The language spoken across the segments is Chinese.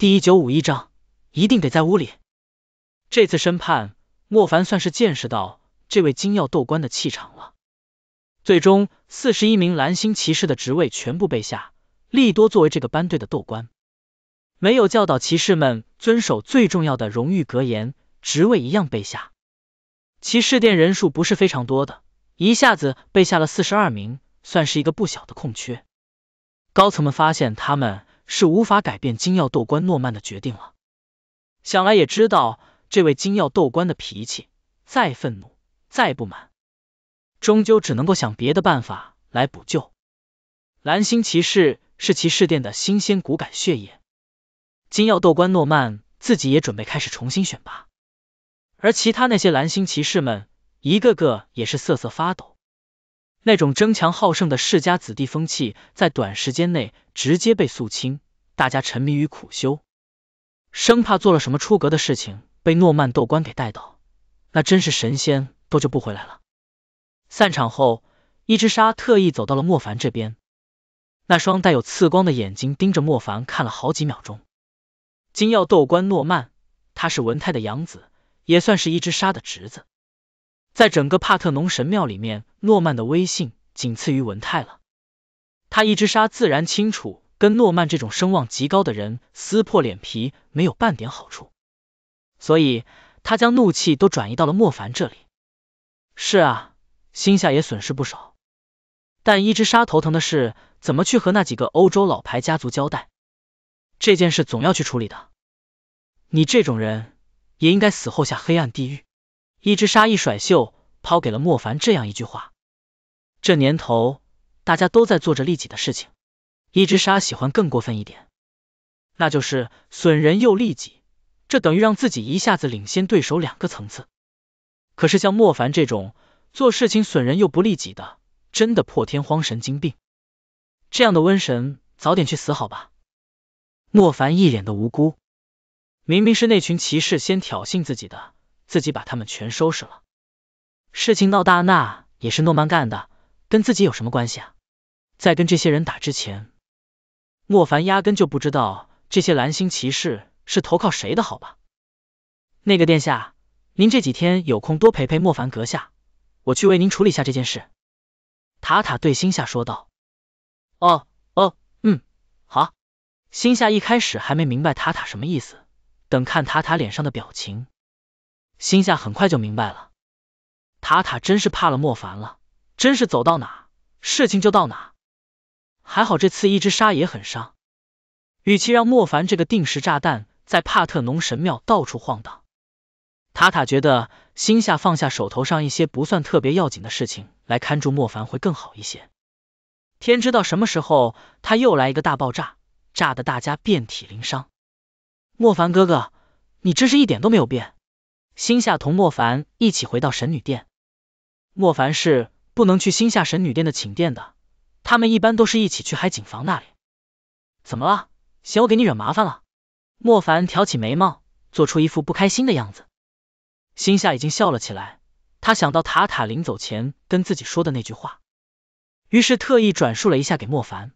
第一九五一章，一定得在屋里。这次审判，莫凡算是见识到这位金耀斗官的气场了。最终，四十一名蓝星骑士的职位全部被下。利多作为这个班队的斗官，没有教导骑士们遵守最重要的荣誉格言，职位一样被下。骑士殿人数不是非常多的，一下子被下了四十二名，算是一个不小的空缺。高层们发现他们。是无法改变金耀斗官诺曼的决定了。想来也知道这位金耀斗官的脾气，再愤怒，再不满，终究只能够想别的办法来补救。蓝星骑士是骑士殿的新鲜骨感血液，金耀斗官诺曼自己也准备开始重新选拔，而其他那些蓝星骑士们，一个个也是瑟瑟发抖。那种争强好胜的世家子弟风气，在短时间内直接被肃清，大家沉迷于苦修，生怕做了什么出格的事情被诺曼斗官给逮到，那真是神仙都救不回来了。散场后，一只沙特意走到了莫凡这边，那双带有刺光的眼睛盯着莫凡看了好几秒钟。金耀斗官诺曼，他是文泰的养子，也算是一只沙的侄子。在整个帕特农神庙里面，诺曼的威信仅次于文泰了。他一只沙自然清楚，跟诺曼这种声望极高的人撕破脸皮没有半点好处，所以他将怒气都转移到了莫凡这里。是，啊，心下也损失不少，但一只沙头疼的是怎么去和那几个欧洲老牌家族交代。这件事总要去处理的。你这种人也应该死后下黑暗地狱。一只纱一甩袖，抛给了莫凡这样一句话：“这年头大家都在做着利己的事情，一只纱喜欢更过分一点，那就是损人又利己，这等于让自己一下子领先对手两个层次。可是像莫凡这种做事情损人又不利己的，真的破天荒神经病，这样的瘟神早点去死好吧。”莫凡一脸的无辜，明明是那群骑士先挑衅自己的。自己把他们全收拾了，事情闹大那也是诺曼干的，跟自己有什么关系啊？在跟这些人打之前，莫凡压根就不知道这些蓝星骑士是投靠谁的，好吧？那个殿下，您这几天有空多陪陪莫凡阁下，我去为您处理下这件事。塔塔对星夏说道：“哦，哦，嗯，好。”星夏一开始还没明白塔塔什么意思，等看塔塔脸上的表情。心下很快就明白了，塔塔真是怕了莫凡了，真是走到哪事情就到哪。还好这次一只杀也很伤，与其让莫凡这个定时炸弹在帕特农神庙到处晃荡，塔塔觉得心下放下手头上一些不算特别要紧的事情来看住莫凡会更好一些。天知道什么时候他又来一个大爆炸，炸得大家遍体鳞伤。莫凡哥哥，你真是一点都没有变。心夏同莫凡一起回到神女殿，莫凡是不能去心下神女殿的寝殿的，他们一般都是一起去海景房那里。怎么了？嫌我给你惹麻烦了？莫凡挑起眉毛，做出一副不开心的样子。心下已经笑了起来，他想到塔塔临走前跟自己说的那句话，于是特意转述了一下给莫凡。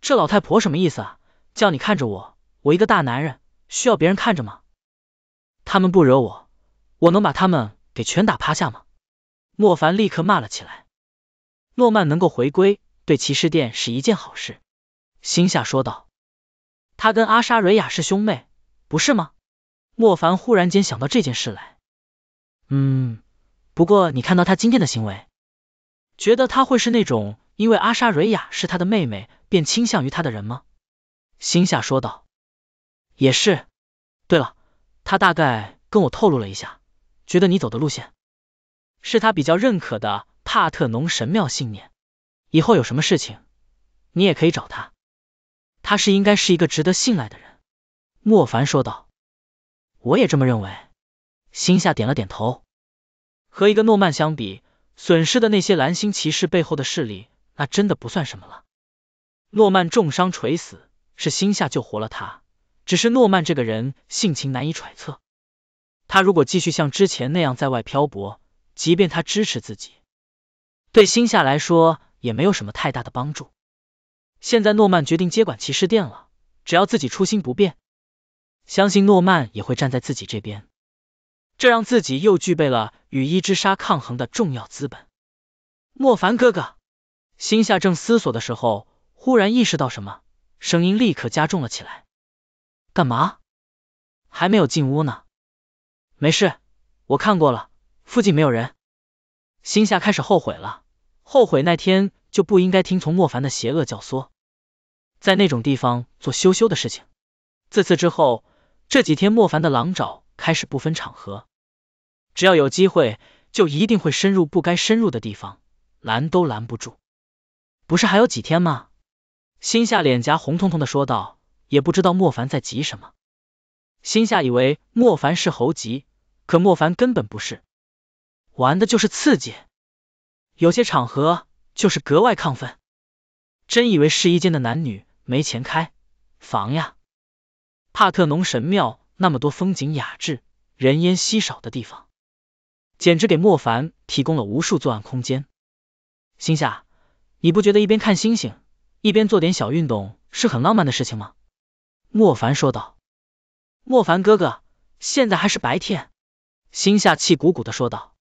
这老太婆什么意思啊？叫你看着我，我一个大男人需要别人看着吗？他们不惹我。我能把他们给全打趴下吗？莫凡立刻骂了起来。诺曼能够回归，对骑士殿是一件好事，心下说道。他跟阿莎瑞亚是兄妹，不是吗？莫凡忽然间想到这件事来。嗯，不过你看到他今天的行为，觉得他会是那种因为阿莎瑞亚是他的妹妹便倾向于他的人吗？心下说道。也是。对了，他大概跟我透露了一下。觉得你走的路线是他比较认可的帕特农神庙信念，以后有什么事情，你也可以找他，他是应该是一个值得信赖的人。莫凡说道。我也这么认为。心下点了点头。和一个诺曼相比，损失的那些蓝星骑士背后的势力，那真的不算什么了。诺曼重伤垂死，是心下救活了他，只是诺曼这个人性情难以揣测。他如果继续像之前那样在外漂泊，即便他支持自己，对心下来说也没有什么太大的帮助。现在诺曼决定接管骑士店了，只要自己初心不变，相信诺曼也会站在自己这边，这让自己又具备了与伊之沙抗衡的重要资本。莫凡哥哥，心下正思索的时候，忽然意识到什么，声音立刻加重了起来：“干嘛？还没有进屋呢？”没事，我看过了，附近没有人。心下开始后悔了，后悔那天就不应该听从莫凡的邪恶教唆，在那种地方做羞羞的事情。自此之后，这几天莫凡的狼爪开始不分场合，只要有机会，就一定会深入不该深入的地方，拦都拦不住。不是还有几天吗？心下脸颊红彤彤的说道，也不知道莫凡在急什么。心下以为莫凡是猴急，可莫凡根本不是，玩的就是刺激，有些场合就是格外亢奋。真以为试衣间的男女没钱开房呀？帕特农神庙那么多风景雅致、人烟稀少的地方，简直给莫凡提供了无数作案空间。心下，你不觉得一边看星星，一边做点小运动是很浪漫的事情吗？莫凡说道。莫凡哥哥，现在还是白天，心下气鼓鼓的说道：“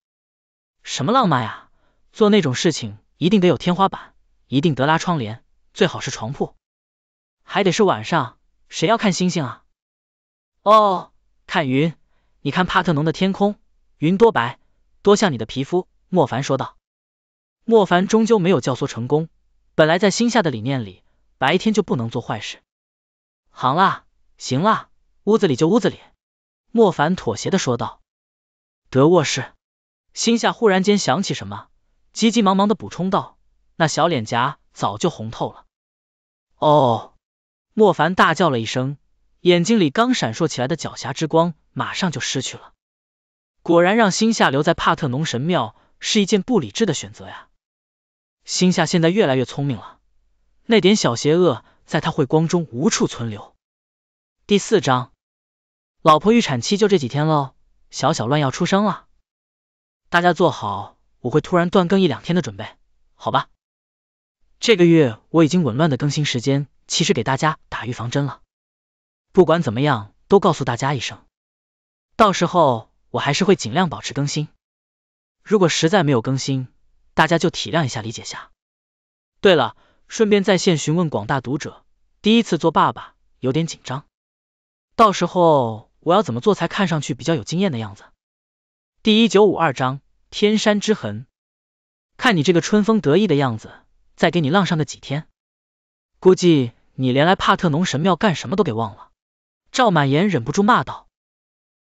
什么浪漫呀，做那种事情一定得有天花板，一定得拉窗帘，最好是床铺，还得是晚上，谁要看星星啊？”“哦，看云，你看帕特农的天空，云多白，多像你的皮肤。”莫凡说道。莫凡终究没有教唆成功。本来在心下的理念里，白天就不能做坏事。好啦，行啦。屋子里就屋子里，莫凡妥协的说道。德卧室，心夏忽然间想起什么，急急忙忙的补充道，那小脸颊早就红透了。哦，莫凡大叫了一声，眼睛里刚闪烁起来的狡黠之光马上就失去了。果然让心夏留在帕特农神庙是一件不理智的选择呀。心夏现在越来越聪明了，那点小邪恶在他慧光中无处存留。第四章。老婆预产期就这几天喽，小小乱要出生了，大家做好我会突然断更一两天的准备，好吧？这个月我已经紊乱的更新时间，其实给大家打预防针了，不管怎么样都告诉大家一声，到时候我还是会尽量保持更新，如果实在没有更新，大家就体谅一下理解下。对了，顺便在线询问广大读者，第一次做爸爸有点紧张，到时候。我要怎么做才看上去比较有经验的样子？第一九五二章天山之痕。看你这个春风得意的样子，再给你浪上个几天，估计你连来帕特农神庙干什么都给忘了。赵满岩忍不住骂道：“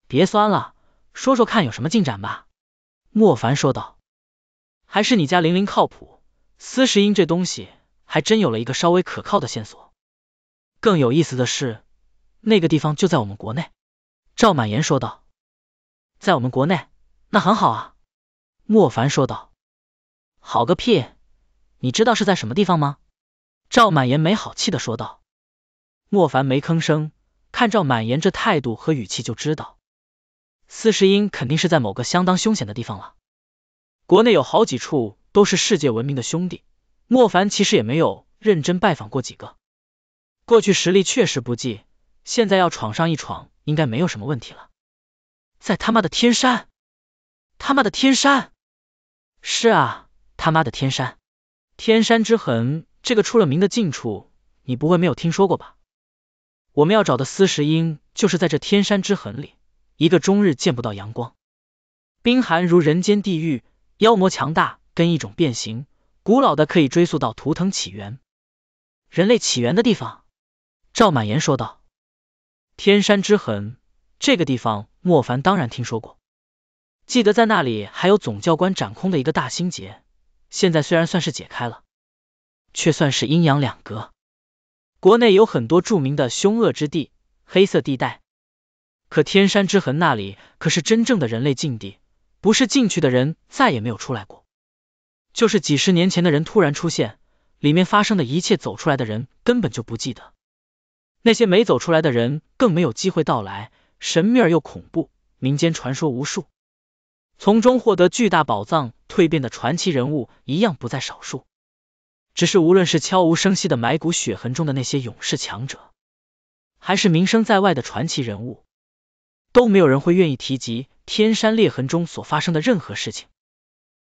别酸了，说说看有什么进展吧。”莫凡说道：“还是你家玲玲靠谱，司石英这东西还真有了一个稍微可靠的线索。更有意思的是，那个地方就在我们国内。”赵满言说道：“在我们国内，那很好。”啊。”莫凡说道：“好个屁！你知道是在什么地方吗？”赵满言没好气的说道。莫凡没吭声，看赵满言这态度和语气就知道，四世英肯定是在某个相当凶险的地方了。国内有好几处都是世界闻名的兄弟，莫凡其实也没有认真拜访过几个，过去实力确实不济。现在要闯上一闯，应该没有什么问题了。在他妈的天山，他妈的天山，是啊，他妈的天山，天山之痕这个出了名的近处，你不会没有听说过吧？我们要找的司石英就是在这天山之痕里，一个终日见不到阳光，冰寒如人间地狱，妖魔强大，跟一种变形，古老的可以追溯到图腾起源、人类起源的地方。赵满言说道。天山之痕这个地方，莫凡当然听说过。记得在那里还有总教官掌空的一个大心结，现在虽然算是解开了，却算是阴阳两隔。国内有很多著名的凶恶之地，黑色地带，可天山之痕那里可是真正的人类禁地，不是进去的人再也没有出来过，就是几十年前的人突然出现，里面发生的一切，走出来的人根本就不记得。那些没走出来的人，更没有机会到来。神秘又恐怖，民间传说无数，从中获得巨大宝藏、蜕变的传奇人物一样不在少数。只是无论是悄无声息的埋骨血痕中的那些勇士强者，还是名声在外的传奇人物，都没有人会愿意提及天山裂痕中所发生的任何事情。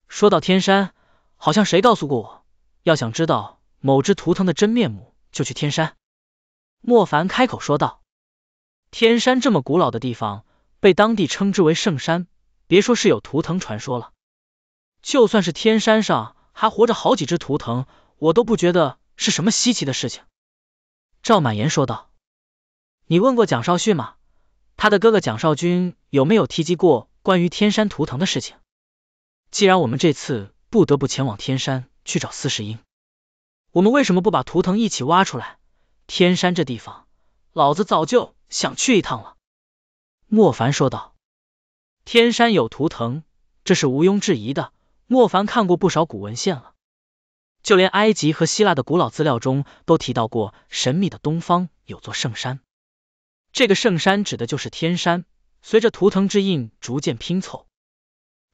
说到天山，好像谁告诉过我，要想知道某只图腾的真面目，就去天山。莫凡开口说道：“天山这么古老的地方，被当地称之为圣山，别说是有图腾传说了，就算是天山上还活着好几只图腾，我都不觉得是什么稀奇的事情。”赵满言说道：“你问过蒋少旭吗？他的哥哥蒋少军有没有提及过关于天山图腾的事情？既然我们这次不得不前往天山去找四世英，我们为什么不把图腾一起挖出来？”天山这地方，老子早就想去一趟了。莫凡说道：“天山有图腾，这是毋庸置疑的。莫凡看过不少古文献了，就连埃及和希腊的古老资料中都提到过，神秘的东方有座圣山。这个圣山指的就是天山。随着图腾之印逐渐拼凑，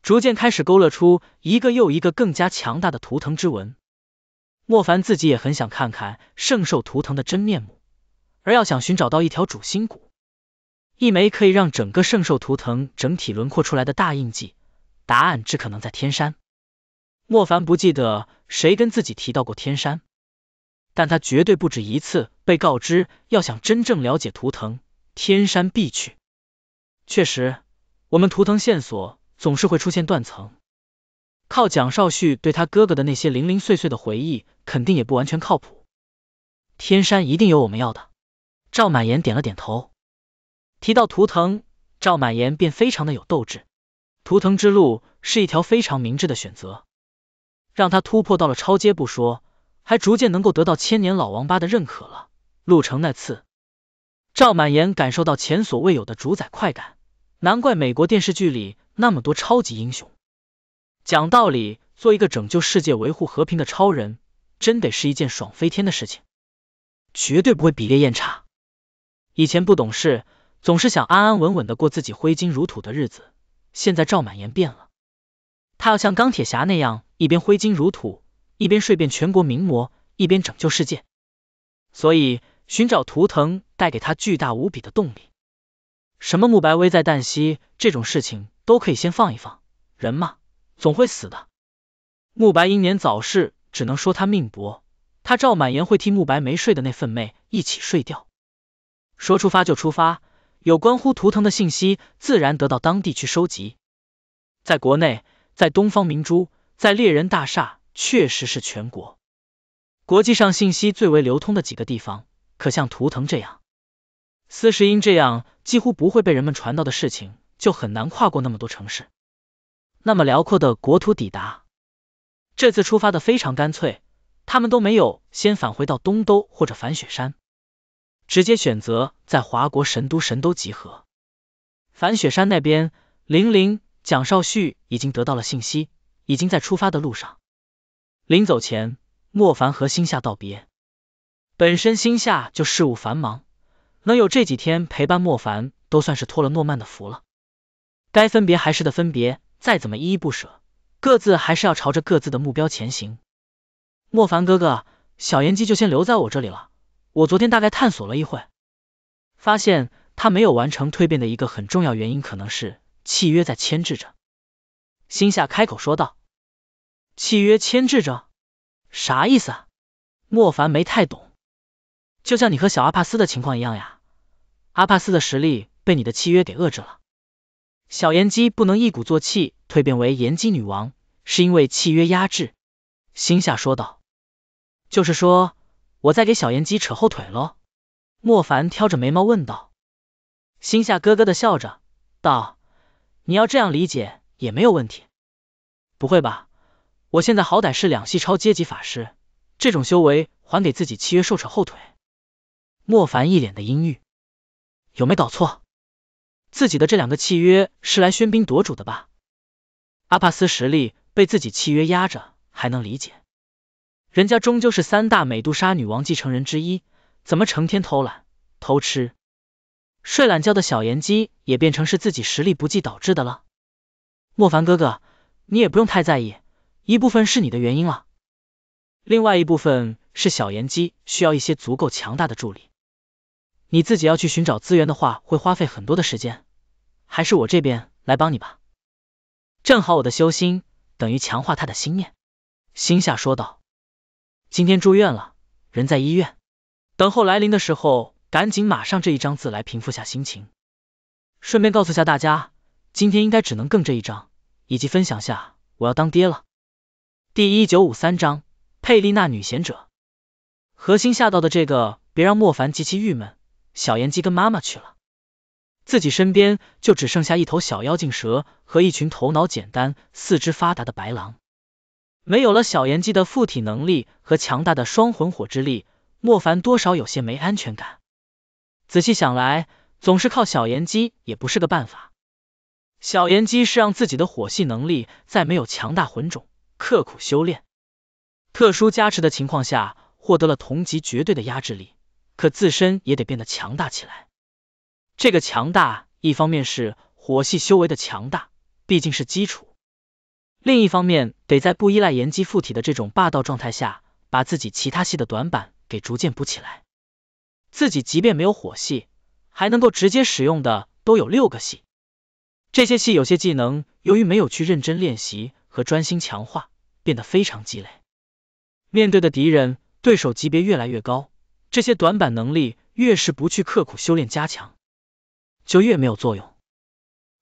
逐渐开始勾勒出一个又一个更加强大的图腾之纹。”莫凡自己也很想看看圣兽图腾的真面目，而要想寻找到一条主心骨，一枚可以让整个圣兽图腾整体轮廓出来的大印记，答案只可能在天山。莫凡不记得谁跟自己提到过天山，但他绝对不止一次被告知，要想真正了解图腾，天山必去。确实，我们图腾线索总是会出现断层。靠蒋少旭对他哥哥的那些零零碎碎的回忆，肯定也不完全靠谱。天山一定有我们要的。赵满岩点了点头。提到图腾，赵满岩便非常的有斗志。图腾之路是一条非常明智的选择，让他突破到了超阶不说，还逐渐能够得到千年老王八的认可了。路程那次，赵满岩感受到前所未有的主宰快感，难怪美国电视剧里那么多超级英雄。讲道理，做一个拯救世界、维护和平的超人，真得是一件爽飞天的事情，绝对不会比烈焰差。以前不懂事，总是想安安稳稳的过自己挥金如土的日子。现在赵满岩变了，他要像钢铁侠那样，一边挥金如土，一边睡遍全国名模，一边拯救世界。所以寻找图腾带给他巨大无比的动力。什么慕白危在旦夕这种事情都可以先放一放，人嘛。总会死的。慕白英年早逝，只能说他命薄。他赵满言会替慕白没睡的那份妹一起睡掉。说出发就出发，有关乎图腾的信息，自然得到当地去收集。在国内，在东方明珠，在猎人大厦，确实是全国、国际上信息最为流通的几个地方。可像图腾这样，司时英这样几乎不会被人们传到的事情，就很难跨过那么多城市。那么辽阔的国土抵达，这次出发的非常干脆，他们都没有先返回到东都或者反雪山，直接选择在华国神都神都集合。反雪山那边，林林、蒋少旭已经得到了信息，已经在出发的路上。临走前，莫凡和心夏道别。本身心下就事务繁忙，能有这几天陪伴莫凡，都算是托了诺曼的福了。该分别还是得分别。再怎么依依不舍，各自还是要朝着各自的目标前行。莫凡哥哥，小炎姬就先留在我这里了。我昨天大概探索了一会，发现他没有完成蜕变的一个很重要原因，可能是契约在牵制着。心下开口说道：“契约牵制着，啥意思？”莫凡没太懂，就像你和小阿帕斯的情况一样呀，阿帕斯的实力被你的契约给遏制了。小岩姬不能一鼓作气蜕变为岩姬女王，是因为契约压制。心下说道：“就是说，我在给小岩姬扯后腿喽？”莫凡挑着眉毛问道。心下咯咯的笑着道：“你要这样理解也没有问题。”不会吧？我现在好歹是两系超阶级法师，这种修为还给自己契约兽扯后腿？莫凡一脸的阴郁，有没搞错？自己的这两个契约是来喧宾夺主的吧？阿帕斯实力被自己契约压着还能理解，人家终究是三大美杜莎女王继承人之一，怎么成天偷懒偷吃睡懒觉的小盐鸡也变成是自己实力不济导致的了？莫凡哥哥，你也不用太在意，一部分是你的原因了，另外一部分是小岩鸡需要一些足够强大的助力。你自己要去寻找资源的话，会花费很多的时间，还是我这边来帮你吧。正好我的修心等于强化他的心念，心下说道。今天住院了，人在医院，等候来临的时候，赶紧马上这一张字来平复下心情。顺便告诉下大家，今天应该只能更这一张，以及分享下我要当爹了。第一九五三章：佩丽娜女贤者。核心吓到的这个，别让莫凡极其郁闷。小炎鸡跟妈妈去了，自己身边就只剩下一头小妖精蛇和一群头脑简单、四肢发达的白狼。没有了小炎鸡的附体能力和强大的双魂火之力，莫凡多少有些没安全感。仔细想来，总是靠小炎鸡也不是个办法。小炎鸡是让自己的火系能力在没有强大魂种、刻苦修炼、特殊加持的情况下，获得了同级绝对的压制力。可自身也得变得强大起来。这个强大，一方面是火系修为的强大，毕竟是基础；另一方面得在不依赖炎姬附体的这种霸道状态下，把自己其他系的短板给逐渐补起来。自己即便没有火系，还能够直接使用的都有六个系，这些系有些技能由于没有去认真练习和专心强化，变得非常鸡肋。面对的敌人、对手级别越来越高。这些短板能力越是不去刻苦修炼加强，就越没有作用。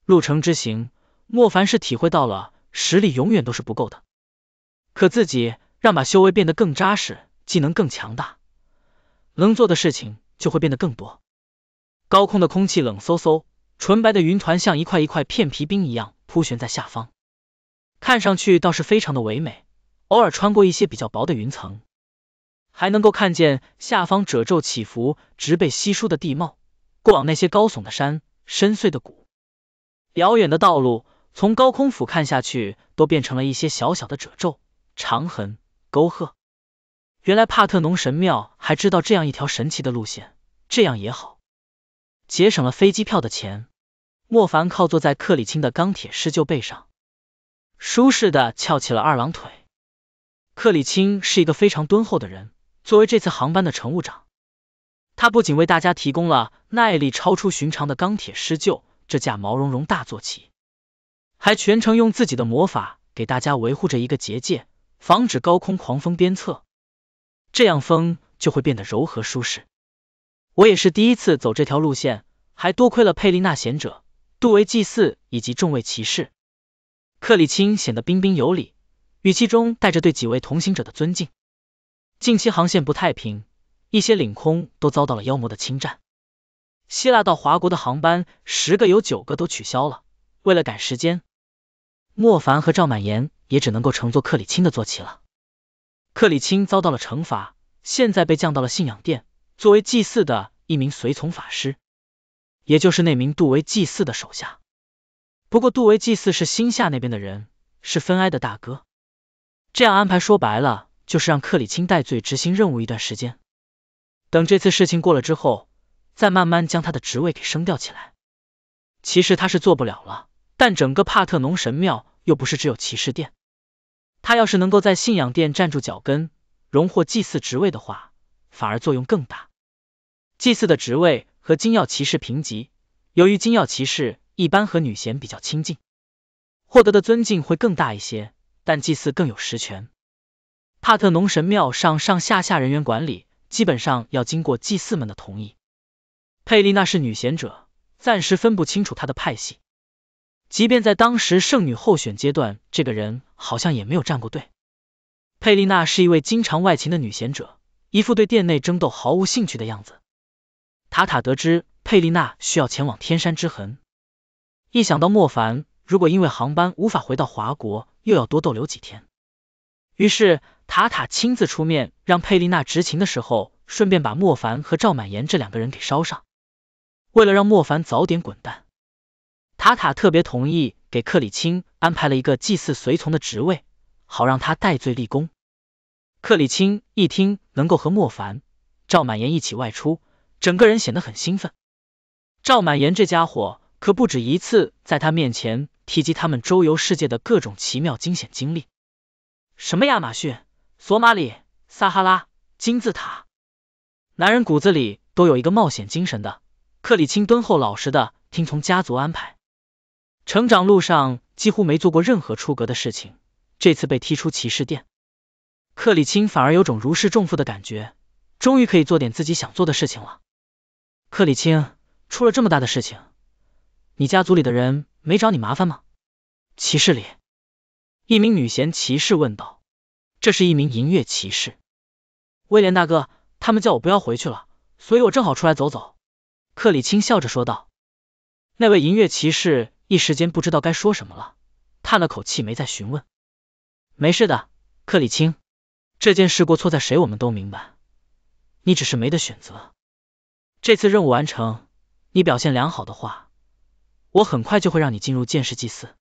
路程之行，莫凡是体会到了实力永远都是不够的。可自己让把修为变得更扎实，技能更强大，能做的事情就会变得更多。高空的空气冷飕飕，纯白的云团像一块一块片皮冰一样铺悬在下方，看上去倒是非常的唯美。偶尔穿过一些比较薄的云层。还能够看见下方褶皱起伏、植被稀疏的地貌，过往那些高耸的山、深邃的谷、遥远的道路，从高空俯瞰下去，都变成了一些小小的褶皱、长痕、沟壑。原来帕特农神庙还知道这样一条神奇的路线，这样也好，节省了飞机票的钱。莫凡靠坐在克里钦的钢铁狮鹫背上，舒适的翘起了二郎腿。克里钦是一个非常敦厚的人。作为这次航班的乘务长，他不仅为大家提供了耐力超出寻常的钢铁施救这架毛茸茸大坐骑，还全程用自己的魔法给大家维护着一个结界，防止高空狂风鞭策，这样风就会变得柔和舒适。我也是第一次走这条路线，还多亏了佩利娜贤者、杜维祭祀以及众位骑士。克里钦显得彬彬有礼，语气中带着对几位同行者的尊敬。近期航线不太平，一些领空都遭到了妖魔的侵占。希腊到华国的航班，十个有九个都取消了。为了赶时间，莫凡和赵满岩也只能够乘坐克里钦的坐骑了。克里钦遭到了惩罚，现在被降到了信仰殿，作为祭祀的一名随从法师，也就是那名杜维祭祀的手下。不过杜维祭祀是新夏那边的人，是芬埃的大哥。这样安排说白了。就是让克里钦戴罪执行任务一段时间，等这次事情过了之后，再慢慢将他的职位给升调起来。其实他是做不了了，但整个帕特农神庙又不是只有骑士殿，他要是能够在信仰殿站住脚跟，荣获祭祀职位的话，反而作用更大。祭祀的职位和金耀骑士平级，由于金耀骑士一般和女贤比较亲近，获得的尊敬会更大一些，但祭祀更有实权。帕特农神庙上上下下人员管理，基本上要经过祭祀们的同意。佩利娜是女贤者，暂时分不清楚她的派系。即便在当时圣女候选阶段，这个人好像也没有站过队。佩利娜是一位经常外勤的女贤者，一副对殿内争斗毫无兴趣的样子。塔塔得知佩利娜需要前往天山之痕，一想到莫凡如果因为航班无法回到华国，又要多逗留几天，于是。塔塔亲自出面让佩利娜执勤的时候，顺便把莫凡和赵满言这两个人给烧上，为了让莫凡早点滚蛋，塔塔特别同意给克里钦安排了一个祭祀随从的职位，好让他戴罪立功。克里钦一听能够和莫凡、赵满言一起外出，整个人显得很兴奋。赵满言这家伙可不止一次在他面前提及他们周游世界的各种奇妙惊险经历，什么亚马逊。索马里、撒哈拉、金字塔，男人骨子里都有一个冒险精神的。克里钦敦厚老实的听从家族安排，成长路上几乎没做过任何出格的事情。这次被踢出骑士殿，克里钦反而有种如释重负的感觉，终于可以做点自己想做的事情了。克里钦，出了这么大的事情，你家族里的人没找你麻烦吗？骑士里，一名女贤骑士问道。这是一名银月骑士，威廉大哥，他们叫我不要回去了，所以我正好出来走走。克里青笑着说道。那位银月骑士一时间不知道该说什么了，叹了口气，没再询问。没事的，克里青，这件事过错在谁，我们都明白。你只是没得选择。这次任务完成，你表现良好的话，我很快就会让你进入剑士祭祀。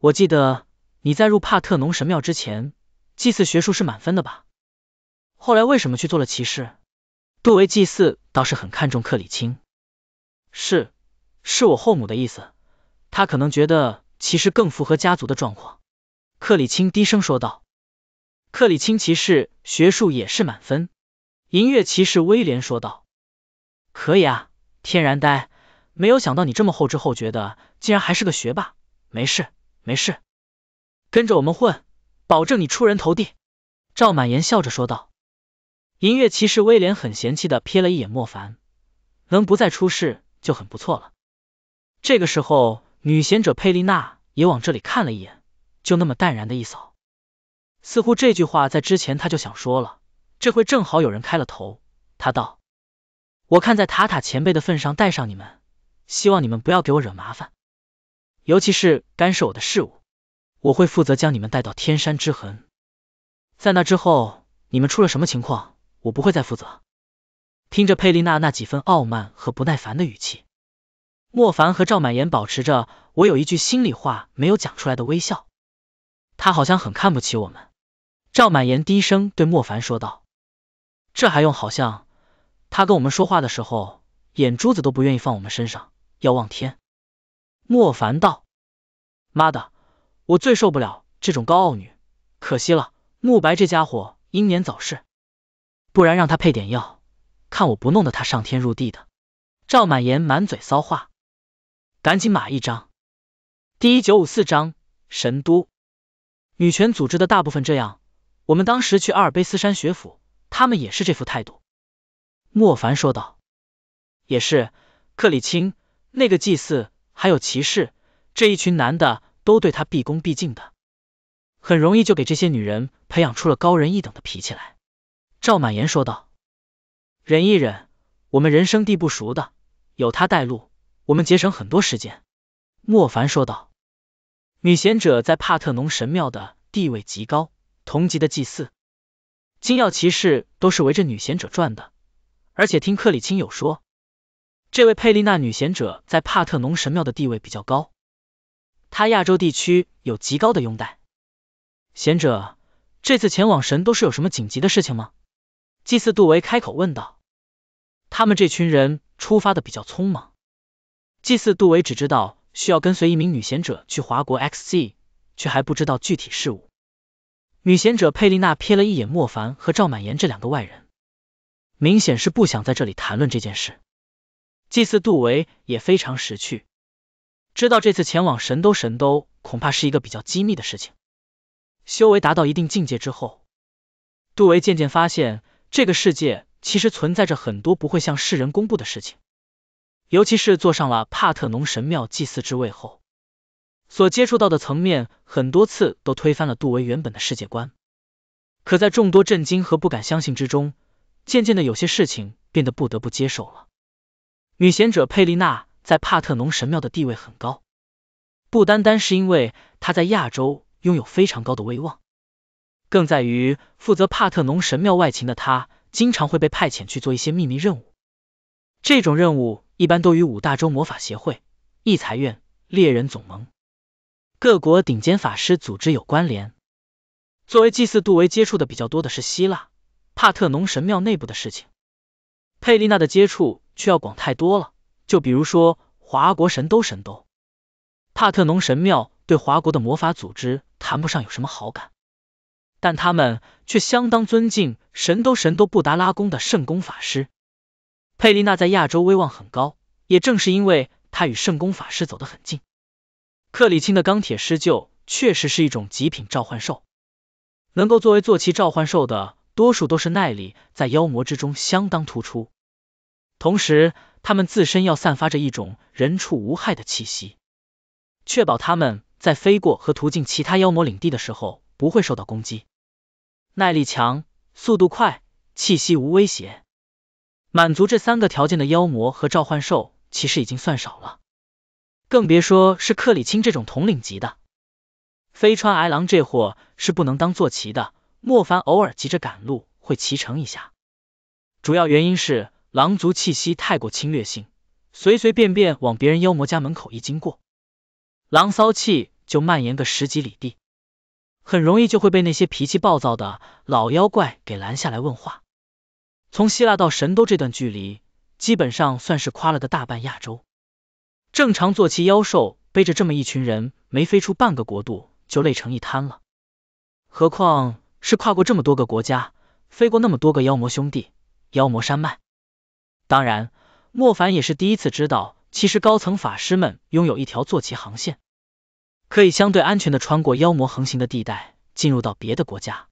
我记得你在入帕特农神庙之前。祭祀学术是满分的吧？后来为什么去做了骑士？杜维祭祀倒是很看重克里青，是是我后母的意思，她可能觉得骑士更符合家族的状况。克里青低声说道。克里青骑士学术也是满分。银月骑士威廉说道：“可以，啊，天然呆，没有想到你这么后知后觉的，竟然还是个学霸。没事，没事，跟着我们混。”保证你出人头地，赵满言笑着说道。银月骑士威廉很嫌弃的瞥了一眼莫凡，能不再出事就很不错了。这个时候，女贤者佩丽娜也往这里看了一眼，就那么淡然的一扫，似乎这句话在之前他就想说了，这回正好有人开了头，他道：“我看在塔塔前辈的份上带上你们，希望你们不要给我惹麻烦，尤其是干涉我的事务。”我会负责将你们带到天山之痕，在那之后，你们出了什么情况，我不会再负责。听着佩丽娜那几分傲慢和不耐烦的语气，莫凡和赵满言保持着我有一句心里话没有讲出来的微笑。他好像很看不起我们。赵满言低声对莫凡说道：“这还用？好像他跟我们说话的时候，眼珠子都不愿意放我们身上，要望天。”莫凡道：“妈的！”我最受不了这种高傲女，可惜了慕白这家伙英年早逝，不然让他配点药，看我不弄得他上天入地的。赵满言满嘴骚话，赶紧码一张。第一九五四章神都女权组织的大部分这样，我们当时去阿尔卑斯山学府，他们也是这副态度。莫凡说道，也是克里钦那个祭祀，还有骑士这一群男的。都对她毕恭毕敬的，很容易就给这些女人培养出了高人一等的脾气来。赵满言说道：“忍一忍，我们人生地不熟的，有他带路，我们节省很多时间。”莫凡说道：“女贤者在帕特农神庙的地位极高，同级的祭祀、金耀骑士都是围着女贤者转的，而且听克里钦有说，这位佩丽娜女贤者在帕特农神庙的地位比较高。”他亚洲地区有极高的拥戴。贤者，这次前往神都是有什么紧急的事情吗？祭祀杜维开口问道。他们这群人出发的比较匆忙，祭祀杜维只知道需要跟随一名女贤者去华国 X C，却还不知道具体事务。女贤者佩丽娜瞥了一眼莫凡和赵满言这两个外人，明显是不想在这里谈论这件事。祭祀杜维也非常识趣。知道这次前往神都，神都恐怕是一个比较机密的事情。修为达到一定境界之后，杜维渐渐发现这个世界其实存在着很多不会向世人公布的事情。尤其是坐上了帕特农神庙祭祀之位后，所接触到的层面，很多次都推翻了杜维原本的世界观。可在众多震惊和不敢相信之中，渐渐的有些事情变得不得不接受了。女贤者佩利娜。在帕特农神庙的地位很高，不单单是因为他在亚洲拥有非常高的威望，更在于负责帕特农神庙外勤的他，经常会被派遣去做一些秘密任务。这种任务一般都与五大洲魔法协会、异才院、猎人总盟、各国顶尖法师组织有关联。作为祭祀，杜维接触的比较多的是希腊帕特农神庙内部的事情，佩利娜的接触却要广太多了。就比如说华国神都神都帕特农神庙对华国的魔法组织谈不上有什么好感，但他们却相当尊敬神都神都布达拉宫的圣宫法师佩利娜，在亚洲威望很高，也正是因为他与圣宫法师走得很近。克里钦的钢铁狮鹫确实是一种极品召唤兽，能够作为坐骑召唤兽的，多数都是耐力在妖魔之中相当突出。同时，他们自身要散发着一种人畜无害的气息，确保他们在飞过和途径其他妖魔领地的时候不会受到攻击。耐力强、速度快、气息无威胁，满足这三个条件的妖魔和召唤兽其实已经算少了，更别说是克里青这种统领级的。飞川癌狼这货是不能当坐骑的，莫凡偶尔急着赶路会骑乘一下，主要原因是。狼族气息太过侵略性，随随便便往别人妖魔家门口一经过，狼骚气就蔓延个十几里地，很容易就会被那些脾气暴躁的老妖怪给拦下来问话。从希腊到神都这段距离，基本上算是跨了个大半亚洲。正常坐骑妖兽背着这么一群人，没飞出半个国度就累成一摊了，何况是跨过这么多个国家，飞过那么多个妖魔兄弟、妖魔山脉。当然，莫凡也是第一次知道，其实高层法师们拥有一条坐骑航线，可以相对安全的穿过妖魔横行的地带，进入到别的国家。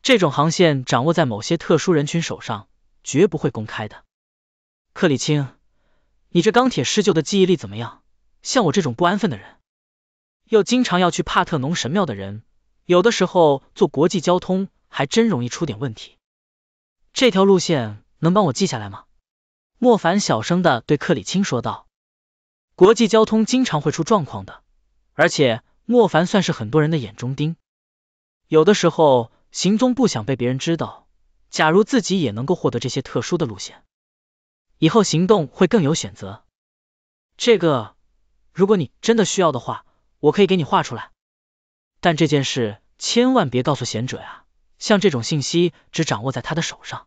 这种航线掌握在某些特殊人群手上，绝不会公开的。克里青，你这钢铁施救的记忆力怎么样？像我这种不安分的人，又经常要去帕特农神庙的人，有的时候坐国际交通还真容易出点问题。这条路线能帮我记下来吗？莫凡小声的对克里钦说道：“国际交通经常会出状况的，而且莫凡算是很多人的眼中钉。有的时候行踪不想被别人知道，假如自己也能够获得这些特殊的路线，以后行动会更有选择。这个，如果你真的需要的话，我可以给你画出来。但这件事千万别告诉贤者呀，像这种信息只掌握在他的手上，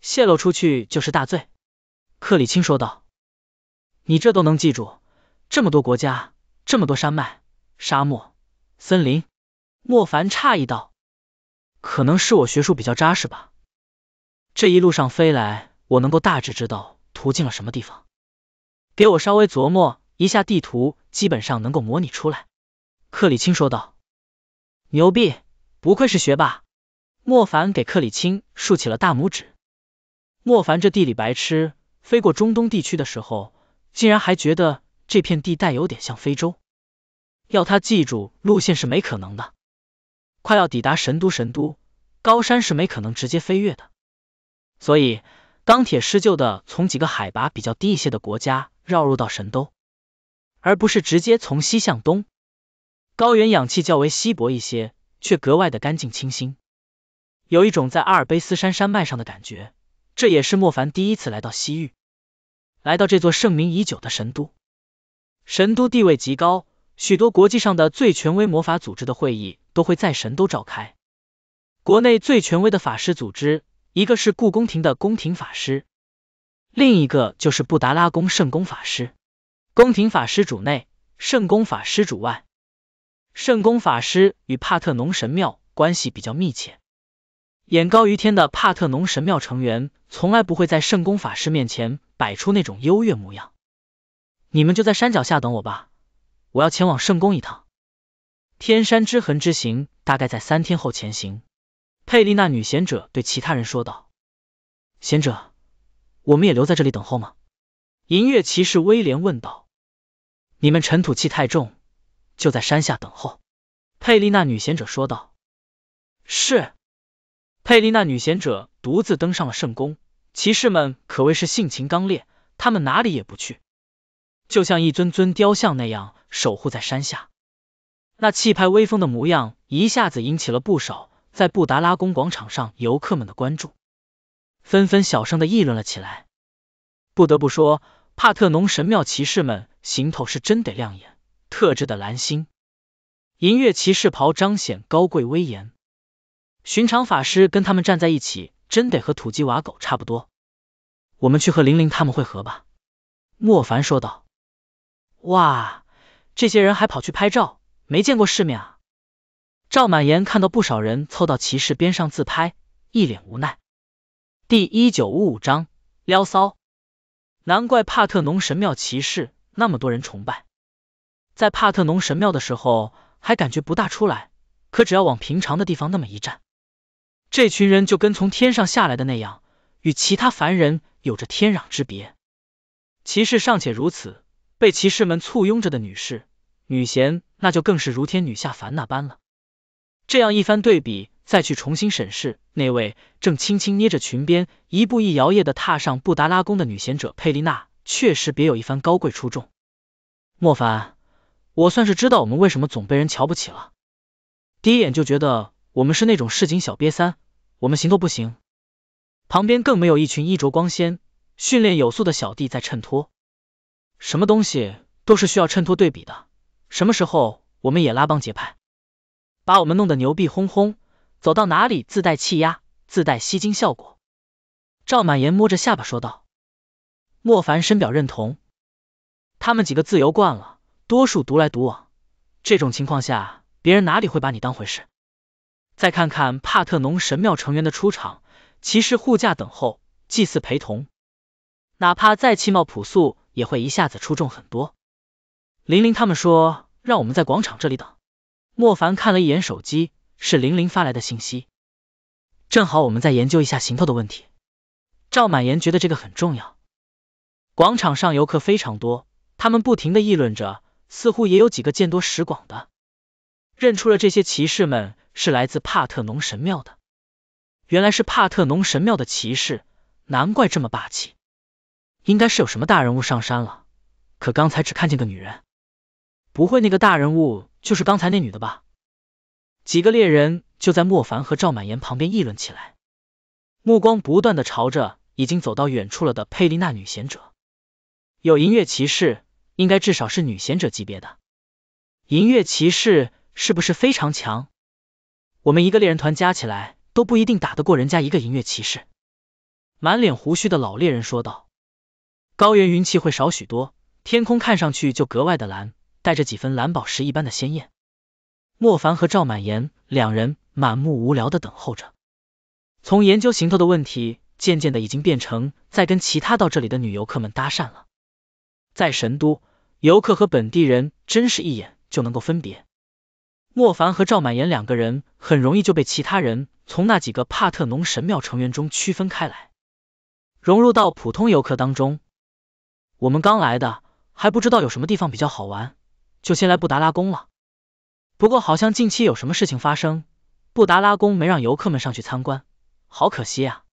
泄露出去就是大罪。”克里青说道：“你这都能记住这么多国家、这么多山脉、沙漠、森林？”莫凡诧异道：“可能是我学术比较扎实吧。这一路上飞来，我能够大致知道途径了什么地方，给我稍微琢磨一下地图，基本上能够模拟出来。”克里青说道：“牛逼，不愧是学霸。”莫凡给克里青竖起了大拇指。莫凡这地理白痴。飞过中东地区的时候，竟然还觉得这片地带有点像非洲，要他记住路线是没可能的。快要抵达神都，神都高山是没可能直接飞跃的，所以钢铁施救的从几个海拔比较低一些的国家绕入到神都，而不是直接从西向东。高原氧气较为稀薄一些，却格外的干净清新，有一种在阿尔卑斯山山脉上的感觉。这也是莫凡第一次来到西域，来到这座盛名已久的神都。神都地位极高，许多国际上的最权威魔法组织的会议都会在神都召开。国内最权威的法师组织，一个是故宫廷的宫廷法师，另一个就是布达拉宫圣宫法师。宫廷法师主内，圣宫法师主外。圣宫法师与帕特农神庙关系比较密切。眼高于天的帕特农神庙成员从来不会在圣宫法师面前摆出那种优越模样。你们就在山脚下等我吧，我要前往圣宫一趟。天山之痕之行大概在三天后前行。佩利娜女贤者对其他人说道：“贤者，我们也留在这里等候吗？”银月骑士威廉问道。“你们尘土气太重，就在山下等候。”佩利娜女贤者说道。“是。”佩利娜女贤者独自登上了圣宫，骑士们可谓是性情刚烈，他们哪里也不去，就像一尊尊雕像那样守护在山下。那气派威风的模样一下子引起了不少在布达拉宫广场上游客们的关注，纷纷小声的议论了起来。不得不说，帕特农神庙骑士们行头是真得亮眼，特制的蓝星银月骑士袍彰显高贵威严。寻常法师跟他们站在一起，真得和土鸡瓦狗差不多。我们去和玲玲他们会合吧。”莫凡说道。“哇，这些人还跑去拍照，没见过世面。”啊！”赵满岩看到不少人凑到骑士边上自拍，一脸无奈。第一九五五章撩骚，难怪帕特农神庙骑士那么多人崇拜。在帕特农神庙的时候还感觉不大出来，可只要往平常的地方那么一站。这群人就跟从天上下来的那样，与其他凡人有着天壤之别。骑士尚且如此，被骑士们簇拥着的女士、女贤，那就更是如天女下凡那般了。这样一番对比，再去重新审视那位正轻轻捏着裙边，一步一摇曳的踏上布达拉宫的女贤者佩利娜，确实别有一番高贵出众。莫凡，我算是知道我们为什么总被人瞧不起了。第一眼就觉得。我们是那种市井小瘪三，我们行都不行，旁边更没有一群衣着光鲜、训练有素的小弟在衬托，什么东西都是需要衬托对比的。什么时候我们也拉帮结派，把我们弄得牛逼哄哄，走到哪里自带气压，自带吸金效果？赵满岩摸着下巴说道。莫凡深表认同，他们几个自由惯了，多数独来独往，这种情况下，别人哪里会把你当回事？再看看帕特农神庙成员的出场，骑士护驾等候，祭祀陪同，哪怕再气貌朴素，也会一下子出众很多。玲玲他们说，让我们在广场这里等。莫凡看了一眼手机，是玲玲发来的信息，正好我们再研究一下行头的问题。赵满言觉得这个很重要。广场上游客非常多，他们不停的议论着，似乎也有几个见多识广的认出了这些骑士们。是来自帕特农神庙的，原来是帕特农神庙的骑士，难怪这么霸气。应该是有什么大人物上山了，可刚才只看见个女人，不会那个大人物就是刚才那女的吧？几个猎人就在莫凡和赵满岩旁边议论起来，目光不断的朝着已经走到远处了的佩丽娜女贤者。有银月骑士，应该至少是女贤者级别的。银月骑士是不是非常强？我们一个猎人团加起来都不一定打得过人家一个银月骑士。满脸胡须的老猎人说道。高原云气会少许多，天空看上去就格外的蓝，带着几分蓝宝石一般的鲜艳。莫凡和赵满言两人满目无聊的等候着，从研究行头的问题，渐渐的已经变成在跟其他到这里的女游客们搭讪了。在神都，游客和本地人真是一眼就能够分别。莫凡和赵满岩两个人很容易就被其他人从那几个帕特农神庙成员中区分开来，融入到普通游客当中。我们刚来的，还不知道有什么地方比较好玩，就先来布达拉宫了。不过好像近期有什么事情发生，布达拉宫没让游客们上去参观，好可惜啊！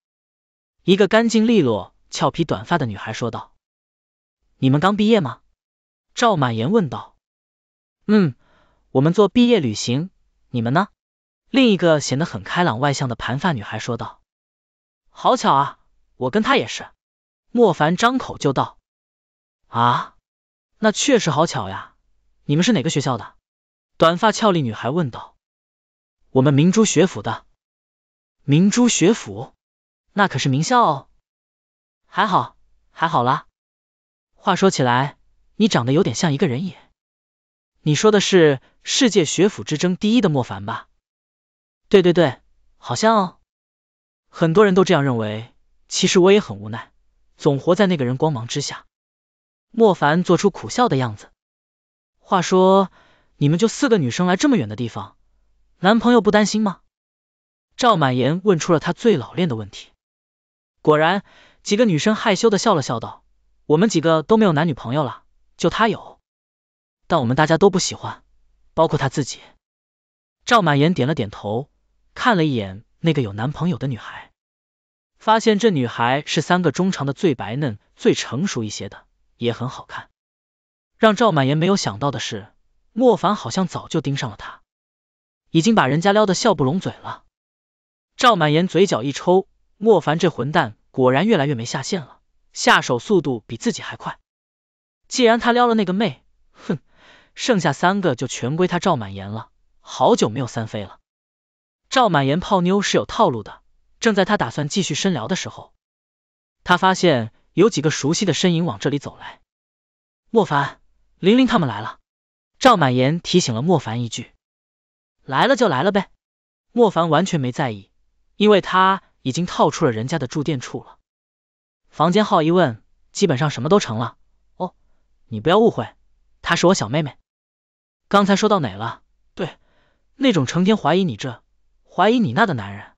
一个干净利落、俏皮短发的女孩说道：“你们刚毕业吗？”赵满岩问道：“嗯。”我们做毕业旅行，你们呢？另一个显得很开朗外向的盘发女孩说道：“好巧啊，我跟她也是。”莫凡张口就道：“啊，那确实好巧呀。”你们是哪个学校的？短发俏丽女孩问道：“我们明珠学府的。”明珠学府？那可是名校哦。还好，还好啦。话说起来，你长得有点像一个人也。你说的是世界学府之争第一的莫凡吧？对对对，好像哦，很多人都这样认为。其实我也很无奈，总活在那个人光芒之下。莫凡做出苦笑的样子。话说，你们就四个女生来这么远的地方，男朋友不担心吗？赵满言问出了他最老练的问题。果然，几个女生害羞的笑了笑道：“我们几个都没有男女朋友了，就他有。”但我们大家都不喜欢，包括他自己。赵满言点了点头，看了一眼那个有男朋友的女孩，发现这女孩是三个中长的最白嫩、最成熟一些的，也很好看。让赵满言没有想到的是，莫凡好像早就盯上了她，已经把人家撩得笑不拢嘴了。赵满言嘴角一抽，莫凡这混蛋果然越来越没下线了，下手速度比自己还快。既然他撩了那个妹，哼！剩下三个就全归他赵满言了。好久没有三飞了。赵满言泡妞是有套路的。正在他打算继续深聊的时候，他发现有几个熟悉的身影往这里走来。莫凡，玲玲他们来了。赵满言提醒了莫凡一句：“来了就来了呗。”莫凡完全没在意，因为他已经套出了人家的住店处了。房间号一问，基本上什么都成了。哦，你不要误会，她是我小妹妹。刚才说到哪了？对，那种成天怀疑你这、怀疑你那的男人，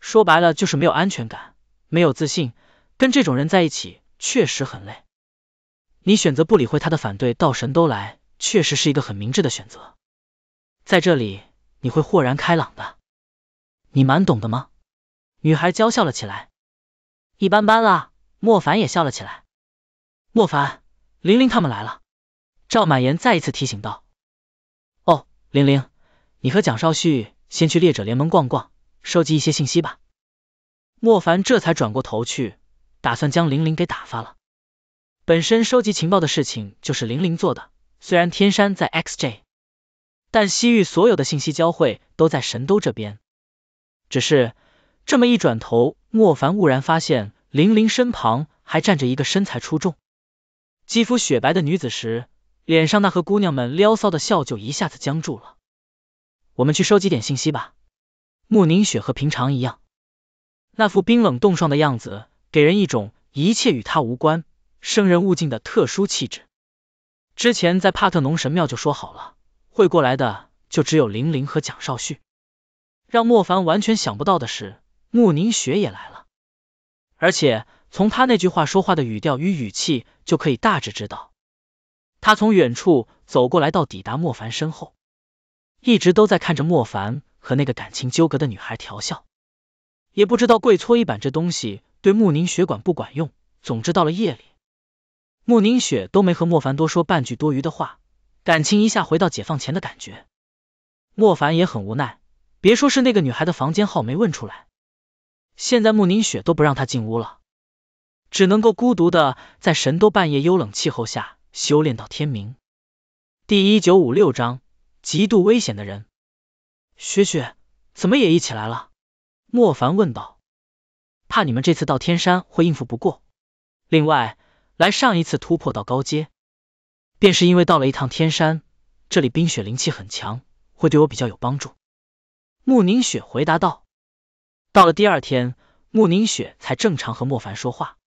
说白了就是没有安全感、没有自信，跟这种人在一起确实很累。你选择不理会他的反对，到神都来确实是一个很明智的选择，在这里你会豁然开朗的。你蛮懂的吗？女孩娇笑了起来，一般般啦。莫凡也笑了起来。莫凡，玲玲他们来了。赵满言再一次提醒道。玲玲，你和蒋少旭先去猎者联盟逛逛，收集一些信息吧。莫凡这才转过头去，打算将玲玲给打发了。本身收集情报的事情就是玲玲做的，虽然天山在 XJ，但西域所有的信息交汇都在神都这边。只是这么一转头，莫凡蓦然发现玲玲身旁还站着一个身材出众、肌肤雪白的女子时。脸上那和姑娘们撩骚的笑就一下子僵住了。我们去收集点信息吧。穆宁雪和平常一样，那副冰冷冻霜的样子，给人一种一切与他无关，生人勿近的特殊气质。之前在帕特农神庙就说好了，会过来的就只有林玲和蒋少旭。让莫凡完全想不到的是，穆宁雪也来了。而且从他那句话说话的语调与语气，就可以大致知道。他从远处走过来，到抵达莫凡身后，一直都在看着莫凡和那个感情纠葛的女孩调笑，也不知道跪搓衣板这东西对穆宁雪管不管用。总之到了夜里，穆宁雪都没和莫凡多说半句多余的话，感情一下回到解放前的感觉。莫凡也很无奈，别说是那个女孩的房间号没问出来，现在穆宁雪都不让他进屋了，只能够孤独的在神都半夜幽冷气候下。修炼到天明，第一九五六章极度危险的人。雪雪，怎么也一起来了？莫凡问道。怕你们这次到天山会应付不过。另外，来上一次突破到高阶，便是因为到了一趟天山，这里冰雪灵气很强，会对我比较有帮助。穆宁雪回答道。到了第二天，穆宁雪才正常和莫凡说话。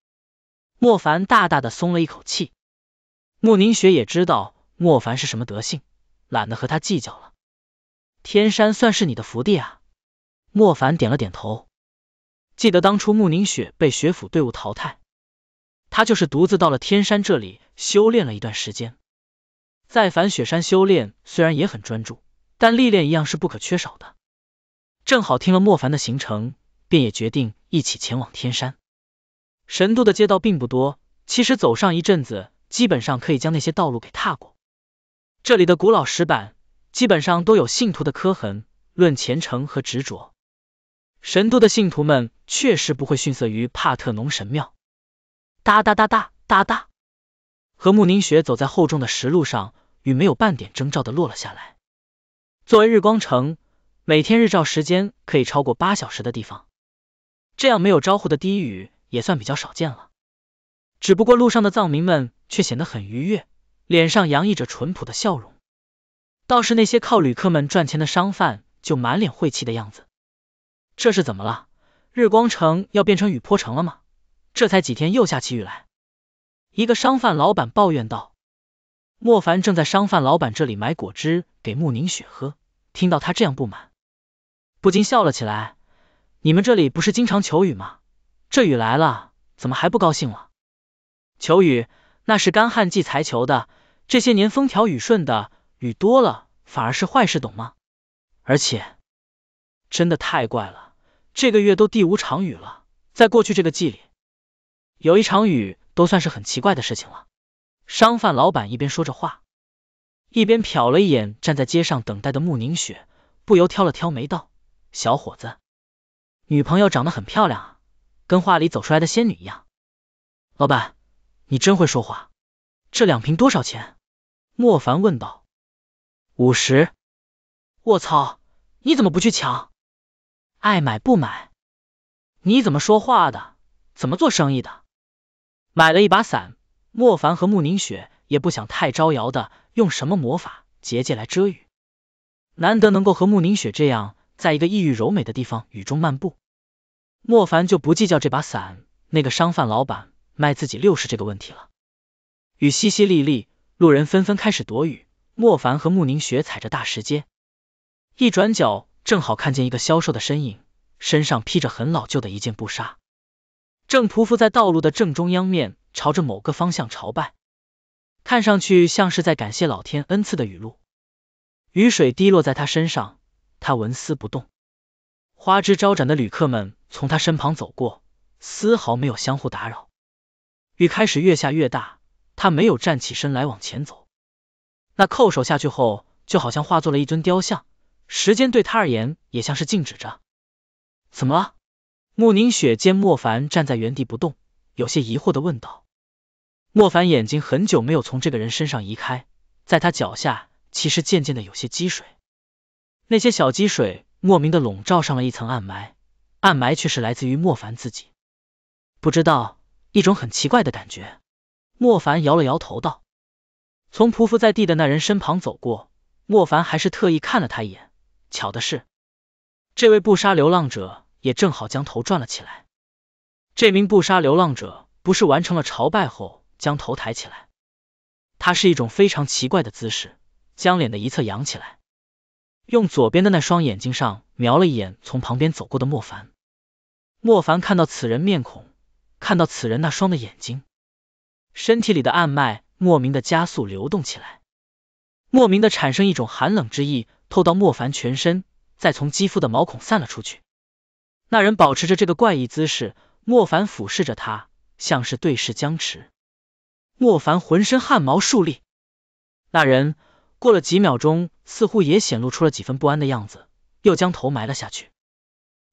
莫凡大大的松了一口气。穆宁雪也知道莫凡是什么德性，懒得和他计较了。天山算是你的福地。啊！莫凡点了点头，记得当初穆宁雪被学府队伍淘汰，他就是独自到了天山这里修炼了一段时间。在凡雪山修炼虽然也很专注，但历练一样是不可缺少的。正好听了莫凡的行程，便也决定一起前往天山。神都的街道并不多，其实走上一阵子。基本上可以将那些道路给踏过，这里的古老石板基本上都有信徒的磕痕。论虔诚和执着，神都的信徒们确实不会逊色于帕特农神庙。哒哒哒哒哒哒，和慕宁雪走在厚重的石路上，雨没有半点征兆的落了下来。作为日光城，每天日照时间可以超过八小时的地方，这样没有招呼的低语也算比较少见了。只不过路上的藏民们。却显得很愉悦，脸上洋溢着淳朴的笑容。倒是那些靠旅客们赚钱的商贩，就满脸晦气的样子。这是怎么了？日光城要变成雨坡城了吗？这才几天，又下起雨来。一个商贩老板抱怨道：“莫凡正在商贩老板这里买果汁给穆宁雪喝，听到他这样不满，不禁笑了起来。你们这里不是经常求雨吗？这雨来了，怎么还不高兴了？求雨。”那是干旱季才求的，这些年风调雨顺的，雨多了反而是坏事，懂吗？而且真的太怪了，这个月都第五场雨了，在过去这个季里，有一场雨都算是很奇怪的事情了。商贩老板一边说着话，一边瞟了一眼站在街上等待的穆宁雪，不由挑了挑眉道：“小伙子，女朋友长得很漂亮啊，跟画里走出来的仙女一样。”老板。你真会说话，这两瓶多少钱？莫凡问道。五十。我操，你怎么不去抢？爱买不买？你怎么说话的？怎么做生意的？买了一把伞，莫凡和穆宁雪也不想太招摇的，用什么魔法结界来遮雨。难得能够和穆宁雪这样在一个异域柔美的地方雨中漫步，莫凡就不计较这把伞。那个商贩老板。卖自己六十这个问题了。雨淅淅沥沥，路人纷纷开始躲雨。莫凡和穆宁雪踩着大石阶，一转角正好看见一个消瘦的身影，身上披着很老旧的一件布纱，正匍匐在道路的正中央面，朝着某个方向朝拜，看上去像是在感谢老天恩赐的雨露。雨水滴落在他身上，他纹丝不动。花枝招展的旅客们从他身旁走过，丝毫没有相互打扰。雨开始越下越大，他没有站起身来往前走。那叩首下去后，就好像化作了一尊雕像，时间对他而言也像是静止着。怎么了？穆宁雪见莫凡站在原地不动，有些疑惑的问道。莫凡眼睛很久没有从这个人身上移开，在他脚下其实渐渐的有些积水，那些小积水莫名的笼罩上了一层暗霾，暗霾却是来自于莫凡自己，不知道。一种很奇怪的感觉，莫凡摇了摇头道：“从匍匐在地的那人身旁走过，莫凡还是特意看了他一眼。巧的是，这位不杀流浪者也正好将头转了起来。这名不杀流浪者不是完成了朝拜后将头抬起来，他是一种非常奇怪的姿势，将脸的一侧扬起来，用左边的那双眼睛上瞄了一眼从旁边走过的莫凡。莫凡看到此人面孔。”看到此人那双的眼睛，身体里的暗脉莫名的加速流动起来，莫名的产生一种寒冷之意，透到莫凡全身，再从肌肤的毛孔散了出去。那人保持着这个怪异姿势，莫凡俯视着他，像是对视僵持。莫凡浑身汗毛竖立。那人过了几秒钟，似乎也显露出了几分不安的样子，又将头埋了下去，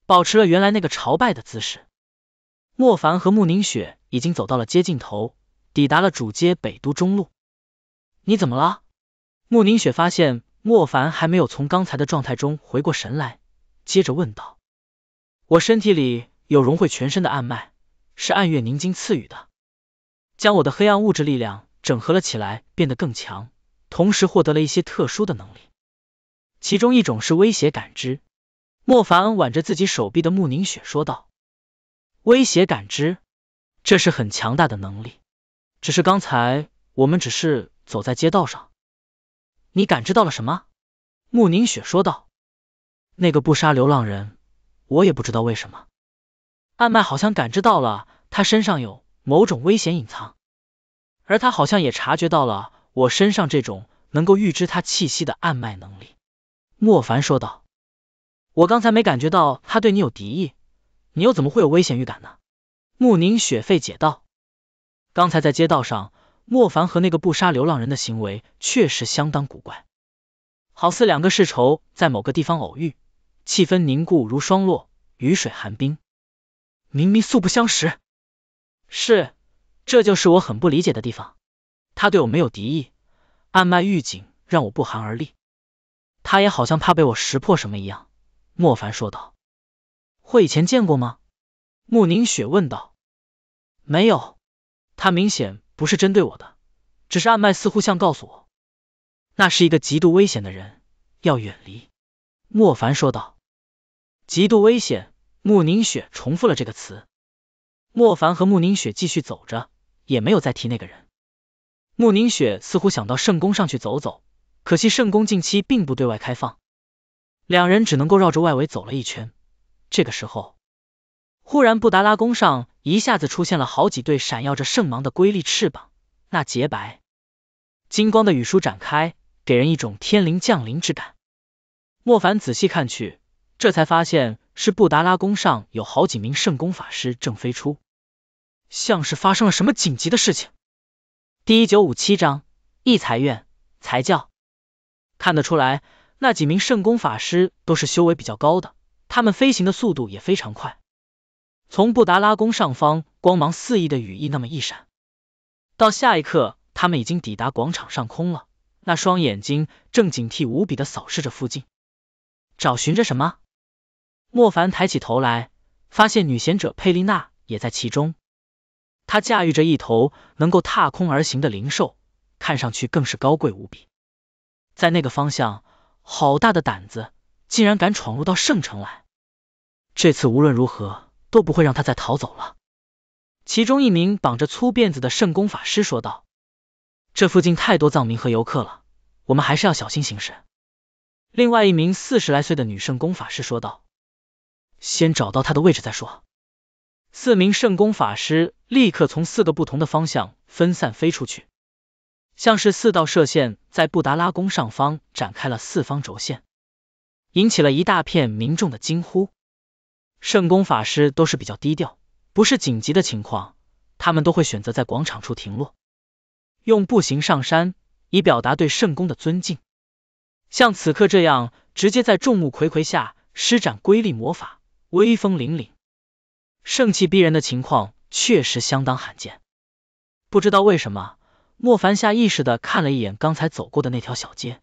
保持了原来那个朝拜的姿势。莫凡和穆宁雪已经走到了街尽头，抵达了主街北都中路。你怎么了？穆宁雪发现莫凡还没有从刚才的状态中回过神来，接着问道：“我身体里有融汇全身的暗脉，是暗月凝晶赐予的，将我的黑暗物质力量整合了起来，变得更强，同时获得了一些特殊的能力。其中一种是威胁感知。”莫凡挽着自己手臂的穆宁雪说道。威胁感知，这是很强大的能力。只是刚才我们只是走在街道上，你感知到了什么？穆宁雪说道。那个不杀流浪人，我也不知道为什么。暗脉好像感知到了他身上有某种危险隐藏，而他好像也察觉到了我身上这种能够预知他气息的暗脉能力。莫凡说道。我刚才没感觉到他对你有敌意。你又怎么会有危险预感呢？穆宁雪费解道。刚才在街道上，莫凡和那个不杀流浪人的行为确实相当古怪，好似两个世仇在某个地方偶遇，气氛凝固如霜落，雨水寒冰。明明素不相识，是，这就是我很不理解的地方。他对我没有敌意，暗脉预警让我不寒而栗。他也好像怕被我识破什么一样。莫凡说道。会以前见过吗？穆宁雪问道。没有，他明显不是针对我的，只是暗脉似乎像告诉我，那是一个极度危险的人，要远离。莫凡说道。极度危险？穆宁雪重复了这个词。莫凡和穆宁雪继续走着，也没有再提那个人。穆宁雪似乎想到圣宫上去走走，可惜圣宫近期并不对外开放，两人只能够绕着外围走了一圈。这个时候，忽然布达拉宫上一下子出现了好几对闪耀着圣芒的瑰丽翅膀，那洁白金光的羽书展开，给人一种天灵降临之感。莫凡仔细看去，这才发现是布达拉宫上有好几名圣宫法师正飞出，像是发生了什么紧急的事情。第一九五七章：异财院财教看得出来，那几名圣宫法师都是修为比较高的。他们飞行的速度也非常快，从布达拉宫上方光芒四溢的羽翼那么一闪，到下一刻他们已经抵达广场上空了。那双眼睛正警惕无比的扫视着附近，找寻着什么。莫凡抬起头来，发现女贤者佩丽娜也在其中。她驾驭着一头能够踏空而行的灵兽，看上去更是高贵无比。在那个方向，好大的胆子，竟然敢闯入到圣城来！这次无论如何都不会让他再逃走了。其中一名绑着粗辫子的圣功法师说道：“这附近太多藏民和游客了，我们还是要小心行事。”另外一名四十来岁的女圣功法师说道：“先找到他的位置再说。”四名圣功法师立刻从四个不同的方向分散飞出去，像是四道射线在布达拉宫上方展开了四方轴线，引起了一大片民众的惊呼。圣功法师都是比较低调，不是紧急的情况，他们都会选择在广场处停落，用步行上山，以表达对圣功的尊敬。像此刻这样直接在众目睽睽下施展瑰丽魔法，威风凛凛、盛气逼人的情况，确实相当罕见。不知道为什么，莫凡下意识的看了一眼刚才走过的那条小街，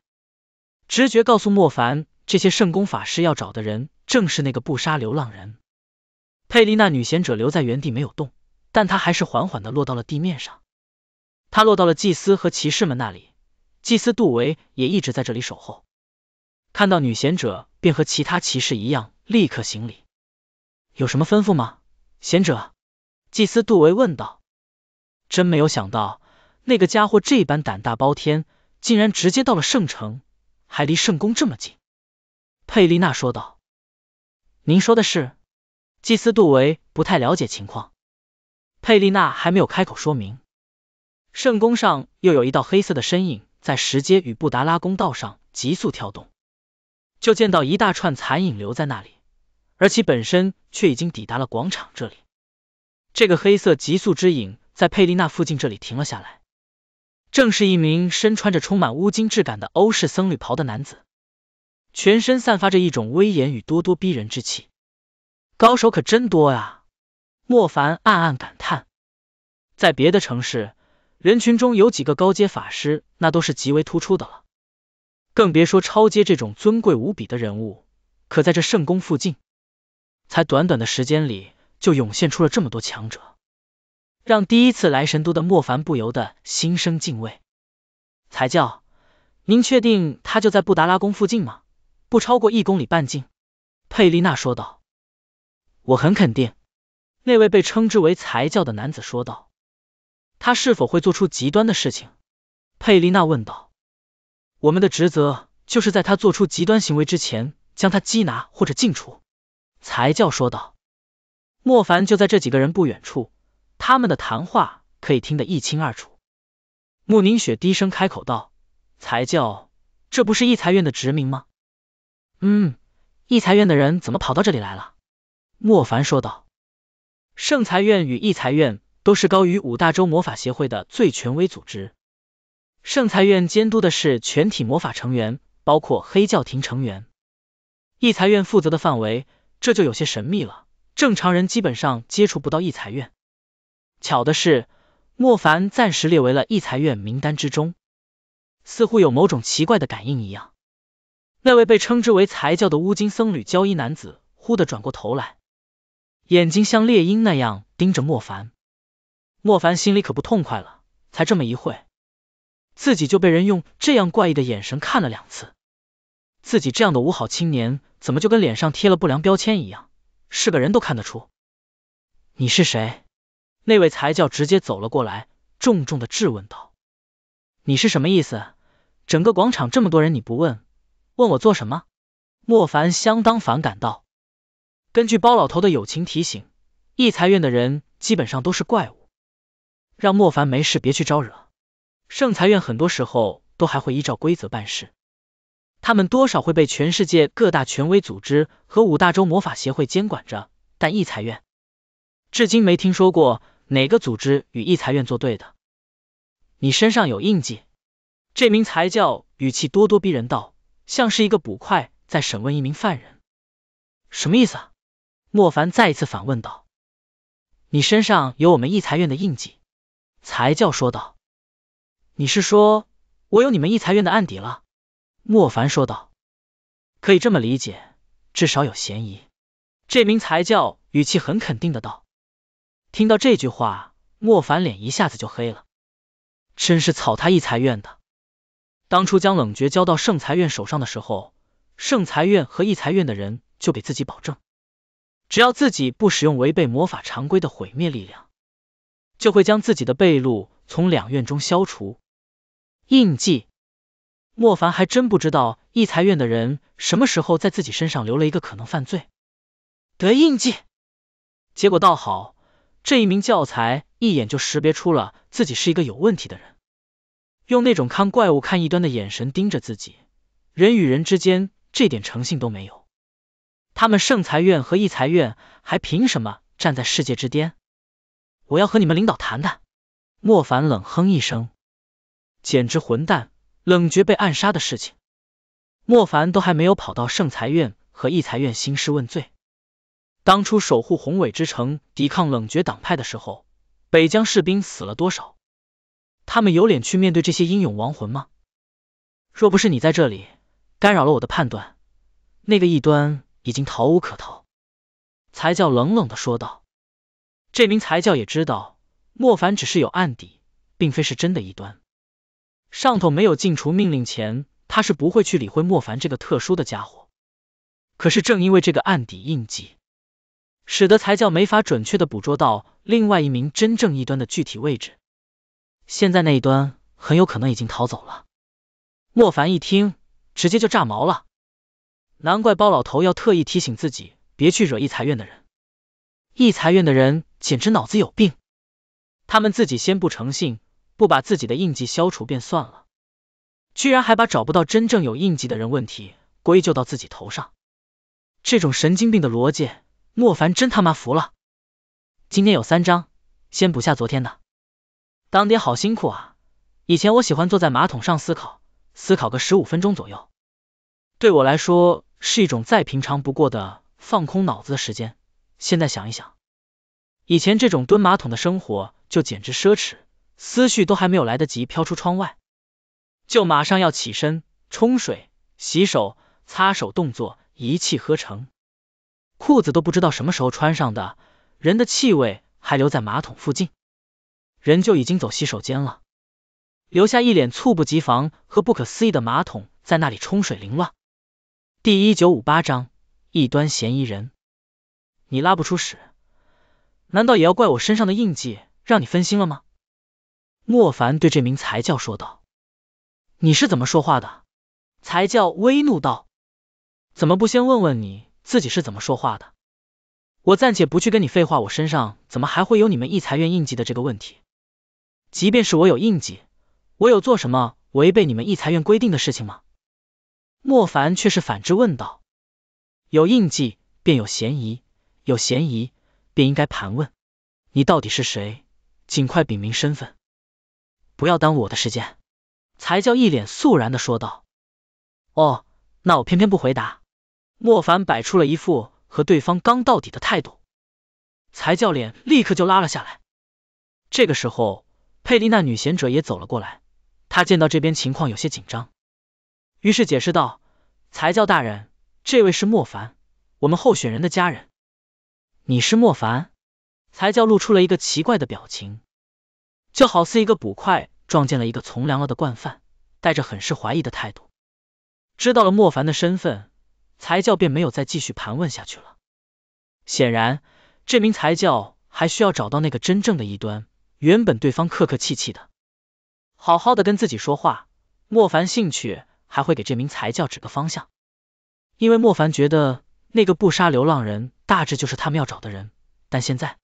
直觉告诉莫凡，这些圣功法师要找的人。正是那个不杀流浪人，佩利娜女贤者留在原地没有动，但她还是缓缓的落到了地面上。她落到了祭司和骑士们那里，祭司杜维也一直在这里守候。看到女贤者，便和其他骑士一样立刻行礼。有什么吩咐吗，贤者？祭司杜维问道。真没有想到那个家伙这般胆大包天，竟然直接到了圣城，还离圣宫这么近。佩利娜说道。您说的是，祭司杜维不太了解情况。佩利娜还没有开口说明，圣宫上又有一道黑色的身影在石阶与布达拉宫道上急速跳动，就见到一大串残影留在那里，而其本身却已经抵达了广场这里。这个黑色急速之影在佩利娜附近这里停了下来，正是一名身穿着充满乌金质感的欧式僧侣袍的男子。全身散发着一种威严与咄咄逼人之气，高手可真多呀！莫凡暗暗感叹，在别的城市，人群中有几个高阶法师，那都是极为突出的了，更别说超阶这种尊贵无比的人物。可在这圣宫附近，才短短的时间里，就涌现出了这么多强者，让第一次来神都的莫凡不由得心生敬畏。才教，您确定他就在布达拉宫附近吗？不超过一公里半径，佩丽娜说道。我很肯定，那位被称之为才教的男子说道。他是否会做出极端的事情？佩丽娜问道。我们的职责就是在他做出极端行为之前将他缉拿或者禁除，才教说道。莫凡就在这几个人不远处，他们的谈话可以听得一清二楚。穆宁雪低声开口道：“才教，这不是一财院的职名吗？”嗯，异财院的人怎么跑到这里来了？莫凡说道。圣财院与异财院都是高于五大洲魔法协会的最权威组织，圣财院监督的是全体魔法成员，包括黑教廷成员。异财院负责的范围，这就有些神秘了。正常人基本上接触不到异财院。巧的是，莫凡暂时列为了异财院名单之中，似乎有某种奇怪的感应一样。那位被称之为才教的乌金僧侣、交衣男子，忽地转过头来，眼睛像猎鹰那样盯着莫凡。莫凡心里可不痛快了，才这么一会，自己就被人用这样怪异的眼神看了两次。自己这样的五好青年，怎么就跟脸上贴了不良标签一样，是个人都看得出。你是谁？那位才教直接走了过来，重重的质问道：“你是什么意思？整个广场这么多人，你不问？”问我做什么？莫凡相当反感道。根据包老头的友情提醒，异财院的人基本上都是怪物，让莫凡没事别去招惹。圣财院很多时候都还会依照规则办事，他们多少会被全世界各大权威组织和五大洲魔法协会监管着，但异财院至今没听说过哪个组织与异财院作对的。你身上有印记，这名才教语气咄咄逼人道。像是一个捕快在审问一名犯人，什么意思？莫凡再一次反问道。你身上有我们义财院的印记，财教说道。你是说，我有你们义财院的案底了？莫凡说道。可以这么理解，至少有嫌疑。这名财教语气很肯定的道。听到这句话，莫凡脸一下子就黑了，真是草他义财院的！当初将冷绝交到圣财院手上的时候，圣财院和义财院的人就给自己保证，只要自己不使用违背魔法常规的毁灭力量，就会将自己的被褥从两院中消除印记。莫凡还真不知道义财院的人什么时候在自己身上留了一个可能犯罪得印记，结果倒好，这一名教材一眼就识别出了自己是一个有问题的人。用那种看怪物、看异端的眼神盯着自己，人与人之间这点诚信都没有，他们圣裁院和异财院还凭什么站在世界之巅？我要和你们领导谈谈。莫凡冷哼一声，简直混蛋！冷绝被暗杀的事情，莫凡都还没有跑到圣裁院和异财院兴师问罪。当初守护宏伟之城、抵抗冷绝党派的时候，北疆士兵死了多少？他们有脸去面对这些英勇亡魂吗？若不是你在这里干扰了我的判断，那个异端已经逃无可逃。才教冷冷的说道。这名才教也知道莫凡只是有案底，并非是真的异端。上头没有禁除命令前，他是不会去理会莫凡这个特殊的家伙。可是正因为这个案底印记，使得才教没法准确的捕捉到另外一名真正异端的具体位置。现在那一端很有可能已经逃走了。莫凡一听，直接就炸毛了。难怪包老头要特意提醒自己别去惹义财院的人。义财院的人简直脑子有病，他们自己先不诚信，不把自己的印记消除便算了，居然还把找不到真正有印记的人问题归咎到自己头上。这种神经病的逻辑，莫凡真他妈服了。今天有三章，先补下昨天的。当爹好辛苦啊！以前我喜欢坐在马桶上思考，思考个十五分钟左右，对我来说是一种再平常不过的放空脑子的时间。现在想一想，以前这种蹲马桶的生活就简直奢侈，思绪都还没有来得及飘出窗外，就马上要起身冲水、洗手、擦手，动作一气呵成，裤子都不知道什么时候穿上的，人的气味还留在马桶附近。人就已经走洗手间了，留下一脸猝不及防和不可思议的马桶在那里冲水凌乱。第一九五八章异端嫌疑人，你拉不出屎，难道也要怪我身上的印记让你分心了吗？莫凡对这名财教说道：“你是怎么说话的？”财教微怒道：“怎么不先问问你自己是怎么说话的？我暂且不去跟你废话，我身上怎么还会有你们异财院印记的这个问题？”即便是我有印记，我有做什么违背你们一财院规定的事情吗？莫凡却是反问道：“有印记便有嫌疑，有嫌疑便应该盘问，你到底是谁？尽快禀明身份，不要耽误我的时间。”才教一脸肃然的说道：“哦，那我偏偏不回答。”莫凡摆出了一副和对方刚到底的态度，才教脸立刻就拉了下来。这个时候。佩利娜女贤者也走了过来，她见到这边情况有些紧张，于是解释道：“才教大人，这位是莫凡，我们候选人的家人。你是莫凡？”才教露出了一个奇怪的表情，就好似一个捕快撞见了一个从良了的惯犯，带着很是怀疑的态度。知道了莫凡的身份，才教便没有再继续盘问下去了。显然，这名才教还需要找到那个真正的异端。原本对方客客气气的，好好的跟自己说话，莫凡兴趣还会给这名财教指个方向，因为莫凡觉得那个不杀流浪人大致就是他们要找的人，但现在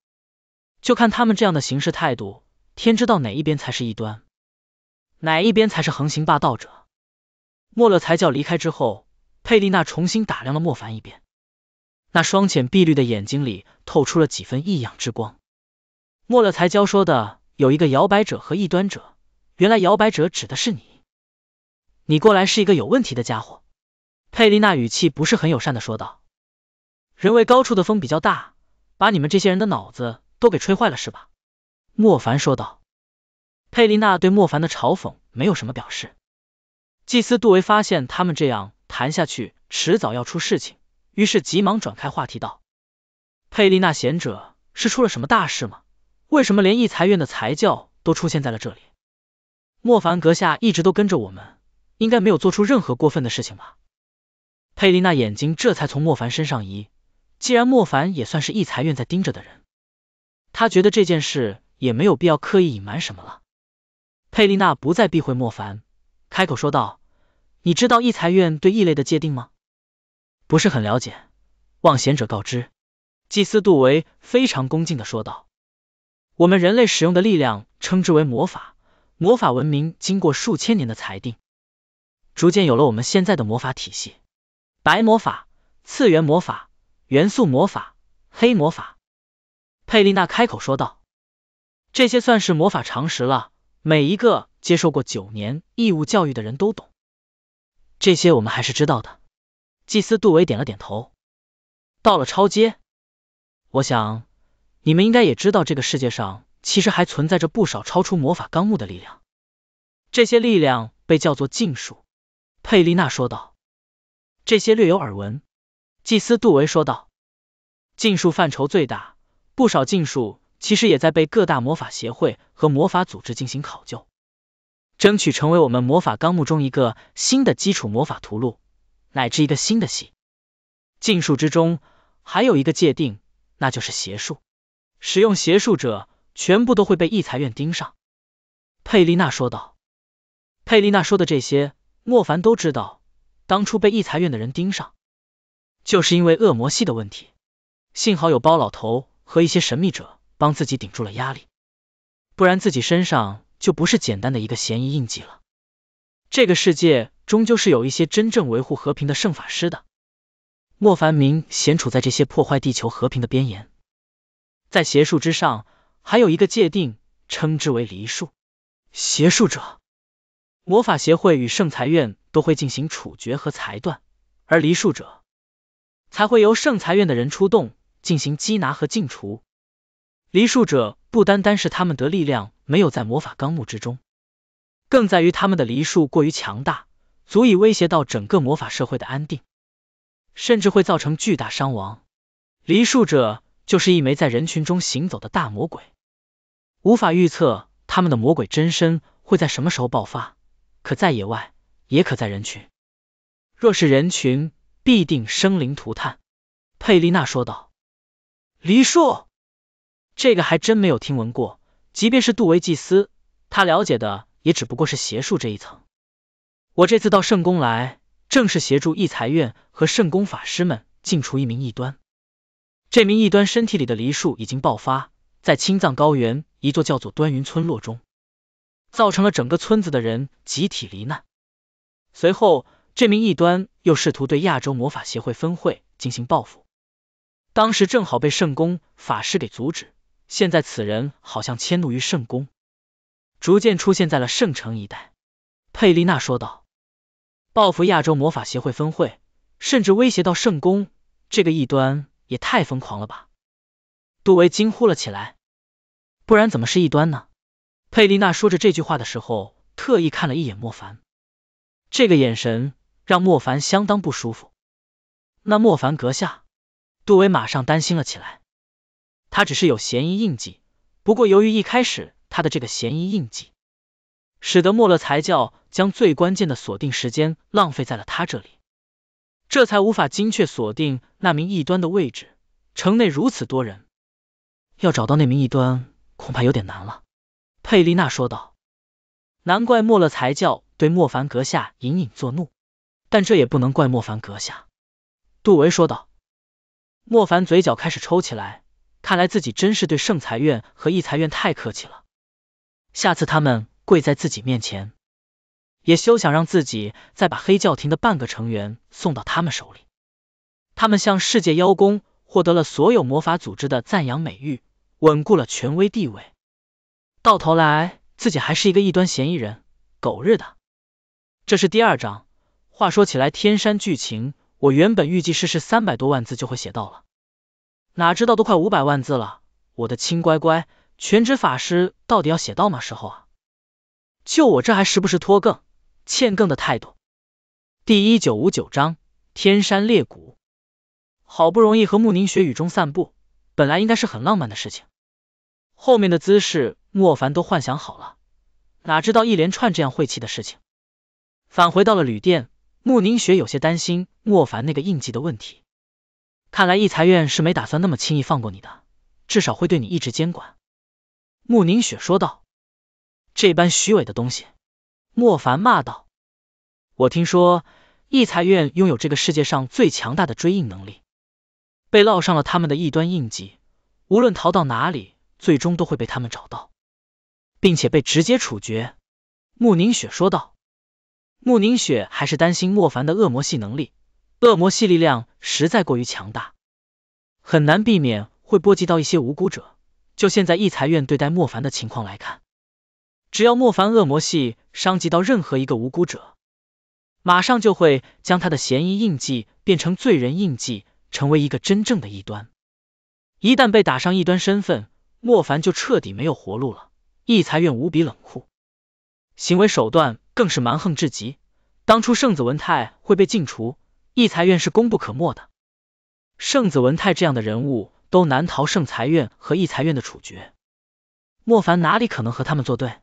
就看他们这样的行事态度，天知道哪一边才是异端，哪一边才是横行霸道者。莫勒才教离开之后，佩丽娜重新打量了莫凡一遍，那双浅碧绿的眼睛里透出了几分异样之光。莫勒才教说的有一个摇摆者和异端者，原来摇摆者指的是你，你过来是一个有问题的家伙。”佩利娜语气不是很友善的说道，“人为高处的风比较大，把你们这些人的脑子都给吹坏了是吧？”莫凡说道。佩丽娜对莫凡的嘲讽没有什么表示。祭司杜维发现他们这样谈下去，迟早要出事情，于是急忙转开话题道：“佩丽娜贤者，是出了什么大事吗？”为什么连异财院的财教都出现在了这里？莫凡阁下一直都跟着我们，应该没有做出任何过分的事情吧？佩利娜眼睛这才从莫凡身上移，既然莫凡也算是一财院在盯着的人，他觉得这件事也没有必要刻意隐瞒什么了。佩利娜不再避讳莫凡，开口说道：“你知道异财院对异类的界定吗？”“不是很了解，望贤者告知。”祭司杜维非常恭敬的说道。我们人类使用的力量称之为魔法，魔法文明经过数千年的裁定，逐渐有了我们现在的魔法体系：白魔法、次元魔法、元素魔法、黑魔法。佩丽娜开口说道：“这些算是魔法常识了，每一个接受过九年义务教育的人都懂。这些我们还是知道的。”祭司杜维点了点头。到了超阶，我想。你们应该也知道，这个世界上其实还存在着不少超出魔法纲目的力量，这些力量被叫做禁术。”佩丽娜说道。“这些略有耳闻。”祭司杜维说道。“禁术范畴最大，不少禁术其实也在被各大魔法协会和魔法组织进行考究，争取成为我们魔法纲目中一个新的基础魔法图录，乃至一个新的系。禁术之中还有一个界定，那就是邪术。”使用邪术者，全部都会被异财院盯上。”佩丽娜说道。佩丽娜说的这些，莫凡都知道。当初被异财院的人盯上，就是因为恶魔系的问题。幸好有包老头和一些神秘者帮自己顶住了压力，不然自己身上就不是简单的一个嫌疑印记了。这个世界终究是有一些真正维护和平的圣法师的。莫凡明显处在这些破坏地球和平的边沿。在邪术之上，还有一个界定，称之为离术。邪术者，魔法协会与圣裁院都会进行处决和裁断，而离术者才会由圣裁院的人出动进行缉拿和禁除。离术者不单单是他们的力量没有在魔法纲目之中，更在于他们的离术过于强大，足以威胁到整个魔法社会的安定，甚至会造成巨大伤亡。离术者。就是一枚在人群中行走的大魔鬼，无法预测他们的魔鬼真身会在什么时候爆发。可在野外，也可在人群。若是人群，必定生灵涂炭。佩丽娜说道：“黎树，这个还真没有听闻过。即便是杜维祭司，他了解的也只不过是邪术这一层。我这次到圣宫来，正是协助义财院和圣宫法师们净除一名异端。”这名异端身体里的梨树已经爆发，在青藏高原一座叫做端云村落中，造成了整个村子的人集体罹难。随后，这名异端又试图对亚洲魔法协会分会进行报复，当时正好被圣宫法师给阻止。现在此人好像迁怒于圣宫，逐渐出现在了圣城一带。佩丽娜说道：“报复亚洲魔法协会分会，甚至威胁到圣宫这个异端。”也太疯狂了吧！杜维惊呼了起来，不然怎么是异端呢？佩利娜说着这句话的时候，特意看了一眼莫凡，这个眼神让莫凡相当不舒服。那莫凡阁下，杜威马上担心了起来。他只是有嫌疑印记，不过由于一开始他的这个嫌疑印记，使得莫勒才教将最关键的锁定时间浪费在了他这里。这才无法精确锁定那名异端的位置。城内如此多人，要找到那名异端恐怕有点难了。佩丽娜说道。难怪莫勒才教对莫凡阁下隐隐作怒，但这也不能怪莫凡阁下。杜维说道。莫凡嘴角开始抽起来，看来自己真是对圣裁院和异裁院太客气了。下次他们跪在自己面前。也休想让自己再把黑教廷的半个成员送到他们手里。他们向世界邀功，获得了所有魔法组织的赞扬美誉，稳固了权威地位。到头来，自己还是一个异端嫌疑人。狗日的！这是第二章。话说起来，天山剧情，我原本预计是是三百多万字就会写到了，哪知道都快五百万字了。我的亲乖乖，全职法师到底要写到吗时候啊？就我这还时不时拖更。欠更的态度，第一九五九章天山裂谷。好不容易和穆宁雪雨中散步，本来应该是很浪漫的事情。后面的姿势莫凡都幻想好了，哪知道一连串这样晦气的事情。返回到了旅店，穆宁雪有些担心莫凡那个印记的问题。看来义才院是没打算那么轻易放过你的，至少会对你一直监管。穆宁雪说道：“这般虚伪的东西。”莫凡骂道：“我听说异才院拥有这个世界上最强大的追印能力，被烙上了他们的异端印记，无论逃到哪里，最终都会被他们找到，并且被直接处决。”穆宁雪说道。穆宁雪还是担心莫凡的恶魔系能力，恶魔系力量实在过于强大，很难避免会波及到一些无辜者。就现在异才院对待莫凡的情况来看。只要莫凡恶魔系伤及到任何一个无辜者，马上就会将他的嫌疑印记变成罪人印记，成为一个真正的异端。一旦被打上异端身份，莫凡就彻底没有活路了。异才院无比冷酷，行为手段更是蛮横至极。当初圣子文泰会被禁除，异才院是功不可没的。圣子文泰这样的人物都难逃圣才院和异才院的处决，莫凡哪里可能和他们作对？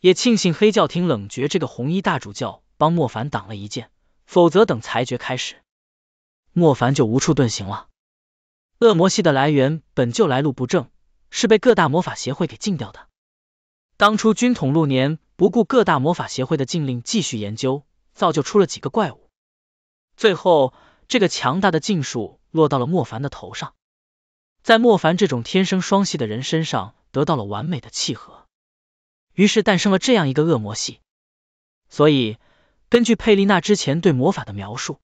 也庆幸黑教廷冷绝这个红衣大主教帮莫凡挡了一剑，否则等裁决开始，莫凡就无处遁形了。恶魔系的来源本就来路不正，是被各大魔法协会给禁掉的。当初军统陆年不顾各大魔法协会的禁令，继续研究，造就出了几个怪物。最后，这个强大的禁术落到了莫凡的头上，在莫凡这种天生双系的人身上得到了完美的契合。于是诞生了这样一个恶魔系。所以，根据佩利娜之前对魔法的描述，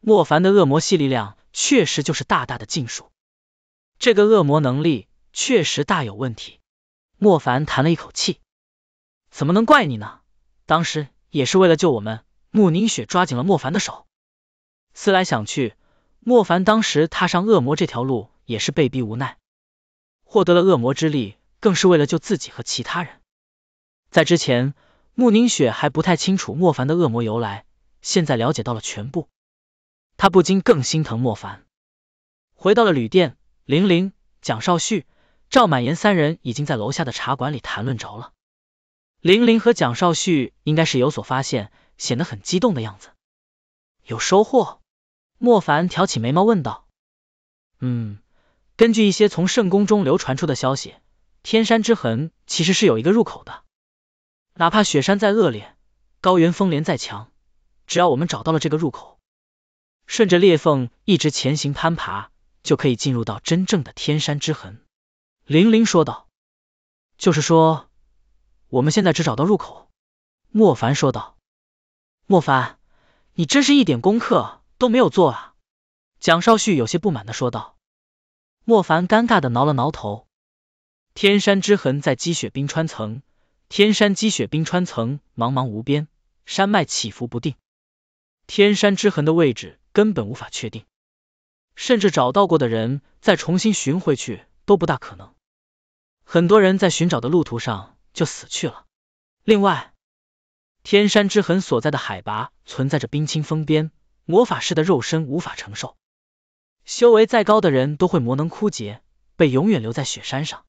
莫凡的恶魔系力量确实就是大大的禁术。这个恶魔能力确实大有问题。莫凡叹了一口气：“怎么能怪你呢？当时也是为了救我们。”穆宁雪抓紧了莫凡的手。思来想去，莫凡当时踏上恶魔这条路也是被逼无奈，获得了恶魔之力，更是为了救自己和其他人。在之前，穆宁雪还不太清楚莫凡的恶魔由来，现在了解到了全部，他不禁更心疼莫凡。回到了旅店，玲玲、蒋少旭、赵满岩三人已经在楼下的茶馆里谈论着了。玲玲和蒋少旭应该是有所发现，显得很激动的样子。有收获？莫凡挑起眉毛问道。嗯，根据一些从圣宫中流传出的消息，天山之痕其实是有一个入口的。哪怕雪山再恶劣，高原风连再强，只要我们找到了这个入口，顺着裂缝一直前行攀爬，就可以进入到真正的天山之痕。”玲玲说道。“就是说，我们现在只找到入口。”莫凡说道。“莫凡，你真是一点功课都没有做啊！”蒋少旭有些不满的说道。莫凡尴尬的挠了挠头。天山之痕在积雪冰川层。天山积雪冰川层茫茫无边，山脉起伏不定，天山之痕的位置根本无法确定，甚至找到过的人再重新寻回去都不大可能。很多人在寻找的路途上就死去了。另外，天山之痕所在的海拔存在着冰清风边，魔法师的肉身无法承受，修为再高的人都会魔能枯竭，被永远留在雪山上。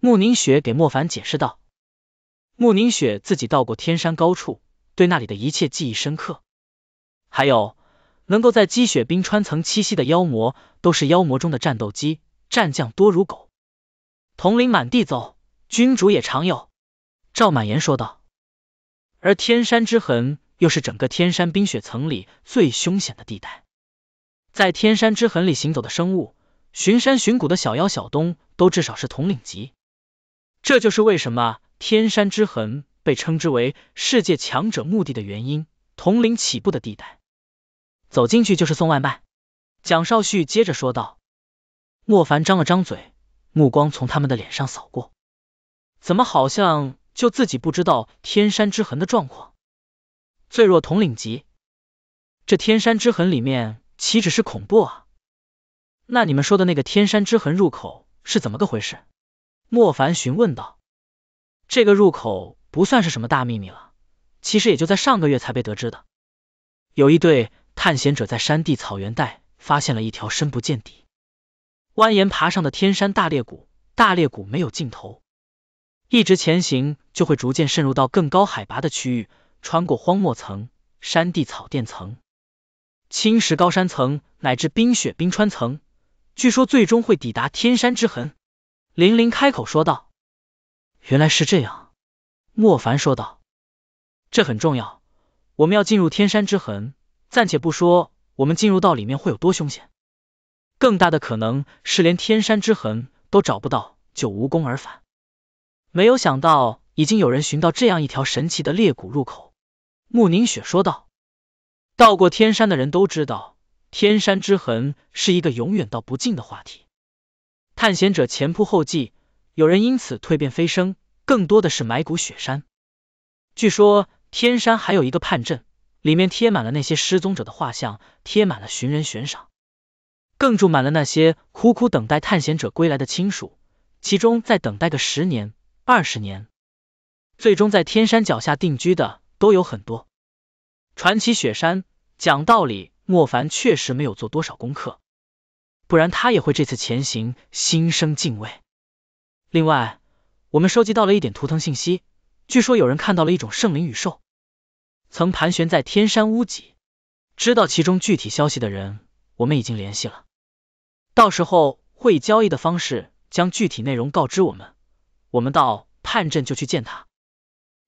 慕凝雪给莫凡解释道。穆宁雪自己到过天山高处，对那里的一切记忆深刻。还有，能够在积雪冰川层栖息的妖魔，都是妖魔中的战斗机、战将，多如狗，统领满地走，君主也常有。赵满言说道。而天山之痕，又是整个天山冰雪层里最凶险的地带。在天山之痕里行走的生物，巡山巡谷的小妖小东，都至少是统领级。这就是为什么天山之痕被称之为世界强者墓地的原因，统领起步的地带，走进去就是送外卖。蒋少旭接着说道。莫凡张了张嘴，目光从他们的脸上扫过，怎么好像就自己不知道天山之痕的状况？最弱统领级，这天山之痕里面岂止是恐怖？啊？那你们说的那个天山之痕入口是怎么个回事？莫凡询问道：“这个入口不算是什么大秘密了，其实也就在上个月才被得知的。有一对探险者在山地草原带发现了一条深不见底、蜿蜒爬上的天山大裂谷。大裂谷没有尽头，一直前行就会逐渐渗入到更高海拔的区域，穿过荒漠层、山地草甸层、青石高山层乃至冰雪冰川层，据说最终会抵达天山之痕。”玲玲开口说道：“原来是这样。”莫凡说道：“这很重要，我们要进入天山之痕，暂且不说我们进入到里面会有多凶险，更大的可能是连天山之痕都找不到，就无功而返。”没有想到，已经有人寻到这样一条神奇的裂谷入口。穆宁雪说道：“到过天山的人都知道，天山之痕是一个永远到不尽的话题。”探险者前仆后继，有人因此蜕变飞升，更多的是埋骨雪山。据说天山还有一个判镇，里面贴满了那些失踪者的画像，贴满了寻人悬赏，更住满了那些苦苦等待探险者归来的亲属。其中在等待个十年、二十年，最终在天山脚下定居的都有很多。传奇雪山，讲道理，莫凡确实没有做多少功课。不然他也会这次前行心生敬畏。另外，我们收集到了一点图腾信息，据说有人看到了一种圣灵与兽，曾盘旋在天山屋脊。知道其中具体消息的人，我们已经联系了，到时候会以交易的方式将具体内容告知我们。我们到叛镇就去见他。”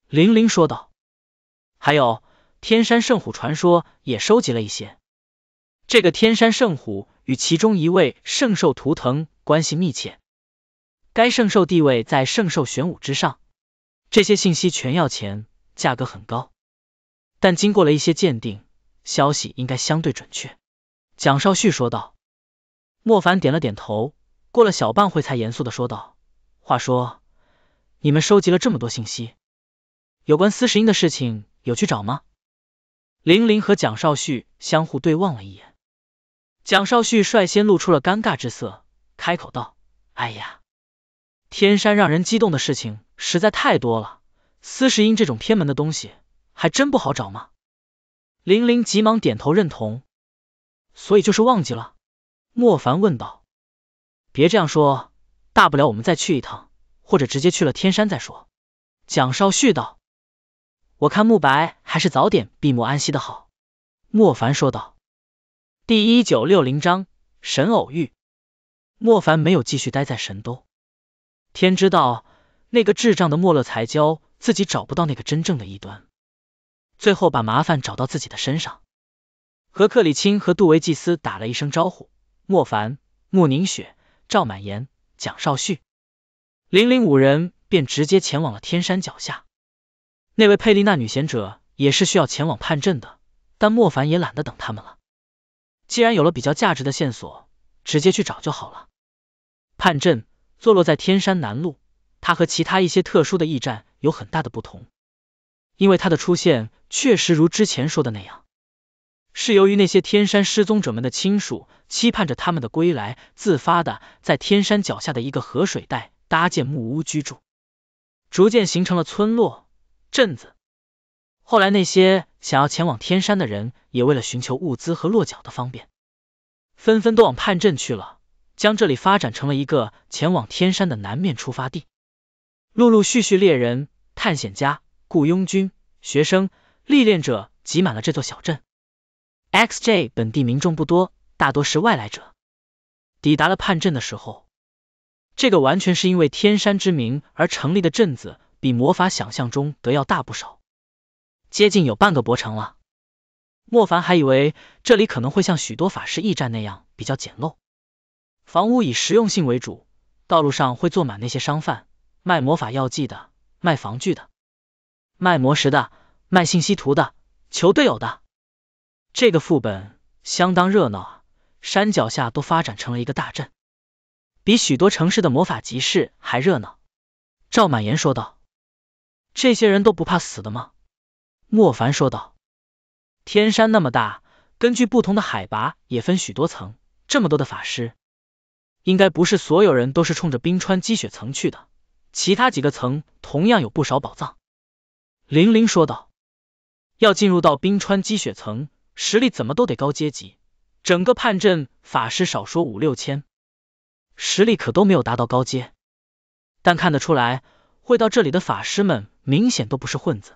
玲玲说道。“还有天山圣虎传说也收集了一些，这个天山圣虎。”与其中一位圣兽图腾关系密切，该圣兽地位在圣兽玄武之上。这些信息全要钱，价格很高，但经过了一些鉴定，消息应该相对准确。蒋少旭说道。莫凡点了点头，过了小半会才严肃的说道：“话说，你们收集了这么多信息，有关司石英的事情有去找吗？”玲玲和蒋少旭相互对望了一眼。蒋少旭率先露出了尴尬之色，开口道：“哎呀，天山让人激动的事情实在太多了，司石英这种偏门的东西还真不好找吗？”林玲急忙点头认同。所以就是忘记了？莫凡问道。别这样说，大不了我们再去一趟，或者直接去了天山再说。”蒋少旭道。“我看慕白还是早点闭目安息的好。”莫凡说道。第一九六零章神偶遇。莫凡没有继续待在神都，天知道那个智障的莫勒才教自己找不到那个真正的异端，最后把麻烦找到自己的身上。和克里钦和杜维祭司打了一声招呼，莫凡、穆宁雪、赵满言、蒋少旭，零零五人便直接前往了天山脚下。那位佩利娜女贤者也是需要前往叛阵的，但莫凡也懒得等他们了。既然有了比较价值的线索，直接去找就好了。叛镇坐落在天山南路，它和其他一些特殊的驿站有很大的不同，因为它的出现确实如之前说的那样，是由于那些天山失踪者们的亲属期盼着他们的归来，自发的在天山脚下的一个河水带搭建木屋居住，逐渐形成了村落镇子。后来那些。想要前往天山的人，也为了寻求物资和落脚的方便，纷纷都往叛镇去了，将这里发展成了一个前往天山的南面出发地。陆陆续续，猎人、探险家、雇佣军、学生、历练者挤满了这座小镇。XJ 本地民众不多，大多是外来者。抵达了叛镇的时候，这个完全是因为天山之名而成立的镇子，比魔法想象中得要大不少。接近有半个博城了，莫凡还以为这里可能会像许多法师驿站那样比较简陋，房屋以实用性为主，道路上会坐满那些商贩，卖魔法药剂的，卖防具的，卖魔石的，卖信息图的，求队友的。这个副本相当热闹啊，山脚下都发展成了一个大镇，比许多城市的魔法集市还热闹。赵满言说道：“这些人都不怕死的吗？”莫凡说道：“天山那么大，根据不同的海拔也分许多层。这么多的法师，应该不是所有人都是冲着冰川积雪层去的，其他几个层同样有不少宝藏。”玲玲说道：“要进入到冰川积雪层，实力怎么都得高阶级。整个叛阵法师少说五六千，实力可都没有达到高阶。但看得出来，会到这里的法师们明显都不是混子。”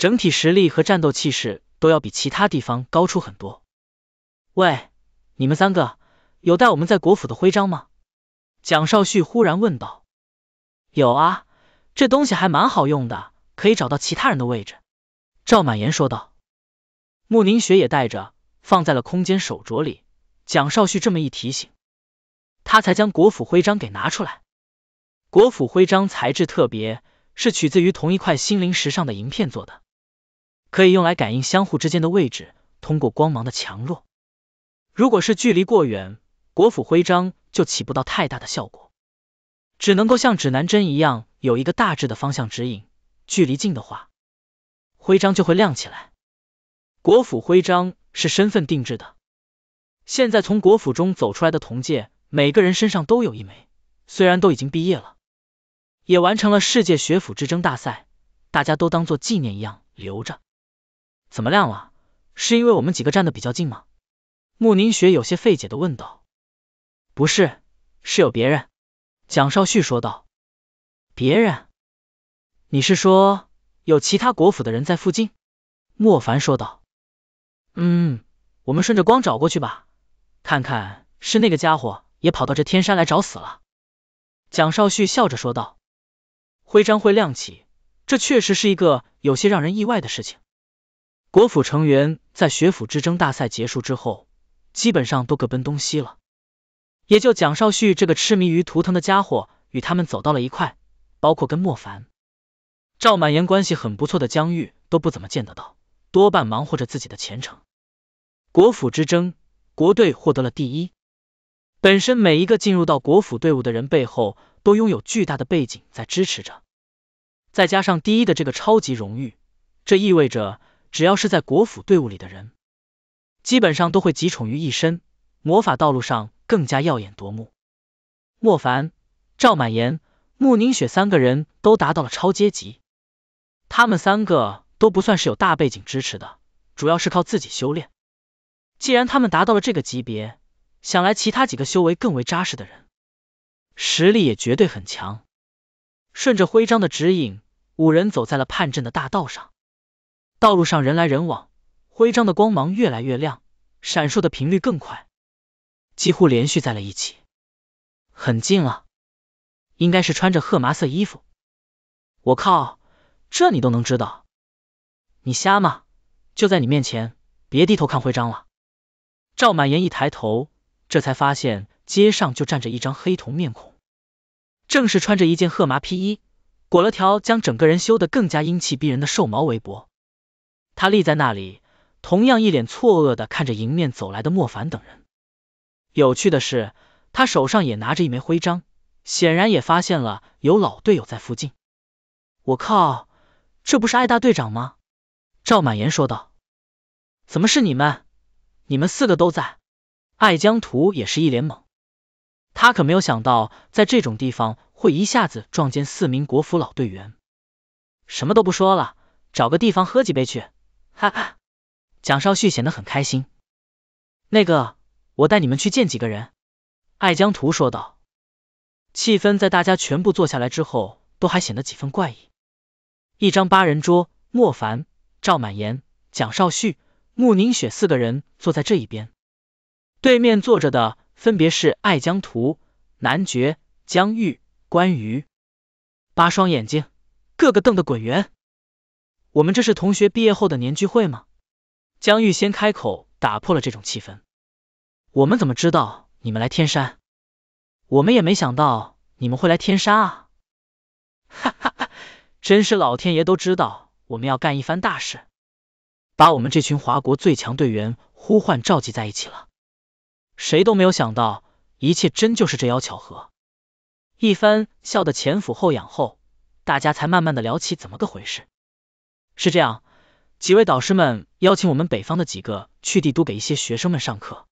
整体实力和战斗气势都要比其他地方高出很多。喂，你们三个有带我们在国府的徽章吗？蒋少旭忽然问道。有啊，这东西还蛮好用的，可以找到其他人的位置。赵满言说道。穆宁雪也带着，放在了空间手镯里。蒋少旭这么一提醒，他才将国府徽章给拿出来。国府徽章材质特别，是取自于同一块心灵石上的银片做的。可以用来感应相互之间的位置，通过光芒的强弱。如果是距离过远，国府徽章就起不到太大的效果，只能够像指南针一样有一个大致的方向指引。距离近的话，徽章就会亮起来。国府徽章是身份定制的，现在从国府中走出来的同届每个人身上都有一枚，虽然都已经毕业了，也完成了世界学府之争大赛，大家都当做纪念一样留着。怎么亮了？是因为我们几个站的比较近吗？穆宁雪有些费解的问道。不是，是有别人。蒋少旭说道。别人？你是说有其他国府的人在附近？莫凡说道。嗯，我们顺着光找过去吧，看看是那个家伙也跑到这天山来找死了。蒋少旭笑着说道。徽章会亮起，这确实是一个有些让人意外的事情。国府成员在学府之争大赛结束之后，基本上都各奔东西了。也就蒋少旭这个痴迷于图腾的家伙，与他们走到了一块。包括跟莫凡、赵满延关系很不错的江玉都不怎么见得到，多半忙活着自己的前程。国府之争，国队获得了第一。本身每一个进入到国府队伍的人背后，都拥有巨大的背景在支持着。再加上第一的这个超级荣誉，这意味着。只要是在国府队伍里的人，基本上都会集宠于一身，魔法道路上更加耀眼夺目。莫凡、赵满延、穆宁雪三个人都达到了超阶级，他们三个都不算是有大背景支持的，主要是靠自己修炼。既然他们达到了这个级别，想来其他几个修为更为扎实的人，实力也绝对很强。顺着徽章的指引，五人走在了叛阵的大道上。道路上人来人往，徽章的光芒越来越亮，闪烁的频率更快，几乎连续在了一起。很近了，应该是穿着褐麻色衣服。我靠，这你都能知道？你瞎吗？就在你面前，别低头看徽章了。赵满言一抬头，这才发现街上就站着一张黑瞳面孔，正是穿着一件褐麻披衣，裹了条将整个人修得更加英气逼人的兽毛围脖。他立在那里，同样一脸错愕的看着迎面走来的莫凡等人。有趣的是，他手上也拿着一枚徽章，显然也发现了有老队友在附近。我靠，这不是艾大队长吗？赵满言说道。怎么是你们？你们四个都在？艾江图也是一脸懵，他可没有想到在这种地方会一下子撞见四名国服老队员。什么都不说了，找个地方喝几杯去。哈哈，蒋少旭显得很开心。那个，我带你们去见几个人。艾江图说道。气氛在大家全部坐下来之后，都还显得几分怪异。一张八人桌，莫凡、赵满延、蒋少旭、穆宁雪四个人坐在这一边，对面坐着的分别是艾江图、男爵、江玉、关羽。八双眼睛，个个瞪得滚圆。我们这是同学毕业后的年聚会吗？江玉先开口打破了这种气氛。我们怎么知道你们来天山？我们也没想到你们会来天山啊！哈哈哈，真是老天爷都知道我们要干一番大事，把我们这群华国最强队员呼唤召集在一起了。谁都没有想到，一切真就是这妖巧合。一番笑得前俯后仰后，大家才慢慢的聊起怎么个回事。是这样，几位导师们邀请我们北方的几个去帝都给一些学生们上课，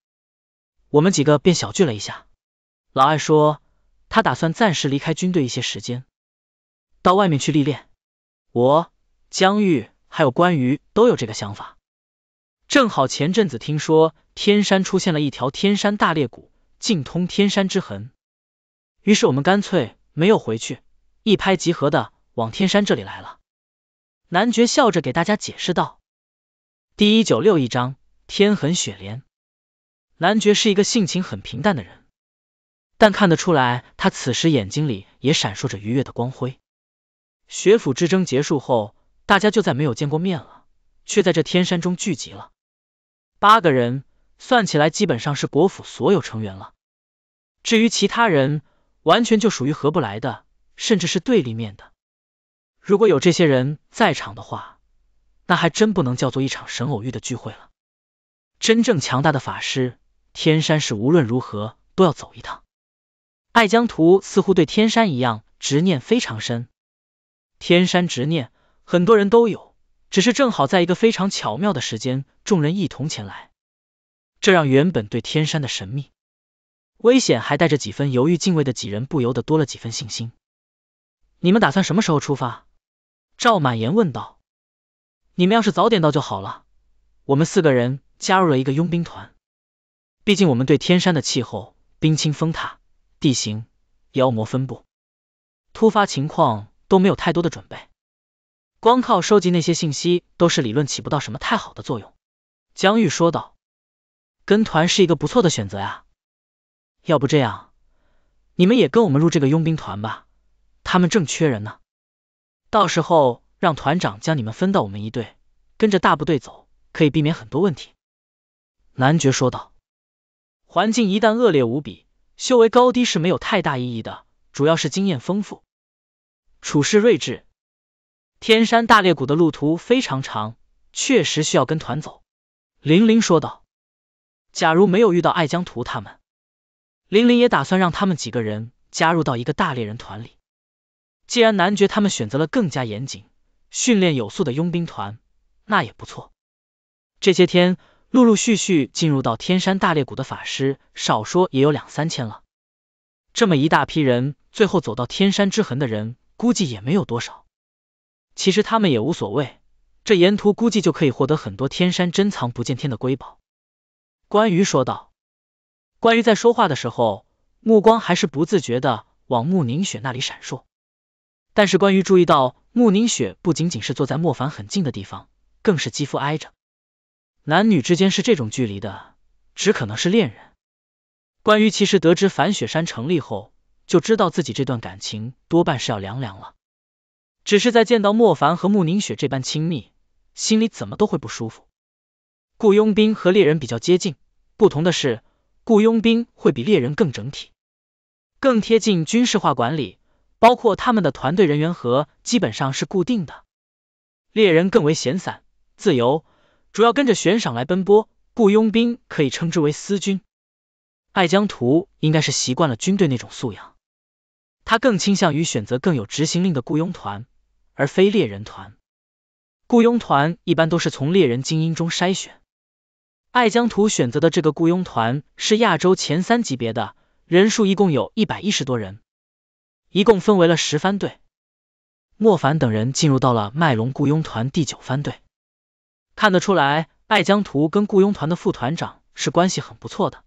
我们几个便小聚了一下。老艾说他打算暂时离开军队一些时间，到外面去历练。我、江玉还有关羽都有这个想法。正好前阵子听说天山出现了一条天山大裂谷，竟通天山之痕，于是我们干脆没有回去，一拍即合的往天山这里来了。男爵笑着给大家解释道：“第一九六一章天痕雪莲。男爵是一个性情很平淡的人，但看得出来，他此时眼睛里也闪烁着愉悦的光辉。学府之争结束后，大家就再没有见过面了，却在这天山中聚集了八个人，算起来基本上是国府所有成员了。至于其他人，完全就属于合不来的，甚至是对立面的。”如果有这些人在场的话，那还真不能叫做一场神偶遇的聚会了。真正强大的法师天山是无论如何都要走一趟。爱江图似乎对天山一样执念非常深，天山执念很多人都有，只是正好在一个非常巧妙的时间，众人一同前来，这让原本对天山的神秘、危险还带着几分犹豫敬畏的几人，不由得多了几分信心。你们打算什么时候出发？赵满言问道：“你们要是早点到就好了。我们四个人加入了一个佣兵团，毕竟我们对天山的气候、冰清峰塔、地形、妖魔分布、突发情况都没有太多的准备，光靠收集那些信息都是理论起不到什么太好的作用。”江玉说道：“跟团是一个不错的选择呀。要不这样，你们也跟我们入这个佣兵团吧，他们正缺人呢。”到时候让团长将你们分到我们一队，跟着大部队走，可以避免很多问题。”男爵说道，“环境一旦恶劣无比，修为高低是没有太大意义的，主要是经验丰富，处事睿智。天山大裂谷的路途非常长，确实需要跟团走。”玲玲说道，“假如没有遇到爱江图他们，玲玲也打算让他们几个人加入到一个大猎人团里。”既然男爵他们选择了更加严谨、训练有素的佣兵团，那也不错。这些天陆陆续续进入到天山大裂谷的法师，少说也有两三千了。这么一大批人，最后走到天山之痕的人，估计也没有多少。其实他们也无所谓，这沿途估计就可以获得很多天山珍藏不见天的瑰宝。”关羽说道。关羽在说话的时候，目光还是不自觉的往穆宁雪那里闪烁。但是，关于注意到穆宁雪不仅仅是坐在莫凡很近的地方，更是几乎挨着。男女之间是这种距离的，只可能是恋人。关于其实得知樊雪山成立后，就知道自己这段感情多半是要凉凉了。只是在见到莫凡和穆宁雪这般亲密，心里怎么都会不舒服。雇佣兵和猎人比较接近，不同的是，雇佣兵会比猎人更整体，更贴近军事化管理。包括他们的团队人员和基本上是固定的。猎人更为闲散、自由，主要跟着悬赏来奔波。雇佣兵可以称之为私军。艾江图应该是习惯了军队那种素养，他更倾向于选择更有执行令的雇佣团，而非猎人团。雇佣团一般都是从猎人精英中筛选。艾江图选择的这个雇佣团是亚洲前三级别的，人数一共有一百一十多人。一共分为了十番队，莫凡等人进入到了麦龙雇佣团第九番队。看得出来，艾江图跟雇佣团的副团长是关系很不错的，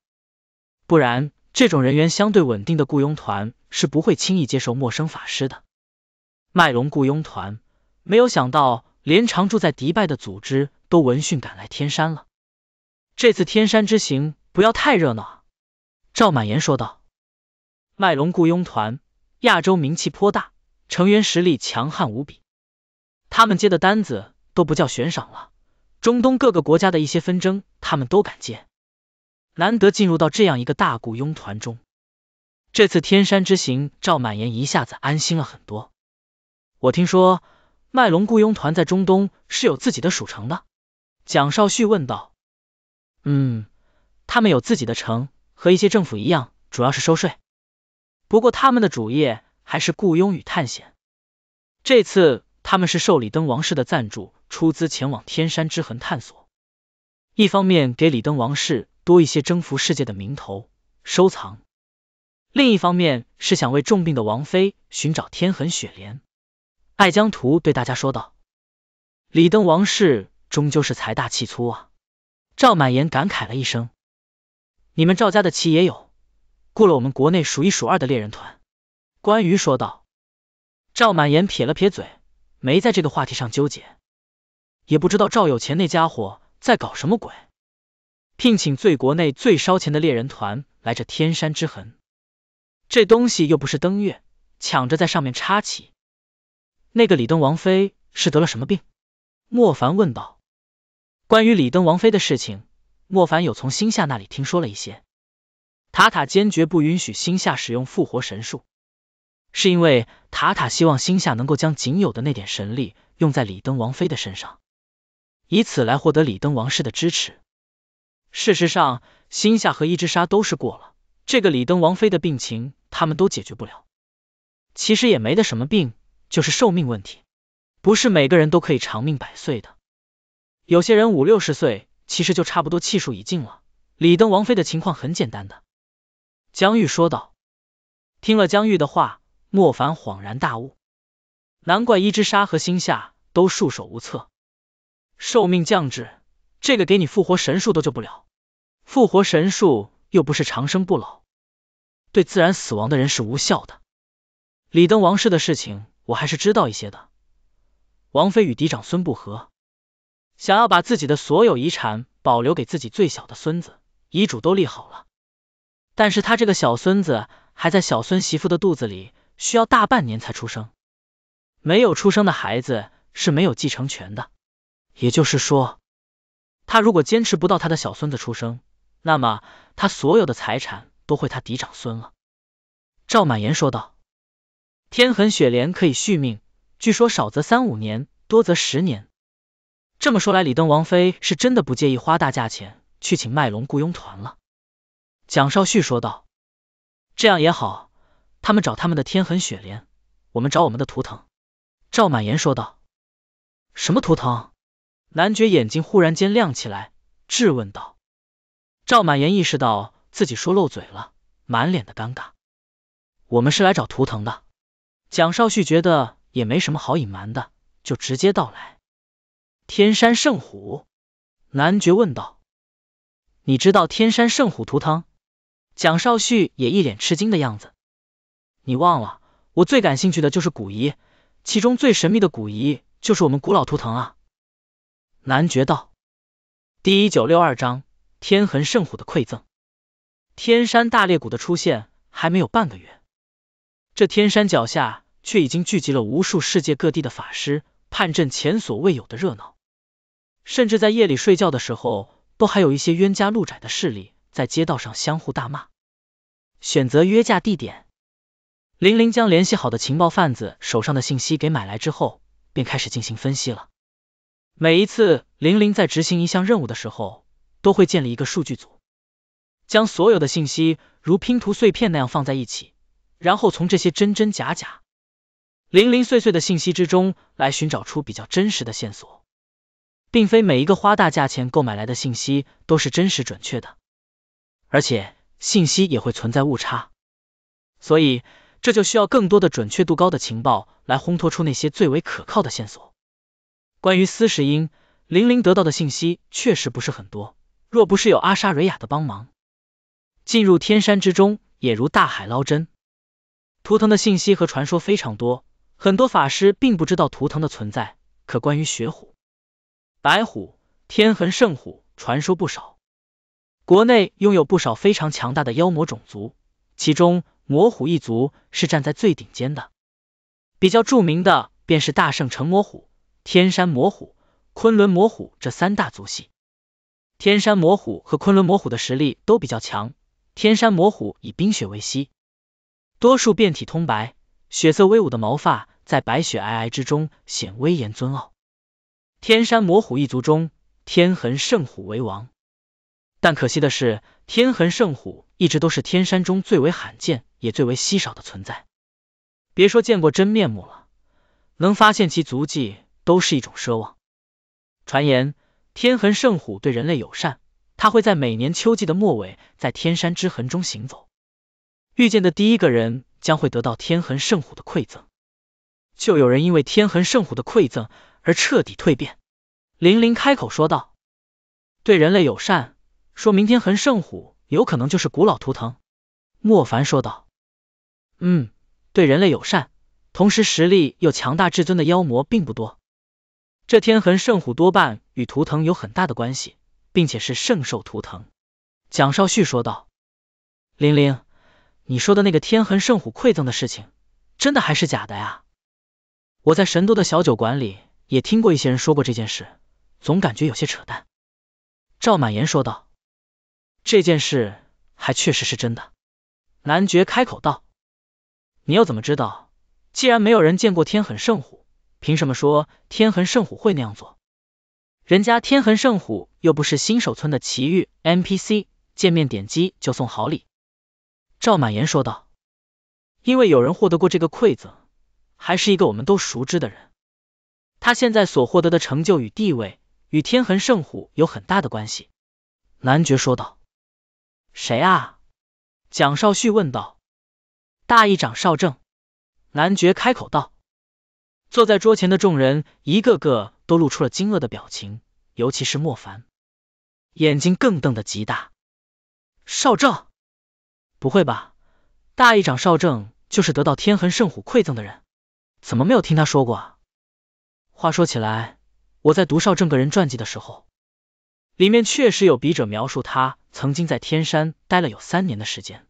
不然这种人员相对稳定的雇佣团是不会轻易接受陌生法师的。麦龙雇佣团没有想到，连常住在迪拜的组织都闻讯赶来天山了。这次天山之行不要太热闹。赵满言说道：“麦龙雇佣团。”亚洲名气颇大，成员实力强悍无比。他们接的单子都不叫悬赏了，中东各个国家的一些纷争他们都敢接。难得进入到这样一个大雇佣团中，这次天山之行，赵满延一下子安心了很多。我听说麦龙雇佣团在中东是有自己的属城的，蒋少旭问道。嗯，他们有自己的城，和一些政府一样，主要是收税。不过他们的主业还是雇佣与探险。这次他们是受李登王室的赞助出资前往天山之痕探索，一方面给李登王室多一些征服世界的名头收藏，另一方面是想为重病的王妃寻找天痕雪莲。爱江图对大家说道：“李登王室终究是财大气粗啊。”赵满言感慨了一声：“你们赵家的旗也有。”雇了我们国内数一数二的猎人团，关羽说道。赵满言撇了撇嘴，没在这个话题上纠结。也不知道赵有钱那家伙在搞什么鬼，聘请最国内最烧钱的猎人团来这天山之痕，这东西又不是登月，抢着在上面插旗。那个李登王妃是得了什么病？莫凡问道。关于李登王妃的事情，莫凡有从星夏那里听说了一些。塔塔坚决不允许星夏使用复活神术，是因为塔塔希望星夏能够将仅有的那点神力用在李登王妃的身上，以此来获得李登王室的支持。事实上，星夏和一只沙都是过了这个李登王妃的病情，他们都解决不了。其实也没得什么病，就是寿命问题，不是每个人都可以长命百岁的。有些人五六十岁其实就差不多气数已尽了。李登王妃的情况很简单的。江玉说道。听了江玉的话，莫凡恍然大悟，难怪伊之沙和心夏都束手无策。寿命降至，这个给你复活神术都救不了。复活神术又不是长生不老，对自然死亡的人是无效的。李登王室的事情，我还是知道一些的。王妃与嫡长孙不和，想要把自己的所有遗产保留给自己最小的孙子，遗嘱都立好了。但是他这个小孙子还在小孙媳妇的肚子里，需要大半年才出生。没有出生的孩子是没有继承权的，也就是说，他如果坚持不到他的小孙子出生，那么他所有的财产都会他嫡长孙了。赵满言说道：“天痕雪莲可以续命，据说少则三五年，多则十年。这么说来，李登王妃是真的不介意花大价钱去请麦龙雇佣团了。”蒋少旭说道：“这样也好，他们找他们的天痕雪莲，我们找我们的图腾。”赵满言说道：“什么图腾？”男爵眼睛忽然间亮起来，质问道。赵满言意识到自己说漏嘴了，满脸的尴尬。我们是来找图腾的。蒋少旭觉得也没什么好隐瞒的，就直接道来。天山圣虎，男爵问道：“你知道天山圣虎图腾？”蒋少旭也一脸吃惊的样子。你忘了，我最感兴趣的就是古仪，其中最神秘的古仪就是我们古老图腾。啊。男爵道。第一九六二章：天痕圣虎的馈赠。天山大裂谷的出现还没有半个月，这天山脚下却已经聚集了无数世界各地的法师，判阵前所未有的热闹，甚至在夜里睡觉的时候，都还有一些冤家路窄的势力。在街道上相互大骂，选择约架地点。玲玲将联系好的情报贩子手上的信息给买来之后，便开始进行分析了。每一次玲玲在执行一项任务的时候，都会建立一个数据组，将所有的信息如拼图碎片那样放在一起，然后从这些真真假假、零零碎碎的信息之中来寻找出比较真实的线索。并非每一个花大价钱购买来的信息都是真实准确的。而且信息也会存在误差，所以这就需要更多的准确度高的情报来烘托出那些最为可靠的线索。关于司石英，玲玲得到的信息确实不是很多，若不是有阿莎瑞亚的帮忙，进入天山之中也如大海捞针。图腾的信息和传说非常多，很多法师并不知道图腾的存在，可关于雪虎、白虎、天痕圣虎传说不少。国内拥有不少非常强大的妖魔种族，其中魔虎一族是站在最顶尖的。比较著名的便是大圣成魔虎、天山魔虎、昆仑魔虎这三大族系。天山魔虎和昆仑魔虎的实力都比较强。天山魔虎以冰雪为息，多数遍体通白，雪色威武的毛发在白雪皑皑之中显威严尊傲。天山魔虎一族中，天痕圣虎为王。但可惜的是，天痕圣虎一直都是天山中最为罕见也最为稀少的存在。别说见过真面目了，能发现其足迹都是一种奢望。传言天痕圣虎对人类友善，它会在每年秋季的末尾在天山之痕中行走，遇见的第一个人将会得到天痕圣虎的馈赠。就有人因为天痕圣虎的馈赠而彻底蜕变。玲玲开口说道：“对人类友善。”说明天恒圣虎有可能就是古老图腾，莫凡说道：“嗯，对人类友善，同时实力又强大至尊的妖魔并不多，这天恒圣虎多半与图腾有很大的关系，并且是圣兽图腾。”蒋少旭说道：“玲玲，你说的那个天恒圣虎馈赠的事情，真的还是假的呀？我在神都的小酒馆里也听过一些人说过这件事，总感觉有些扯淡。”赵满言说道。这件事还确实是真的，男爵开口道：“你又怎么知道？既然没有人见过天痕圣虎，凭什么说天痕圣虎会那样做？人家天痕圣虎又不是新手村的奇遇 NPC，见面点击就送好礼。”赵满言说道：“因为有人获得过这个馈赠，还是一个我们都熟知的人。他现在所获得的成就与地位，与天痕圣虎有很大的关系。”男爵说道。谁啊？蒋少旭问道。大议长少正，男爵开口道。坐在桌前的众人一个个都露出了惊愕的表情，尤其是莫凡，眼睛更瞪得极大。少正，不会吧？大议长少正就是得到天痕圣虎馈赠的人，怎么没有听他说过啊？话说起来，我在读少正个人传记的时候。里面确实有笔者描述，他曾经在天山待了有三年的时间。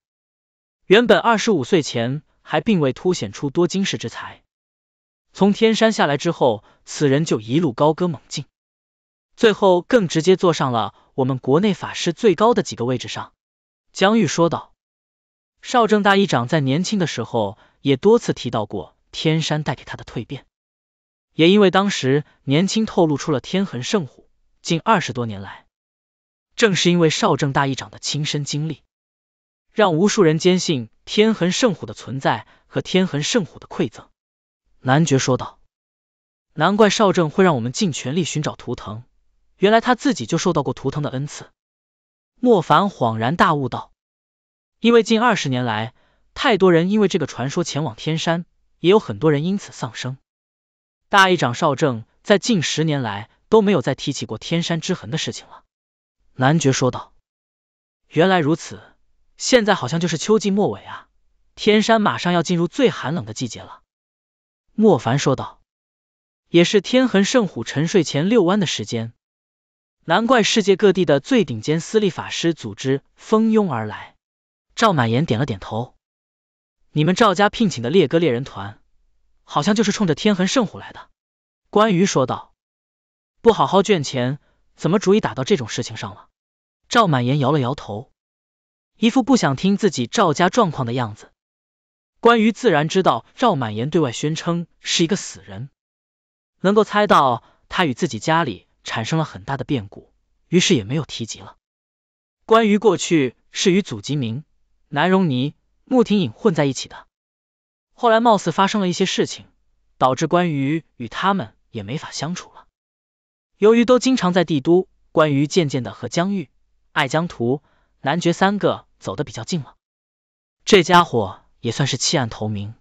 原本二十五岁前还并未凸显出多经世之才，从天山下来之后，此人就一路高歌猛进，最后更直接坐上了我们国内法师最高的几个位置上。江玉说道：“少正大一长在年轻的时候也多次提到过天山带给他的蜕变，也因为当时年轻透露出了天痕圣虎。”近二十多年来，正是因为少正大议长的亲身经历，让无数人坚信天痕圣虎的存在和天痕圣虎的馈赠。男爵说道：“难怪少正会让我们尽全力寻找图腾，原来他自己就受到过图腾的恩赐。”莫凡恍然大悟道：“因为近二十年来，太多人因为这个传说前往天山，也有很多人因此丧生。大议长少正在近十年来……”都没有再提起过天山之痕的事情了，男爵说道。原来如此，现在好像就是秋季末尾啊，天山马上要进入最寒冷的季节了。莫凡说道，也是天痕圣虎沉睡前遛弯的时间，难怪世界各地的最顶尖私立法师组织蜂拥而来。赵满言点了点头，你们赵家聘请的猎歌猎人团，好像就是冲着天痕圣虎来的。关羽说道。不好好卷钱，怎么主意打到这种事情上了？赵满言摇了摇头，一副不想听自己赵家状况的样子。关于自然知道赵满言对外宣称是一个死人，能够猜到他与自己家里产生了很大的变故，于是也没有提及了。关于过去是与祖吉明、南荣尼、穆廷隐混在一起的，后来貌似发生了一些事情，导致关于与他们也没法相处。由于都经常在帝都，关于渐渐的和江玉、爱江图、男爵三个走得比较近了，这家伙也算是弃暗投明，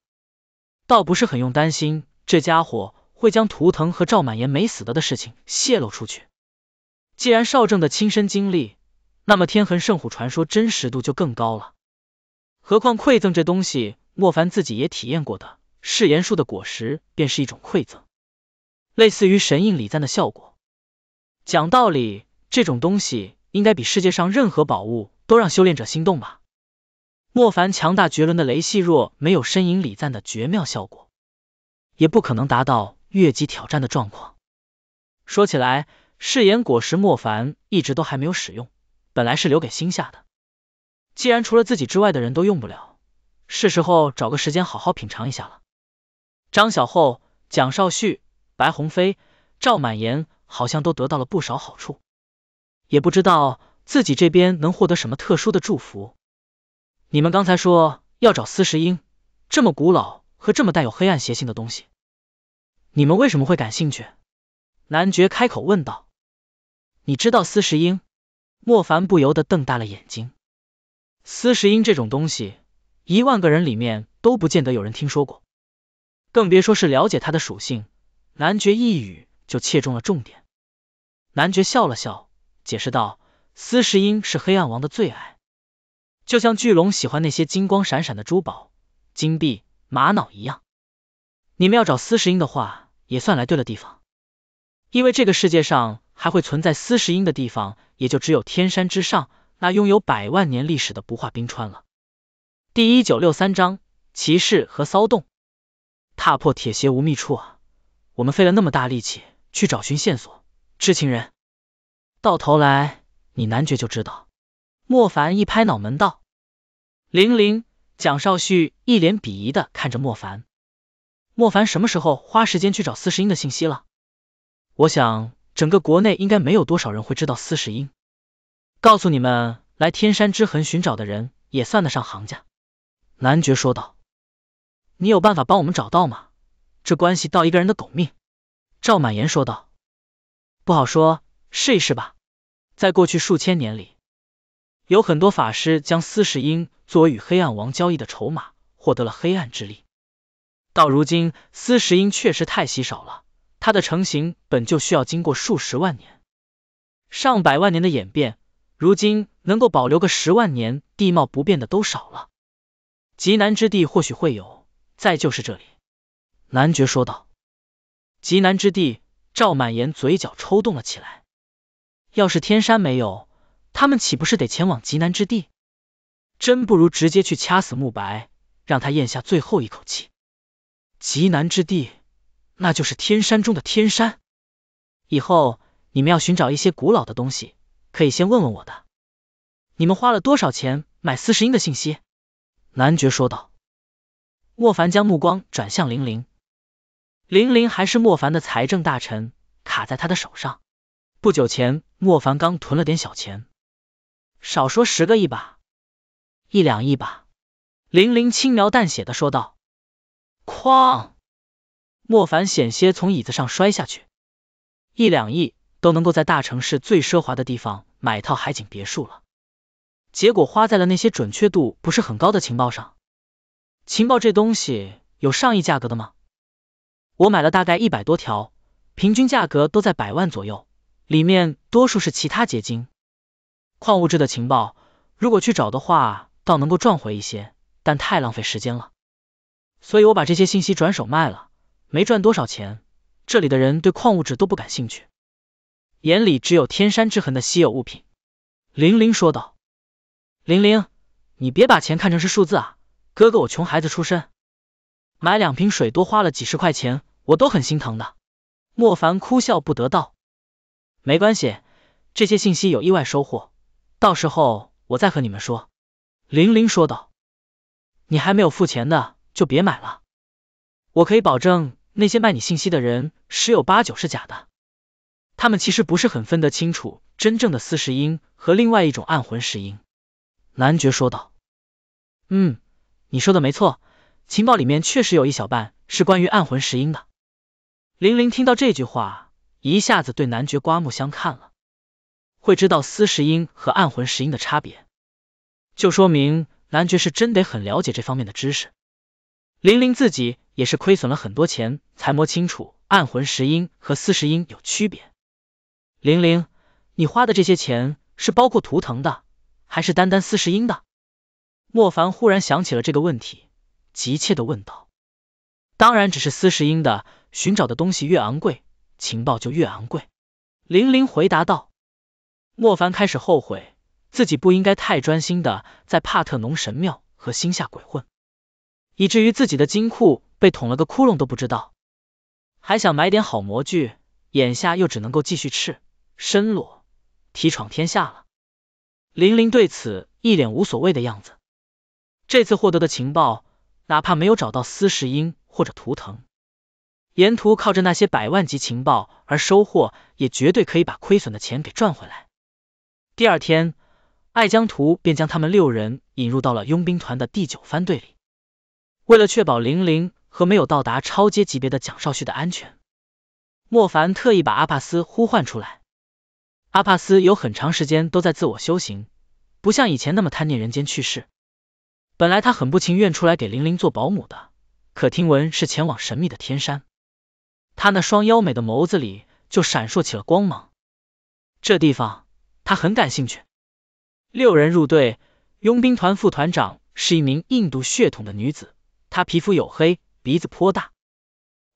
倒不是很用担心这家伙会将图腾和赵满岩没死的的事情泄露出去。既然少正的亲身经历，那么天痕圣虎传说真实度就更高了。何况馈赠这东西，莫凡自己也体验过的，誓言树的果实便是一种馈赠，类似于神印礼赞的效果。讲道理，这种东西应该比世界上任何宝物都让修炼者心动吧？莫凡强大绝伦的雷系若没有身影礼赞的绝妙效果，也不可能达到越级挑战的状况。说起来，誓言果实莫凡一直都还没有使用，本来是留给心夏的。既然除了自己之外的人都用不了，是时候找个时间好好品尝一下了。张小厚、蒋少旭、白鸿飞、赵满言。好像都得到了不少好处，也不知道自己这边能获得什么特殊的祝福。你们刚才说要找司时英，这么古老和这么带有黑暗邪性的东西，你们为什么会感兴趣？男爵开口问道。你知道司时英？莫凡不由得瞪大了眼睛。司时英这种东西，一万个人里面都不见得有人听说过，更别说是了解它的属性。男爵一语。就切中了重点。男爵笑了笑，解释道：“司石英是黑暗王的最爱，就像巨龙喜欢那些金光闪闪的珠宝、金币、玛瑙一样。你们要找司石英的话，也算来对了地方，因为这个世界上还会存在司石英的地方，也就只有天山之上那拥有百万年历史的不化冰川了。”第一九六三章：骑士和骚动。踏破铁鞋无觅处啊，我们费了那么大力气。去找寻线索，知情人，到头来你男爵就知道。莫凡一拍脑门道：“玲玲，蒋少旭一脸鄙夷的看着莫凡。莫凡什么时候花时间去找司十英的信息了？我想整个国内应该没有多少人会知道司十英。告诉你们，来天山之痕寻找的人也算得上行家。”男爵说道：“你有办法帮我们找到吗？这关系到一个人的狗命。”赵满言说道：“不好说，试一试吧。在过去数千年里，有很多法师将司时英作为与黑暗王交易的筹码，获得了黑暗之力。到如今，司时英确实太稀少了，它的成型本就需要经过数十万年、上百万年的演变。如今能够保留个十万年地貌不变的都少了，极南之地或许会有，再就是这里。”男爵说道。极南之地，赵满岩嘴角抽动了起来。要是天山没有，他们岂不是得前往极南之地？真不如直接去掐死慕白，让他咽下最后一口气。极南之地，那就是天山中的天山。以后你们要寻找一些古老的东西，可以先问问我的。你们花了多少钱买四十英的信息？男爵说道。莫凡将目光转向玲玲。玲玲还是莫凡的财政大臣，卡在他的手上。不久前，莫凡刚囤了点小钱，少说十个亿吧，一两亿吧。玲玲轻描淡写的说道。哐！莫凡险些从椅子上摔下去。一两亿都能够在大城市最奢华的地方买套海景别墅了，结果花在了那些准确度不是很高的情报上。情报这东西有上亿价格的吗？我买了大概一百多条，平均价格都在百万左右，里面多数是其他结晶、矿物质的情报。如果去找的话，倒能够赚回一些，但太浪费时间了。所以我把这些信息转手卖了，没赚多少钱。这里的人对矿物质都不感兴趣，眼里只有天山之痕的稀有物品。”玲玲说道。“玲玲，你别把钱看成是数字啊，哥哥我穷孩子出身，买两瓶水多花了几十块钱。”我都很心疼的，莫凡哭笑不得道：“没关系，这些信息有意外收获，到时候我再和你们说。”玲玲说道：“你还没有付钱的就别买了，我可以保证那些卖你信息的人十有八九是假的，他们其实不是很分得清楚真正的四石英和另外一种暗魂石英。”男爵说道：“嗯，你说的没错，情报里面确实有一小半是关于暗魂石英的。”玲玲听到这句话，一下子对男爵刮目相看了。会知道司石英和暗魂石英的差别，就说明男爵是真得很了解这方面的知识。玲玲自己也是亏损了很多钱才摸清楚暗魂石英和司石英有区别。玲玲，你花的这些钱是包括图腾的，还是单单司石英的？莫凡忽然想起了这个问题，急切的问道。当然只是司事英的，寻找的东西越昂贵，情报就越昂贵。玲玲回答道。莫凡开始后悔自己不应该太专心的在帕特农神庙和星下鬼混，以至于自己的金库被捅了个窟窿都不知道，还想买点好模具，眼下又只能够继续赤身裸体闯天下了。玲玲对此一脸无所谓的样子。这次获得的情报，哪怕没有找到司石英。或者图腾，沿途靠着那些百万级情报而收获，也绝对可以把亏损的钱给赚回来。第二天，艾江图便将他们六人引入到了佣兵团的第九番队里。为了确保玲玲和没有到达超阶级别的蒋少旭的安全，莫凡特意把阿帕斯呼唤出来。阿帕斯有很长时间都在自我修行，不像以前那么贪念人间趣事。本来他很不情愿出来给玲玲做保姆的。可听闻是前往神秘的天山，他那双妖美的眸子里就闪烁起了光芒。这地方他很感兴趣。六人入队，佣兵团副团长是一名印度血统的女子，她皮肤黝黑，鼻子颇大，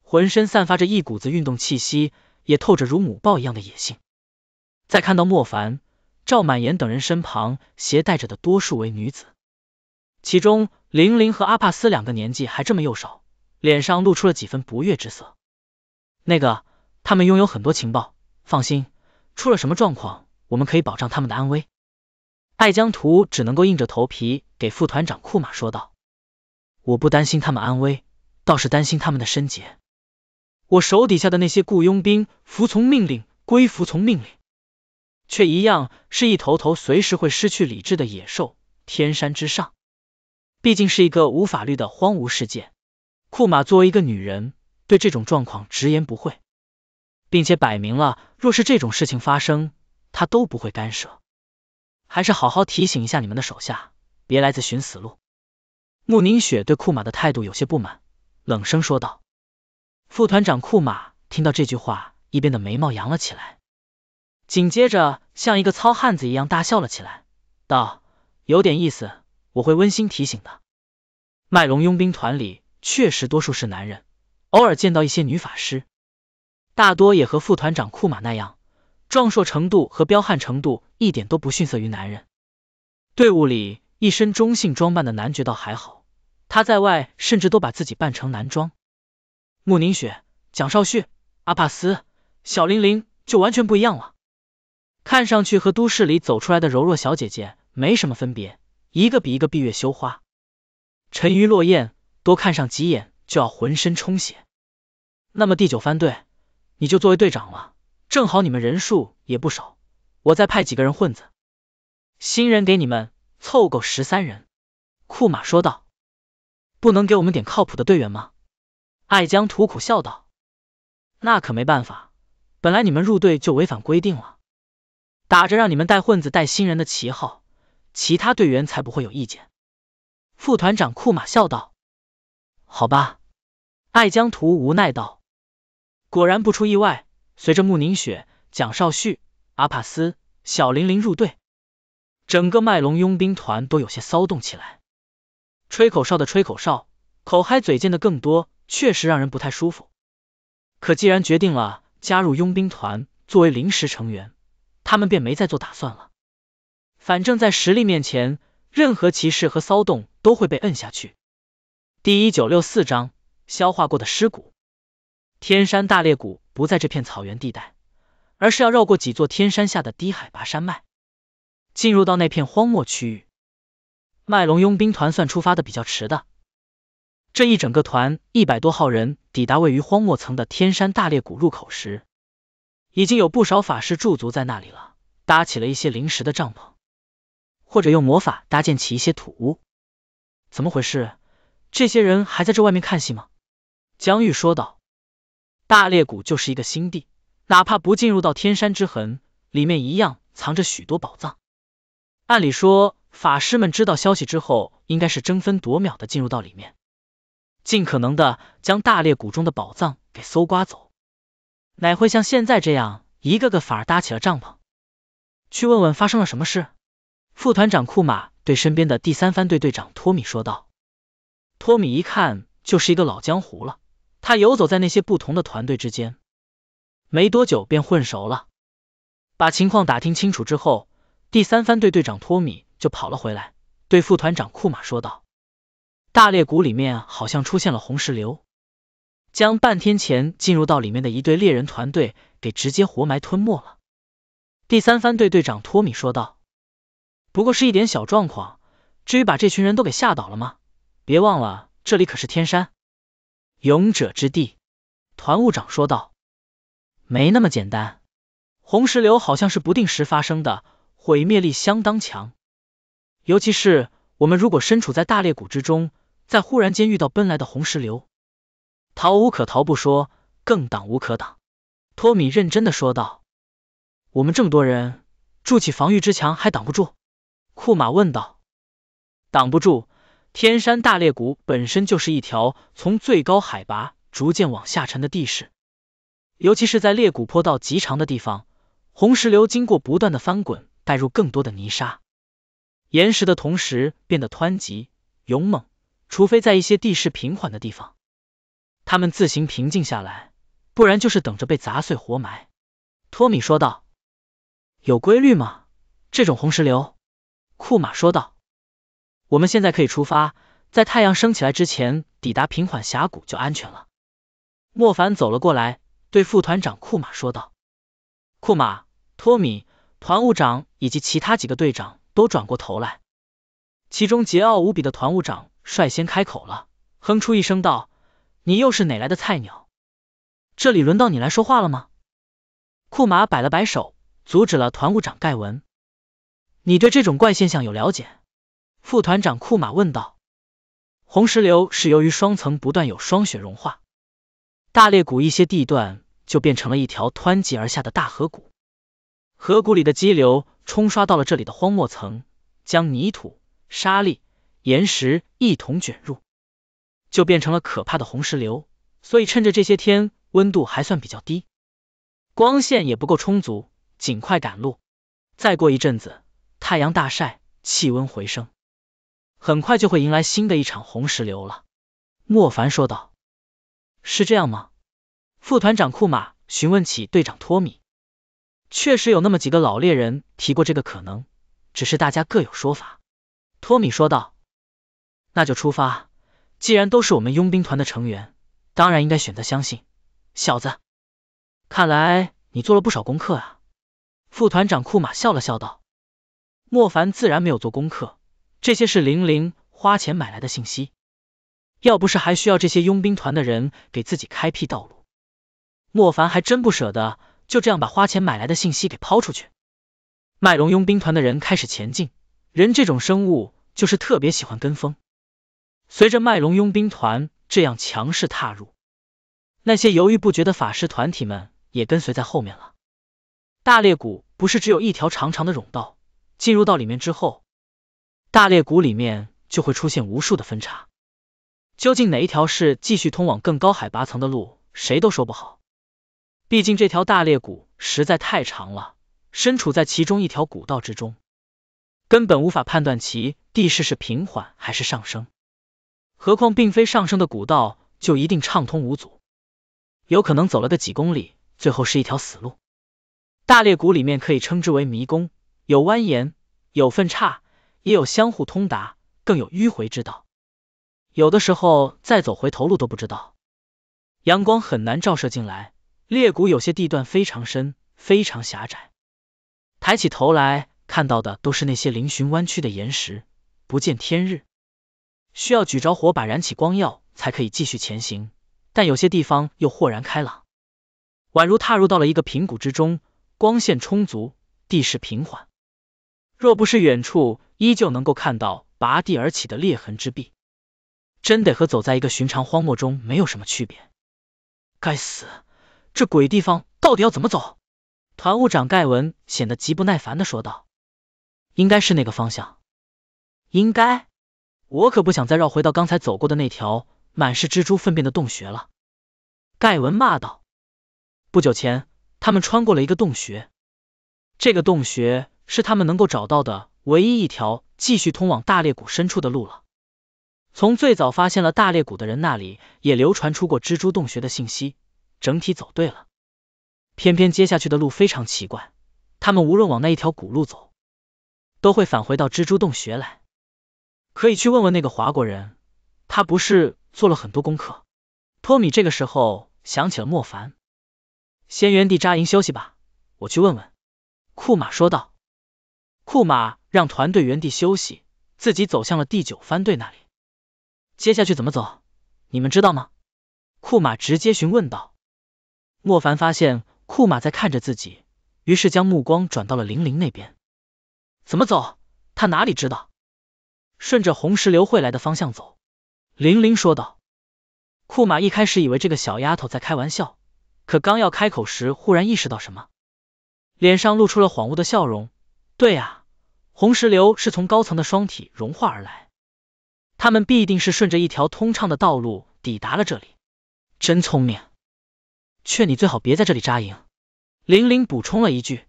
浑身散发着一股子运动气息，也透着如母豹一样的野性。再看到莫凡、赵满延等人身旁携带着的多数为女子，其中。玲玲和阿帕斯两个年纪还这么幼少，脸上露出了几分不悦之色。那个，他们拥有很多情报，放心，出了什么状况，我们可以保障他们的安危。艾江图只能够硬着头皮给副团长库马说道：“我不担心他们安危，倒是担心他们的身节。我手底下的那些雇佣兵，服从命令归服从命令，却一样是一头头随时会失去理智的野兽。”天山之上。毕竟是一个无法律的荒芜世界，库玛作为一个女人，对这种状况直言不讳，并且摆明了，若是这种事情发生，她都不会干涉。还是好好提醒一下你们的手下，别来自寻死路。穆宁雪对库玛的态度有些不满，冷声说道。副团长库玛听到这句话，一边的眉毛扬了起来，紧接着像一个糙汉子一样大笑了起来，道：“有点意思。”我会温馨提醒的。麦龙佣兵团里确实多数是男人，偶尔见到一些女法师，大多也和副团长库玛那样，壮硕程度和彪悍程度一点都不逊色于男人。队伍里一身中性装扮的男爵倒还好，他在外甚至都把自己扮成男装。穆宁雪、蒋少旭、阿帕斯、小玲玲就完全不一样了，看上去和都市里走出来的柔弱小姐姐没什么分别。一个比一个闭月羞花，沉鱼落雁，多看上几眼就要浑身充血。那么第九番队，你就作为队长了，正好你们人数也不少，我再派几个人混子，新人给你们凑够十三人。库马说道：“不能给我们点靠谱的队员吗？”艾江吐苦笑道：“那可没办法，本来你们入队就违反规定了，打着让你们带混子带新人的旗号。”其他队员才不会有意见。副团长库马笑道：“好吧。”艾江图无奈道：“果然不出意外，随着穆宁雪、蒋少旭、阿帕斯、小玲玲入队，整个麦隆佣兵团都有些骚动起来。吹口哨的吹口哨，口嗨嘴贱的更多，确实让人不太舒服。可既然决定了加入佣兵团作为临时成员，他们便没再做打算了。”反正，在实力面前，任何歧视和骚动都会被摁下去。第一九六四章：消化过的尸骨。天山大裂谷不在这片草原地带，而是要绕过几座天山下的低海拔山脉，进入到那片荒漠区域。麦龙佣兵团算出发的比较迟的，这一整个团一百多号人抵达位于荒漠层的天山大裂谷入口时，已经有不少法师驻足在那里了，搭起了一些临时的帐篷。或者用魔法搭建起一些土屋，怎么回事？这些人还在这外面看戏吗？江玉说道：“大裂谷就是一个新地，哪怕不进入到天山之痕，里面一样藏着许多宝藏。按理说，法师们知道消息之后，应该是争分夺秒的进入到里面，尽可能的将大裂谷中的宝藏给搜刮走，哪会像现在这样，一个个反而搭起了帐篷？去问问发生了什么事。”副团长库马对身边的第三番队队长托米说道：“托米一看就是一个老江湖了，他游走在那些不同的团队之间，没多久便混熟了。把情况打听清楚之后，第三番队队长托米就跑了回来，对副团长库马说道：‘大裂谷里面好像出现了红石流，将半天前进入到里面的一队猎人团队给直接活埋吞没了。’”第三番队队长托米说道。不过是一点小状况，至于把这群人都给吓倒了吗？别忘了这里可是天山勇者之地。团务长说道：“没那么简单，红石流好像是不定时发生的，毁灭力相当强。尤其是我们如果身处在大裂谷之中，在忽然间遇到奔来的红石流，逃无可逃不说，更挡无可挡。”托米认真的说道：“我们这么多人筑起防御之墙还挡不住？”库马问道：“挡不住，天山大裂谷本身就是一条从最高海拔逐渐往下沉的地势，尤其是在裂谷坡道极长的地方，红石流经过不断的翻滚，带入更多的泥沙、岩石的同时，变得湍急、勇猛。除非在一些地势平缓的地方，它们自行平静下来，不然就是等着被砸碎、活埋。”托米说道：“有规律吗？这种红石流？”库马说道：“我们现在可以出发，在太阳升起来之前抵达平缓峡谷就安全了。”莫凡走了过来，对副团长库马说道：“库马、托米、团务长以及其他几个队长都转过头来，其中桀骜无比的团务长率先开口了，哼出一声道：‘你又是哪来的菜鸟？这里轮到你来说话了吗？’”库马摆了摆手，阻止了团务长盖文。你对这种怪现象有了解？副团长库马问道。红石流是由于双层不断有霜雪融化，大裂谷一些地段就变成了一条湍急而下的大河谷，河谷里的激流冲刷到了这里的荒漠层，将泥土、沙粒、岩石一同卷入，就变成了可怕的红石流。所以趁着这些天温度还算比较低，光线也不够充足，尽快赶路。再过一阵子。太阳大晒，气温回升，很快就会迎来新的一场红石流了。莫凡说道：“是这样吗？”副团长库马询问起队长托米：“确实有那么几个老猎人提过这个可能，只是大家各有说法。”托米说道：“那就出发，既然都是我们佣兵团的成员，当然应该选择相信。”小子，看来你做了不少功课啊！副团长库马笑了笑道。莫凡自然没有做功课，这些是玲玲花钱买来的信息。要不是还需要这些佣兵团的人给自己开辟道路，莫凡还真不舍得就这样把花钱买来的信息给抛出去。麦龙佣兵团的人开始前进，人这种生物就是特别喜欢跟风。随着麦龙佣兵团这样强势踏入，那些犹豫不决的法师团体们也跟随在后面了。大裂谷不是只有一条长长的甬道。进入到里面之后，大裂谷里面就会出现无数的分叉，究竟哪一条是继续通往更高海拔层的路，谁都说不好。毕竟这条大裂谷实在太长了，身处在其中一条古道之中，根本无法判断其地势是平缓还是上升。何况并非上升的古道就一定畅通无阻，有可能走了个几公里，最后是一条死路。大裂谷里面可以称之为迷宫。有蜿蜒，有分岔，也有相互通达，更有迂回之道。有的时候，再走回头路都不知道。阳光很难照射进来，裂谷有些地段非常深，非常狭窄。抬起头来，看到的都是那些嶙峋弯曲的岩石，不见天日。需要举着火把燃起光耀，才可以继续前行。但有些地方又豁然开朗，宛如踏入到了一个平谷之中，光线充足，地势平缓。若不是远处依旧能够看到拔地而起的裂痕之壁，真得和走在一个寻常荒漠中没有什么区别。该死，这鬼地方到底要怎么走？团务长盖文显得极不耐烦的说道：“应该是那个方向。”“应该？”我可不想再绕回到刚才走过的那条满是蜘蛛粪便的洞穴了。”盖文骂道。“不久前他们穿过了一个洞穴，这个洞穴……”是他们能够找到的唯一一条继续通往大裂谷深处的路了。从最早发现了大裂谷的人那里，也流传出过蜘蛛洞穴的信息。整体走对了，偏偏接下去的路非常奇怪，他们无论往那一条古路走，都会返回到蜘蛛洞穴来。可以去问问那个华国人，他不是做了很多功课。托米这个时候想起了莫凡，先原地扎营休息吧，我去问问。库玛说道。库马让团队原地休息，自己走向了第九番队那里。接下去怎么走，你们知道吗？库马直接询问道。莫凡发现库马在看着自己，于是将目光转到了玲玲那边。怎么走？他哪里知道？顺着红石流汇来的方向走，玲玲说道。库马一开始以为这个小丫头在开玩笑，可刚要开口时，忽然意识到什么，脸上露出了恍惚的笑容。对呀，红石流是从高层的双体融化而来，他们必定是顺着一条通畅的道路抵达了这里。真聪明，劝你最好别在这里扎营。玲玲补充了一句。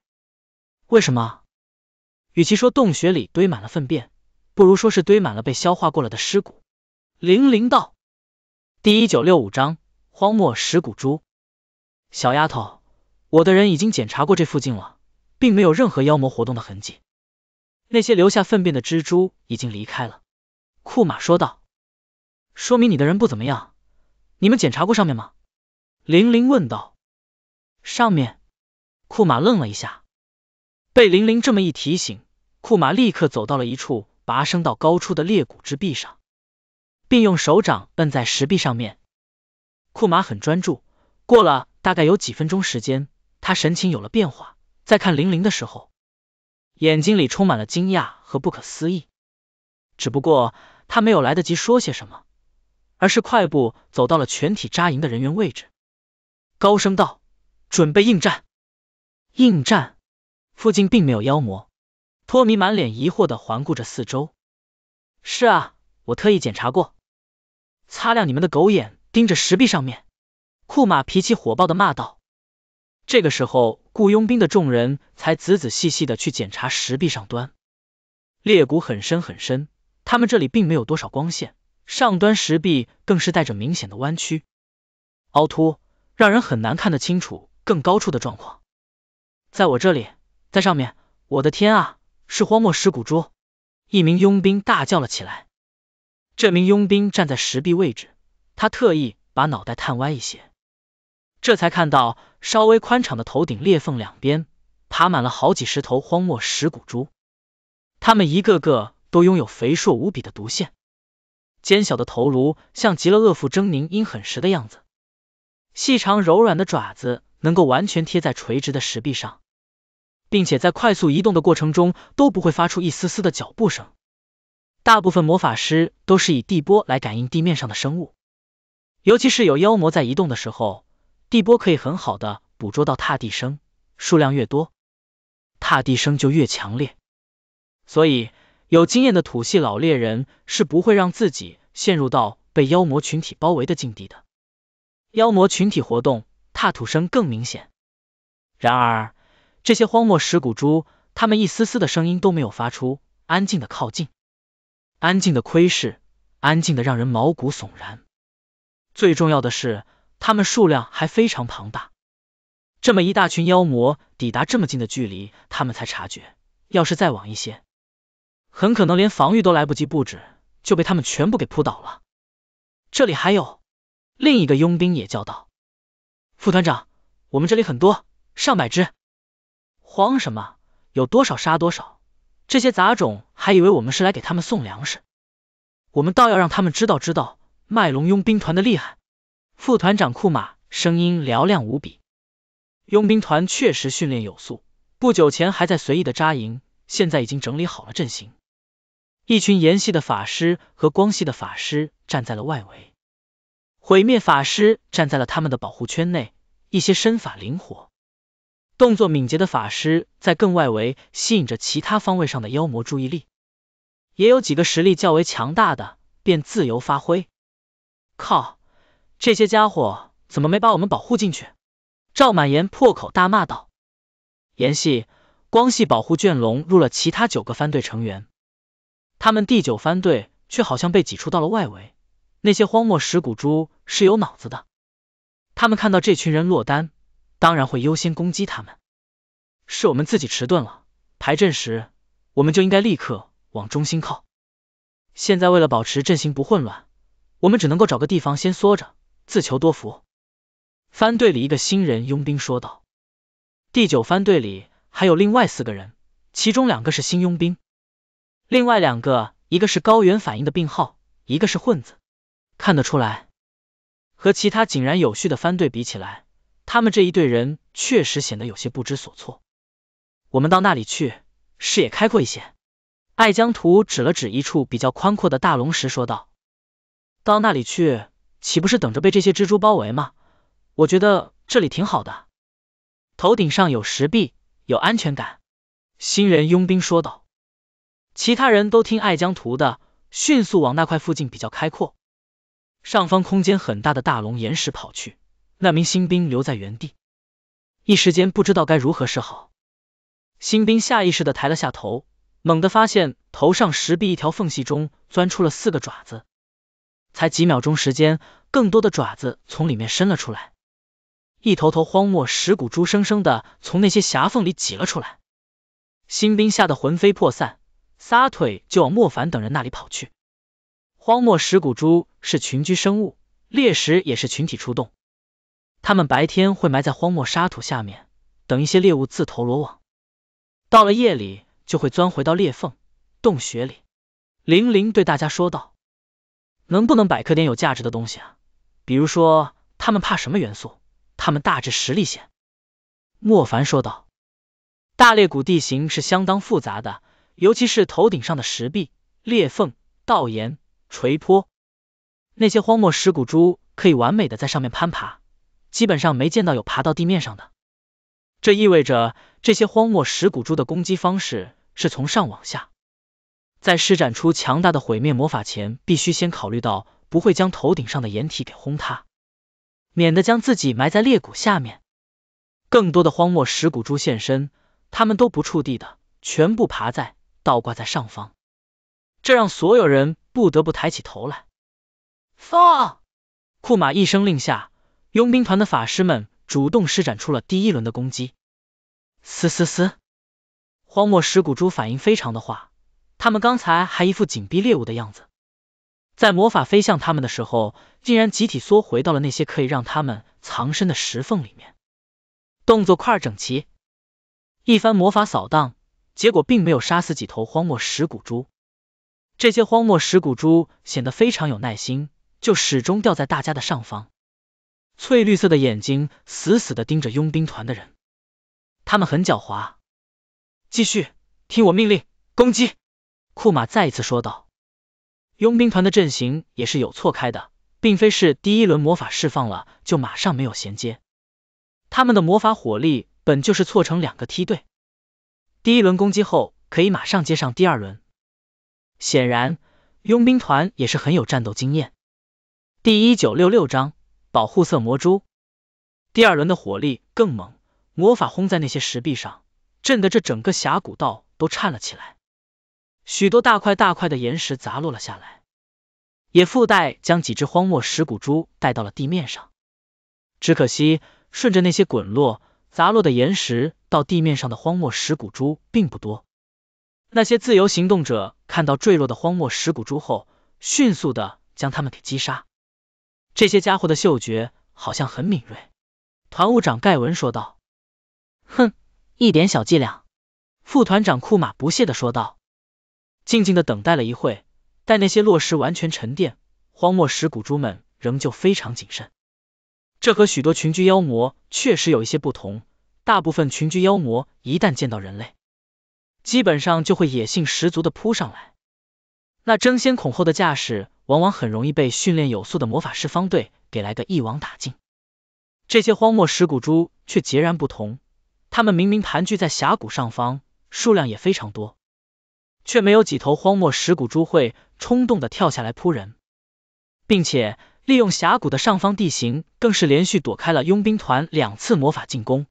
为什么？与其说洞穴里堆满了粪便，不如说是堆满了被消化过了的尸骨。玲玲道。第一九六五章荒漠蚀骨珠。小丫头，我的人已经检查过这附近了。并没有任何妖魔活动的痕迹，那些留下粪便的蜘蛛已经离开了。”库马说道，“说明你的人不怎么样。你们检查过上面吗？”玲玲问道。上面？库马愣了一下，被玲玲这么一提醒，库马立刻走到了一处拔升到高处的裂谷之壁上，并用手掌摁在石壁上面。库马很专注，过了大概有几分钟时间，他神情有了变化。在看玲玲的时候，眼睛里充满了惊讶和不可思议。只不过他没有来得及说些什么，而是快步走到了全体扎营的人员位置，高声道：“准备应战！”应战？附近并没有妖魔。托米满脸疑惑的环顾着四周：“是啊，我特意检查过。”“擦亮你们的狗眼，盯着石壁上面。”库玛脾气火爆的骂道。这个时候。雇佣兵的众人才仔仔细细的去检查石壁上端，裂谷很深很深，他们这里并没有多少光线，上端石壁更是带着明显的弯曲、凹凸，让人很难看得清楚更高处的状况。在我这里，在上面，我的天啊，是荒漠石骨桌！一名佣兵大叫了起来。这名佣兵站在石壁位置，他特意把脑袋探歪一些，这才看到。稍微宽敞的头顶裂缝两边，爬满了好几十头荒漠石骨蛛。它们一个个都拥有肥硕无比的毒腺，尖小的头颅像极了恶妇狰狞阴狠时的样子。细长柔软的爪子能够完全贴在垂直的石壁上，并且在快速移动的过程中都不会发出一丝丝的脚步声。大部分魔法师都是以地波来感应地面上的生物，尤其是有妖魔在移动的时候。地波可以很好的捕捉到踏地声，数量越多，踏地声就越强烈。所以，有经验的土系老猎人是不会让自己陷入到被妖魔群体包围的境地的。妖魔群体活动，踏土声更明显。然而，这些荒漠石骨蛛，它们一丝丝的声音都没有发出，安静的靠近，安静的窥视，安静的让人毛骨悚然。最重要的是。他们数量还非常庞大，这么一大群妖魔抵达这么近的距离，他们才察觉。要是再晚一些，很可能连防御都来不及布置，就被他们全部给扑倒了。这里还有另一个佣兵也叫道：“副团长，我们这里很多，上百只。慌什么？有多少杀多少。这些杂种还以为我们是来给他们送粮食，我们倒要让他们知道知道麦龙佣兵团的厉害。”副团长库马声音嘹亮无比，佣兵团确实训练有素，不久前还在随意的扎营，现在已经整理好了阵型。一群岩系的法师和光系的法师站在了外围，毁灭法师站在了他们的保护圈内，一些身法灵活、动作敏捷的法师在更外围吸引着其他方位上的妖魔注意力，也有几个实力较为强大的便自由发挥。靠！这些家伙怎么没把我们保护进去？赵满岩破口大骂道：“岩系、光系保护卷龙入了其他九个番队成员，他们第九番队却好像被挤出到了外围。那些荒漠石骨蛛是有脑子的，他们看到这群人落单，当然会优先攻击他们。是我们自己迟钝了，排阵时我们就应该立刻往中心靠。现在为了保持阵型不混乱，我们只能够找个地方先缩着。”自求多福。番队里一个新人佣兵说道：“第九番队里还有另外四个人，其中两个是新佣兵，另外两个一个是高原反应的病号，一个是混子。看得出来，和其他井然有序的番队比起来，他们这一队人确实显得有些不知所措。我们到那里去，视野开阔一些。”艾江图指了指一处比较宽阔的大龙石，说道：“到那里去。”岂不是等着被这些蜘蛛包围吗？我觉得这里挺好的，头顶上有石壁，有安全感。新人佣兵说道。其他人都听艾江图的，迅速往那块附近比较开阔、上方空间很大的大龙岩石跑去。那名新兵留在原地，一时间不知道该如何是好。新兵下意识的抬了下头，猛地发现头上石壁一条缝隙中钻出了四个爪子。才几秒钟时间，更多的爪子从里面伸了出来，一头头荒漠石骨猪生生的从那些狭缝里挤了出来。新兵吓得魂飞魄散，撒腿就往莫凡等人那里跑去。荒漠石骨猪是群居生物，猎食也是群体出动。他们白天会埋在荒漠沙土下面，等一些猎物自投罗网。到了夜里，就会钻回到裂缝、洞穴里。玲玲对大家说道。能不能百科点有价值的东西啊？比如说他们怕什么元素？他们大致实力线？莫凡说道。大裂谷地形是相当复杂的，尤其是头顶上的石壁、裂缝、道岩、垂坡，那些荒漠石骨蛛可以完美的在上面攀爬，基本上没见到有爬到地面上的。这意味着这些荒漠石骨蛛的攻击方式是从上往下。在施展出强大的毁灭魔法前，必须先考虑到不会将头顶上的掩体给轰塌，免得将自己埋在裂谷下面。更多的荒漠石骨蛛现身，他们都不触地的，全部爬在倒挂在上方，这让所有人不得不抬起头来。放！库玛一声令下，佣兵团的法师们主动施展出了第一轮的攻击。嘶嘶嘶！荒漠石骨蛛反应非常的快。他们刚才还一副紧逼猎物的样子，在魔法飞向他们的时候，竟然集体缩回到了那些可以让他们藏身的石缝里面，动作快而整齐。一番魔法扫荡，结果并没有杀死几头荒漠石骨猪。这些荒漠石骨猪显得非常有耐心，就始终吊在大家的上方，翠绿色的眼睛死死的盯着佣兵团的人。他们很狡猾。继续听我命令，攻击！库马再一次说道：“佣兵团的阵型也是有错开的，并非是第一轮魔法释放了就马上没有衔接。他们的魔法火力本就是错成两个梯队，第一轮攻击后可以马上接上第二轮。显然，佣兵团也是很有战斗经验。”第一九六六章保护色魔珠。第二轮的火力更猛，魔法轰在那些石壁上，震得这整个峡谷道都颤了起来。许多大块大块的岩石砸落了下来，也附带将几只荒漠石骨蛛带到了地面上。只可惜，顺着那些滚落、砸落的岩石到地面上的荒漠石骨蛛并不多。那些自由行动者看到坠落的荒漠石骨蛛后，迅速的将他们给击杀。这些家伙的嗅觉好像很敏锐。团务长盖文说道：“哼，一点小伎俩。”副团长库马不屑的说道。静静的等待了一会，待那些落石完全沉淀，荒漠石骨蛛们仍旧非常谨慎。这和许多群居妖魔确实有一些不同。大部分群居妖魔一旦见到人类，基本上就会野性十足的扑上来，那争先恐后的架势，往往很容易被训练有素的魔法师方队给来个一网打尽。这些荒漠石骨蛛却截然不同，它们明明盘踞在峡谷上方，数量也非常多。却没有几头荒漠石骨猪会冲动的跳下来扑人，并且利用峡谷的上方地形，更是连续躲开了佣兵团两次魔法进攻。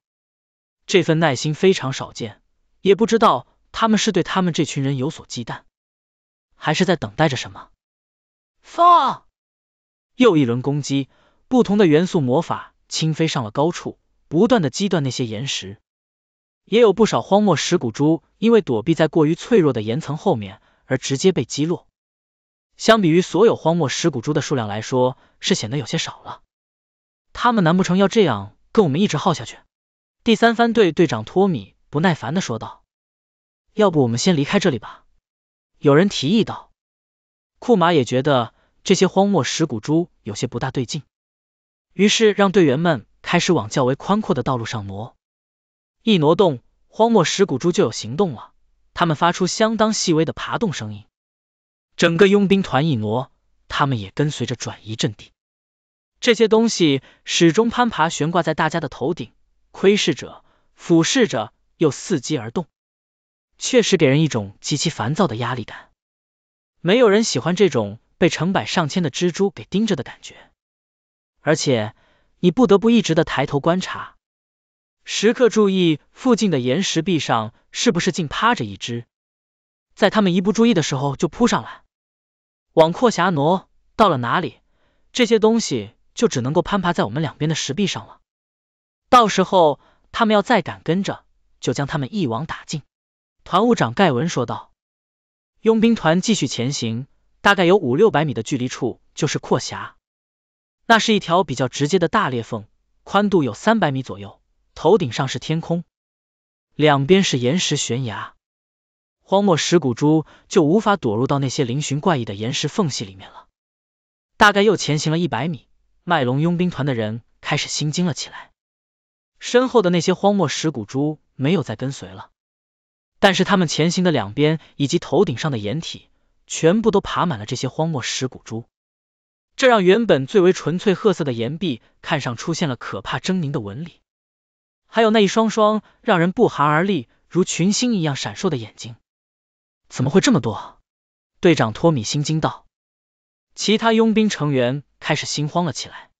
这份耐心非常少见，也不知道他们是对他们这群人有所忌惮，还是在等待着什么。放，又一轮攻击，不同的元素魔法轻飞上了高处，不断的击断那些岩石，也有不少荒漠石骨蛛因为躲避在过于脆弱的岩层后面而直接被击落，相比于所有荒漠石骨蛛的数量来说，是显得有些少了。他们难不成要这样跟我们一直耗下去？第三番队队长托米不耐烦的说道。要不我们先离开这里吧？有人提议道。库马也觉得这些荒漠石骨蛛有些不大对劲，于是让队员们开始往较为宽阔的道路上挪。一挪动。荒漠石骨蛛就有行动了，它们发出相当细微的爬动声音。整个佣兵团一挪，它们也跟随着转移阵地。这些东西始终攀爬悬挂在大家的头顶，窥视着、俯视着，又伺机而动，确实给人一种极其烦躁的压力感。没有人喜欢这种被成百上千的蜘蛛给盯着的感觉，而且你不得不一直的抬头观察。时刻注意附近的岩石壁上是不是竟趴着一只，在他们一不注意的时候就扑上来。往阔峡挪，到了哪里，这些东西就只能够攀爬在我们两边的石壁上了。到时候他们要再敢跟着，就将他们一网打尽。团务长盖文说道。佣兵团继续前行，大概有五六百米的距离处就是阔峡，那是一条比较直接的大裂缝，宽度有三百米左右。头顶上是天空，两边是岩石悬崖，荒漠石骨蛛就无法躲入到那些嶙峋怪异的岩石缝隙里面了。大概又前行了一百米，麦龙佣兵团的人开始心惊了起来。身后的那些荒漠石骨蛛没有再跟随了，但是他们前行的两边以及头顶上的掩体，全部都爬满了这些荒漠石骨蛛，这让原本最为纯粹褐色的岩壁，看上出现了可怕狰狞的纹理。还有那一双双让人不寒而栗、如群星一样闪烁的眼睛，怎么会这么多？队长托米心惊道。其他佣兵成员开始心慌了起来。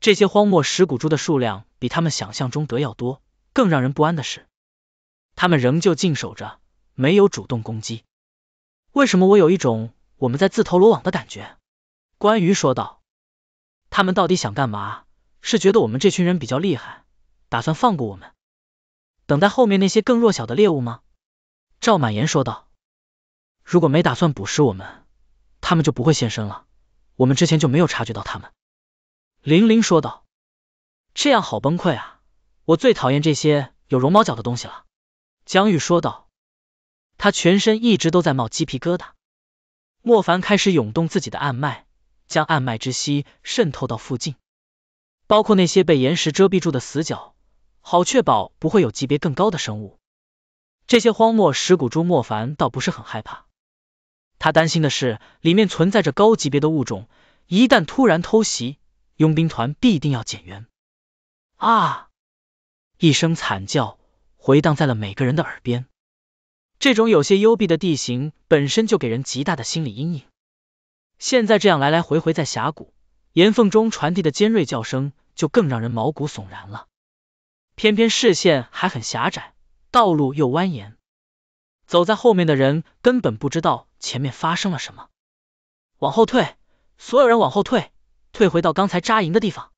这些荒漠石骨蛛的数量比他们想象中得要多。更让人不安的是，他们仍旧静守着，没有主动攻击。为什么我有一种我们在自投罗网的感觉？关羽说道。他们到底想干嘛？是觉得我们这群人比较厉害？打算放过我们，等待后面那些更弱小的猎物吗？赵满岩说道。如果没打算捕食我们，他们就不会现身了。我们之前就没有察觉到他们。玲玲说道。这样好崩溃啊！我最讨厌这些有绒毛脚的东西了。江玉说道。他全身一直都在冒鸡皮疙瘩。莫凡开始涌动自己的暗脉，将暗脉之息渗透到附近，包括那些被岩石遮蔽住的死角。好确保不会有级别更高的生物。这些荒漠石骨蛛，莫凡倒不是很害怕。他担心的是里面存在着高级别的物种，一旦突然偷袭，佣兵团必定要减员。啊！一声惨叫回荡在了每个人的耳边。这种有些幽闭的地形本身就给人极大的心理阴影，现在这样来来回回在峡谷岩缝中传递的尖锐叫声，就更让人毛骨悚然了。偏偏视线还很狭窄，道路又蜿蜒，走在后面的人根本不知道前面发生了什么。往后退，所有人往后退，退回到刚才扎营的地方。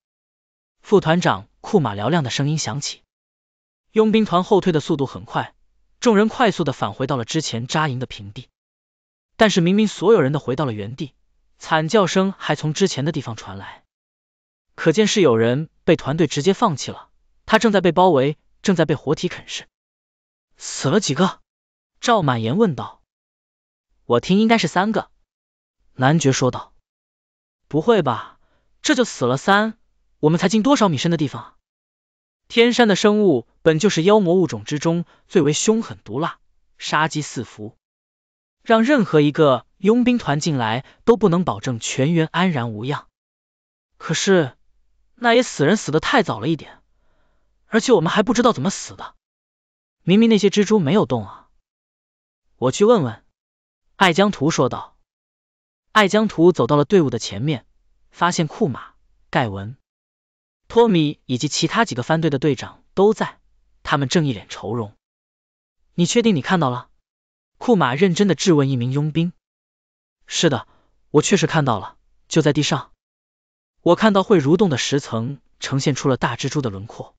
副团长库马嘹亮的声音响起，佣兵团后退的速度很快，众人快速的返回到了之前扎营的平地。但是明明所有人都回到了原地，惨叫声还从之前的地方传来，可见是有人被团队直接放弃了。他正在被包围，正在被活体啃食，死了几个？赵满岩问道。我听应该是三个，男爵说道。不会吧，这就死了三？我们才进多少米深的地方？天山的生物本就是妖魔物种之中最为凶狠毒辣，杀机四伏，让任何一个佣兵团进来都不能保证全员安然无恙。可是，那也死人死的太早了一点。而且我们还不知道怎么死的，明明那些蜘蛛没有动。啊！我去问问。”艾江图说道。艾江图走到了队伍的前面，发现库马、盖文、托米以及其他几个番队的队长都在，他们正一脸愁容。你确定你看到了？库马认真的质问一名佣兵。是的，我确实看到了，就在地上。我看到会蠕动的石层呈现出了大蜘蛛的轮廓。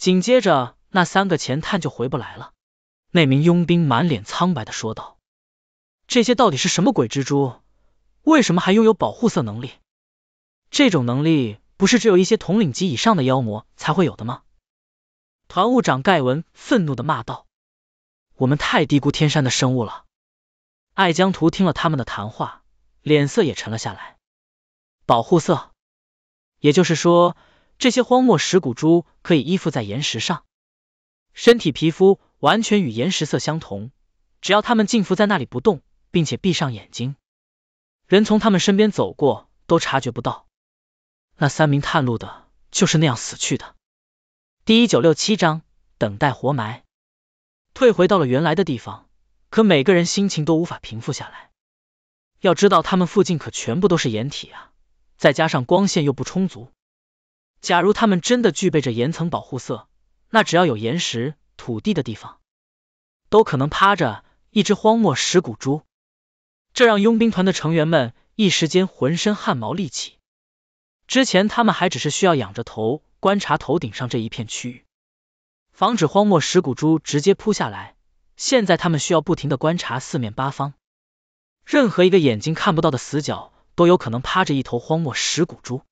紧接着，那三个前探就回不来了。那名佣兵满脸苍白的说道：“这些到底是什么鬼蜘蛛？为什么还拥有保护色能力？这种能力不是只有一些统领级以上的妖魔才会有的吗？”团务长盖文愤怒的骂道：“我们太低估天山的生物了。”艾江图听了他们的谈话，脸色也沉了下来。保护色，也就是说。这些荒漠石骨蛛可以依附在岩石上，身体皮肤完全与岩石色相同。只要它们静伏在那里不动，并且闭上眼睛，人从他们身边走过都察觉不到。那三名探路的就是那样死去的。第一九六七章等待活埋，退回到了原来的地方，可每个人心情都无法平复下来。要知道他们附近可全部都是掩体啊，再加上光线又不充足。假如他们真的具备着岩层保护色，那只要有岩石、土地的地方，都可能趴着一只荒漠石骨猪。这让佣兵团的成员们一时间浑身汗毛立起。之前他们还只是需要仰着头观察头顶上这一片区域，防止荒漠石骨猪直接扑下来，现在他们需要不停的观察四面八方，任何一个眼睛看不到的死角，都有可能趴着一头荒漠石骨猪。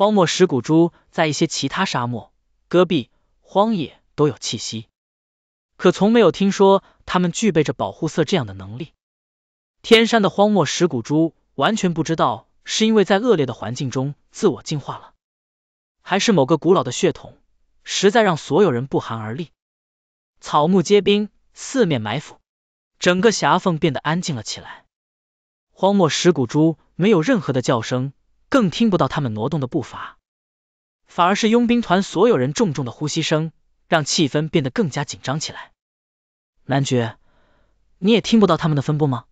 荒漠石骨蛛在一些其他沙漠、戈壁、荒野都有气息，可从没有听说它们具备着保护色这样的能力。天山的荒漠石骨蛛完全不知道，是因为在恶劣的环境中自我进化了，还是某个古老的血统，实在让所有人不寒而栗。草木皆兵，四面埋伏，整个峡缝变得安静了起来。荒漠石骨蛛没有任何的叫声。更听不到他们挪动的步伐，反而是佣兵团所有人重重的呼吸声，让气氛变得更加紧张起来。男爵，你也听不到他们的分布吗？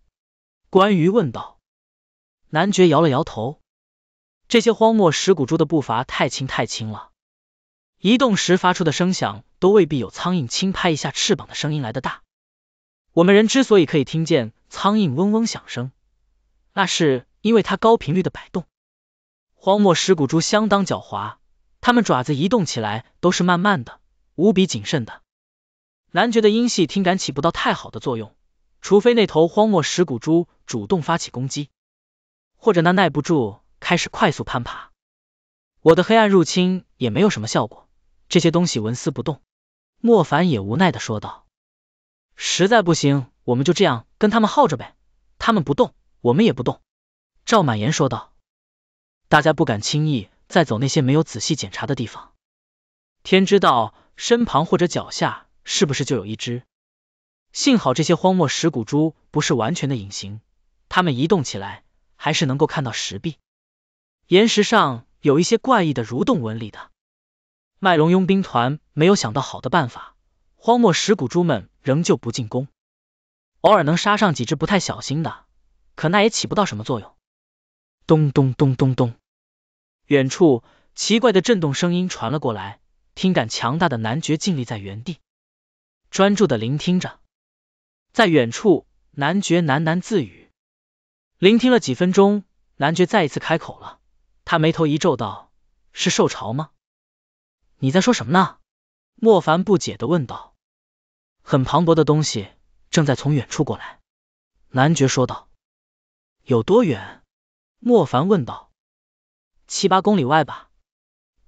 关于问道。男爵摇了摇头。这些荒漠石骨猪的步伐太轻太轻了，移动时发出的声响都未必有苍蝇轻拍一下翅膀的声音来得大。我们人之所以可以听见苍蝇嗡嗡响声，那是因为它高频率的摆动。荒漠石骨蛛相当狡猾，它们爪子移动起来都是慢慢的，无比谨慎的。男爵的音系听感起不到太好的作用，除非那头荒漠石骨蛛主动发起攻击，或者那耐不住开始快速攀爬。我的黑暗入侵也没有什么效果，这些东西纹丝不动。莫凡也无奈的说道：“实在不行，我们就这样跟他们耗着呗，他们不动，我们也不动。”赵满言说道。大家不敢轻易再走那些没有仔细检查的地方，天知道身旁或者脚下是不是就有一只。幸好这些荒漠石骨蛛不是完全的隐形，它们移动起来还是能够看到石壁、岩石上有一些怪异的蠕动纹理的。麦隆佣兵团没有想到好的办法，荒漠石骨蛛们仍旧不进攻，偶尔能杀上几只不太小心的，可那也起不到什么作用。咚咚咚咚咚，远处奇怪的震动声音传了过来，听感强大的男爵静立在原地，专注的聆听着。在远处，男爵喃喃自语，聆听了几分钟，男爵再一次开口了，他眉头一皱道：“是受潮吗？”“你在说什么呢？”莫凡不解的问道。“很磅礴的东西正在从远处过来。”男爵说道。“有多远？”莫凡问道：“七八公里外吧？”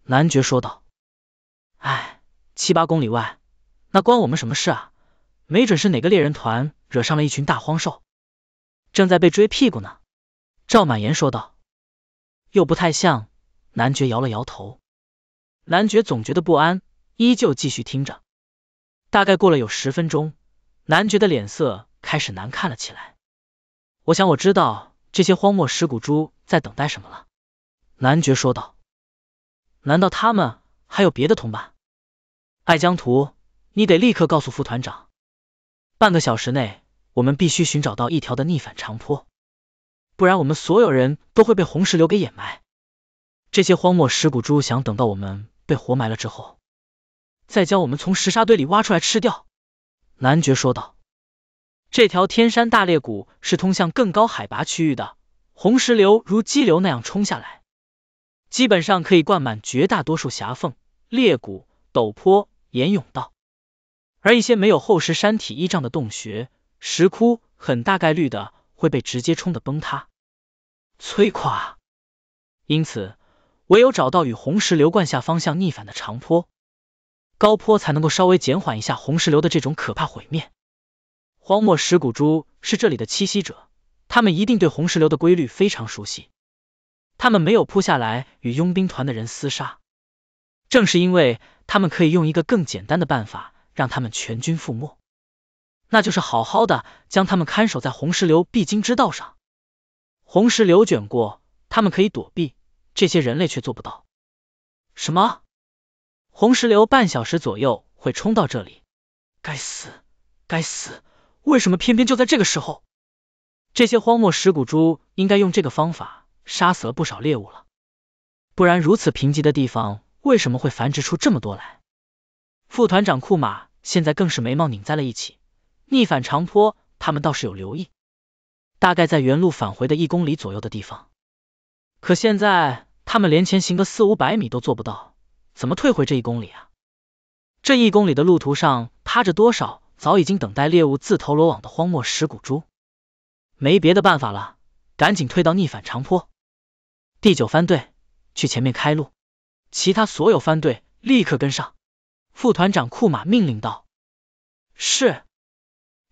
男爵说道。“哎，七八公里外，那关我们什么事啊？没准是哪个猎人团惹上了一群大荒兽，正在被追屁股呢。”赵满言说道。“又不太像。”男爵摇了摇头。男爵总觉得不安，依旧继续听着。大概过了有十分钟，男爵的脸色开始难看了起来。我想我知道。这些荒漠石骨蛛在等待什么了？男爵说道。难道他们还有别的同伴？艾江图，你得立刻告诉副团长，半个小时内我们必须寻找到一条的逆反长坡，不然我们所有人都会被红石流给掩埋。这些荒漠石骨蛛想等到我们被活埋了之后，再将我们从石沙堆里挖出来吃掉。男爵说道。这条天山大裂谷是通向更高海拔区域的，红石流如激流那样冲下来，基本上可以灌满绝大多数峡缝、裂谷、陡坡、岩涌道，而一些没有厚实山体依仗的洞穴、石窟，很大概率的会被直接冲得崩塌、摧垮。因此，唯有找到与红石流灌下方向逆反的长坡、高坡，才能够稍微减缓一下红石流的这种可怕毁灭。荒漠石骨蛛是这里的栖息者，他们一定对红石流的规律非常熟悉。他们没有扑下来与佣兵团的人厮杀，正是因为他们可以用一个更简单的办法让他们全军覆没，那就是好好的将他们看守在红石流必经之道上。红石流卷过，他们可以躲避，这些人类却做不到。什么？红石流半小时左右会冲到这里！该死！该死！为什么偏偏就在这个时候？这些荒漠石骨蛛应该用这个方法杀死了不少猎物了，不然如此贫瘠的地方为什么会繁殖出这么多来？副团长库马现在更是眉毛拧在了一起。逆反长坡，他们倒是有留意，大概在原路返回的一公里左右的地方。可现在他们连前行个四五百米都做不到，怎么退回这一公里啊？这一公里的路途上趴着多少？早已经等待猎物自投罗网的荒漠石骨蛛，没别的办法了，赶紧退到逆反长坡。第九番队去前面开路，其他所有番队立刻跟上。副团长库马命令道：“是，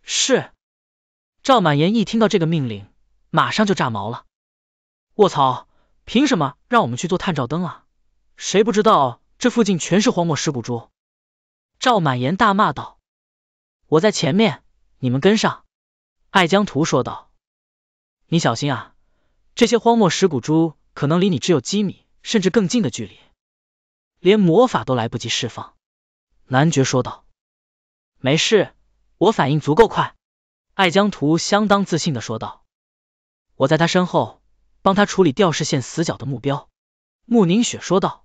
是。”赵满延一听到这个命令，马上就炸毛了。“卧槽，凭什么让我们去做探照灯啊？谁不知道这附近全是荒漠石骨蛛？”赵满延大骂道。我在前面，你们跟上。”艾江图说道。“你小心啊，这些荒漠石骨蛛可能离你只有几米，甚至更近的距离，连魔法都来不及释放。”男爵说道。“没事，我反应足够快。”艾江图相当自信的说道。“我在他身后，帮他处理掉视线死角的目标。”穆宁雪说道。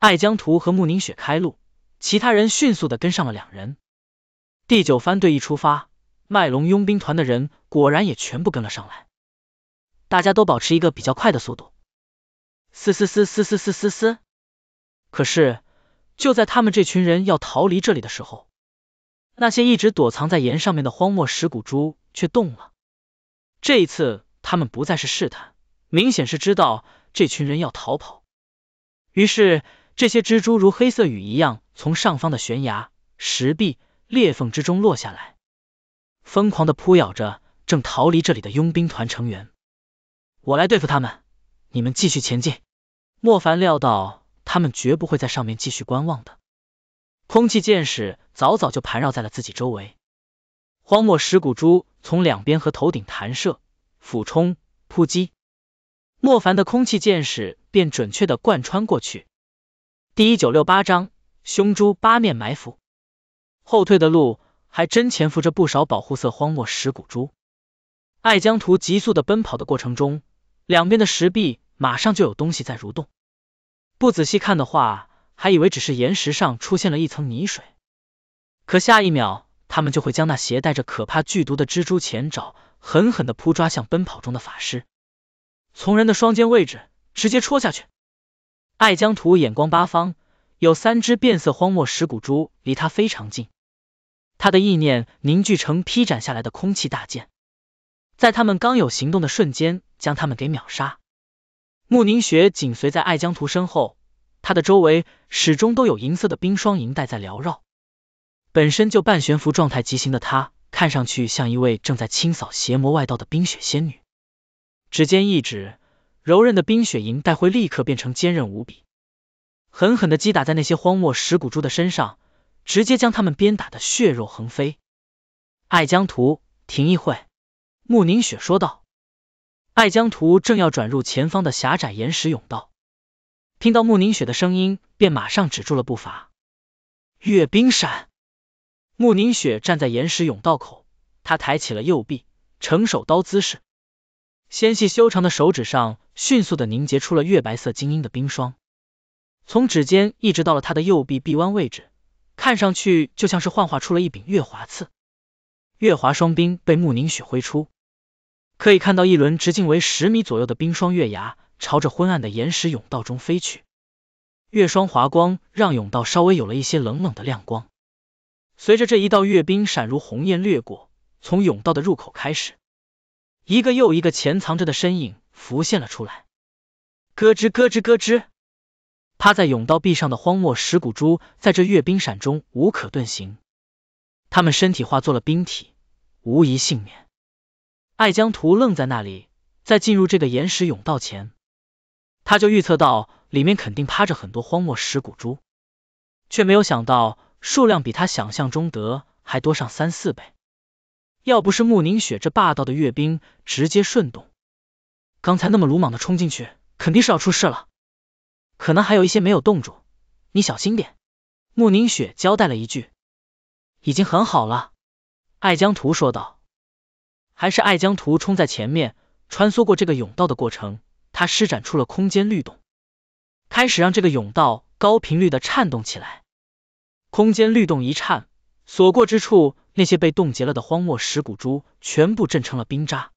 艾江图和穆宁雪开路，其他人迅速的跟上了两人。第九番队一出发，麦龙佣兵团的人果然也全部跟了上来。大家都保持一个比较快的速度，嘶嘶嘶嘶嘶嘶嘶。可是就在他们这群人要逃离这里的时候，那些一直躲藏在岩上面的荒漠石骨蛛却动了。这一次，他们不再是试探，明显是知道这群人要逃跑。于是，这些蜘蛛如黑色雨一样从上方的悬崖、石壁。裂缝之中落下来，疯狂的扑咬着正逃离这里的佣兵团成员。我来对付他们，你们继续前进。莫凡料到他们绝不会在上面继续观望的，空气剑士早早就盘绕在了自己周围。荒漠石骨蛛从两边和头顶弹射、俯冲、扑击，莫凡的空气剑士便准确的贯穿过去。第一九六八章：凶蛛八面埋伏。后退的路还真潜伏着不少保护色荒漠石骨蛛。爱江图急速的奔跑的过程中，两边的石壁马上就有东西在蠕动，不仔细看的话，还以为只是岩石上出现了一层泥水。可下一秒，他们就会将那携带着可怕剧毒的蜘蛛前爪狠狠的扑抓向奔跑中的法师，从人的双肩位置直接戳下去。爱江图眼光八方，有三只变色荒漠石骨蛛离他非常近。他的意念凝聚成劈斩下来的空气大剑，在他们刚有行动的瞬间，将他们给秒杀。慕宁雪紧随在爱江图身后，他的周围始终都有银色的冰霜银带在缭绕，本身就半悬浮状态极行的他，看上去像一位正在清扫邪魔外道的冰雪仙女。指尖一指，柔韧的冰雪银带会立刻变成坚韧无比，狠狠的击打在那些荒漠石骨珠的身上。直接将他们鞭打的血肉横飞。艾江图，停一会。”穆宁雪说道。艾江图正要转入前方的狭窄岩石甬道，听到穆宁雪的声音，便马上止住了步伐。月冰闪。穆宁雪站在岩石甬道口，她抬起了右臂，成手刀姿势，纤细修长的手指上迅速的凝结出了月白色晶莹的冰霜，从指尖一直到了他的右臂臂弯位置。看上去就像是幻化出了一柄月华刺，月华双冰被穆凝雪挥出，可以看到一轮直径为十米左右的冰霜月牙朝着昏暗的岩石甬道中飞去，月霜华光让甬道稍微有了一些冷冷的亮光。随着这一道月冰闪如鸿雁掠过，从甬道的入口开始，一个又一个潜藏着的身影浮现了出来，咯吱咯吱咯吱。趴在甬道壁上的荒漠石骨蛛，在这月冰闪中无可遁形。他们身体化作了冰体，无一幸免。艾江图愣在那里，在进入这个岩石甬道前，他就预测到里面肯定趴着很多荒漠石骨蛛，却没有想到数量比他想象中得还多上三四倍。要不是慕宁雪这霸道的月冰直接瞬动，刚才那么鲁莽的冲进去，肯定是要出事了。可能还有一些没有冻住，你小心点。”穆宁雪交代了一句。“已经很好了。”艾江图说道。还是艾江图冲在前面，穿梭过这个甬道的过程，他施展出了空间律动，开始让这个甬道高频率的颤动起来。空间律动一颤，所过之处，那些被冻结了的荒漠石骨珠全部震成了冰渣，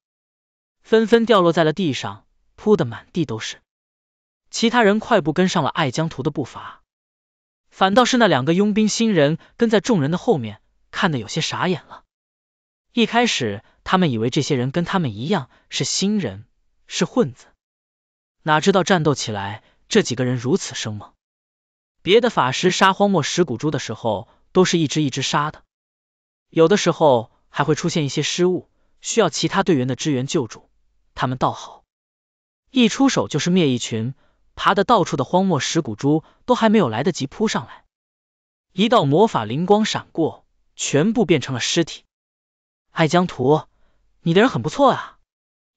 纷纷掉落在了地上，铺的满地都是。其他人快步跟上了爱江图的步伐，反倒是那两个佣兵新人跟在众人的后面，看得有些傻眼了。一开始他们以为这些人跟他们一样是新人，是混子，哪知道战斗起来这几个人如此生猛。别的法师杀荒漠石骨猪的时候，都是一只一只杀的，有的时候还会出现一些失误，需要其他队员的支援救助。他们倒好，一出手就是灭一群。爬得到处的荒漠石骨蛛都还没有来得及扑上来，一道魔法灵光闪过，全部变成了尸体。爱江图，你的人很不错啊！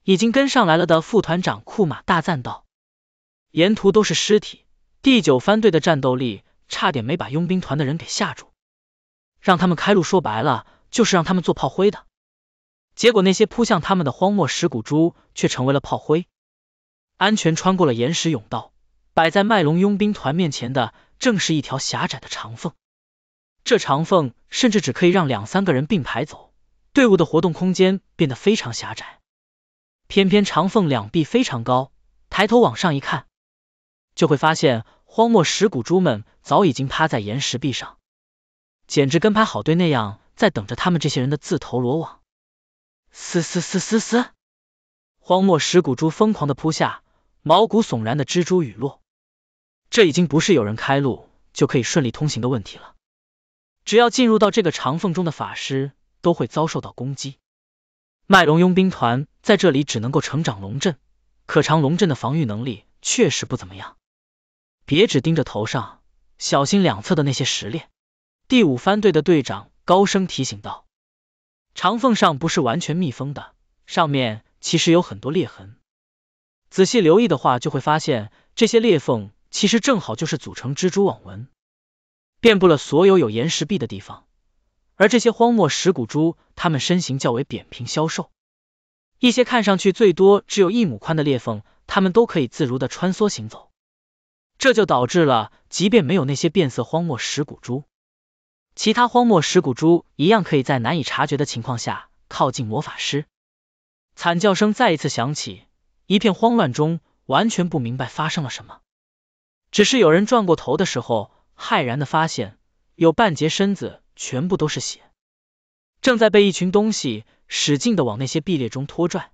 已经跟上来了的副团长库马大赞道。沿途都是尸体，第九番队的战斗力差点没把佣兵团的人给吓住。让他们开路，说白了就是让他们做炮灰的。结果那些扑向他们的荒漠石骨蛛却成为了炮灰。安全穿过了岩石甬道，摆在麦龙佣兵团面前的正是一条狭窄的长缝。这长缝甚至只可以让两三个人并排走，队伍的活动空间变得非常狭窄。偏偏长缝两臂非常高，抬头往上一看，就会发现荒漠石骨蛛们早已经趴在岩石壁上，简直跟排好队那样，在等着他们这些人的自投罗网。嘶嘶嘶嘶嘶！荒漠石骨蛛疯狂的扑下。毛骨悚然的蜘蛛雨落，这已经不是有人开路就可以顺利通行的问题了。只要进入到这个长缝中的法师，都会遭受到攻击。麦龙佣兵团在这里只能够成长龙阵，可长龙阵的防御能力确实不怎么样。别只盯着头上，小心两侧的那些石裂。第五番队的队长高声提醒道：“长缝上不是完全密封的，上面其实有很多裂痕。”仔细留意的话，就会发现这些裂缝其实正好就是组成蜘蛛网纹，遍布了所有有岩石壁的地方。而这些荒漠石骨蛛，它们身形较为扁平、消瘦，一些看上去最多只有一亩宽的裂缝，它们都可以自如的穿梭行走。这就导致了，即便没有那些变色荒漠石骨蛛，其他荒漠石骨蛛一样可以在难以察觉的情况下靠近魔法师。惨叫声再一次响起。一片慌乱中，完全不明白发生了什么。只是有人转过头的时候，骇然的发现，有半截身子全部都是血，正在被一群东西使劲的往那些壁裂中拖拽。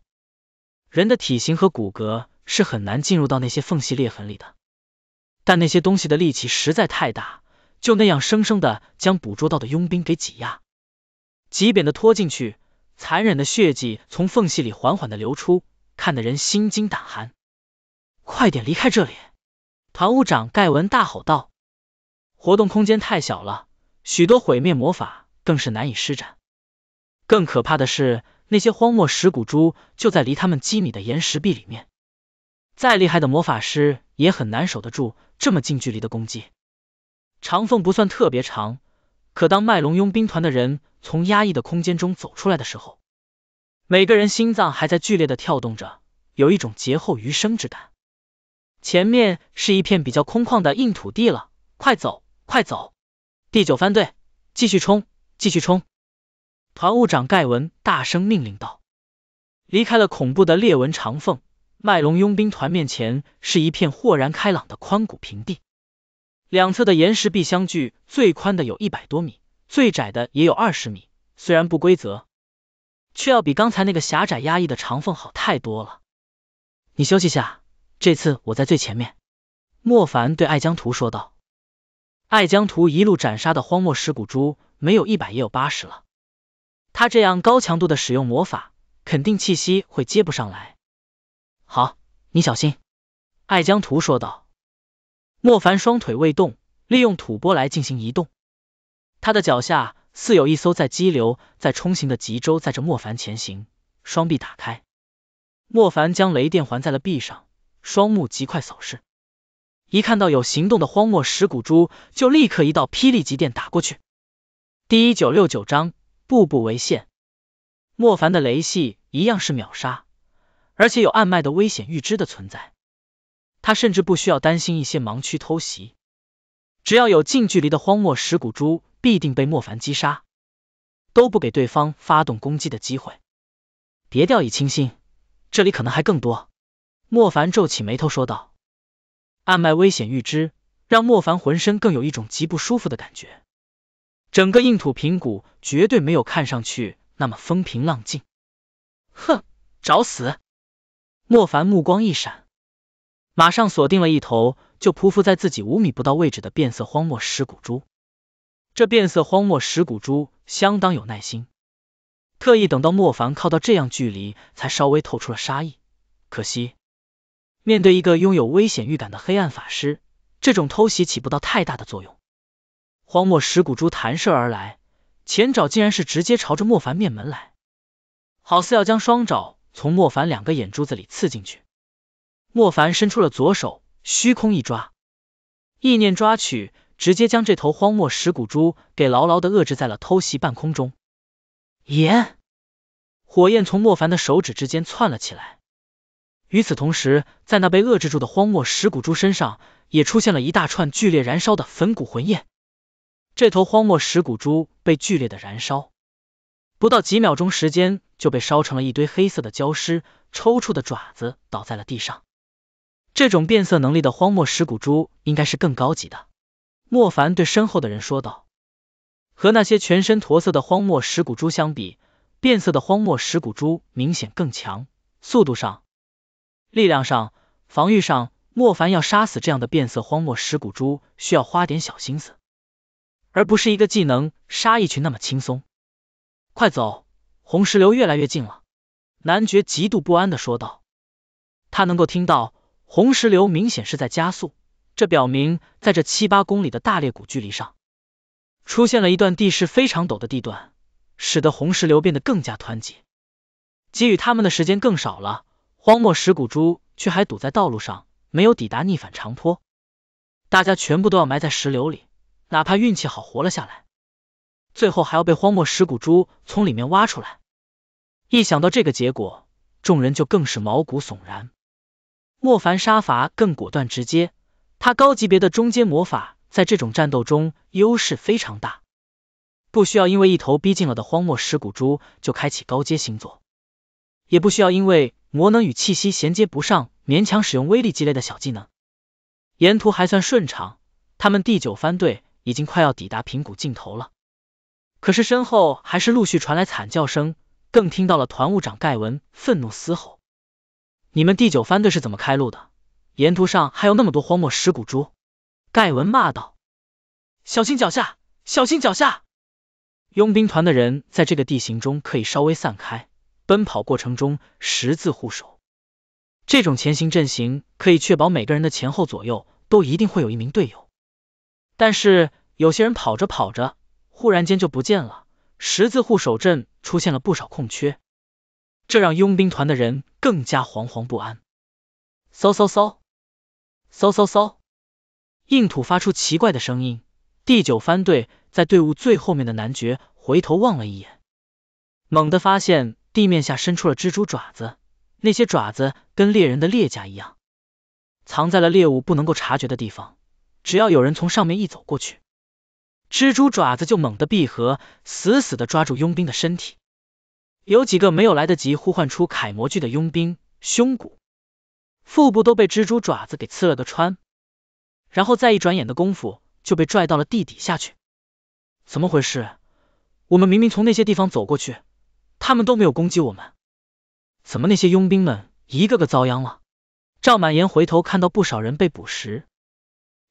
人的体型和骨骼是很难进入到那些缝隙裂痕里的，但那些东西的力气实在太大，就那样生生的将捕捉到的佣兵给挤压、挤扁的拖进去，残忍的血迹从缝隙里缓缓的流出。看得人心惊胆寒，快点离开这里！团务长盖文大吼道：“活动空间太小了，许多毁灭魔法更是难以施展。更可怕的是，那些荒漠石骨蛛就在离他们几米的岩石壁里面，再厉害的魔法师也很难守得住这么近距离的攻击。”长缝不算特别长，可当麦龙佣兵团的人从压抑的空间中走出来的时候，每个人心脏还在剧烈的跳动着，有一种劫后余生之感。前面是一片比较空旷的硬土地了，快走，快走！第九番队，继续冲，继续冲！团务长盖文大声命令道。离开了恐怖的裂纹长缝，麦隆佣兵团面前是一片豁然开朗的宽谷平地，两侧的岩石壁相距最宽的有一百多米，最窄的也有二十米，虽然不规则。却要比刚才那个狭窄压抑的长凤好太多了。你休息下，这次我在最前面。莫凡对爱江图说道。爱江图一路斩杀的荒漠石骨蛛，没有一百也有八十了。他这样高强度的使用魔法，肯定气息会接不上来。好，你小心。爱江图说道。莫凡双腿未动，利用吐蕃来进行移动。他的脚下。似有一艘在激流在冲行的极舟载着莫凡前行，双臂打开，莫凡将雷电环在了臂上，双目极快扫视，一看到有行动的荒漠石骨蛛，就立刻一道霹雳极电打过去。第一九六九章，步步为限。莫凡的雷系一样是秒杀，而且有暗脉的危险预知的存在，他甚至不需要担心一些盲区偷袭。只要有近距离的荒漠石骨蛛，必定被莫凡击杀，都不给对方发动攻击的机会。别掉以轻心，这里可能还更多。莫凡皱起眉头说道：“暗脉危险预知，让莫凡浑身更有一种极不舒服的感觉。整个硬土平谷绝对没有看上去那么风平浪静。”哼，找死！莫凡目光一闪，马上锁定了一头。就匍匐在自己五米不到位置的变色荒漠石骨珠。这变色荒漠石骨珠相当有耐心，特意等到莫凡靠到这样距离，才稍微透出了杀意。可惜，面对一个拥有危险预感的黑暗法师，这种偷袭起不到太大的作用。荒漠石骨珠弹射而来，前爪竟然是直接朝着莫凡面门来，好似要将双爪从莫凡两个眼珠子里刺进去。莫凡伸出了左手。虚空一抓，意念抓取，直接将这头荒漠石骨蛛给牢牢的遏制在了偷袭半空中。炎，火焰从莫凡的手指之间窜了起来。与此同时，在那被遏制住的荒漠石骨蛛身上，也出现了一大串剧烈燃烧的焚骨魂焰。这头荒漠石骨蛛被剧烈的燃烧，不到几秒钟时间就被烧成了一堆黑色的焦尸，抽搐的爪子倒在了地上。这种变色能力的荒漠石骨蛛应该是更高级的。莫凡对身后的人说道：“和那些全身驼色的荒漠石骨蛛相比，变色的荒漠石骨蛛明显更强，速度上、力量上、防御上，莫凡要杀死这样的变色荒漠石骨蛛，需要花点小心思，而不是一个技能杀一群那么轻松。”快走，红石流越来越近了！男爵极度不安的说道，他能够听到。红石流明显是在加速，这表明在这七八公里的大裂谷距离上，出现了一段地势非常陡的地段，使得红石流变得更加湍急，给予他们的时间更少了。荒漠石骨珠却还堵在道路上，没有抵达逆反长坡，大家全部都要埋在石流里，哪怕运气好活了下来，最后还要被荒漠石骨珠从里面挖出来。一想到这个结果，众人就更是毛骨悚然。莫凡杀伐更果断直接，他高级别的中阶魔法在这种战斗中优势非常大，不需要因为一头逼近了的荒漠蚀骨猪就开启高阶星座，也不需要因为魔能与气息衔接不上，勉强使用威力积累的小技能。沿途还算顺畅，他们第九番队已经快要抵达平谷尽头了，可是身后还是陆续传来惨叫声，更听到了团务长盖文愤怒嘶吼。你们第九番队是怎么开路的？沿途上还有那么多荒漠石骨珠。”盖文骂道：“小心脚下，小心脚下！”佣兵团的人在这个地形中可以稍微散开，奔跑过程中十字护手，这种前行阵型可以确保每个人的前后左右都一定会有一名队友。但是有些人跑着跑着，忽然间就不见了，十字护手阵出现了不少空缺。这让佣兵团的人更加惶惶不安。嗖嗖嗖，嗖嗖嗖，硬土发出奇怪的声音。第九番队在队伍最后面的男爵回头望了一眼，猛地发现地面下伸出了蜘蛛爪子，那些爪子跟猎人的猎夹一样，藏在了猎物不能够察觉的地方。只要有人从上面一走过去，蜘蛛爪子就猛地闭合，死死地抓住佣兵的身体。有几个没有来得及呼唤出楷模具的佣兵，胸骨、腹部都被蜘蛛爪子给刺了个穿，然后再一转眼的功夫就被拽到了地底下去。怎么回事？我们明明从那些地方走过去，他们都没有攻击我们，怎么那些佣兵们一个个遭殃了？赵满延回头看到不少人被捕食，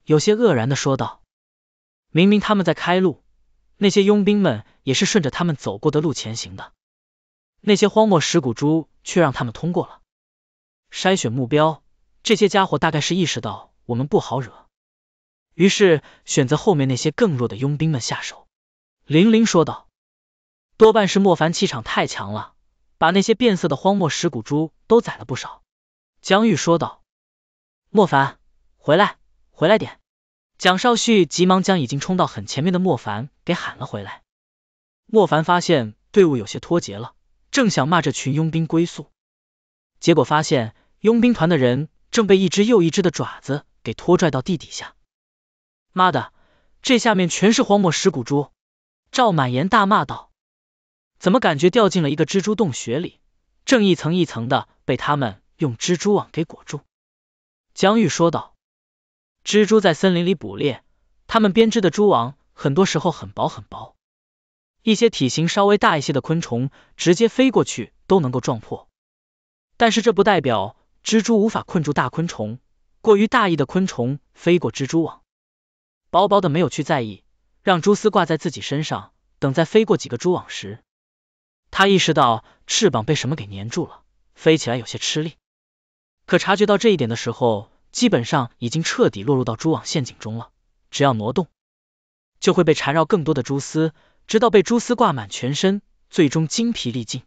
有些愕然的说道：“明明他们在开路，那些佣兵们也是顺着他们走过的路前行的。”那些荒漠石骨蛛却让他们通过了筛选目标，这些家伙大概是意识到我们不好惹，于是选择后面那些更弱的佣兵们下手。玲玲说道：“多半是莫凡气场太强了，把那些变色的荒漠石骨蛛都宰了不少。”江玉说道：“莫凡，回来，回来点！”蒋少旭急忙将已经冲到很前面的莫凡给喊了回来。莫凡发现队伍有些脱节了。正想骂这群佣兵龟速，结果发现佣兵团的人正被一只又一只的爪子给拖拽到地底下。妈的，这下面全是荒漠石骨蛛！赵满岩大骂道：“怎么感觉掉进了一个蜘蛛洞穴里，正一层一层的被他们用蜘蛛网给裹住？”江玉说道：“蜘蛛在森林里捕猎，他们编织的蛛网很多时候很薄很薄。”一些体型稍微大一些的昆虫直接飞过去都能够撞破，但是这不代表蜘蛛无法困住大昆虫。过于大意的昆虫飞过蜘蛛网，薄薄的没有去在意，让蛛丝挂在自己身上。等再飞过几个蛛网时，他意识到翅膀被什么给粘住了，飞起来有些吃力。可察觉到这一点的时候，基本上已经彻底落入到蛛网陷阱中了。只要挪动，就会被缠绕更多的蛛丝。直到被蛛丝挂满全身，最终精疲力尽，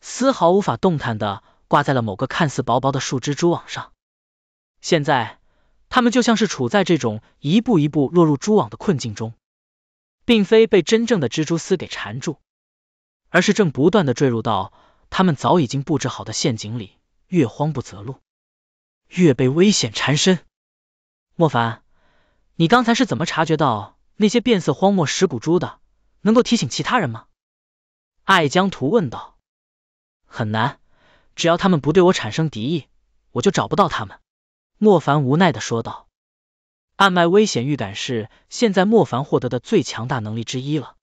丝毫无法动弹的挂在了某个看似薄薄的树枝蛛网上。现在，他们就像是处在这种一步一步落入蛛网的困境中，并非被真正的蜘蛛丝给缠住，而是正不断的坠入到他们早已经布置好的陷阱里。越慌不择路，越被危险缠身。莫凡，你刚才是怎么察觉到那些变色荒漠石骨蛛的？能够提醒其他人吗？艾江图问道。很难，只要他们不对我产生敌意，我就找不到他们。莫凡无奈的说道。暗脉危险预感是现在莫凡获得的最强大能力之一了。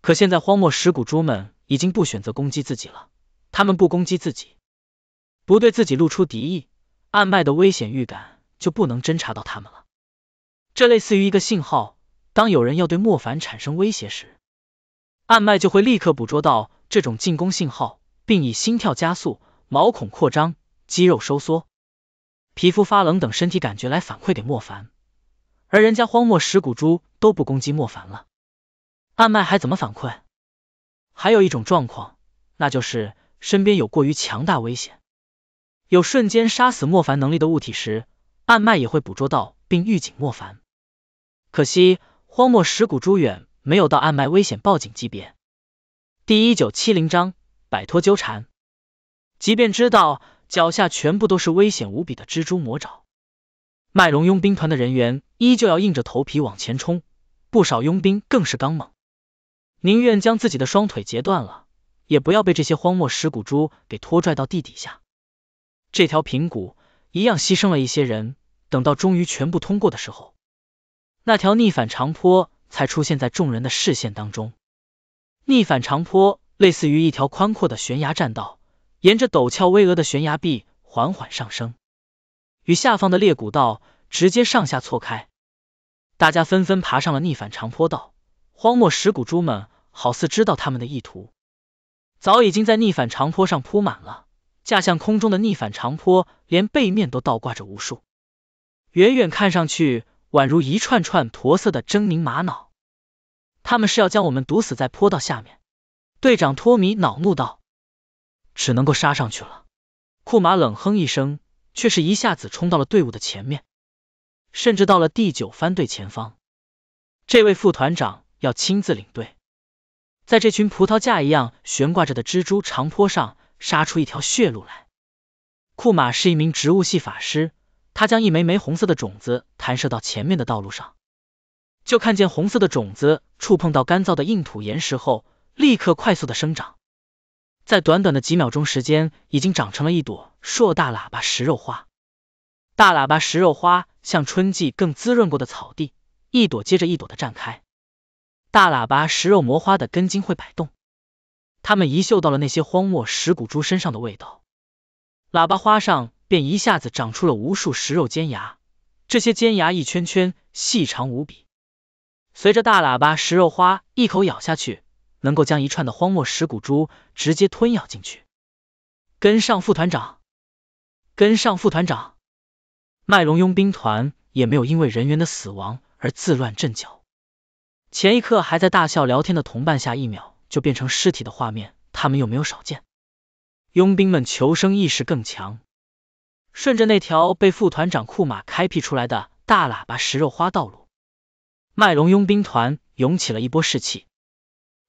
可现在荒漠石骨蛛们已经不选择攻击自己了，他们不攻击自己，不对自己露出敌意，暗脉的危险预感就不能侦查到他们了。这类似于一个信号。当有人要对莫凡产生威胁时，暗脉就会立刻捕捉到这种进攻信号，并以心跳加速、毛孔扩张、肌肉收缩、皮肤发冷等身体感觉来反馈给莫凡。而人家荒漠石骨蛛都不攻击莫凡了，暗脉还怎么反馈？还有一种状况，那就是身边有过于强大危险、有瞬间杀死莫凡能力的物体时，暗脉也会捕捉到并预警莫凡。可惜。荒漠石骨蛛远没有到暗脉危险报警级别。第一九七零章摆脱纠缠，即便知道脚下全部都是危险无比的蜘蛛魔爪，麦隆佣兵团的人员依旧要硬着头皮往前冲。不少佣兵更是刚猛，宁愿将自己的双腿截断了，也不要被这些荒漠石骨蛛给拖拽到地底下。这条平谷一样牺牲了一些人。等到终于全部通过的时候。那条逆反长坡才出现在众人的视线当中。逆反长坡类似于一条宽阔的悬崖栈道，沿着陡峭巍峨的悬崖壁缓缓上升，与下方的裂谷道直接上下错开。大家纷纷爬上了逆反长坡道，荒漠石骨蛛们好似知道他们的意图，早已经在逆反长坡上铺满了架向空中的逆反长坡，连背面都倒挂着无数。远远看上去。宛如一串串驼色的狰狞玛瑙，他们是要将我们堵死在坡道下面。队长托米恼怒道：“只能够杀上去了。”库马冷哼一声，却是一下子冲到了队伍的前面，甚至到了第九番队前方。这位副团长要亲自领队，在这群葡萄架一样悬挂着的蜘蛛长坡上杀出一条血路来。库马是一名植物系法师。他将一枚枚红色的种子弹射到前面的道路上，就看见红色的种子触碰到干燥的硬土岩石后，立刻快速的生长，在短短的几秒钟时间，已经长成了一朵硕大喇叭食肉花。大喇叭食肉花像春季更滋润过的草地，一朵接着一朵的绽开。大喇叭食肉魔花的根茎会摆动，它们一嗅到了那些荒漠石骨珠身上的味道，喇叭花上。便一下子长出了无数食肉尖牙，这些尖牙一圈圈细长无比。随着大喇叭食肉花一口咬下去，能够将一串的荒漠食骨珠直接吞咬进去。跟上副团长，跟上副团长！麦龙佣兵团也没有因为人员的死亡而自乱阵脚，前一刻还在大笑聊天的同伴，下一秒就变成尸体的画面，他们又没有少见。佣兵们求生意识更强。顺着那条被副团长库马开辟出来的大喇叭食肉花道路，麦隆佣兵团涌起了一波士气，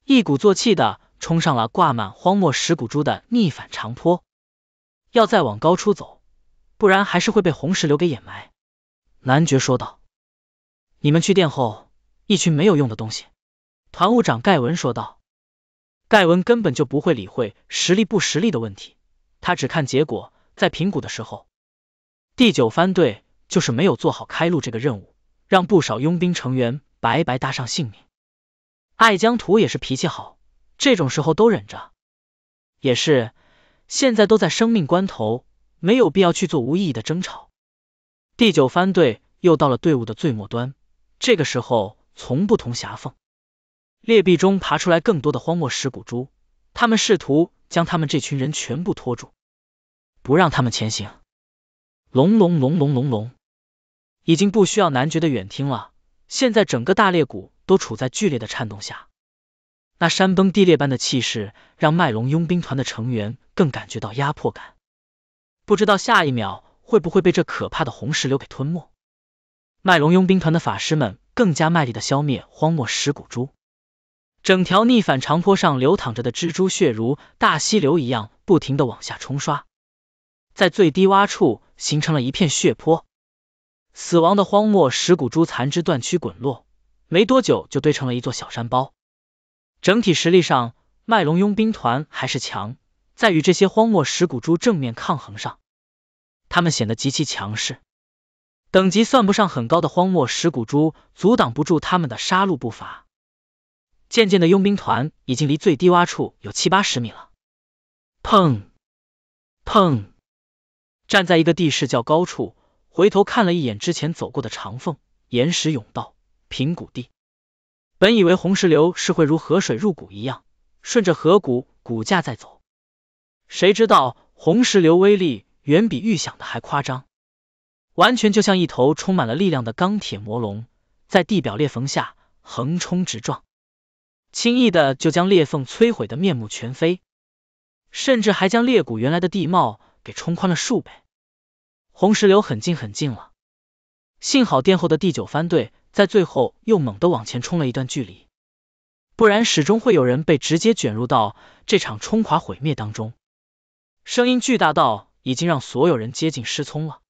一鼓作气的冲上了挂满荒漠石骨珠的逆反长坡。要再往高处走，不然还是会被红石流给掩埋。”男爵说道。“你们去殿后，一群没有用的东西。”团务长盖文说道。盖文根本就不会理会实力不实力的问题，他只看结果。在评估的时候。第九番队就是没有做好开路这个任务，让不少佣兵成员白白搭上性命。爱江图也是脾气好，这种时候都忍着。也是，现在都在生命关头，没有必要去做无意义的争吵。第九番队又到了队伍的最末端，这个时候从不同狭缝裂壁中爬出来更多的荒漠石骨蛛，他们试图将他们这群人全部拖住，不让他们前行。隆隆隆隆隆隆！已经不需要男爵的远听了，现在整个大裂谷都处在剧烈的颤动下，那山崩地裂般的气势让麦隆佣兵团的成员更感觉到压迫感，不知道下一秒会不会被这可怕的红石流给吞没。麦隆佣兵团的法师们更加卖力的消灭荒漠石骨蛛，整条逆反长坡上流淌着的蜘蛛血如大溪流一样不停的往下冲刷。在最低洼处形成了一片血泊，死亡的荒漠石骨蛛残肢断躯滚落，没多久就堆成了一座小山包。整体实力上，麦龙佣兵团还是强，在与这些荒漠石骨蛛正面抗衡上，他们显得极其强势。等级算不上很高的荒漠石骨蛛阻挡不住他们的杀戮步伐，渐渐的，佣兵团已经离最低洼处有七八十米了。砰！砰！站在一个地势较高处，回头看了一眼之前走过的长缝岩石甬道平谷地。本以为红石流是会如河水入谷一样，顺着河谷骨架在走，谁知道红石流威力远比预想的还夸张，完全就像一头充满了力量的钢铁魔龙，在地表裂缝下横冲直撞，轻易的就将裂缝摧毁的面目全非，甚至还将裂谷原来的地貌。给冲宽了数倍，红石流很近很近了，幸好殿后的第九番队在最后又猛地往前冲了一段距离，不然始终会有人被直接卷入到这场冲垮毁灭当中。声音巨大到已经让所有人接近失聪了。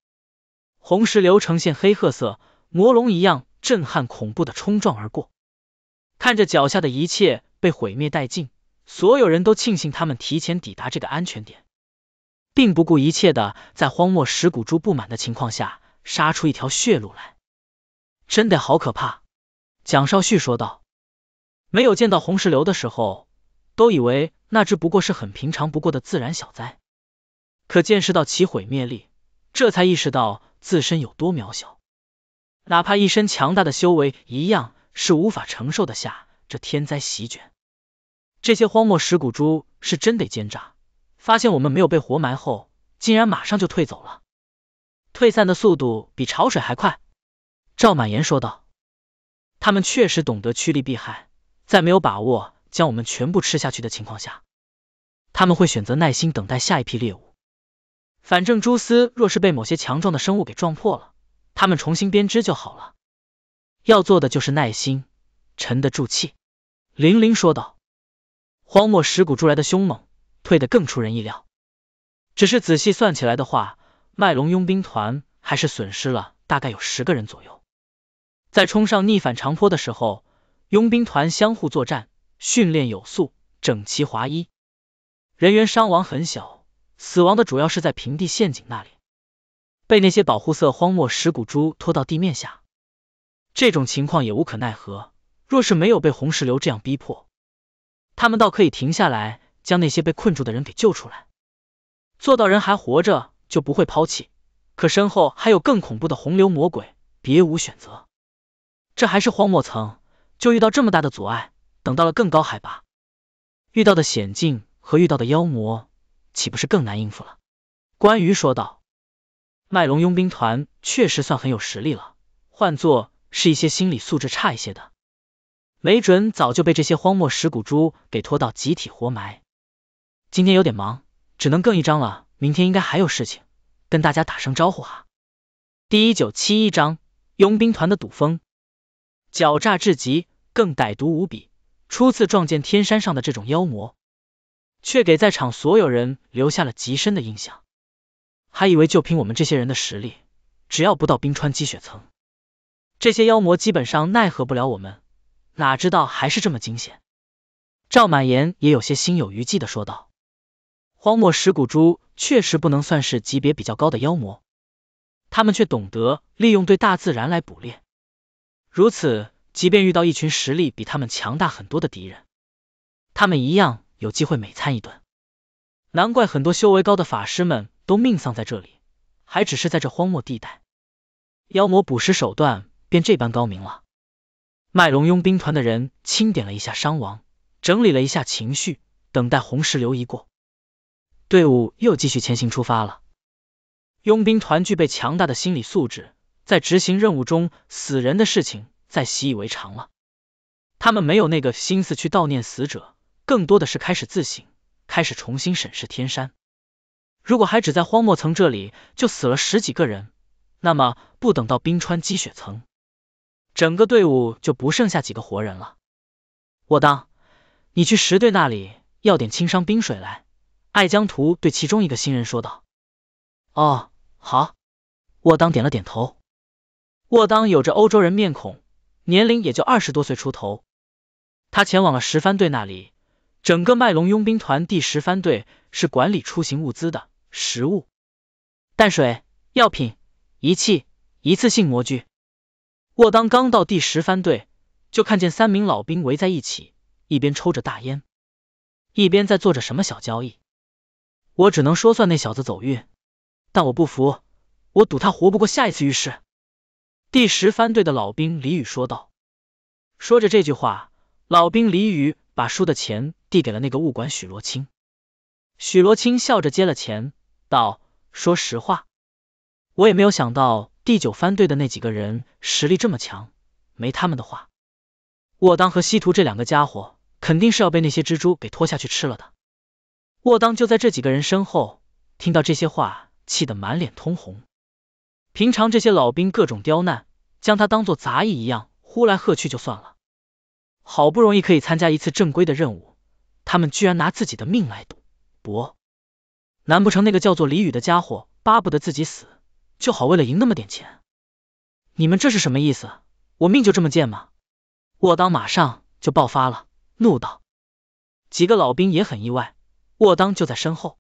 红石流呈现黑褐色，魔龙一样震撼恐怖的冲撞而过，看着脚下的一切被毁灭殆尽，所有人都庆幸他们提前抵达这个安全点。并不顾一切的在荒漠石骨蛛不满的情况下杀出一条血路来，真得好可怕！蒋少旭说道。没有见到红石流的时候，都以为那只不过是很平常不过的自然小灾，可见识到其毁灭力，这才意识到自身有多渺小。哪怕一身强大的修为，一样是无法承受得下这天灾席卷。这些荒漠石骨蛛是真得奸诈。发现我们没有被活埋后，竟然马上就退走了，退散的速度比潮水还快。赵满言说道：“他们确实懂得趋利避害，在没有把握将我们全部吃下去的情况下，他们会选择耐心等待下一批猎物。反正蛛丝若是被某些强壮的生物给撞破了，他们重新编织就好了。要做的就是耐心，沉得住气。”林林说道：“荒漠石骨蛛来的凶猛。”退得更出人意料，只是仔细算起来的话，麦龙佣兵团还是损失了大概有十个人左右。在冲上逆反长坡的时候，佣兵团相互作战，训练有素，整齐划一，人员伤亡很小。死亡的主要是在平地陷阱那里，被那些保护色荒漠石骨蛛拖到地面下。这种情况也无可奈何。若是没有被红石流这样逼迫，他们倒可以停下来。将那些被困住的人给救出来，做到人还活着就不会抛弃。可身后还有更恐怖的洪流魔鬼，别无选择。这还是荒漠层，就遇到这么大的阻碍，等到了更高海拔，遇到的险境和遇到的妖魔，岂不是更难应付了？关羽说道：“麦龙佣兵团确实算很有实力了，换作是一些心理素质差一些的，没准早就被这些荒漠石骨蛛给拖到集体活埋。”今天有点忙，只能更一张了。明天应该还有事情，跟大家打声招呼哈。第一九七一章，佣兵团的赌风，狡诈至极，更歹毒无比。初次撞见天山上的这种妖魔，却给在场所有人留下了极深的印象。还以为就凭我们这些人的实力，只要不到冰川积雪层，这些妖魔基本上奈何不了我们。哪知道还是这么惊险。赵满言也有些心有余悸的说道。荒漠石骨蛛确实不能算是级别比较高的妖魔，他们却懂得利用对大自然来捕猎。如此，即便遇到一群实力比他们强大很多的敌人，他们一样有机会美餐一顿。难怪很多修为高的法师们都命丧在这里，还只是在这荒漠地带，妖魔捕食手段便这般高明了。麦龙佣兵团的人清点了一下伤亡，整理了一下情绪，等待红石流一过。队伍又继续前行出发了。佣兵团具备强大的心理素质，在执行任务中死人的事情再习以为常了。他们没有那个心思去悼念死者，更多的是开始自省，开始重新审视天山。如果还只在荒漠层这里就死了十几个人，那么不等到冰川积雪层，整个队伍就不剩下几个活人了。我当，你去十队那里要点轻伤冰水来。艾江图对其中一个新人说道：“哦，好。”沃当点了点头。沃当有着欧洲人面孔，年龄也就二十多岁出头。他前往了十番队那里。整个麦隆佣兵团第十番队是管理出行物资的，食物、淡水、药品、仪器、一次性模具。沃当刚到第十番队，就看见三名老兵围在一起，一边抽着大烟，一边在做着什么小交易。我只能说算那小子走运，但我不服，我赌他活不过下一次遇事。第十番队的老兵李宇说道。说着这句话，老兵李宇把输的钱递给了那个物管许罗青。许罗青笑着接了钱，道：“说实话，我也没有想到第九番队的那几个人实力这么强，没他们的话，我当和西图这两个家伙肯定是要被那些蜘蛛给拖下去吃了的。”沃当就在这几个人身后，听到这些话，气得满脸通红。平常这些老兵各种刁难，将他当做杂役一样呼来喝去就算了，好不容易可以参加一次正规的任务，他们居然拿自己的命来赌博。难不成那个叫做李宇的家伙巴不得自己死，就好为了赢那么点钱？你们这是什么意思？我命就这么贱吗？沃当马上就爆发了，怒道：“几个老兵也很意外。”沃当就在身后，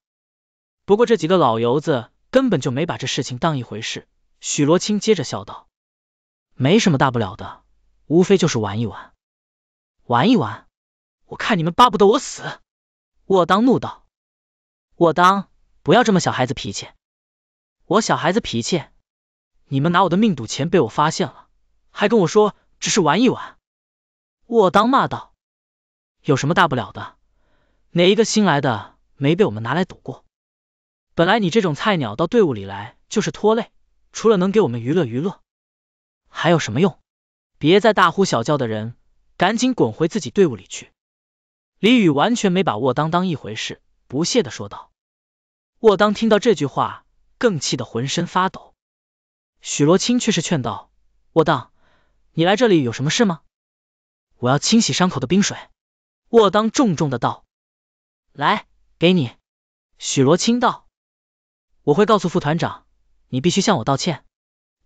不过这几个老油子根本就没把这事情当一回事。许罗青接着笑道：“没什么大不了的，无非就是玩一玩，玩一玩。我看你们巴不得我死。”沃当怒道：“沃当，不要这么小孩子脾气！我小孩子脾气？你们拿我的命赌钱，被我发现了，还跟我说只是玩一玩？”沃当骂道：“有什么大不了的？”哪一个新来的没被我们拿来赌过？本来你这种菜鸟到队伍里来就是拖累，除了能给我们娱乐娱乐，还有什么用？别再大呼小叫的人，赶紧滚回自己队伍里去！李宇完全没把沃当当一回事，不屑的说道。沃当听到这句话，更气得浑身发抖。许罗青却是劝道：“沃当，你来这里有什么事吗？”“我要清洗伤口的冰水。”沃当重重的道。来，给你，许罗青道。我会告诉副团长，你必须向我道歉。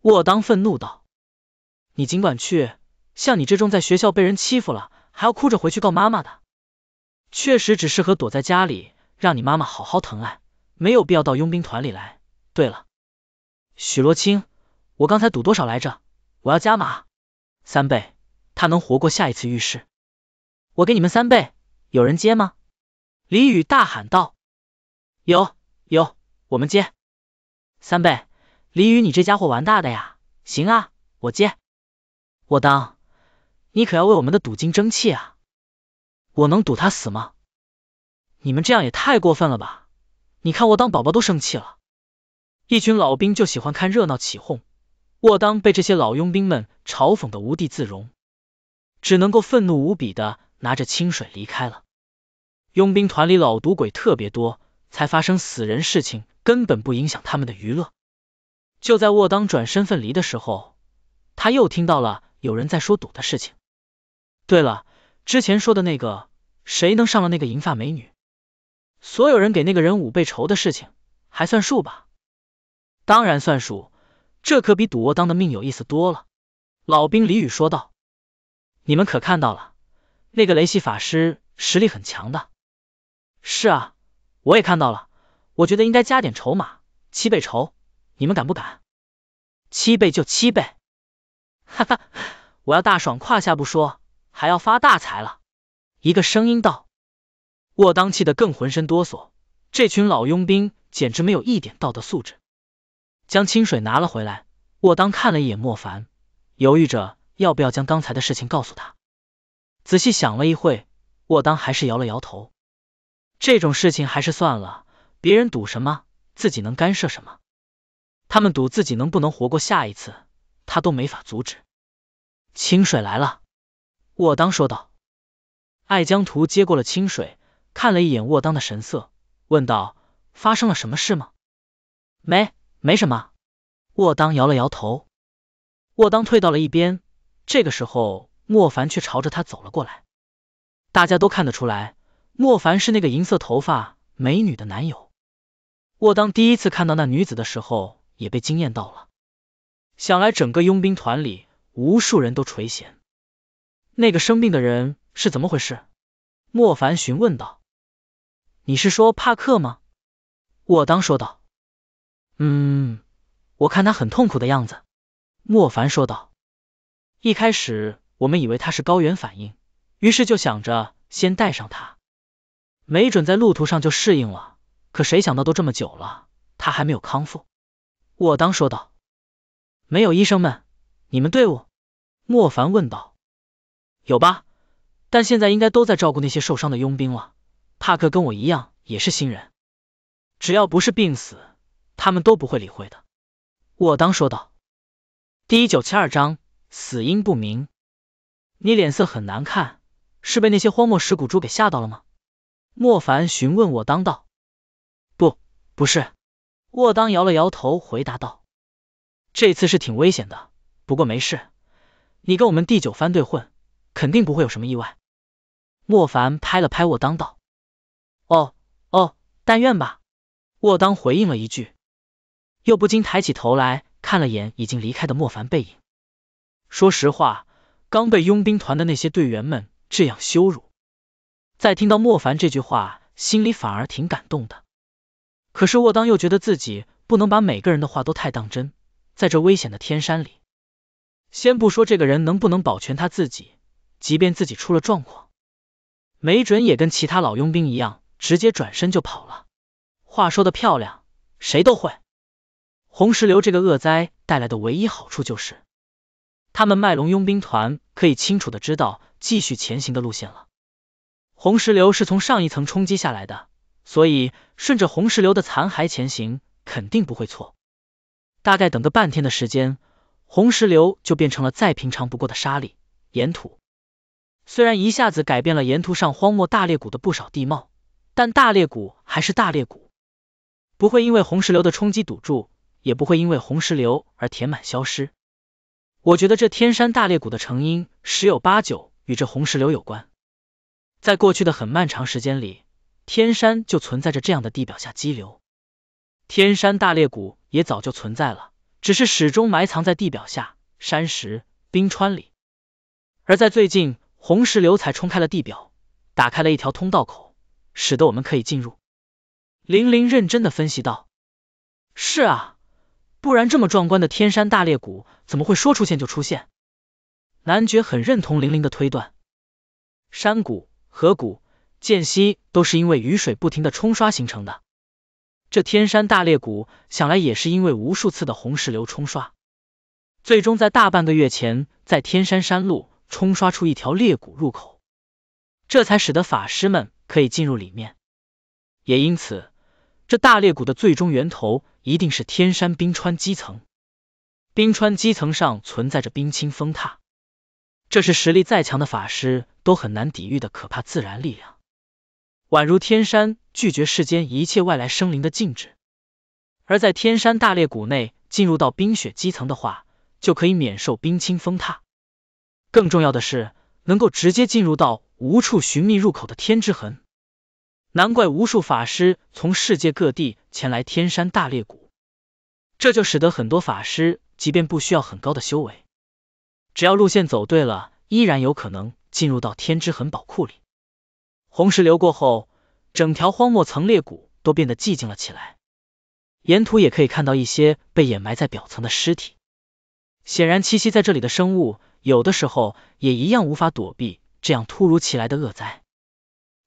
沃当愤怒道。你尽管去，像你这种在学校被人欺负了，还要哭着回去告妈妈的，确实只适合躲在家里，让你妈妈好好疼爱，没有必要到佣兵团里来。对了，许罗青，我刚才赌多少来着？我要加码三倍，他能活过下一次遇事，我给你们三倍，有人接吗？李宇大喊道：“有有，我们接三倍！李宇，你这家伙玩大的呀！行，啊，我接我当，你可要为我们的赌金争气啊！我能赌他死吗？你们这样也太过分了吧！你看我当宝宝都生气了，一群老兵就喜欢看热闹起哄，沃当被这些老佣兵们嘲讽的无地自容，只能够愤怒无比的拿着清水离开了。”佣兵团里老赌鬼特别多，才发生死人事情根本不影响他们的娱乐。就在沃当转身分离的时候，他又听到了有人在说赌的事情。对了，之前说的那个，谁能上了那个银发美女？所有人给那个人五倍酬的事情还算数吧？当然算数，这可比赌沃当的命有意思多了。老兵李宇说道：“你们可看到了，那个雷系法师实力很强的。”是啊，我也看到了，我觉得应该加点筹码，七倍筹，你们敢不敢？七倍就七倍，哈哈，我要大爽胯下不说，还要发大财了。一个声音道。沃当气得更浑身哆嗦，这群老佣兵简直没有一点道德素质。将清水拿了回来，沃当看了一眼莫凡，犹豫着要不要将刚才的事情告诉他。仔细想了一会，沃当还是摇了摇头。这种事情还是算了，别人赌什么，自己能干涉什么？他们赌自己能不能活过下一次，他都没法阻止。清水来了，沃当说道。爱江图接过了清水，看了一眼沃当的神色，问道：“发生了什么事吗？”“没，没什么。”沃当摇了摇头。沃当退到了一边，这个时候莫凡却朝着他走了过来。大家都看得出来。莫凡是那个银色头发美女的男友。沃当第一次看到那女子的时候，也被惊艳到了。想来整个佣兵团里，无数人都垂涎。那个生病的人是怎么回事？莫凡询问道。“你是说帕克吗？”沃当说道。“嗯，我看他很痛苦的样子。”莫凡说道。“一开始我们以为他是高原反应，于是就想着先带上他。”没准在路途上就适应了，可谁想到都这么久了，他还没有康复。沃当说道：“没有医生们，你们队伍？”莫凡问道：“有吧？但现在应该都在照顾那些受伤的佣兵了。帕克跟我一样也是新人，只要不是病死，他们都不会理会的。”沃当说道。第一九七二章，死因不明。你脸色很难看，是被那些荒漠石骨蛛给吓到了吗？莫凡询问沃当道：“不，不是。”沃当摇了摇头，回答道：“这次是挺危险的，不过没事。你跟我们第九番队混，肯定不会有什么意外。”莫凡拍了拍沃当道：“哦，哦，但愿吧。”沃当回应了一句，又不禁抬起头来看了眼已经离开的莫凡背影。说实话，刚被佣兵团的那些队员们这样羞辱。在听到莫凡这句话，心里反而挺感动的。可是沃当又觉得自己不能把每个人的话都太当真，在这危险的天山里，先不说这个人能不能保全他自己，即便自己出了状况，没准也跟其他老佣兵一样，直接转身就跑了。话说的漂亮，谁都会。红石流这个恶灾带来的唯一好处就是，他们麦龙佣兵团可以清楚的知道继续前行的路线了。红石流是从上一层冲击下来的，所以顺着红石流的残骸前行，肯定不会错。大概等个半天的时间，红石流就变成了再平常不过的沙砾岩土。虽然一下子改变了沿途上荒漠大裂谷的不少地貌，但大裂谷还是大裂谷，不会因为红石流的冲击堵住，也不会因为红石流而填满消失。我觉得这天山大裂谷的成因，十有八九与这红石流有关。在过去的很漫长时间里，天山就存在着这样的地表下激流，天山大裂谷也早就存在了，只是始终埋藏在地表下山石、冰川里。而在最近，红石流才冲开了地表，打开了一条通道口，使得我们可以进入。玲玲认真的分析道：“是，啊，不然这么壮观的天山大裂谷怎么会说出现就出现？”男爵很认同玲玲的推断，山谷。河谷涧溪都是因为雨水不停的冲刷形成的，这天山大裂谷想来也是因为无数次的红石流冲刷，最终在大半个月前在天山山路冲刷出一条裂谷入口，这才使得法师们可以进入里面，也因此这大裂谷的最终源头一定是天山冰川基层，冰川基层上存在着冰清风塔。这是实力再强的法师都很难抵御的可怕自然力量，宛如天山拒绝世间一切外来生灵的禁止。而在天山大裂谷内进入到冰雪基层的话，就可以免受冰侵风踏。更重要的是，能够直接进入到无处寻觅入口的天之痕。难怪无数法师从世界各地前来天山大裂谷，这就使得很多法师即便不需要很高的修为。只要路线走对了，依然有可能进入到天之痕宝库里。红石流过后，整条荒漠层裂谷都变得寂静了起来。沿途也可以看到一些被掩埋在表层的尸体。显然栖息在这里的生物，有的时候也一样无法躲避这样突如其来的恶灾。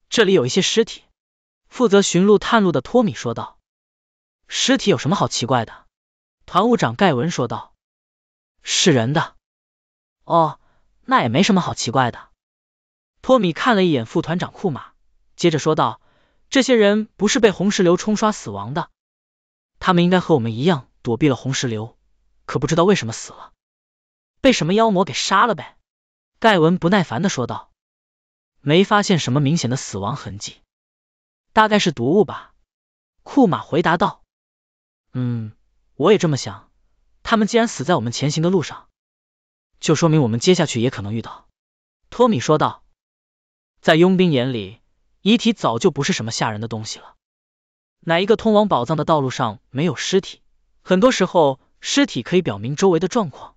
这里有一些尸体。负责寻路探路的托米说道：“尸体有什么好奇怪的？”团务长盖文说道：“是人的。”哦，那也没什么好奇怪的。托米看了一眼副团长库马，接着说道：“这些人不是被红石流冲刷死亡的，他们应该和我们一样躲避了红石流，可不知道为什么死了，被什么妖魔给杀了呗。”盖文不耐烦的说道：“没发现什么明显的死亡痕迹，大概是毒物吧。”库马回答道：“嗯，我也这么想。他们既然死在我们前行的路上。”就说明我们接下去也可能遇到，托米说道。在佣兵眼里，遗体早就不是什么吓人的东西了。哪一个通往宝藏的道路上没有尸体？很多时候，尸体可以表明周围的状况。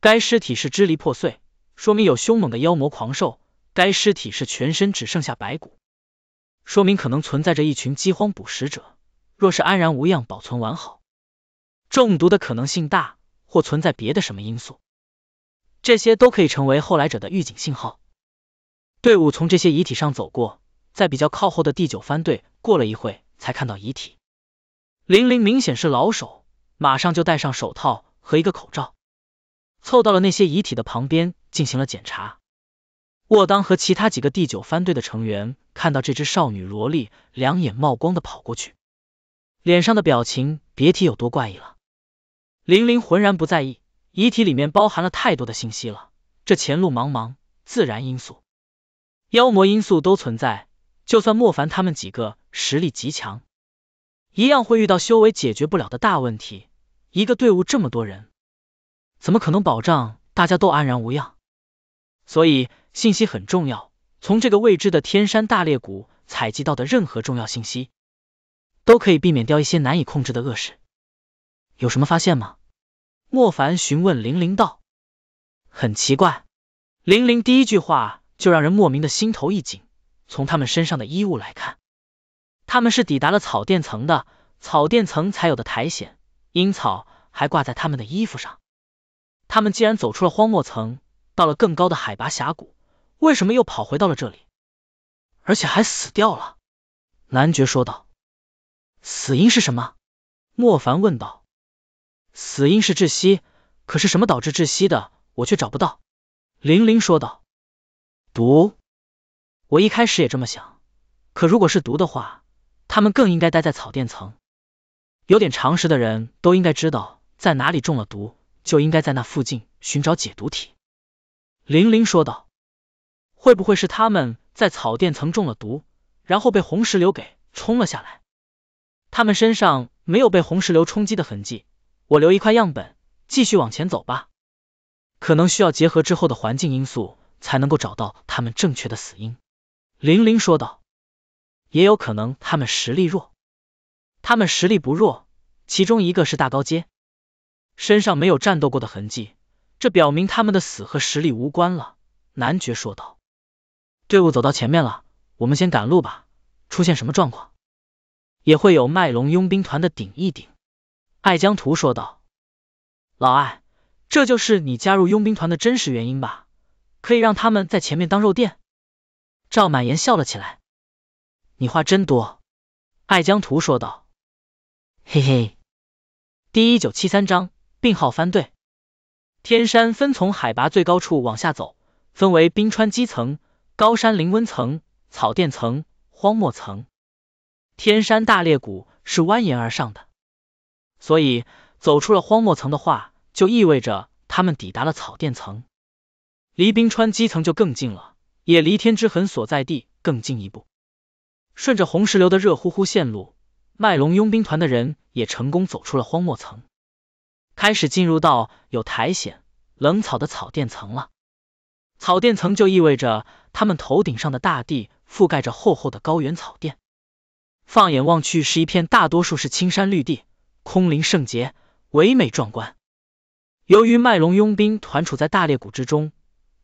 该尸体是支离破碎，说明有凶猛的妖魔狂兽；该尸体是全身只剩下白骨，说明可能存在着一群饥荒捕食者。若是安然无恙、保存完好，中毒的可能性大，或存在别的什么因素。这些都可以成为后来者的预警信号。队伍从这些遗体上走过，在比较靠后的第九番队过了一会才看到遗体。玲玲明显是老手，马上就戴上手套和一个口罩，凑到了那些遗体的旁边进行了检查。沃当和其他几个第九番队的成员看到这只少女萝莉两眼冒光的跑过去，脸上的表情别提有多怪异了。玲玲浑然不在意。遗体里面包含了太多的信息了，这前路茫茫，自然因素、妖魔因素都存在，就算莫凡他们几个实力极强，一样会遇到修为解决不了的大问题。一个队伍这么多人，怎么可能保障大家都安然无恙？所以信息很重要，从这个未知的天山大裂谷采集到的任何重要信息，都可以避免掉一些难以控制的恶事。有什么发现吗？莫凡询问玲玲道：“很奇怪。”玲玲第一句话就让人莫名的心头一紧。从他们身上的衣物来看，他们是抵达了草甸层的，草甸层才有的苔藓、阴草还挂在他们的衣服上。他们既然走出了荒漠层，到了更高的海拔峡谷，为什么又跑回到了这里，而且还死掉了？男爵说道：“死因是什么？”莫凡问道。死因是窒息，可是什么导致窒息的，我却找不到。玲玲说道。毒，我一开始也这么想，可如果是毒的话，他们更应该待在草甸层。有点常识的人都应该知道，在哪里中了毒，就应该在那附近寻找解毒体。玲玲说道。会不会是他们在草甸层中了毒，然后被红石流给冲了下来？他们身上没有被红石流冲击的痕迹。我留一块样本，继续往前走吧。可能需要结合之后的环境因素，才能够找到他们正确的死因。”林林说道，“也有可能他们实力弱，他们实力不弱，其中一个是大高阶，身上没有战斗过的痕迹，这表明他们的死和实力无关了。”男爵说道，“队伍走到前面了，我们先赶路吧。出现什么状况，也会有麦龙佣兵团的顶一顶。”艾江图说道：“老艾，这就是你加入佣兵团的真实原因吧？可以让他们在前面当肉垫。”赵满岩笑了起来：“你话真多。”艾江图说道：“嘿嘿。”第一九七三章病号番队。天山分从海拔最高处往下走，分为冰川基层、高山林温层、草甸层、荒漠层。天山大裂谷是蜿蜒而上的。所以，走出了荒漠层的话，就意味着他们抵达了草甸层，离冰川基层就更近了，也离天之痕所在地更近一步。顺着红石流的热乎乎线路，麦龙佣兵团的人也成功走出了荒漠层，开始进入到有苔藓、冷草的草甸层了。草甸层就意味着他们头顶上的大地覆盖着厚厚的高原草甸，放眼望去是一片大多数是青山绿地。空灵圣洁，唯美壮观。由于麦隆佣兵团处在大裂谷之中，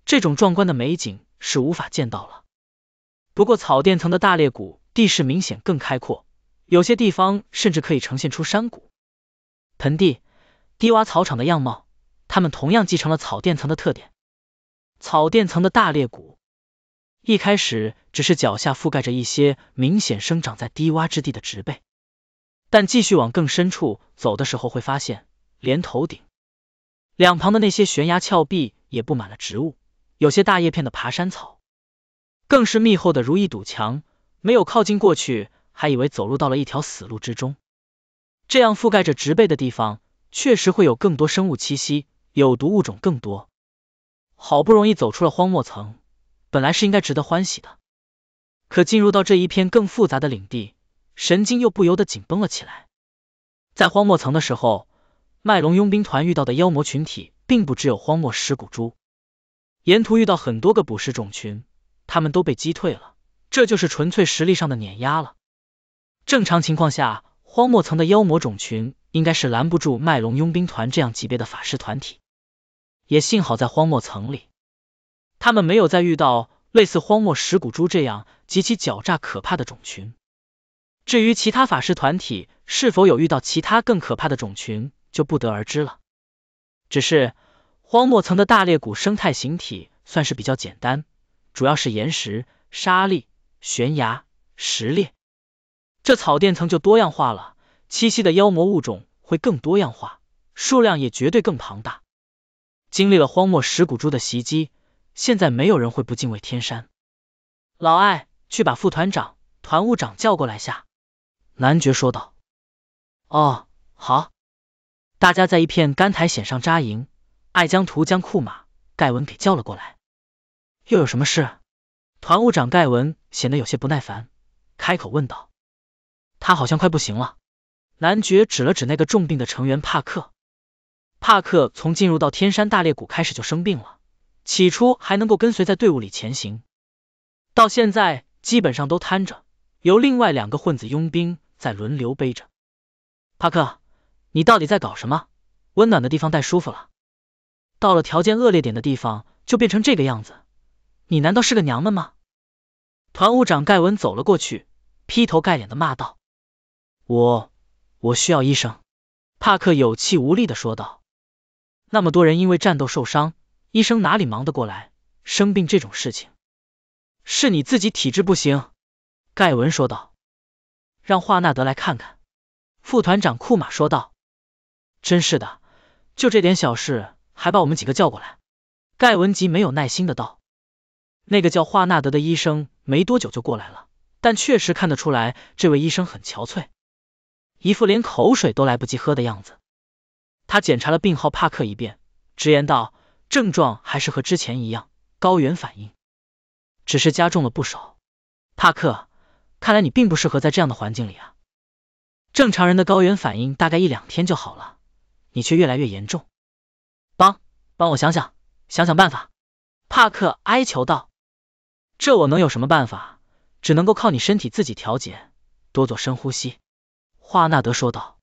这种壮观的美景是无法见到了。不过草甸层的大裂谷地势明显更开阔，有些地方甚至可以呈现出山谷、盆地、低洼草场的样貌。它们同样继承了草甸层的特点。草甸层的大裂谷一开始只是脚下覆盖着一些明显生长在低洼之地的植被。但继续往更深处走的时候，会发现连头顶两旁的那些悬崖峭壁也布满了植物，有些大叶片的爬山草更是密厚的如一堵墙，没有靠近过去，还以为走入到了一条死路之中。这样覆盖着植被的地方，确实会有更多生物栖息，有毒物种更多。好不容易走出了荒漠层，本来是应该值得欢喜的，可进入到这一片更复杂的领地。神经又不由得紧绷了起来。在荒漠层的时候，麦龙佣兵团遇到的妖魔群体，并不只有荒漠食骨蛛。沿途遇到很多个捕食种群，他们都被击退了，这就是纯粹实力上的碾压了。正常情况下，荒漠层的妖魔种群应该是拦不住麦龙佣兵团这样级别的法师团体。也幸好在荒漠层里，他们没有再遇到类似荒漠石骨蛛这样极其狡诈可怕的种群。至于其他法师团体是否有遇到其他更可怕的种群，就不得而知了。只是荒漠层的大裂谷生态形体算是比较简单，主要是岩石、沙砾、悬崖、石裂。这草甸层就多样化了，栖息的妖魔物种会更多样化，数量也绝对更庞大。经历了荒漠石骨蛛的袭击，现在没有人会不敬畏天山。老艾，去把副团长、团务长叫过来下。男爵说道：“哦，好，大家在一片干苔藓上扎营。艾江图将库马盖文给叫了过来，又有什么事？”团务长盖文显得有些不耐烦，开口问道：“他好像快不行了。”男爵指了指那个重病的成员帕克。帕克从进入到天山大裂谷开始就生病了，起初还能够跟随在队伍里前行，到现在基本上都瘫着，由另外两个混子佣兵。在轮流背着，帕克，你到底在搞什么？温暖的地方带舒服了，到了条件恶劣点的地方就变成这个样子，你难道是个娘们吗？团务长盖文走了过去，劈头盖脸的骂道：“我我需要医生。”帕克有气无力的说道：“那么多人因为战斗受伤，医生哪里忙得过来？生病这种事情，是你自己体质不行。”盖文说道。让华纳德来看看，副团长库马说道。真是的，就这点小事还把我们几个叫过来。盖文吉没有耐心的道。那个叫华纳德的医生没多久就过来了，但确实看得出来，这位医生很憔悴，一副连口水都来不及喝的样子。他检查了病号帕克一遍，直言道：“症状还是和之前一样，高原反应，只是加重了不少。”帕克。看来你并不适合在这样的环境里啊，正常人的高原反应大概一两天就好了，你却越来越严重，帮帮我想想，想想办法。”帕克哀求道，“这我能有什么办法？只能够靠你身体自己调节，多做深呼吸。”华纳德说道，“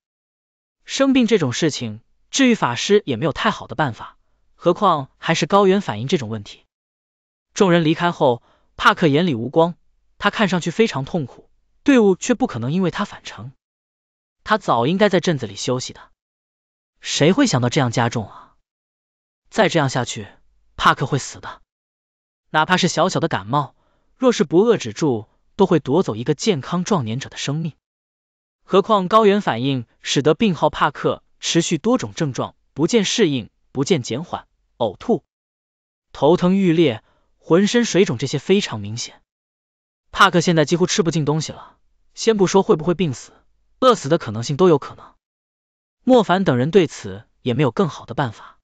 生病这种事情，治愈法师也没有太好的办法，何况还是高原反应这种问题。”众人离开后，帕克眼里无光。他看上去非常痛苦，队伍却不可能因为他返程。他早应该在镇子里休息的。谁会想到这样加重？啊？再这样下去，帕克会死的。哪怕是小小的感冒，若是不遏制住，都会夺走一个健康壮年者的生命。何况高原反应使得病号帕克持续多种症状，不见适应，不见减缓，呕吐、头疼欲裂、浑身水肿，这些非常明显。帕克现在几乎吃不进东西了，先不说会不会病死，饿死的可能性都有可能。莫凡等人对此也没有更好的办法。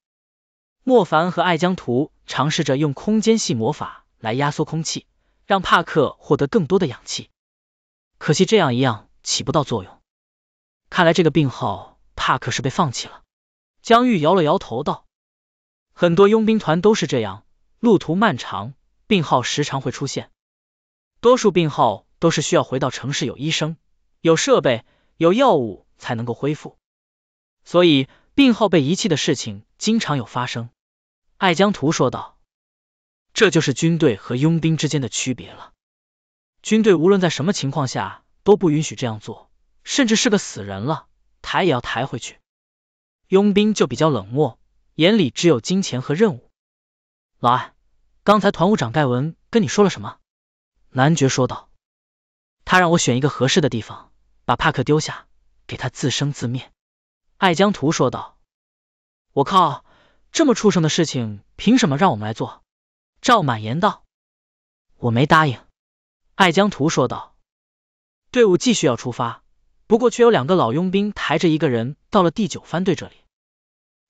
莫凡和艾江图尝试着用空间系魔法来压缩空气，让帕克获得更多的氧气，可惜这样一样起不到作用。看来这个病号帕克是被放弃了。江玉摇了摇头道：“很多佣兵团都是这样，路途漫长，病号时常会出现。”多数病号都是需要回到城市，有医生、有设备、有药物才能够恢复，所以病号被遗弃的事情经常有发生。艾江图说道：“这就是军队和佣兵之间的区别了。军队无论在什么情况下都不允许这样做，甚至是个死人了，抬也要抬回去。佣兵就比较冷漠，眼里只有金钱和任务。”老艾，刚才团务长盖文跟你说了什么？男爵说道：“他让我选一个合适的地方，把帕克丢下，给他自生自灭。”艾江图说道：“我靠，这么畜生的事情，凭什么让我们来做？”赵满言道：“我没答应。”艾江图说道：“队伍继续要出发，不过却有两个老佣兵抬着一个人到了第九番队这里，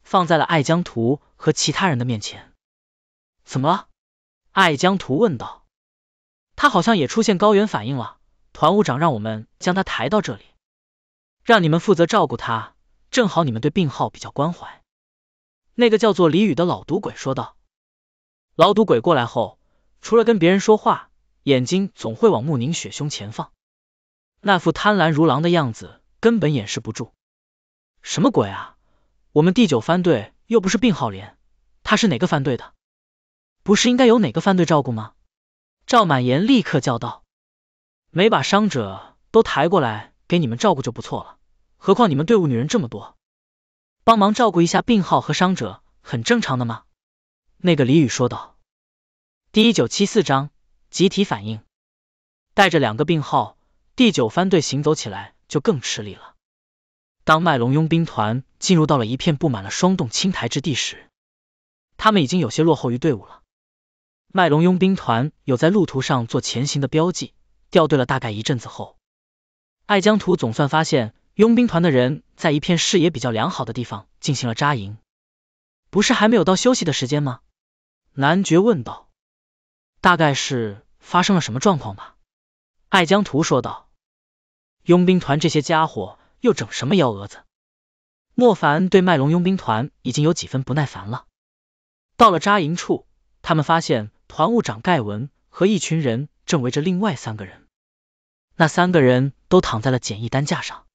放在了艾江图和其他人的面前。”“怎么了？”艾江图问道。他好像也出现高原反应了，团务长让我们将他抬到这里，让你们负责照顾他。正好你们对病号比较关怀。那个叫做李宇的老赌鬼说道。老赌鬼过来后，除了跟别人说话，眼睛总会往穆宁雪胸前放，那副贪婪如狼的样子根本掩饰不住。什么鬼啊！我们第九番队又不是病号连，他是哪个番队的？不是应该由哪个番队照顾吗？赵满言立刻叫道：“没把伤者都抬过来给你们照顾就不错了，何况你们队伍女人这么多，帮忙照顾一下病号和伤者很正常的吗？”那个李宇说道。第一九七四章集体反应。带着两个病号，第九番队行走起来就更吃力了。当麦龙佣兵团进入到了一片布满了霜冻青苔之地时，他们已经有些落后于队伍了。麦龙佣兵团有在路途上做前行的标记，掉队了大概一阵子后，艾江图总算发现佣兵团的人在一片视野比较良好的地方进行了扎营。不是还没有到休息的时间吗？男爵问道。大概是发生了什么状况吧？艾江图说道。佣兵团这些家伙又整什么幺蛾子？莫凡对麦龙佣兵团已经有几分不耐烦了。到了扎营处，他们发现。团务长盖文和一群人正围着另外三个人，那三个人都躺在了简易担架上。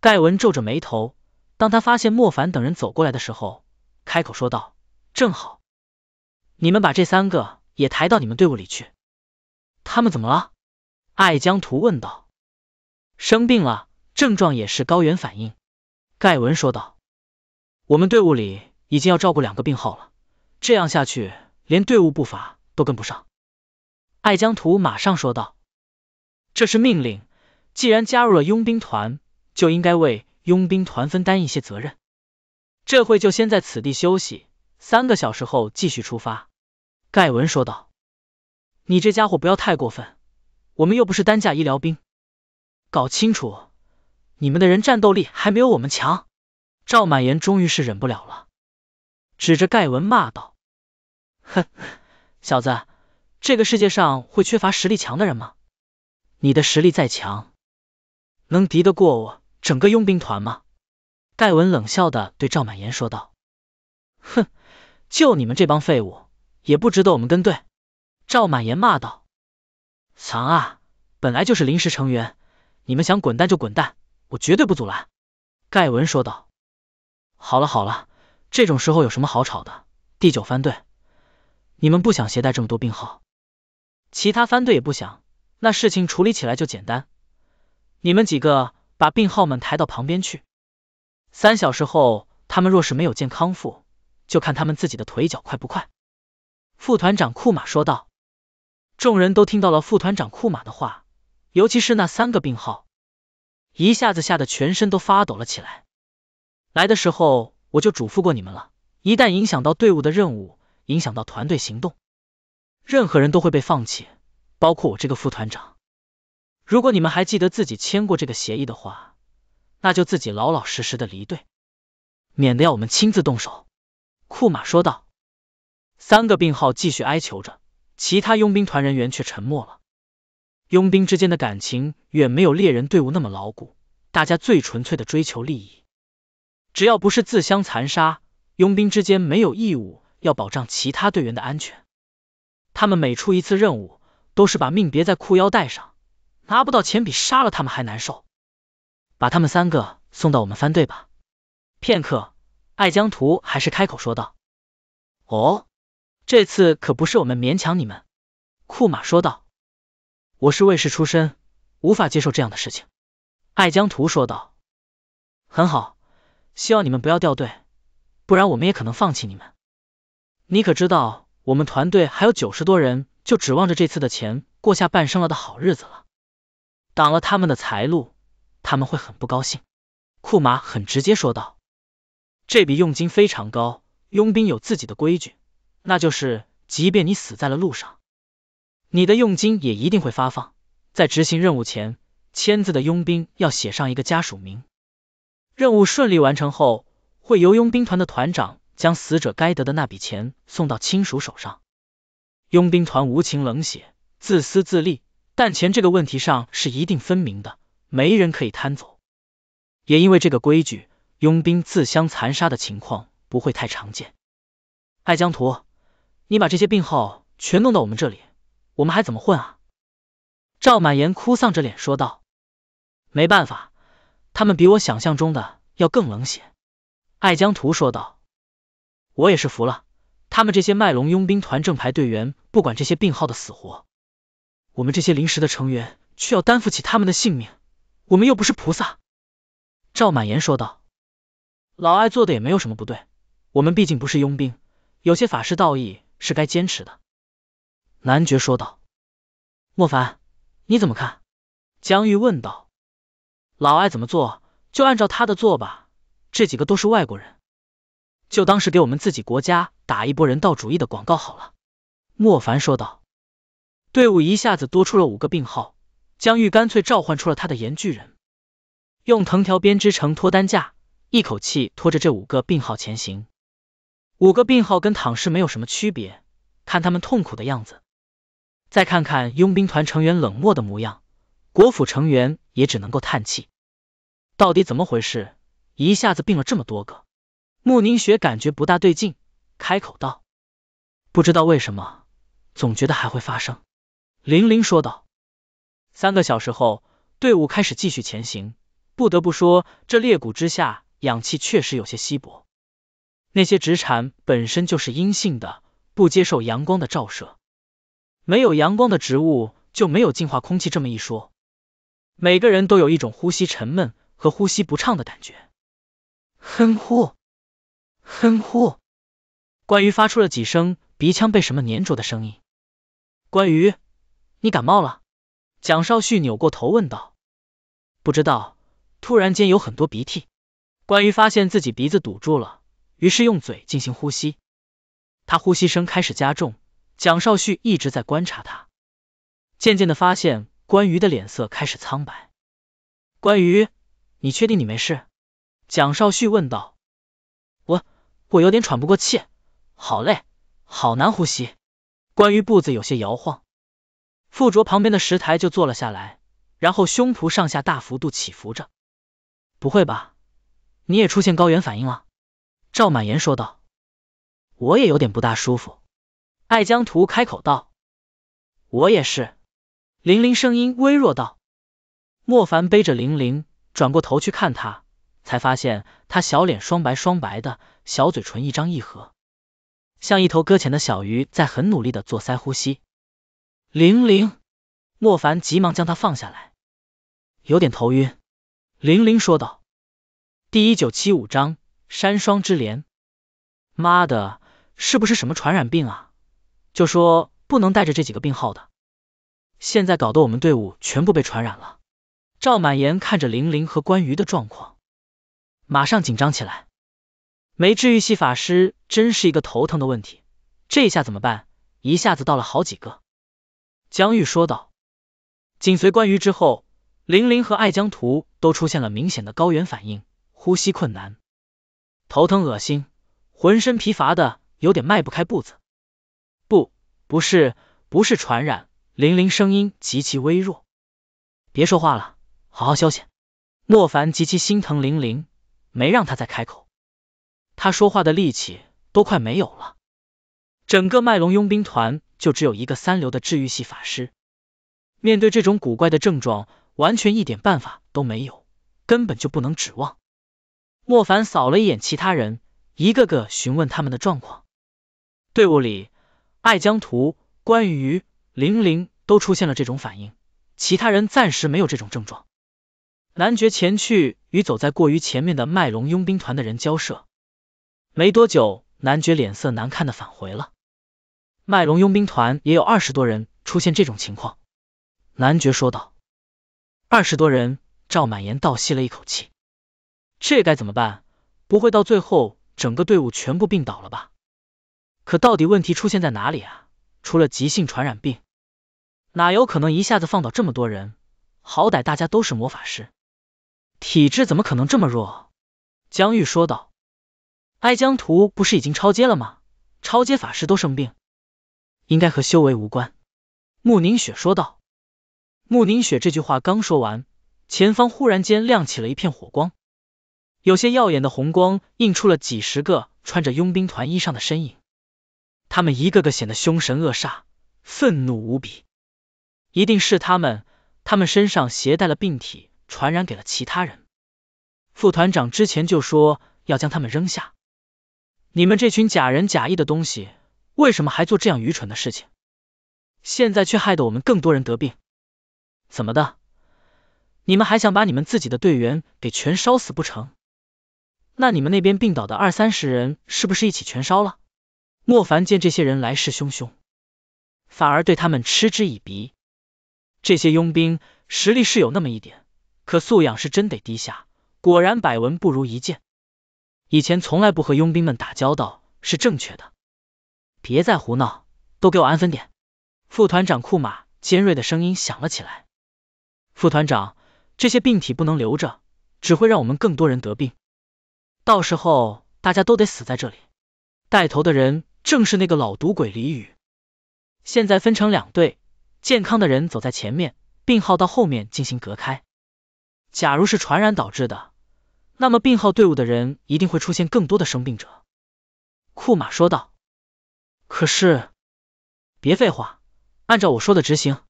盖文皱着眉头，当他发现莫凡等人走过来的时候，开口说道：“正好，你们把这三个也抬到你们队伍里去。他们怎么了？”艾江图问道。“生病了，症状也是高原反应。”盖文说道，“我们队伍里已经要照顾两个病号了，这样下去……”连队伍步伐都跟不上，艾江图马上说道：“这是命令，既然加入了佣兵团，就应该为佣兵团分担一些责任。这会就先在此地休息，三个小时后继续出发。”盖文说道：“你这家伙不要太过分，我们又不是单架医疗兵，搞清楚，你们的人战斗力还没有我们强。”赵满言终于是忍不了了，指着盖文骂道。哼，小子，这个世界上会缺乏实力强的人吗？你的实力再强，能敌得过我整个佣兵团吗？盖文冷笑的对赵满岩说道。哼，就你们这帮废物，也不值得我们跟队。赵满岩骂道。藏，本来就是临时成员，你们想滚蛋就滚蛋，我绝对不阻拦。盖文说道。好了好了，这种时候有什么好吵的？第九番队。你们不想携带这么多病号，其他番队也不想，那事情处理起来就简单。你们几个把病号们抬到旁边去，三小时后他们若是没有见康复，就看他们自己的腿脚快不快。副团长库马说道。众人都听到了副团长库马的话，尤其是那三个病号，一下子吓得全身都发抖了起来。来的时候我就嘱咐过你们了，一旦影响到队伍的任务。影响到团队行动，任何人都会被放弃，包括我这个副团长。如果你们还记得自己签过这个协议的话，那就自己老老实实的离队，免得要我们亲自动手。”库马说道。三个病号继续哀求着，其他佣兵团人员却沉默了。佣兵之间的感情远没有猎人队伍那么牢固，大家最纯粹的追求利益，只要不是自相残杀，佣兵之间没有义务。要保障其他队员的安全，他们每出一次任务，都是把命别在裤腰带上，拿不到钱比杀了他们还难受。把他们三个送到我们番队吧。片刻，艾江图还是开口说道：“哦，这次可不是我们勉强你们。”库马说道：“我是卫士出身，无法接受这样的事情。”艾江图说道：“很好，希望你们不要掉队，不然我们也可能放弃你们。”你可知道，我们团队还有九十多人，就指望着这次的钱过下半生了的好日子了。挡了他们的财路，他们会很不高兴。库马很直接说道：“这笔佣金非常高，佣兵有自己的规矩，那就是即便你死在了路上，你的佣金也一定会发放。在执行任务前，签字的佣兵要写上一个家属名。任务顺利完成后，会由佣兵团的团长。”将死者该得的那笔钱送到亲属手上。佣兵团无情冷血、自私自利，但钱这个问题上是一定分明的，没人可以贪走。也因为这个规矩，佣兵自相残杀的情况不会太常见。艾江图，你把这些病号全弄到我们这里，我们还怎么混？啊？赵满言哭丧着脸说道：“没办法，他们比我想象中的要更冷血。”艾江图说道。我也是服了，他们这些麦龙佣兵团正牌队员不管这些病号的死活，我们这些临时的成员却要担负起他们的性命，我们又不是菩萨。”赵满言说道，“老艾做的也没有什么不对，我们毕竟不是佣兵，有些法师道义是该坚持的。”男爵说道，“莫凡，你怎么看？”江玉问道，“老艾怎么做就按照他的做吧，这几个都是外国人。”就当是给我们自己国家打一波人道主义的广告好了，莫凡说道。队伍一下子多出了五个病号，江玉干脆召唤出了他的岩巨人，用藤条编织成拖担架，一口气拖着这五个病号前行。五个病号跟躺尸没有什么区别，看他们痛苦的样子，再看看佣兵团成员冷漠的模样，国府成员也只能够叹气。到底怎么回事？一下子病了这么多个？穆宁雪感觉不大对劲，开口道：“不知道为什么，总觉得还会发生。”玲玲说道。三个小时后，队伍开始继续前行。不得不说，这裂谷之下氧气确实有些稀薄。那些植产本身就是阴性的，不接受阳光的照射，没有阳光的植物就没有净化空气这么一说。每个人都有一种呼吸沉闷和呼吸不畅的感觉，哼呼。哼呼，关羽发出了几声鼻腔被什么粘着的声音。关羽，你感冒了？蒋少旭扭过头问道。不知道，突然间有很多鼻涕。关羽发现自己鼻子堵住了，于是用嘴进行呼吸。他呼吸声开始加重。蒋少旭一直在观察他，渐渐的发现关羽的脸色开始苍白。关羽，你确定你没事？蒋少旭问道。我有点喘不过气，好累，好难呼吸。关于步子有些摇晃，附着旁边的石台就坐了下来，然后胸脯上下大幅度起伏着。不会吧，你也出现高原反应了？赵满言说道。我也有点不大舒服。艾江图开口道。我也是。玲玲声音微弱道。莫凡背着玲玲，转过头去看她，才发现她小脸双白双白的。小嘴唇一张一合，像一头搁浅的小鱼在很努力的做腮呼吸。玲玲，莫凡急忙将他放下来，有点头晕。玲玲说道：“第一九七五章山霜之莲，妈的，是不是什么传染病啊？就说不能带着这几个病号的，现在搞得我们队伍全部被传染了。”赵满岩看着玲玲和关羽的状况，马上紧张起来。没治愈系法师真是一个头疼的问题，这下怎么办？一下子到了好几个。江玉说道。紧随关羽之后，玲玲和艾江图都出现了明显的高原反应，呼吸困难，头疼、恶心，浑身疲乏的，有点迈不开步子。不，不是，不是传染。玲玲声音极其微弱，别说话了，好好休息。莫凡极其心疼玲玲，没让他再开口。他说话的力气都快没有了，整个麦龙佣兵团就只有一个三流的治愈系法师，面对这种古怪的症状，完全一点办法都没有，根本就不能指望。莫凡扫了一眼其他人，一个个询问他们的状况。队伍里，艾江图、关羽、玲玲都出现了这种反应，其他人暂时没有这种症状。男爵前去与走在过于前面的麦龙佣兵团的人交涉。没多久，男爵脸色难看的返回了。麦隆佣兵团也有二十多人出现这种情况，男爵说道。二十多人，赵满言倒吸了一口气，这该怎么办？不会到最后整个队伍全部病倒了吧？可到底问题出现在哪里啊？除了急性传染病，哪有可能一下子放倒这么多人？好歹大家都是魔法师，体质怎么可能这么弱？江玉说道。哀江图不是已经超阶了吗？超阶法师都生病，应该和修为无关。”穆宁雪说道。穆宁雪这句话刚说完，前方忽然间亮起了一片火光，有些耀眼的红光映出了几十个穿着佣兵团衣裳的身影，他们一个个显得凶神恶煞，愤怒无比。一定是他们，他们身上携带了病体，传染给了其他人。副团长之前就说要将他们扔下。你们这群假仁假义的东西，为什么还做这样愚蠢的事情？现在却害得我们更多人得病，怎么的？你们还想把你们自己的队员给全烧死不成？那你们那边病倒的二三十人，是不是一起全烧了？莫凡见这些人来势汹汹，反而对他们嗤之以鼻。这些佣兵实力是有那么一点，可素养是真得低下。果然百闻不如一见。以前从来不和佣兵们打交道是正确的，别再胡闹，都给我安分点！副团长库马尖锐的声音响了起来。副团长，这些病体不能留着，只会让我们更多人得病，到时候大家都得死在这里。带头的人正是那个老赌鬼李宇。现在分成两队，健康的人走在前面，病号到后面进行隔开。假如是传染导致的。那么病号队伍的人一定会出现更多的生病者，库马说道。可是，别废话，按照我说的执行。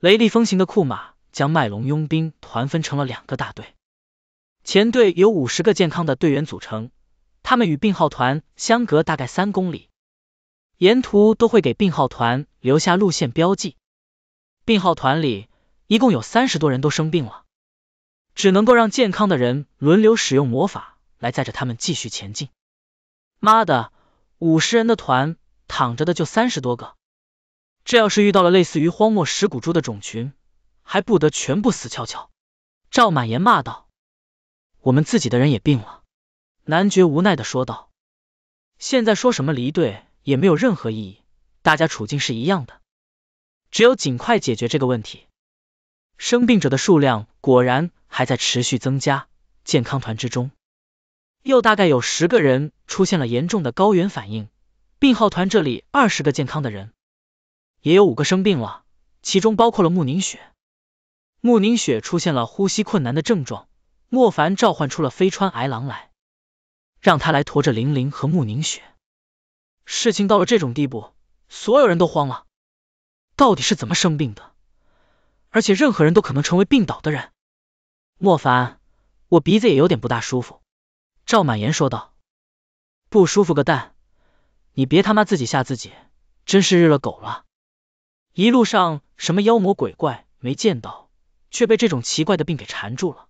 雷厉风行的库马将麦龙佣兵团分成了两个大队，前队有五十个健康的队员组成，他们与病号团相隔大概三公里，沿途都会给病号团留下路线标记。病号团里一共有三十多人都生病了。只能够让健康的人轮流使用魔法来载着他们继续前进。妈的，五十人的团，躺着的就三十多个，这要是遇到了类似于荒漠石骨蛛的种群，还不得全部死翘翘？赵满言骂道：“我们自己的人也病了。”男爵无奈的说道：“现在说什么离队也没有任何意义，大家处境是一样的，只有尽快解决这个问题。”生病者的数量果然。还在持续增加，健康团之中又大概有十个人出现了严重的高原反应，病号团这里二十个健康的人也有五个生病了，其中包括了穆宁雪，穆宁雪出现了呼吸困难的症状，莫凡召唤出了飞川癌狼来，让他来驮着玲玲和穆宁雪，事情到了这种地步，所有人都慌了，到底是怎么生病的？而且任何人都可能成为病倒的人。莫凡，我鼻子也有点不大舒服。”赵满言说道。“不舒服个蛋，你别他妈自己吓自己，真是日了狗了！一路上什么妖魔鬼怪没见到，却被这种奇怪的病给缠住了，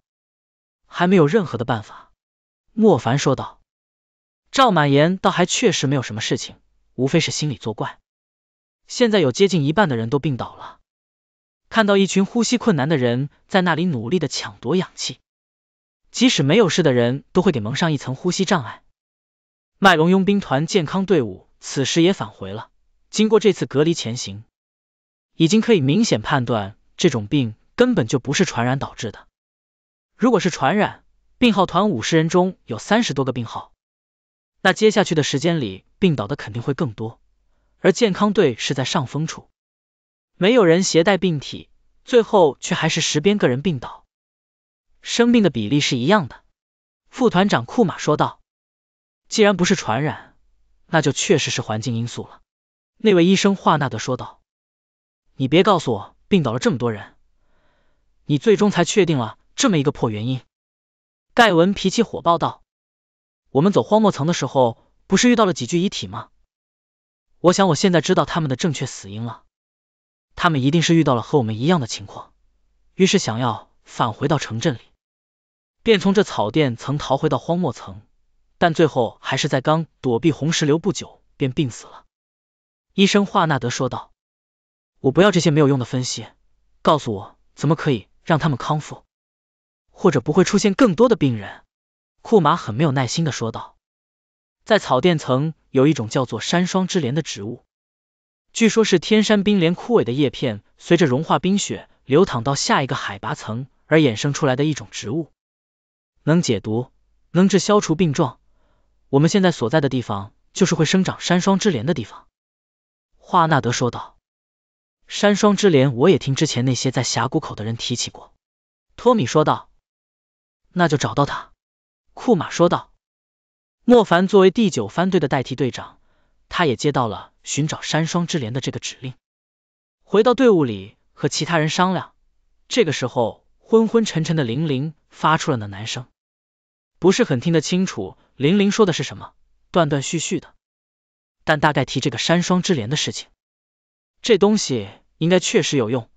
还没有任何的办法。”莫凡说道。赵满言倒还确实没有什么事情，无非是心理作怪。现在有接近一半的人都病倒了。看到一群呼吸困难的人在那里努力的抢夺氧气，即使没有事的人都会给蒙上一层呼吸障碍。麦隆佣兵团健康队伍此时也返回了，经过这次隔离前行，已经可以明显判断这种病根本就不是传染导致的。如果是传染，病号团五十人中有三十多个病号，那接下去的时间里病倒的肯定会更多，而健康队是在上风处。没有人携带病体，最后却还是十边个人病倒，生病的比例是一样的。副团长库马说道：“既然不是传染，那就确实是环境因素了。”那位医生华纳德说道：“你别告诉我病倒了这么多人，你最终才确定了这么一个破原因？”盖文脾气火爆道：“我们走荒漠层的时候，不是遇到了几具遗体吗？我想我现在知道他们的正确死因了。”他们一定是遇到了和我们一样的情况，于是想要返回到城镇里，便从这草甸层逃回到荒漠层，但最后还是在刚躲避红石流不久便病死了。医生华纳德说道：“我不要这些没有用的分析，告诉我怎么可以让他们康复，或者不会出现更多的病人。”库马很没有耐心的说道：“在草甸层有一种叫做山霜之莲的植物。”据说，是天山冰莲枯萎的叶片随着融化冰雪流淌到下一个海拔层而衍生出来的一种植物，能解毒，能治消除病状。我们现在所在的地方就是会生长山霜之莲的地方。”华纳德说道。“山霜之莲，我也听之前那些在峡谷口的人提起过。”托米说道。“那就找到它。”库玛说道。莫凡作为第九番队的代替队长。他也接到了寻找山霜之莲的这个指令，回到队伍里和其他人商量。这个时候昏昏沉沉的玲玲发出了那男声，不是很听得清楚玲玲说的是什么，断断续续的，但大概提这个山霜之莲的事情。这东西应该确实有用。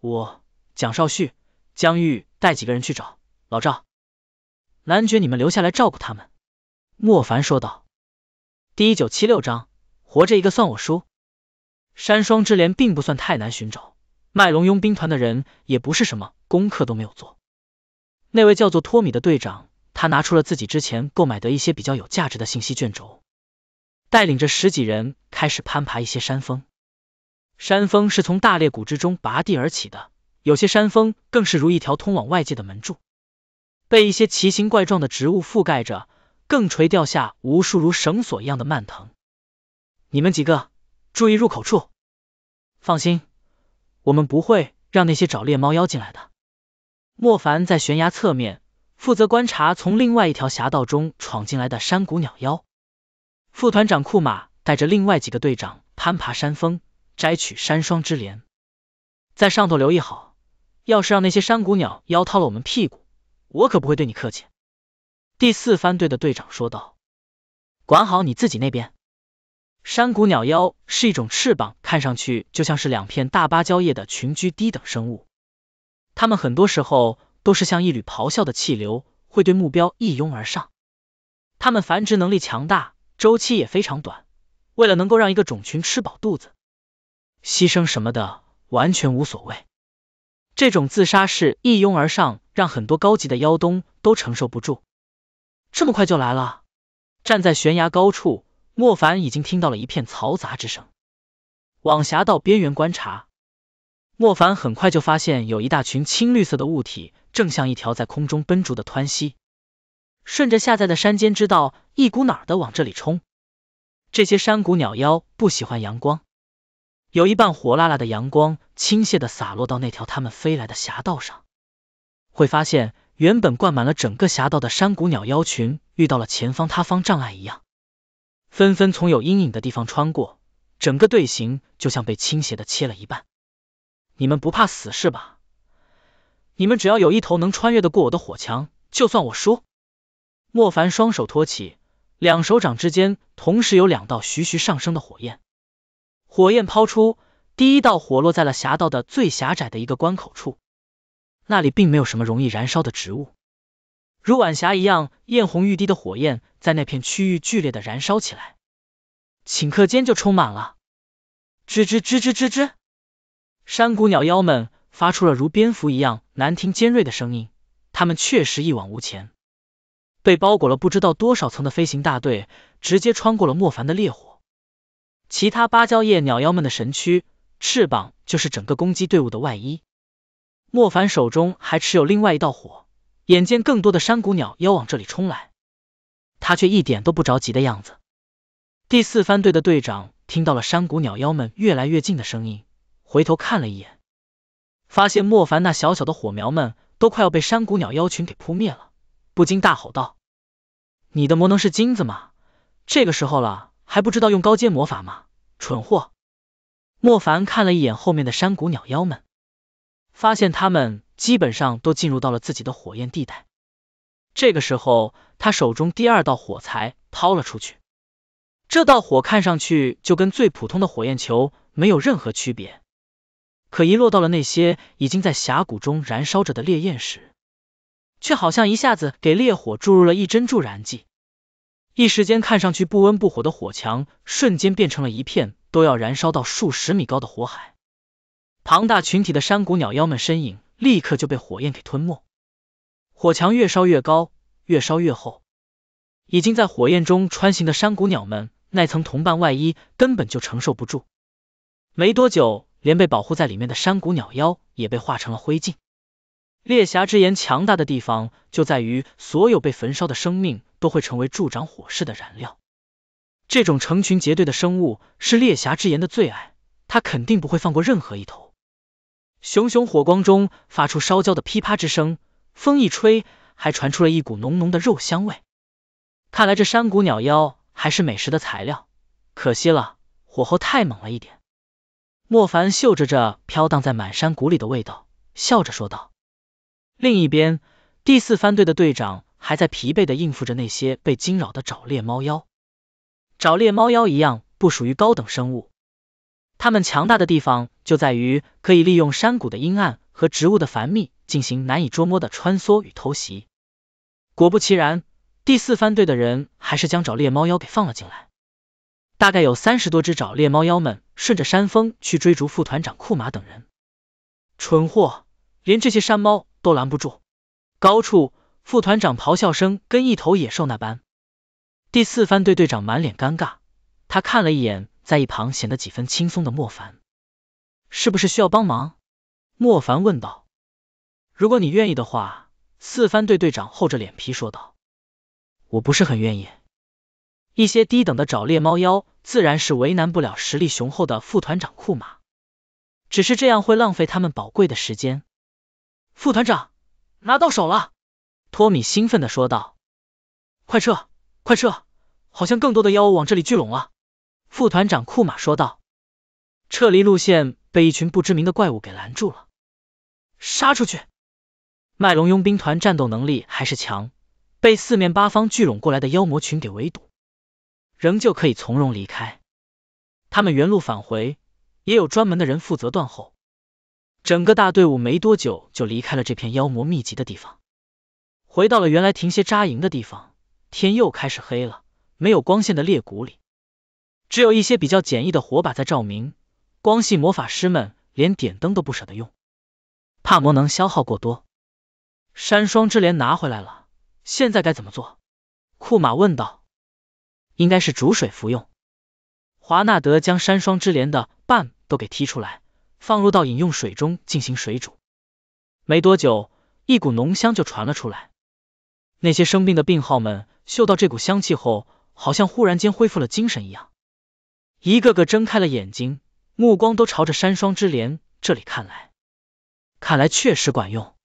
我蒋少旭、江玉带几个人去找老赵、男爵，你们留下来照顾他们。”莫凡说道。第一九七六章。活着一个算我输。山霜之莲并不算太难寻找，麦龙佣兵团的人也不是什么功课都没有做。那位叫做托米的队长，他拿出了自己之前购买的一些比较有价值的信息卷轴，带领着十几人开始攀爬一些山峰。山峰是从大裂谷之中拔地而起的，有些山峰更是如一条通往外界的门柱，被一些奇形怪状的植物覆盖着，更垂掉下无数如绳索一样的蔓藤。你们几个注意入口处，放心，我们不会让那些找猎猫妖进来的。莫凡在悬崖侧面负责观察从另外一条狭道中闯进来的山谷鸟妖。副团长库马带着另外几个队长攀爬山峰，摘取山霜之莲，在上头留意好。要是让那些山谷鸟妖掏了我们屁股，我可不会对你客气。第四番队的队长说道：“管好你自己那边。”山谷鸟妖是一种翅膀看上去就像是两片大芭蕉叶的群居低等生物，它们很多时候都是像一缕咆哮的气流，会对目标一拥而上。它们繁殖能力强大，周期也非常短。为了能够让一个种群吃饱肚子，牺牲什么的完全无所谓。这种自杀式一拥而上，让很多高级的妖东都承受不住。这么快就来了，站在悬崖高处。莫凡已经听到了一片嘈杂之声，往峡道边缘观察，莫凡很快就发现有一大群青绿色的物体，正像一条在空中奔逐的湍溪，顺着下在的山间之道，一股脑的往这里冲。这些山谷鸟妖不喜欢阳光，有一半火辣辣的阳光倾泻的洒落到那条他们飞来的峡道上，会发现原本灌满了整个峡道的山谷鸟妖群遇到了前方塌方障碍一样。纷纷从有阴影的地方穿过，整个队形就像被倾斜的切了一半。你们不怕死是吧？你们只要有一头能穿越得过我的火墙，就算我输。莫凡双手托起，两手掌之间同时有两道徐徐上升的火焰，火焰抛出，第一道火落在了狭道的最狭窄的一个关口处，那里并没有什么容易燃烧的植物。如晚霞一样艳红欲滴的火焰，在那片区域剧烈的燃烧起来，顷刻间就充满了。吱吱吱吱吱吱，山谷鸟妖们发出了如蝙蝠一样难听尖锐的声音。它们确实一往无前，被包裹了不知道多少层的飞行大队，直接穿过了莫凡的烈火。其他芭蕉叶鸟妖们的神躯、翅膀就是整个攻击队伍的外衣。莫凡手中还持有另外一道火。眼见更多的山谷鸟妖往这里冲来，他却一点都不着急的样子。第四番队的队长听到了山谷鸟妖们越来越近的声音，回头看了一眼，发现莫凡那小小的火苗们都快要被山谷鸟妖群给扑灭了，不禁大吼道：“你的魔能是金子吗？这个时候了还不知道用高阶魔法吗？蠢货！”莫凡看了一眼后面的山谷鸟妖们，发现他们。基本上都进入到了自己的火焰地带。这个时候，他手中第二道火柴抛了出去，这道火看上去就跟最普通的火焰球没有任何区别。可一落到了那些已经在峡谷中燃烧着的烈焰时，却好像一下子给烈火注入了一针助燃剂，一时间看上去不温不火的火墙瞬间变成了一片都要燃烧到数十米高的火海。庞大群体的山谷鸟妖们身影。立刻就被火焰给吞没，火墙越烧越高，越烧越厚。已经在火焰中穿行的山谷鸟们，那层同伴外衣根本就承受不住。没多久，连被保护在里面的山谷鸟妖也被化成了灰烬。猎侠之炎强大的地方就在于，所有被焚烧的生命都会成为助长火势的燃料。这种成群结队的生物是猎侠之炎的最爱，他肯定不会放过任何一头。熊熊火光中发出烧焦的噼啪之声，风一吹，还传出了一股浓浓的肉香味。看来这山谷鸟妖还是美食的材料，可惜了，火候太猛了一点。莫凡嗅着这飘荡在满山谷里的味道，笑着说道。另一边，第四番队的队长还在疲惫的应付着那些被惊扰的找猎猫妖。找猎猫妖一样不属于高等生物。他们强大的地方就在于可以利用山谷的阴暗和植物的繁密进行难以捉摸的穿梭与偷袭。果不其然，第四番队的人还是将找猎猫妖给放了进来。大概有三十多只找猎猫妖们顺着山峰去追逐副团长库马等人。蠢货，连这些山猫都拦不住！高处，副团长咆哮声跟一头野兽那般。第四番队队长满脸尴尬，他看了一眼。在一旁显得几分轻松的莫凡，是不是需要帮忙？莫凡问道。如果你愿意的话，四番队队长厚着脸皮说道。我不是很愿意。一些低等的找猎猫妖自然是为难不了实力雄厚的副团长库马，只是这样会浪费他们宝贵的时间。副团长，拿到手了！托米兴奋的说道。快撤，快撤！好像更多的妖往这里聚拢了。副团长库马说道：“撤离路线被一群不知名的怪物给拦住了，杀出去！麦隆佣兵团战斗能力还是强，被四面八方聚拢过来的妖魔群给围堵，仍旧可以从容离开。他们原路返回，也有专门的人负责断后。整个大队伍没多久就离开了这片妖魔密集的地方，回到了原来停歇扎营的地方。天又开始黑了，没有光线的裂谷里。”只有一些比较简易的火把在照明，光系魔法师们连点灯都不舍得用，怕魔能消耗过多。山霜之莲拿回来了，现在该怎么做？库玛问道。应该是煮水服用。华纳德将山霜之莲的瓣都给剔出来，放入到饮用水中进行水煮。没多久，一股浓香就传了出来。那些生病的病号们嗅到这股香气后，好像忽然间恢复了精神一样。一个个睁开了眼睛，目光都朝着山霜之莲这里看来，看来确实管用。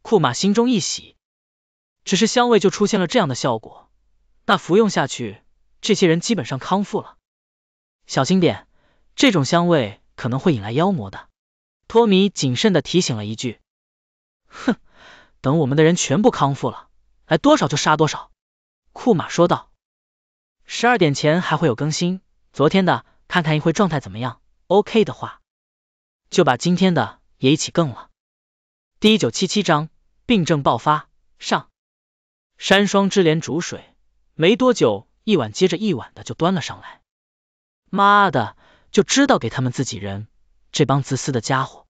库玛心中一喜，只是香味就出现了这样的效果，那服用下去，这些人基本上康复了。小心点，这种香味可能会引来妖魔的。托米谨慎的提醒了一句。哼，等我们的人全部康复了，来多少就杀多少。库玛说道。十二点前还会有更新。昨天的，看看一会状态怎么样？OK 的话，就把今天的也一起更了。第一九七七章，病症爆发。上山霜之莲煮水，没多久，一碗接着一碗的就端了上来。妈的，就知道给他们自己人，这帮自私的家伙。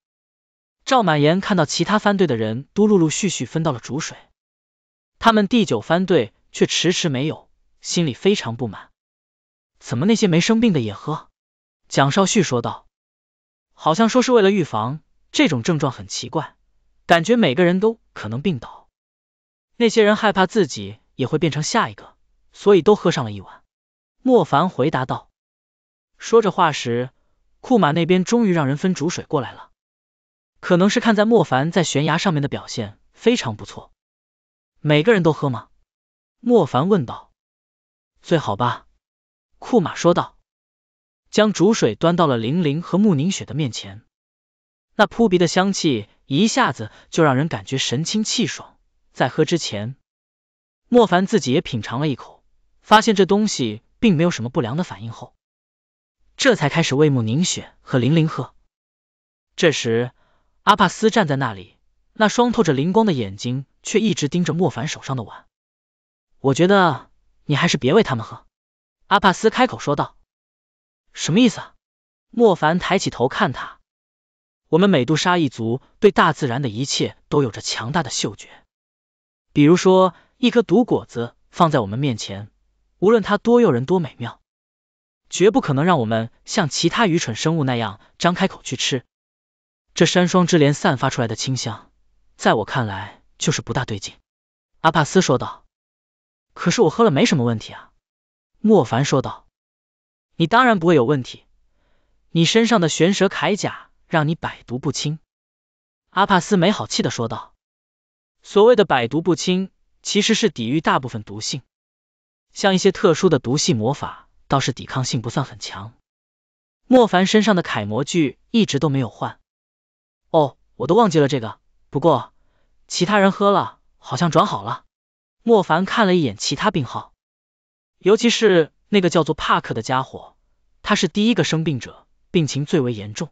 赵满岩看到其他番队的人都陆陆续续分到了煮水，他们第九番队却迟迟没有，心里非常不满。怎么那些没生病的也喝？蒋少旭说道，好像说是为了预防这种症状很奇怪，感觉每个人都可能病倒，那些人害怕自己也会变成下一个，所以都喝上了一碗。莫凡回答道。说着话时，库马那边终于让人分煮水过来了，可能是看在莫凡在悬崖上面的表现非常不错，每个人都喝吗？莫凡问道。最好吧。库马说道：“将煮水端到了玲玲和穆宁雪的面前，那扑鼻的香气一下子就让人感觉神清气爽。在喝之前，莫凡自己也品尝了一口，发现这东西并没有什么不良的反应后，这才开始喂穆宁雪和玲玲喝。这时，阿帕斯站在那里，那双透着灵光的眼睛却一直盯着莫凡手上的碗。我觉得你还是别喂他们喝。”阿帕斯开口说道：“什么意思？”莫凡抬起头看他。我们美杜莎一族对大自然的一切都有着强大的嗅觉，比如说一颗毒果子放在我们面前，无论它多诱人、多美妙，绝不可能让我们像其他愚蠢生物那样张开口去吃。这山霜之莲散发出来的清香，在我看来就是不大对劲。”阿帕斯说道。“可是我喝了没什么问题啊。”莫凡说道：“你当然不会有问题，你身上的玄蛇铠甲让你百毒不侵。”阿帕斯没好气的说道：“所谓的百毒不侵，其实是抵御大部分毒性，像一些特殊的毒系魔法倒是抵抗性不算很强。”莫凡身上的铠模具一直都没有换，哦，我都忘记了这个。不过其他人喝了好像转好了。莫凡看了一眼其他病号。尤其是那个叫做帕克的家伙，他是第一个生病者，病情最为严重。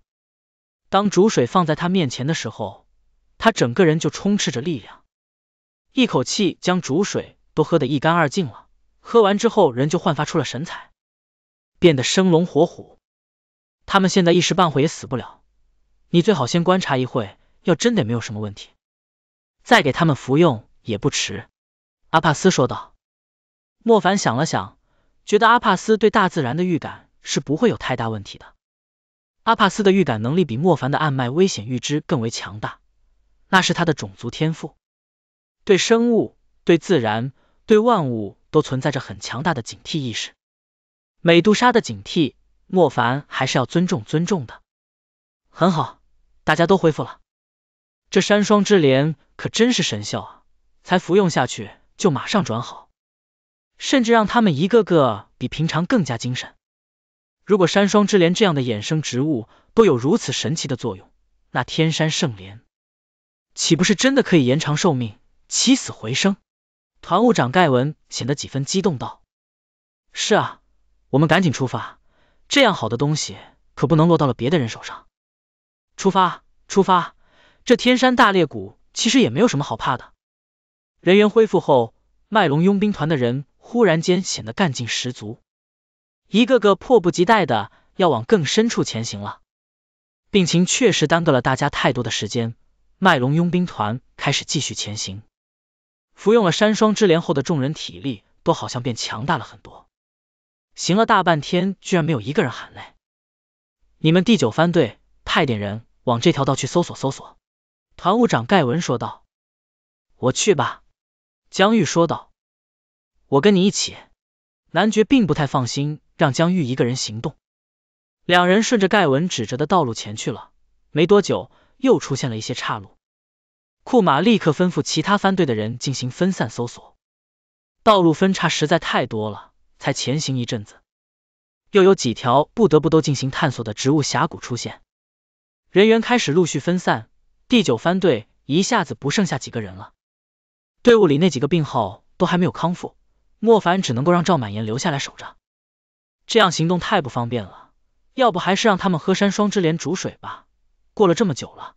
当煮水放在他面前的时候，他整个人就充斥着力量，一口气将煮水都喝得一干二净了。喝完之后，人就焕发出了神采，变得生龙活虎。他们现在一时半会也死不了，你最好先观察一会，要真得没有什么问题，再给他们服用也不迟。”阿帕斯说道。莫凡想了想，觉得阿帕斯对大自然的预感是不会有太大问题的。阿帕斯的预感能力比莫凡的暗脉危险预知更为强大，那是他的种族天赋，对生物、对自然、对万物都存在着很强大的警惕意识。美杜莎的警惕，莫凡还是要尊重尊重的。很好，大家都恢复了。这山霜之莲可真是神效啊！才服用下去就马上转好。甚至让他们一个个比平常更加精神。如果山霜之莲这样的衍生植物都有如此神奇的作用，那天山圣莲岂不是真的可以延长寿命、起死回生？团务长盖文显得几分激动道：“是啊，我们赶紧出发，这样好的东西可不能落到了别的人手上。”出发，出发！这天山大裂谷其实也没有什么好怕的。人员恢复后，麦龙佣兵团的人。忽然间显得干劲十足，一个个迫不及待的要往更深处前行了。病情确实耽搁了大家太多的时间，麦龙佣兵团开始继续前行。服用了山霜之莲后的众人体力都好像变强大了很多，行了大半天居然没有一个人喊累。你们第九番队派点人往这条道去搜索搜索。团务长盖文说道。我去吧，江玉说道。我跟你一起。男爵并不太放心让江玉一个人行动，两人顺着盖文指着的道路前去了。没多久，又出现了一些岔路，库马立刻吩咐其他番队的人进行分散搜索。道路分叉实在太多了，才前行一阵子，又有几条不得不都进行探索的植物峡谷出现，人员开始陆续分散。第九番队一下子不剩下几个人了，队伍里那几个病号都还没有康复。莫凡只能够让赵满言留下来守着，这样行动太不方便了。要不还是让他们喝山双之莲煮水吧。过了这么久了，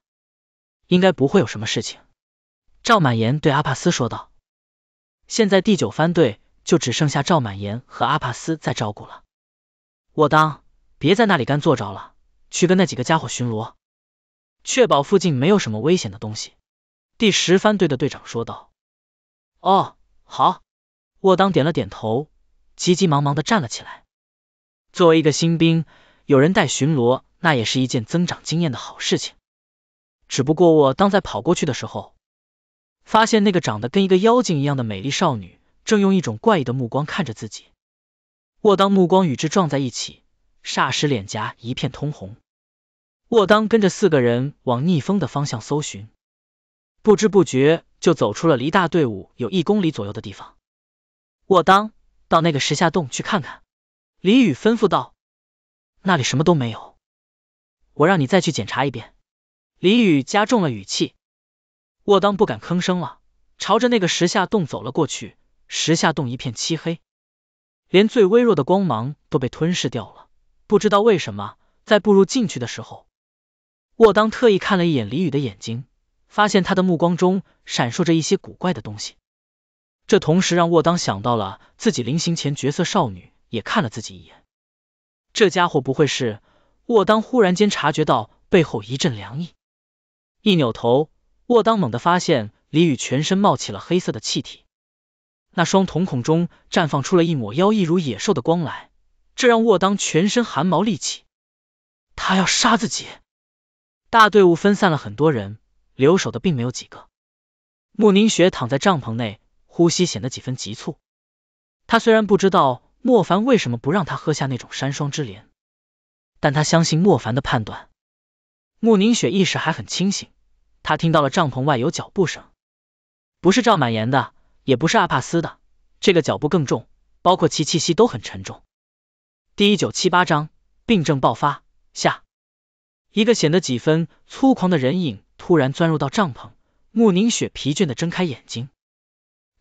应该不会有什么事情。赵满言对阿帕斯说道：“现在第九番队就只剩下赵满言和阿帕斯在照顾了。”我当，别在那里干坐着了，去跟那几个家伙巡逻，确保附近没有什么危险的东西。”第十番队的队长说道。“哦，好。”沃当点了点头，急急忙忙的站了起来。作为一个新兵，有人带巡逻，那也是一件增长经验的好事情。只不过沃当在跑过去的时候，发现那个长得跟一个妖精一样的美丽少女，正用一种怪异的目光看着自己。沃当目光与之撞在一起，霎时脸颊一片通红。沃当跟着四个人往逆风的方向搜寻，不知不觉就走出了离大队伍有一公里左右的地方。沃当，到那个石下洞去看看。”李宇吩咐道，“那里什么都没有，我让你再去检查一遍。”李宇加重了语气。沃当不敢吭声了，朝着那个石下洞走了过去。石下洞一片漆黑，连最微弱的光芒都被吞噬掉了。不知道为什么，在步入进去的时候，沃当特意看了一眼李宇的眼睛，发现他的目光中闪烁着一些古怪的东西。这同时让沃当想到了自己临行前，绝色少女也看了自己一眼。这家伙不会是沃当？忽然间察觉到背后一阵凉意，一扭头，沃当猛地发现李宇全身冒起了黑色的气体，那双瞳孔中绽放出了一抹妖异如野兽的光来，这让沃当全身汗毛立起。他要杀自己！大队伍分散了很多人，留守的并没有几个。穆宁雪躺在帐篷内。呼吸显得几分急促，他虽然不知道莫凡为什么不让他喝下那种山霜之莲，但他相信莫凡的判断。穆宁雪意识还很清醒，他听到了帐篷外有脚步声，不是赵满岩的，也不是阿帕斯的，这个脚步更重，包括其气息都很沉重。第一九七八章病症爆发。下一个显得几分粗狂的人影突然钻入到帐篷，穆宁雪疲倦的睁开眼睛。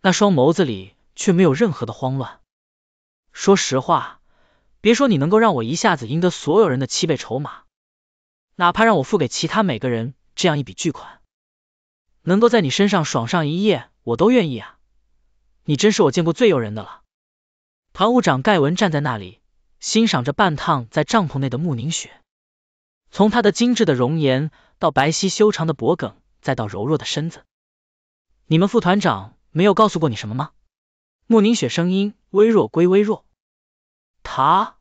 那双眸子里却没有任何的慌乱。说实话，别说你能够让我一下子赢得所有人的七倍筹码，哪怕让我付给其他每个人这样一笔巨款，能够在你身上爽上一夜，我都愿意啊！你真是我见过最诱人的了。团务长盖文站在那里，欣赏着半烫在帐篷内的穆宁雪，从她的精致的容颜，到白皙修长的脖颈，再到柔弱的身子，你们副团长。没有告诉过你什么吗？穆宁雪声音微弱归微弱，他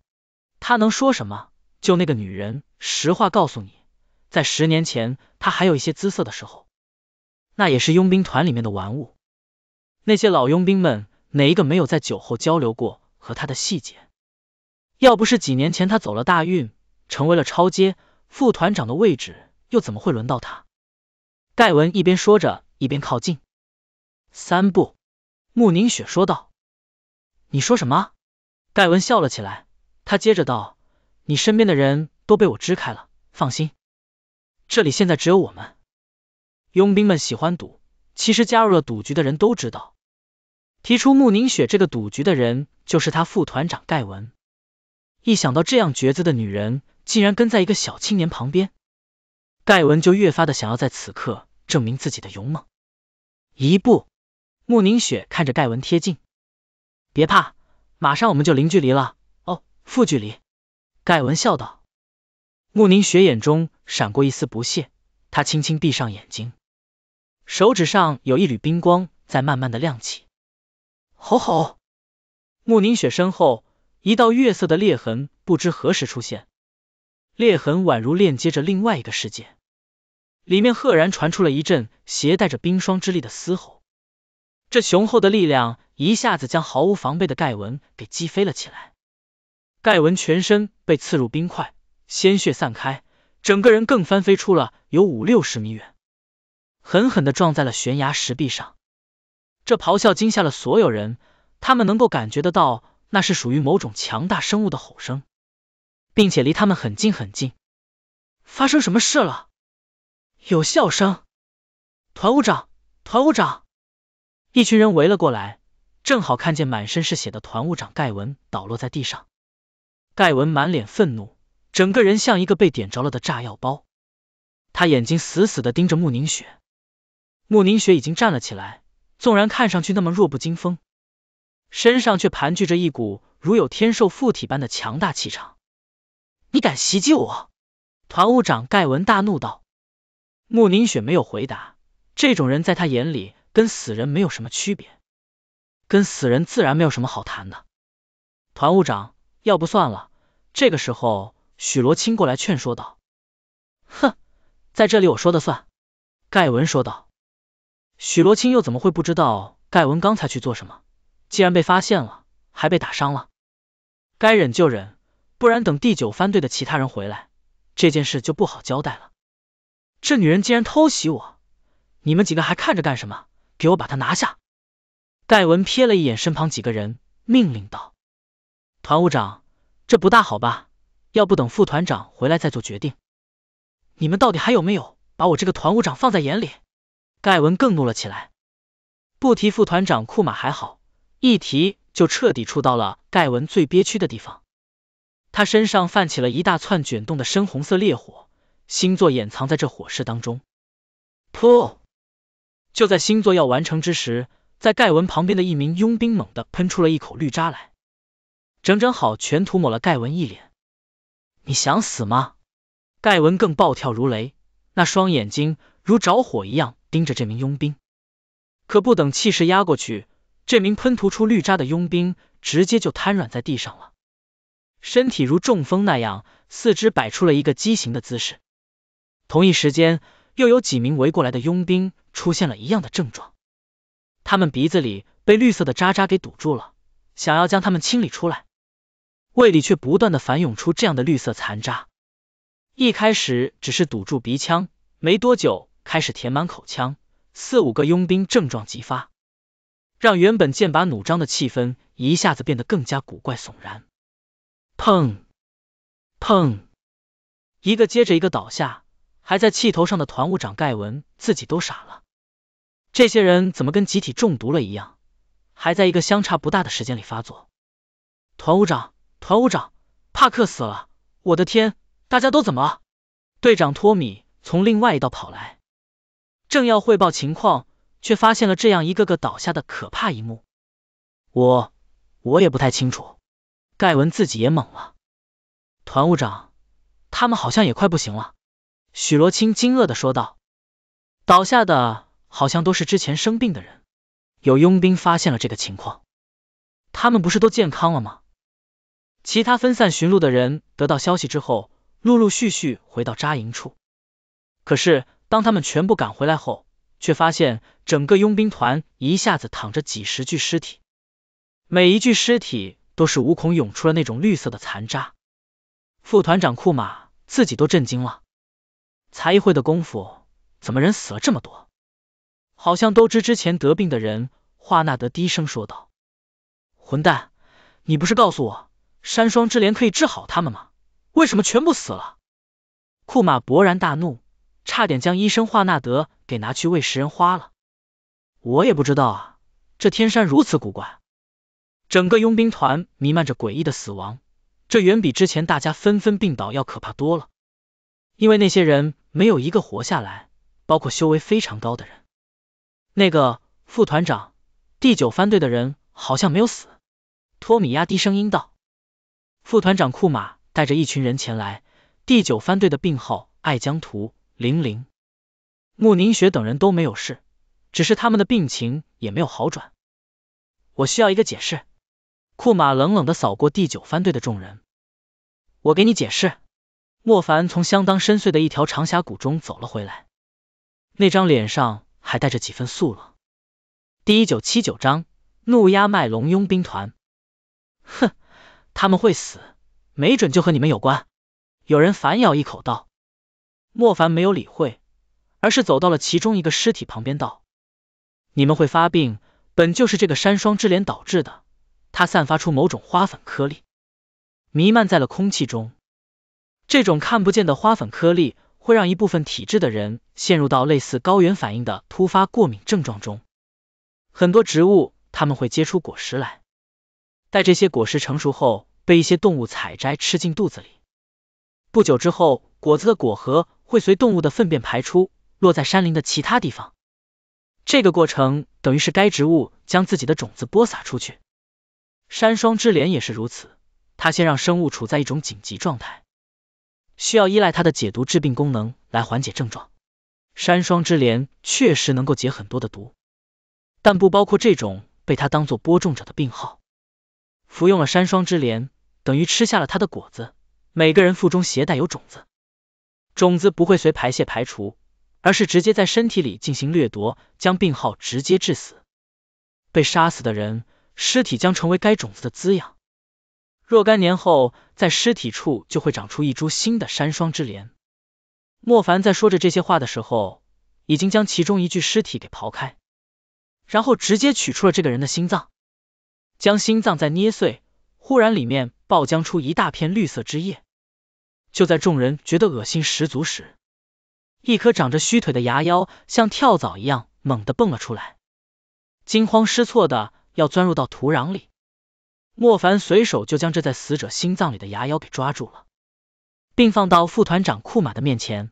他能说什么？就那个女人，实话告诉你，在十年前她还有一些姿色的时候，那也是佣兵团里面的玩物。那些老佣兵们哪一个没有在酒后交流过和他的细节？要不是几年前他走了大运，成为了超阶副团长的位置，又怎么会轮到他？盖文一边说着，一边靠近。三步，穆宁雪说道：“你说什么？”盖文笑了起来，他接着道：“你身边的人都被我支开了，放心，这里现在只有我们。佣兵们喜欢赌，其实加入了赌局的人都知道，提出穆宁雪这个赌局的人就是他副团长盖文。一想到这样绝子的女人竟然跟在一个小青年旁边，盖文就越发的想要在此刻证明自己的勇猛，一步。”穆宁雪看着盖文贴近，别怕，马上我们就零距离了。哦，负距离。盖文笑道。穆宁雪眼中闪过一丝不屑，她轻轻闭上眼睛，手指上有一缕冰光在慢慢的亮起。吼吼！穆宁雪身后一道月色的裂痕不知何时出现，裂痕宛如链接着另外一个世界，里面赫然传出了一阵携带着冰霜之力的嘶吼。这雄厚的力量一下子将毫无防备的盖文给击飞了起来，盖文全身被刺入冰块，鲜血散开，整个人更翻飞出了有五六十米远，狠狠的撞在了悬崖石壁上。这咆哮惊吓了所有人，他们能够感觉得到那是属于某种强大生物的吼声，并且离他们很近很近。发生什么事了？有笑声！团务长，团务长！一群人围了过来，正好看见满身是血的团务长盖文倒落在地上。盖文满脸愤怒，整个人像一个被点着了的炸药包，他眼睛死死的盯着穆宁雪。穆宁雪已经站了起来，纵然看上去那么弱不禁风，身上却盘踞着一股如有天兽附体般的强大气场。你敢袭击我！团务长盖文大怒道。穆宁雪没有回答，这种人在他眼里。跟死人没有什么区别，跟死人自然没有什么好谈的。团务长，要不算了。这个时候，许罗青过来劝说道：“哼，在这里我说的算。”盖文说道。许罗青又怎么会不知道盖文刚才去做什么？既然被发现了，还被打伤了，该忍就忍，不然等第九番队的其他人回来，这件事就不好交代了。这女人竟然偷袭我，你们几个还看着干什么？给我把他拿下！盖文瞥了一眼身旁几个人，命令道：“团务长，这不大好吧？要不等副团长回来再做决定？你们到底还有没有把我这个团务长放在眼里？”盖文更怒了起来。不提副团长库马还好，一提就彻底触到了盖文最憋屈的地方。他身上泛起了一大串卷动的深红色烈火，星座掩藏在这火势当中。噗！就在星座要完成之时，在盖文旁边的一名佣兵猛地喷出了一口绿渣来，整整好全涂抹了盖文一脸。你想死吗？盖文更暴跳如雷，那双眼睛如着火一样盯着这名佣兵。可不等气势压过去，这名喷涂出绿渣的佣兵直接就瘫软在地上了，身体如中风那样，四肢摆出了一个畸形的姿势。同一时间，又有几名围过来的佣兵。出现了一样的症状，他们鼻子里被绿色的渣渣给堵住了，想要将他们清理出来，胃里却不断的反涌出这样的绿色残渣。一开始只是堵住鼻腔，没多久开始填满口腔，四五个佣兵症状即发，让原本剑拔弩张的气氛一下子变得更加古怪悚然。砰！砰！一个接着一个倒下，还在气头上的团务长盖文自己都傻了。这些人怎么跟集体中毒了一样，还在一个相差不大的时间里发作？团务长，团务长，帕克死了！我的天，大家都怎么了？队长托米从另外一道跑来，正要汇报情况，却发现了这样一个个倒下的可怕一幕。我，我也不太清楚。盖文自己也懵了。团务长，他们好像也快不行了。许罗青惊愕的说道：“倒下的。”好像都是之前生病的人。有佣兵发现了这个情况，他们不是都健康了吗？其他分散寻路的人得到消息之后，陆陆续续回到扎营处。可是当他们全部赶回来后，却发现整个佣兵团一下子躺着几十具尸体，每一具尸体都是无孔涌出了那种绿色的残渣。副团长库马自己都震惊了，才一会的功夫，怎么人死了这么多？好像都知之前得病的人，华纳德低声说道：“混蛋，你不是告诉我山霜之莲可以治好他们吗？为什么全部死了？”库玛勃然大怒，差点将医生华纳德给拿去喂食人花了。我也不知道啊，这天山如此古怪，整个佣兵团弥漫着诡异的死亡，这远比之前大家纷纷病倒要可怕多了，因为那些人没有一个活下来，包括修为非常高的人。那个副团长，第九番队的人好像没有死。托米压低声音道：“副团长库马带着一群人前来，第九番队的病号爱江图、零零、穆宁雪等人都没有事，只是他们的病情也没有好转。我需要一个解释。”库马冷冷的扫过第九番队的众人：“我给你解释。”莫凡从相当深邃的一条长峡谷中走了回来，那张脸上。还带着几分素冷。第一九七九章怒压麦龙佣兵团。哼，他们会死，没准就和你们有关。有人反咬一口道。莫凡没有理会，而是走到了其中一个尸体旁边，道：“你们会发病，本就是这个山霜之莲导致的。它散发出某种花粉颗粒，弥漫在了空气中。这种看不见的花粉颗粒……”会让一部分体质的人陷入到类似高原反应的突发过敏症状中。很多植物，他们会结出果实来，待这些果实成熟后，被一些动物采摘吃进肚子里。不久之后，果子的果核会随动物的粪便排出，落在山林的其他地方。这个过程等于是该植物将自己的种子播撒出去。山霜之莲也是如此，它先让生物处在一种紧急状态。需要依赖它的解毒治病功能来缓解症状。山霜之莲确实能够解很多的毒，但不包括这种被它当做播种者的病号。服用了山霜之莲，等于吃下了它的果子。每个人腹中携带有种子，种子不会随排泄排除，而是直接在身体里进行掠夺，将病号直接致死。被杀死的人，尸体将成为该种子的滋养。若干年后，在尸体处就会长出一株新的山霜之莲。莫凡在说着这些话的时候，已经将其中一具尸体给刨开，然后直接取出了这个人的心脏，将心脏再捏碎。忽然里面爆浆出一大片绿色汁液。就在众人觉得恶心十足时，一颗长着虚腿的牙妖像跳蚤一样猛地蹦了出来，惊慌失措的要钻入到土壤里。莫凡随手就将这在死者心脏里的牙妖给抓住了，并放到副团长库马的面前。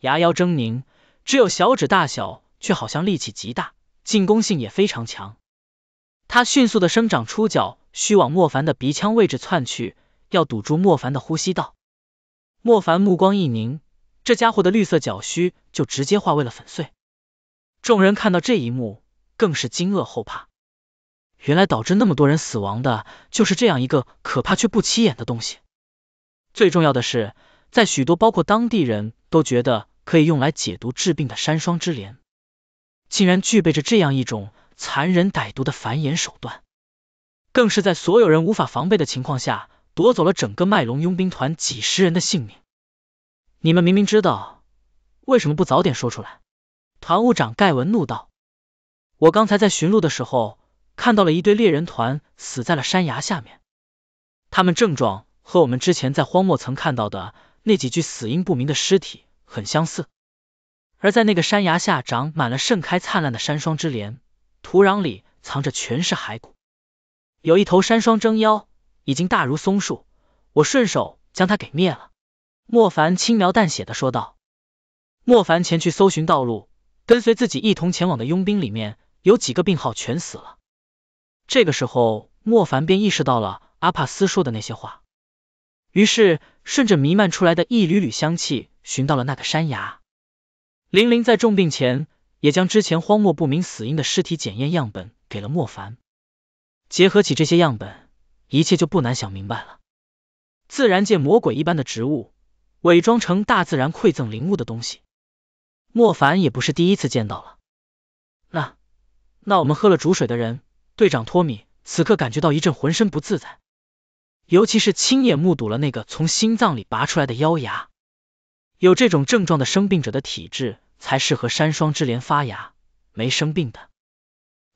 牙妖狰狞，只有小指大小，却好像力气极大，进攻性也非常强。它迅速的生长出脚须往莫凡的鼻腔位置窜去，要堵住莫凡的呼吸道。莫凡目光一凝，这家伙的绿色脚须就直接化为了粉碎。众人看到这一幕，更是惊愕后怕。原来导致那么多人死亡的，就是这样一个可怕却不起眼的东西。最重要的是，在许多包括当地人都觉得可以用来解毒治病的山霜之莲，竟然具备着这样一种残忍歹毒的繁衍手段，更是在所有人无法防备的情况下，夺走了整个麦隆佣兵团几十人的性命。你们明明知道，为什么不早点说出来？团务长盖文怒道：“我刚才在巡路的时候。”看到了一堆猎人团死在了山崖下面，他们症状和我们之前在荒漠曾看到的那几具死因不明的尸体很相似。而在那个山崖下长满了盛开灿烂的山霜之莲，土壤里藏着全是骸骨，有一头山霜征妖已经大如松树，我顺手将它给灭了。莫凡轻描淡写的说道。莫凡前去搜寻道路，跟随自己一同前往的佣兵里面有几个病号全死了。这个时候，莫凡便意识到了阿帕斯说的那些话，于是顺着弥漫出来的一缕缕香气，寻到了那个山崖。玲玲在重病前，也将之前荒漠不明死因的尸体检验样本给了莫凡。结合起这些样本，一切就不难想明白了。自然界魔鬼一般的植物，伪装成大自然馈赠灵物的东西，莫凡也不是第一次见到了。那……那我们喝了煮水的人。队长托米此刻感觉到一阵浑身不自在，尤其是亲眼目睹了那个从心脏里拔出来的妖牙。有这种症状的生病者的体质才适合山霜之莲发芽，没生病的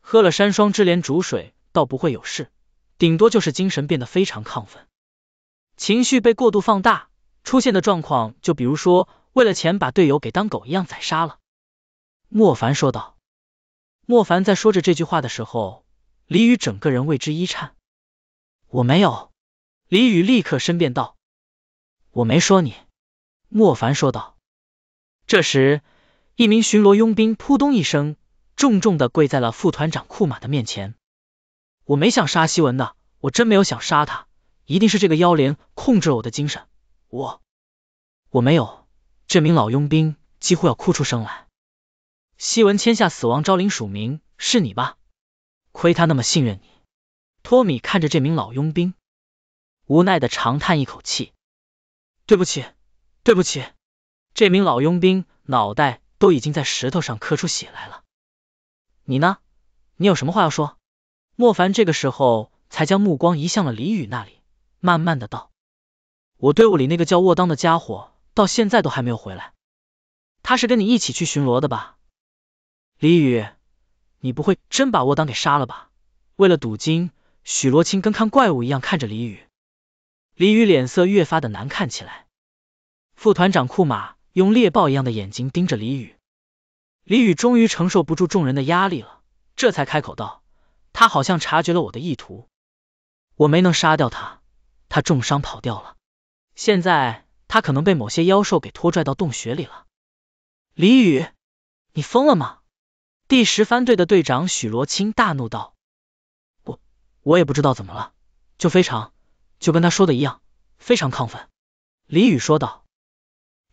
喝了山霜之莲煮水倒不会有事，顶多就是精神变得非常亢奋，情绪被过度放大，出现的状况就比如说为了钱把队友给当狗一样宰杀了。”莫凡说道。莫凡在说着这句话的时候。李宇整个人为之一颤，我没有。李宇立刻申辩道：“我没说你。”莫凡说道。这时，一名巡逻佣兵扑通一声，重重的跪在了副团长库马的面前。我没想杀希文的，我真没有想杀他，一定是这个妖灵控制了我的精神，我我没有。这名老佣兵几乎要哭出声来。希文签下死亡招灵署名，是你吧？亏他那么信任你，托米看着这名老佣兵，无奈的长叹一口气：“对不起，对不起。”这名老佣兵脑袋都已经在石头上磕出血来了。你呢？你有什么话要说？莫凡这个时候才将目光移向了李宇那里，慢慢的道：“我队伍里那个叫沃当的家伙到现在都还没有回来，他是跟你一起去巡逻的吧，李宇？”你不会真把我党给杀了吧？为了赌金，许罗青跟看怪物一样看着李雨，李雨脸色越发的难看起来。副团长库马用猎豹一样的眼睛盯着李雨，李雨终于承受不住众人的压力了，这才开口道：“他好像察觉了我的意图，我没能杀掉他，他重伤跑掉了，现在他可能被某些妖兽给拖拽到洞穴里了。”李雨，你疯了吗？第十番队的队长许罗青大怒道：“我我也不知道怎么了，就非常就跟他说的一样，非常亢奋。”李雨说道。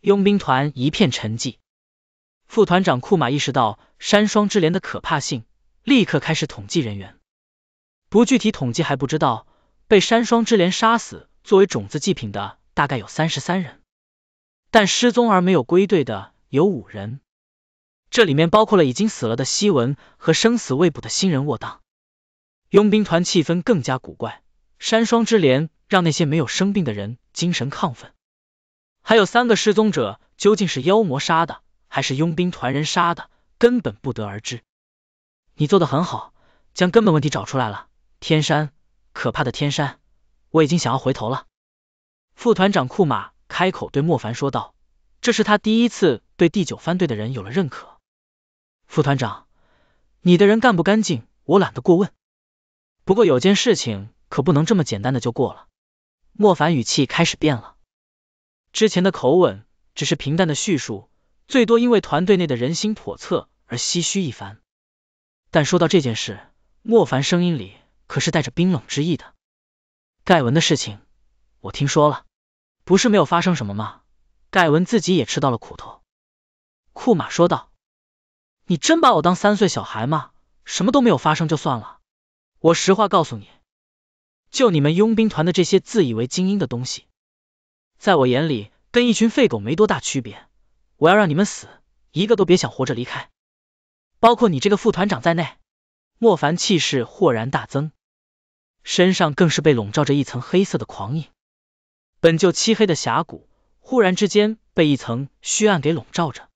佣兵团一片沉寂。副团长库马意识到山霜之莲的可怕性，立刻开始统计人员。不具体统计还不知道，被山霜之莲杀死作为种子祭品的大概有三十三人，但失踪而没有归队的有五人。这里面包括了已经死了的西文和生死未卜的新人沃当。佣兵团气氛更加古怪，山霜之莲让那些没有生病的人精神亢奋。还有三个失踪者，究竟是妖魔杀的，还是佣兵团人杀的，根本不得而知。你做的很好，将根本问题找出来了。天山，可怕的天山，我已经想要回头了。副团长库马开口对莫凡说道：“这是他第一次对第九番队的人有了认可。”副团长，你的人干不干净，我懒得过问。不过有件事情可不能这么简单的就过了。莫凡语气开始变了，之前的口吻只是平淡的叙述，最多因为团队内的人心叵测而唏嘘一番。但说到这件事，莫凡声音里可是带着冰冷之意的。盖文的事情，我听说了，不是没有发生什么吗？盖文自己也吃到了苦头。库马说道。你真把我当三岁小孩吗？什么都没有发生就算了。我实话告诉你，就你们佣兵团的这些自以为精英的东西，在我眼里跟一群废狗没多大区别。我要让你们死，一个都别想活着离开，包括你这个副团长在内。莫凡气势豁然大增，身上更是被笼罩着一层黑色的狂影，本就漆黑的峡谷忽然之间被一层虚暗给笼罩着。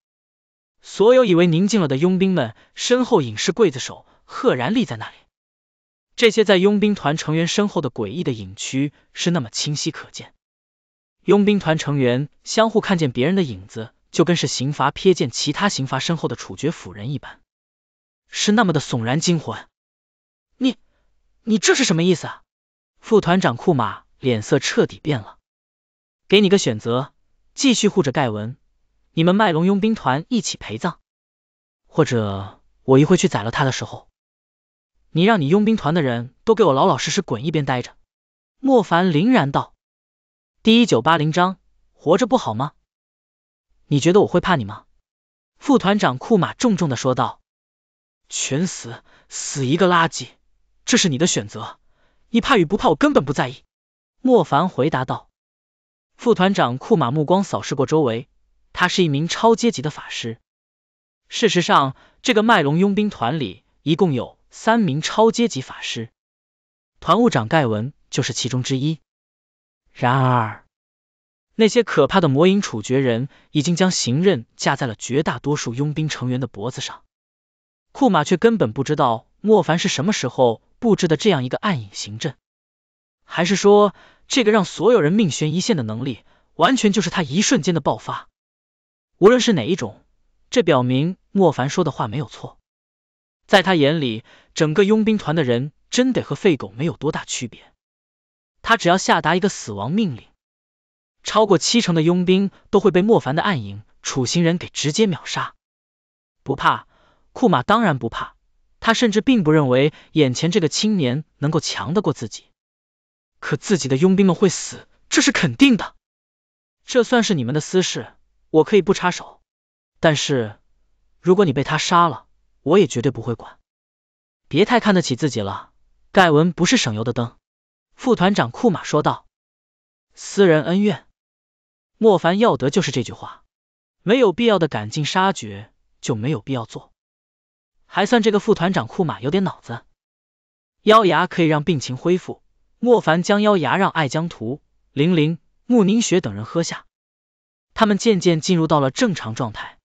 所有以为宁静了的佣兵们身后，隐士刽子手赫然立在那里。这些在佣兵团成员身后的诡异的影区是那么清晰可见。佣兵团成员相互看见别人的影子，就跟是刑罚瞥见其他刑罚身后的处决辅人一般，是那么的悚然惊魂。你，你这是什么意思？啊？副团长库马脸色彻底变了。给你个选择，继续护着盖文。你们麦龙佣兵团一起陪葬，或者我一会去宰了他的时候，你让你佣兵团的人都给我老老实实滚一边待着。”莫凡凛然道。第一九八零章活着不好吗？你觉得我会怕你吗？”副团长库马重重的说道。“全死，死一个垃圾，这是你的选择。你怕与不怕，我根本不在意。”莫凡回答道。副团长库马目光扫视过周围。他是一名超阶级的法师。事实上，这个麦龙佣兵团里一共有三名超阶级法师，团务长盖文就是其中之一。然而，那些可怕的魔影处决人已经将刑刃架在了绝大多数佣兵成员的脖子上。库马却根本不知道莫凡是什么时候布置的这样一个暗影行阵，还是说这个让所有人命悬一线的能力，完全就是他一瞬间的爆发？无论是哪一种，这表明莫凡说的话没有错。在他眼里，整个佣兵团的人真得和废狗没有多大区别。他只要下达一个死亡命令，超过七成的佣兵都会被莫凡的暗影处刑人给直接秒杀。不怕，库玛当然不怕。他甚至并不认为眼前这个青年能够强得过自己。可自己的佣兵们会死，这是肯定的。这算是你们的私事。我可以不插手，但是如果你被他杀了，我也绝对不会管。别太看得起自己了，盖文不是省油的灯。副团长库马说道。私人恩怨，莫凡要得就是这句话，没有必要的赶尽杀绝就没有必要做。还算这个副团长库马有点脑子。妖牙可以让病情恢复，莫凡将妖牙让艾江图、玲玲、穆宁雪等人喝下。他们渐渐进入到了正常状态，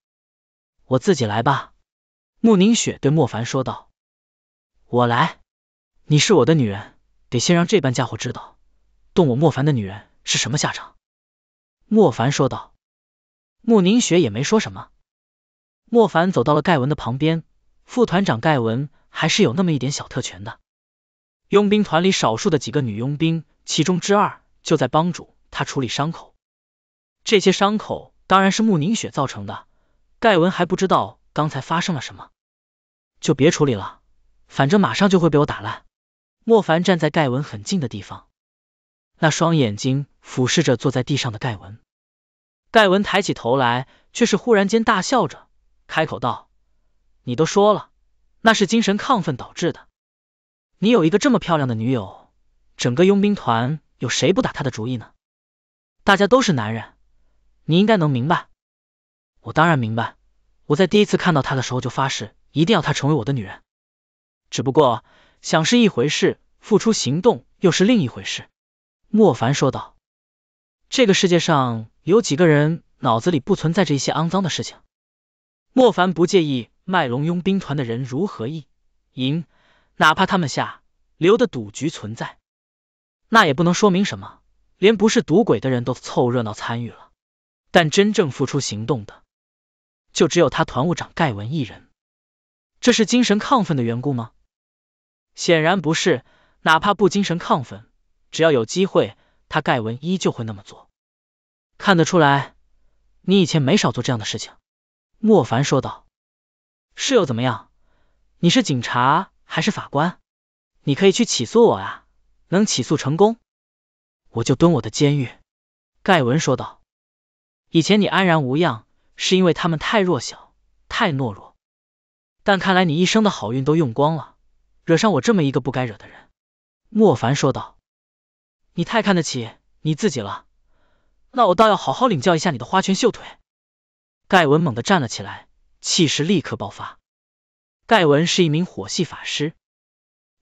我自己来吧。”穆宁雪对莫凡说道，“我来，你是我的女人，得先让这帮家伙知道，动我莫凡的女人是什么下场。”莫凡说道。穆宁雪也没说什么。莫凡走到了盖文的旁边，副团长盖文还是有那么一点小特权的。佣兵团里少数的几个女佣兵，其中之二就在帮主他处理伤口。这些伤口当然是穆宁雪造成的。盖文还不知道刚才发生了什么，就别处理了，反正马上就会被我打烂。莫凡站在盖文很近的地方，那双眼睛俯视着坐在地上的盖文。盖文抬起头来，却是忽然间大笑着开口道：“你都说了，那是精神亢奋导致的。你有一个这么漂亮的女友，整个佣兵团有谁不打她的主意呢？大家都是男人。”你应该能明白，我当然明白。我在第一次看到他的时候就发誓一定要他成为我的女人，只不过想是一回事，付出行动又是另一回事。莫凡说道：“这个世界上有几个人脑子里不存在着一些肮脏的事情？”莫凡不介意卖龙佣兵团的人如何意淫，哪怕他们下流的赌局存在，那也不能说明什么。连不是赌鬼的人都凑热闹参与了。但真正付出行动的，就只有他团务长盖文一人。这是精神亢奋的缘故吗？显然不是。哪怕不精神亢奋，只要有机会，他盖文依旧会那么做。看得出来，你以前没少做这样的事情。”莫凡说道。“是又怎么样？你是警察还是法官？你可以去起诉我啊！能起诉成功，我就蹲我的监狱。”盖文说道。以前你安然无恙，是因为他们太弱小，太懦弱。但看来你一生的好运都用光了，惹上我这么一个不该惹的人。”莫凡说道，“你太看得起你自己了，那我倒要好好领教一下你的花拳绣腿。”盖文猛地站了起来，气势立刻爆发。盖文是一名火系法师，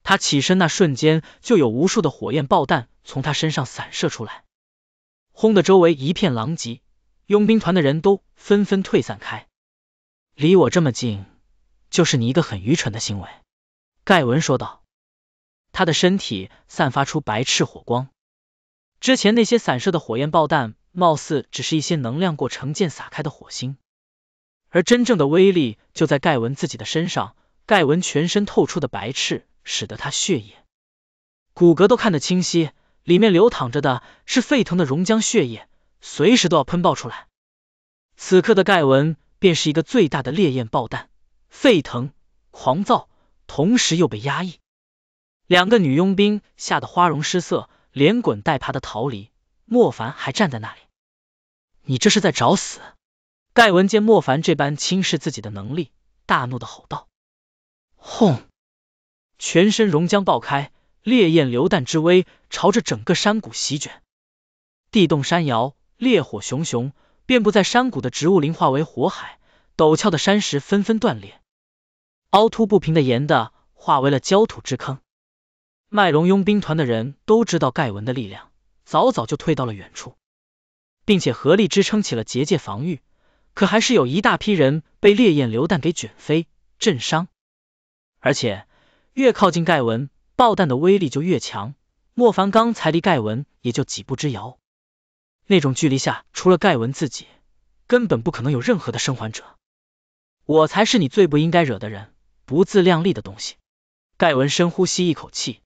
他起身那瞬间，就有无数的火焰爆弹从他身上散射出来，轰得周围一片狼藉。佣兵团的人都纷纷退散开，离我这么近，就是你一个很愚蠢的行为。”盖文说道。他的身体散发出白炽火光，之前那些散射的火焰爆弹，貌似只是一些能量过成箭洒开的火星，而真正的威力就在盖文自己的身上。盖文全身透出的白炽，使得他血液、骨骼都看得清晰，里面流淌着的是沸腾的熔浆血液。随时都要喷爆出来！此刻的盖文便是一个最大的烈焰爆弹，沸腾、狂躁，同时又被压抑。两个女佣兵吓得花容失色，连滚带爬的逃离。莫凡还站在那里，你这是在找死！盖文见莫凡这般轻视自己的能力，大怒的吼道：“轰！”全身熔浆爆开，烈焰榴弹之威朝着整个山谷席卷，地动山摇。烈火熊熊，遍布在山谷的植物林化为火海，陡峭的山石纷纷断裂，凹凸不平的岩的化为了焦土之坑。麦龙佣兵团的人都知道盖文的力量，早早就退到了远处，并且合力支撑起了结界防御，可还是有一大批人被烈焰流弹给卷飞、震伤。而且越靠近盖文，爆弹的威力就越强。莫凡刚才离盖文也就几步之遥。那种距离下，除了盖文自己，根本不可能有任何的生还者。我才是你最不应该惹的人，不自量力的东西！盖文深呼吸一口气，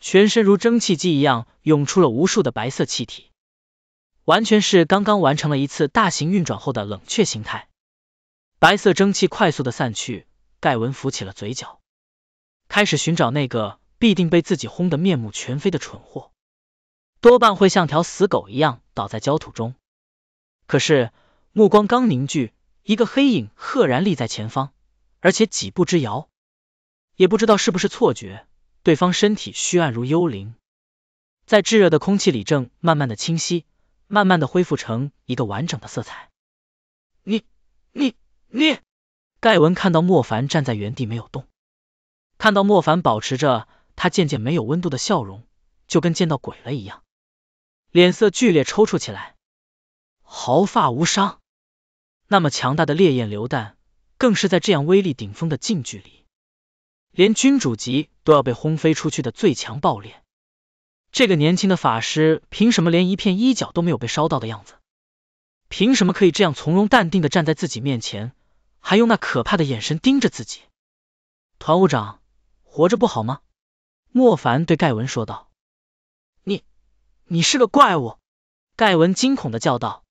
全身如蒸汽机一样涌出了无数的白色气体，完全是刚刚完成了一次大型运转后的冷却形态。白色蒸汽快速的散去，盖文浮起了嘴角，开始寻找那个必定被自己轰得面目全非的蠢货。多半会像条死狗一样倒在焦土中。可是目光刚凝聚，一个黑影赫然立在前方，而且几步之遥。也不知道是不是错觉，对方身体虚暗如幽灵，在炙热的空气里正慢慢的清晰，慢慢的恢复成一个完整的色彩。你、你、你！盖文看到莫凡站在原地没有动，看到莫凡保持着他渐渐没有温度的笑容，就跟见到鬼了一样。脸色剧烈抽搐起来，毫发无伤。那么强大的烈焰流弹，更是在这样威力顶峰的近距离，连君主级都要被轰飞出去的最强爆裂，这个年轻的法师凭什么连一片衣角都没有被烧到的样子？凭什么可以这样从容淡定的站在自己面前，还用那可怕的眼神盯着自己？团务长，活着不好吗？莫凡对盖文说道。你是个怪物！盖文惊恐的叫道。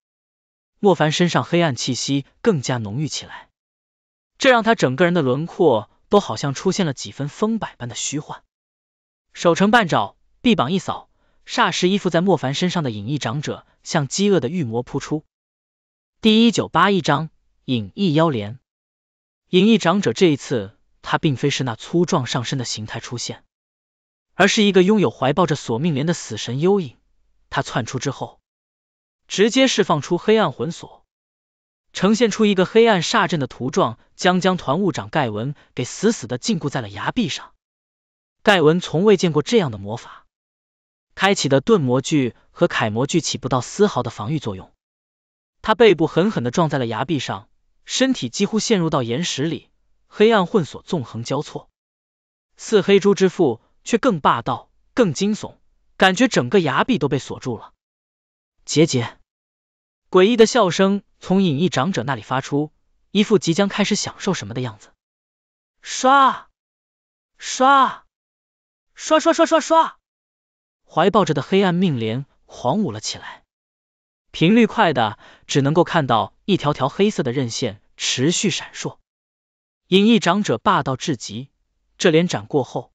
莫凡身上黑暗气息更加浓郁起来，这让他整个人的轮廓都好像出现了几分风摆般的虚幻。手成半爪，臂膀一扫，霎时依附在莫凡身上的隐逸长者向饥饿的玉魔扑出。第一九八一章：隐逸妖莲。隐逸长者这一次，他并非是那粗壮上身的形态出现，而是一个拥有怀抱着索命莲的死神幽影。他窜出之后，直接释放出黑暗魂锁，呈现出一个黑暗煞阵的图状，将将团务长盖文给死死的禁锢在了崖壁上。盖文从未见过这样的魔法，开启的盾魔具和铠魔具起不到丝毫的防御作用，他背部狠狠的撞在了崖壁上，身体几乎陷入到岩石里。黑暗魂锁纵横交错，似黑猪之父，却更霸道，更惊悚。感觉整个崖壁都被锁住了。桀桀，诡异的笑声从隐逸长者那里发出，一副即将开始享受什么的样子。刷，刷，刷刷刷刷刷，怀抱着的黑暗命莲狂舞了起来，频率快的只能够看到一条条黑色的刃线持续闪烁。隐逸长者霸道至极，这连斩过后。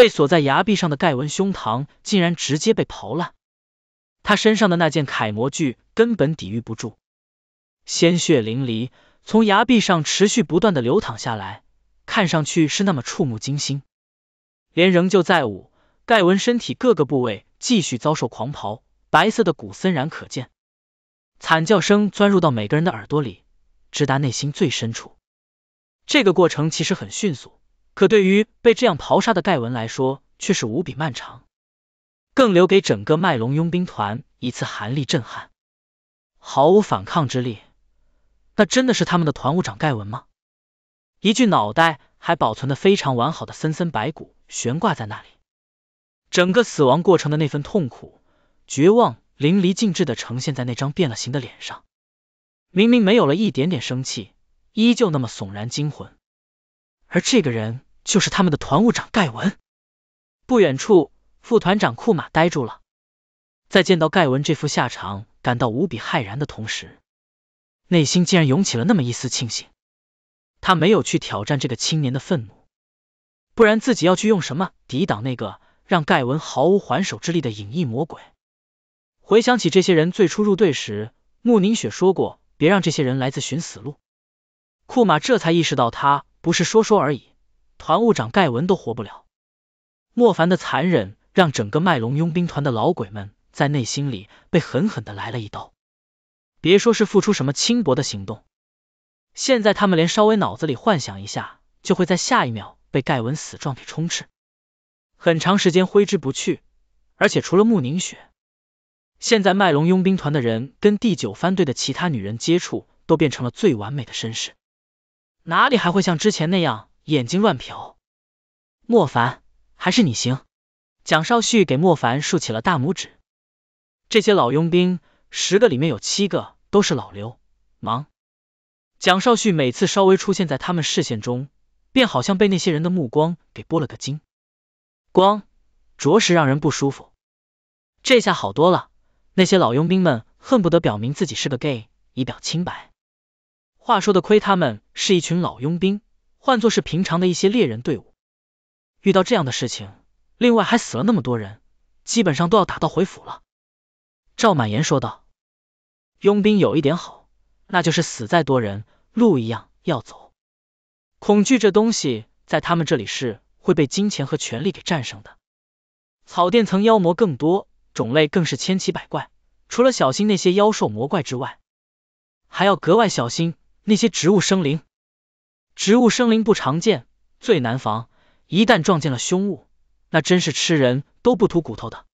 被锁在崖壁上的盖文胸膛竟然直接被刨烂，他身上的那件楷魔具根本抵御不住，鲜血淋漓从崖壁上持续不断的流淌下来，看上去是那么触目惊心。连仍旧在舞，盖文身体各个部位继续遭受狂刨，白色的骨森然可见，惨叫声钻入到每个人的耳朵里，直达内心最深处。这个过程其实很迅速。可对于被这样刨杀的盖文来说，却是无比漫长，更留给整个麦隆佣兵团一次寒力震撼，毫无反抗之力。那真的是他们的团务长盖文吗？一具脑袋还保存的非常完好的森森白骨悬挂在那里，整个死亡过程的那份痛苦、绝望，淋漓尽致的呈现在那张变了形的脸上。明明没有了一点点生气，依旧那么悚然惊魂。而这个人。就是他们的团务长盖文，不远处副团长库马呆住了，在见到盖文这副下场，感到无比骇然的同时，内心竟然涌起了那么一丝庆幸。他没有去挑战这个青年的愤怒，不然自己要去用什么抵挡那个让盖文毫无还手之力的隐逸魔鬼？回想起这些人最初入队时，穆宁雪说过别让这些人来自寻死路，库马这才意识到他不是说说而已。团务长盖文都活不了，莫凡的残忍让整个麦龙佣兵团的老鬼们在内心里被狠狠的来了一刀。别说是付出什么轻薄的行动，现在他们连稍微脑子里幻想一下，就会在下一秒被盖文死状给充斥，很长时间挥之不去。而且除了穆宁雪，现在麦龙佣兵团的人跟第九番队的其他女人接触，都变成了最完美的绅士，哪里还会像之前那样？眼睛乱瞟，莫凡还是你行。蒋少旭给莫凡竖起了大拇指。这些老佣兵，十个里面有七个都是老流氓。蒋少旭每次稍微出现在他们视线中，便好像被那些人的目光给拨了个精光，着实让人不舒服。这下好多了，那些老佣兵们恨不得表明自己是个 gay，以表清白。话说的亏他们是一群老佣兵。换作是平常的一些猎人队伍，遇到这样的事情，另外还死了那么多人，基本上都要打道回府了。赵满言说道：“佣兵有一点好，那就是死再多人，路一样要走。恐惧这东西，在他们这里是会被金钱和权力给战胜的。草甸层妖魔更多，种类更是千奇百怪，除了小心那些妖兽魔怪之外，还要格外小心那些植物生灵。”植物生灵不常见，最难防。一旦撞见了凶物，那真是吃人都不吐骨头的。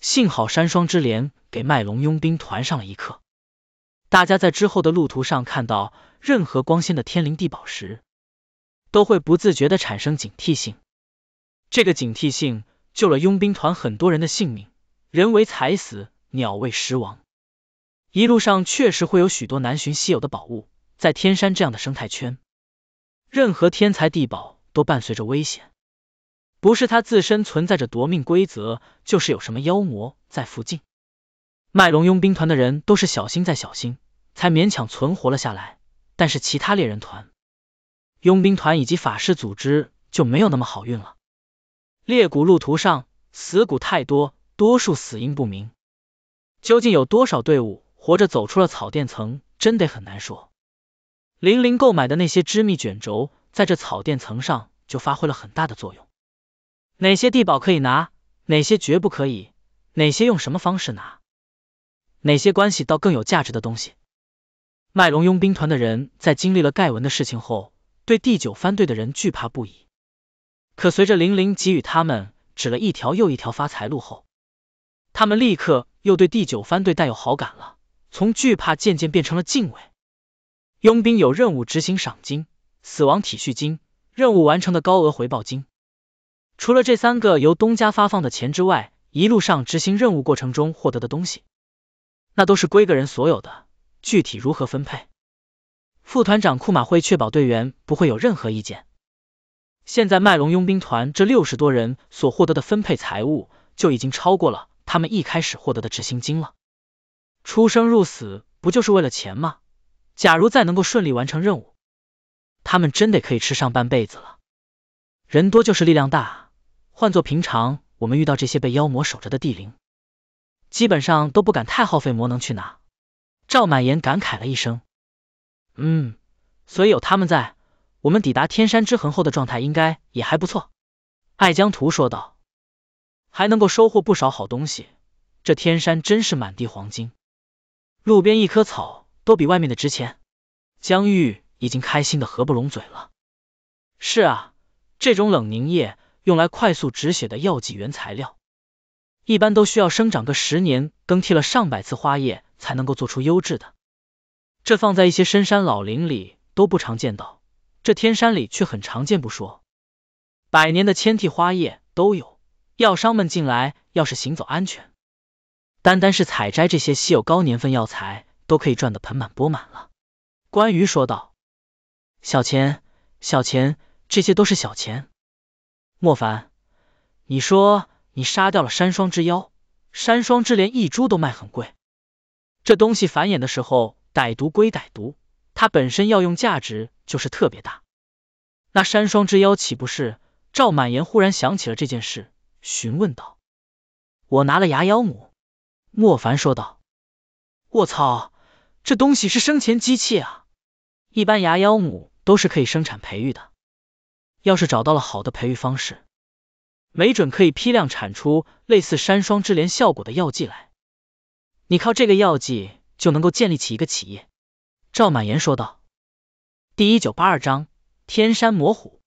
幸好山霜之莲给麦龙佣兵团上了一课，大家在之后的路途上看到任何光鲜的天灵地宝时，都会不自觉的产生警惕性。这个警惕性救了佣兵团很多人的性命。人为财死，鸟为食亡。一路上确实会有许多难寻稀有的宝物，在天山这样的生态圈。任何天才地宝都伴随着危险，不是他自身存在着夺命规则，就是有什么妖魔在附近。麦龙佣兵团的人都是小心再小心，才勉强存活了下来。但是其他猎人团、佣兵团以及法师组织就没有那么好运了。猎谷路途上死谷太多，多数死因不明，究竟有多少队伍活着走出了草甸层，真得很难说。林林购买的那些织密卷轴，在这草垫层上就发挥了很大的作用。哪些地宝可以拿，哪些绝不可以，哪些用什么方式拿，哪些关系到更有价值的东西，麦龙佣兵团的人在经历了盖文的事情后，对第九番队的人惧怕不已。可随着林林给予他们指了一条又一条发财路后，他们立刻又对第九番队带有好感了，从惧怕渐渐变成了敬畏。佣兵有任务执行赏金、死亡体恤金、任务完成的高额回报金。除了这三个由东家发放的钱之外，一路上执行任务过程中获得的东西，那都是归个人所有的。具体如何分配，副团长库马会确保队员不会有任何意见。现在麦龙佣兵团这六十多人所获得的分配财物，就已经超过了他们一开始获得的执行金了。出生入死，不就是为了钱吗？假如再能够顺利完成任务，他们真得可以吃上半辈子了。人多就是力量大，换做平常，我们遇到这些被妖魔守着的地灵，基本上都不敢太耗费魔能去拿。赵满言感慨了一声：“嗯，所以有他们在，我们抵达天山之痕后的状态应该也还不错。”艾江图说道：“还能够收获不少好东西，这天山真是满地黄金，路边一棵草。”都比外面的值钱。江玉已经开心的合不拢嘴了。是，啊，这种冷凝液用来快速止血的药剂原材料，一般都需要生长个十年，更替了上百次花叶才能够做出优质的。这放在一些深山老林里都不常见到，这天山里却很常见不说，百年的千替花叶都有。药商们进来要是行走安全，单单是采摘这些稀有高年份药材。都可以赚得盆满钵满了，关羽说道：“小钱，小钱，这些都是小钱。”莫凡，你说你杀掉了山霜之妖，山霜之连一株都卖很贵，这东西繁衍的时候歹毒归歹毒，它本身药用价值就是特别大。那山霜之妖岂不是？赵满言忽然想起了这件事，询问道：“我拿了牙妖母。”莫凡说道：“我操！”这东西是生前机器啊，一般牙妖母都是可以生产培育的，要是找到了好的培育方式，没准可以批量产出类似山霜之莲效果的药剂来。你靠这个药剂就能够建立起一个企业。”赵满言说道。第一九八二章天山魔虎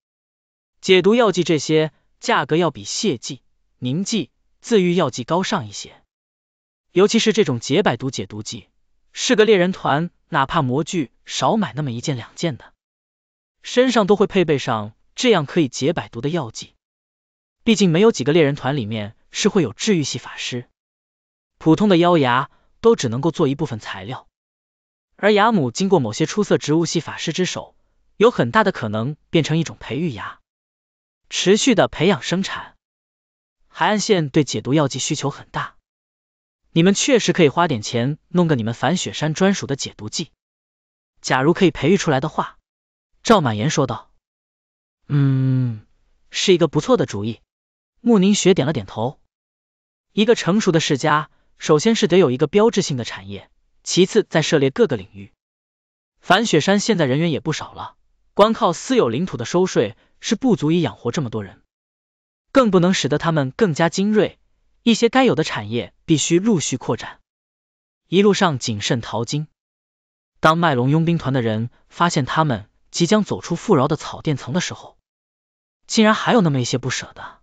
解毒药剂，这些价格要比泻剂、凝剂、自愈药剂高尚一些，尤其是这种解百毒解毒剂。是个猎人团，哪怕模具少买那么一件两件的，身上都会配备上这样可以解百毒的药剂。毕竟没有几个猎人团里面是会有治愈系法师，普通的妖牙都只能够做一部分材料，而牙母经过某些出色植物系法师之手，有很大的可能变成一种培育牙，持续的培养生产。海岸线对解毒药剂需求很大。你们确实可以花点钱弄个你们凡雪山专属的解毒剂，假如可以培育出来的话。”赵满言说道，“嗯，是一个不错的主意。”穆宁雪点了点头。一个成熟的世家，首先是得有一个标志性的产业，其次再涉猎各个领域。凡雪山现在人员也不少了，光靠私有领土的收税是不足以养活这么多人，更不能使得他们更加精锐。一些该有的产业必须陆续扩展，一路上谨慎淘金。当麦隆佣兵团的人发现他们即将走出富饶的草甸层的时候，竟然还有那么一些不舍的。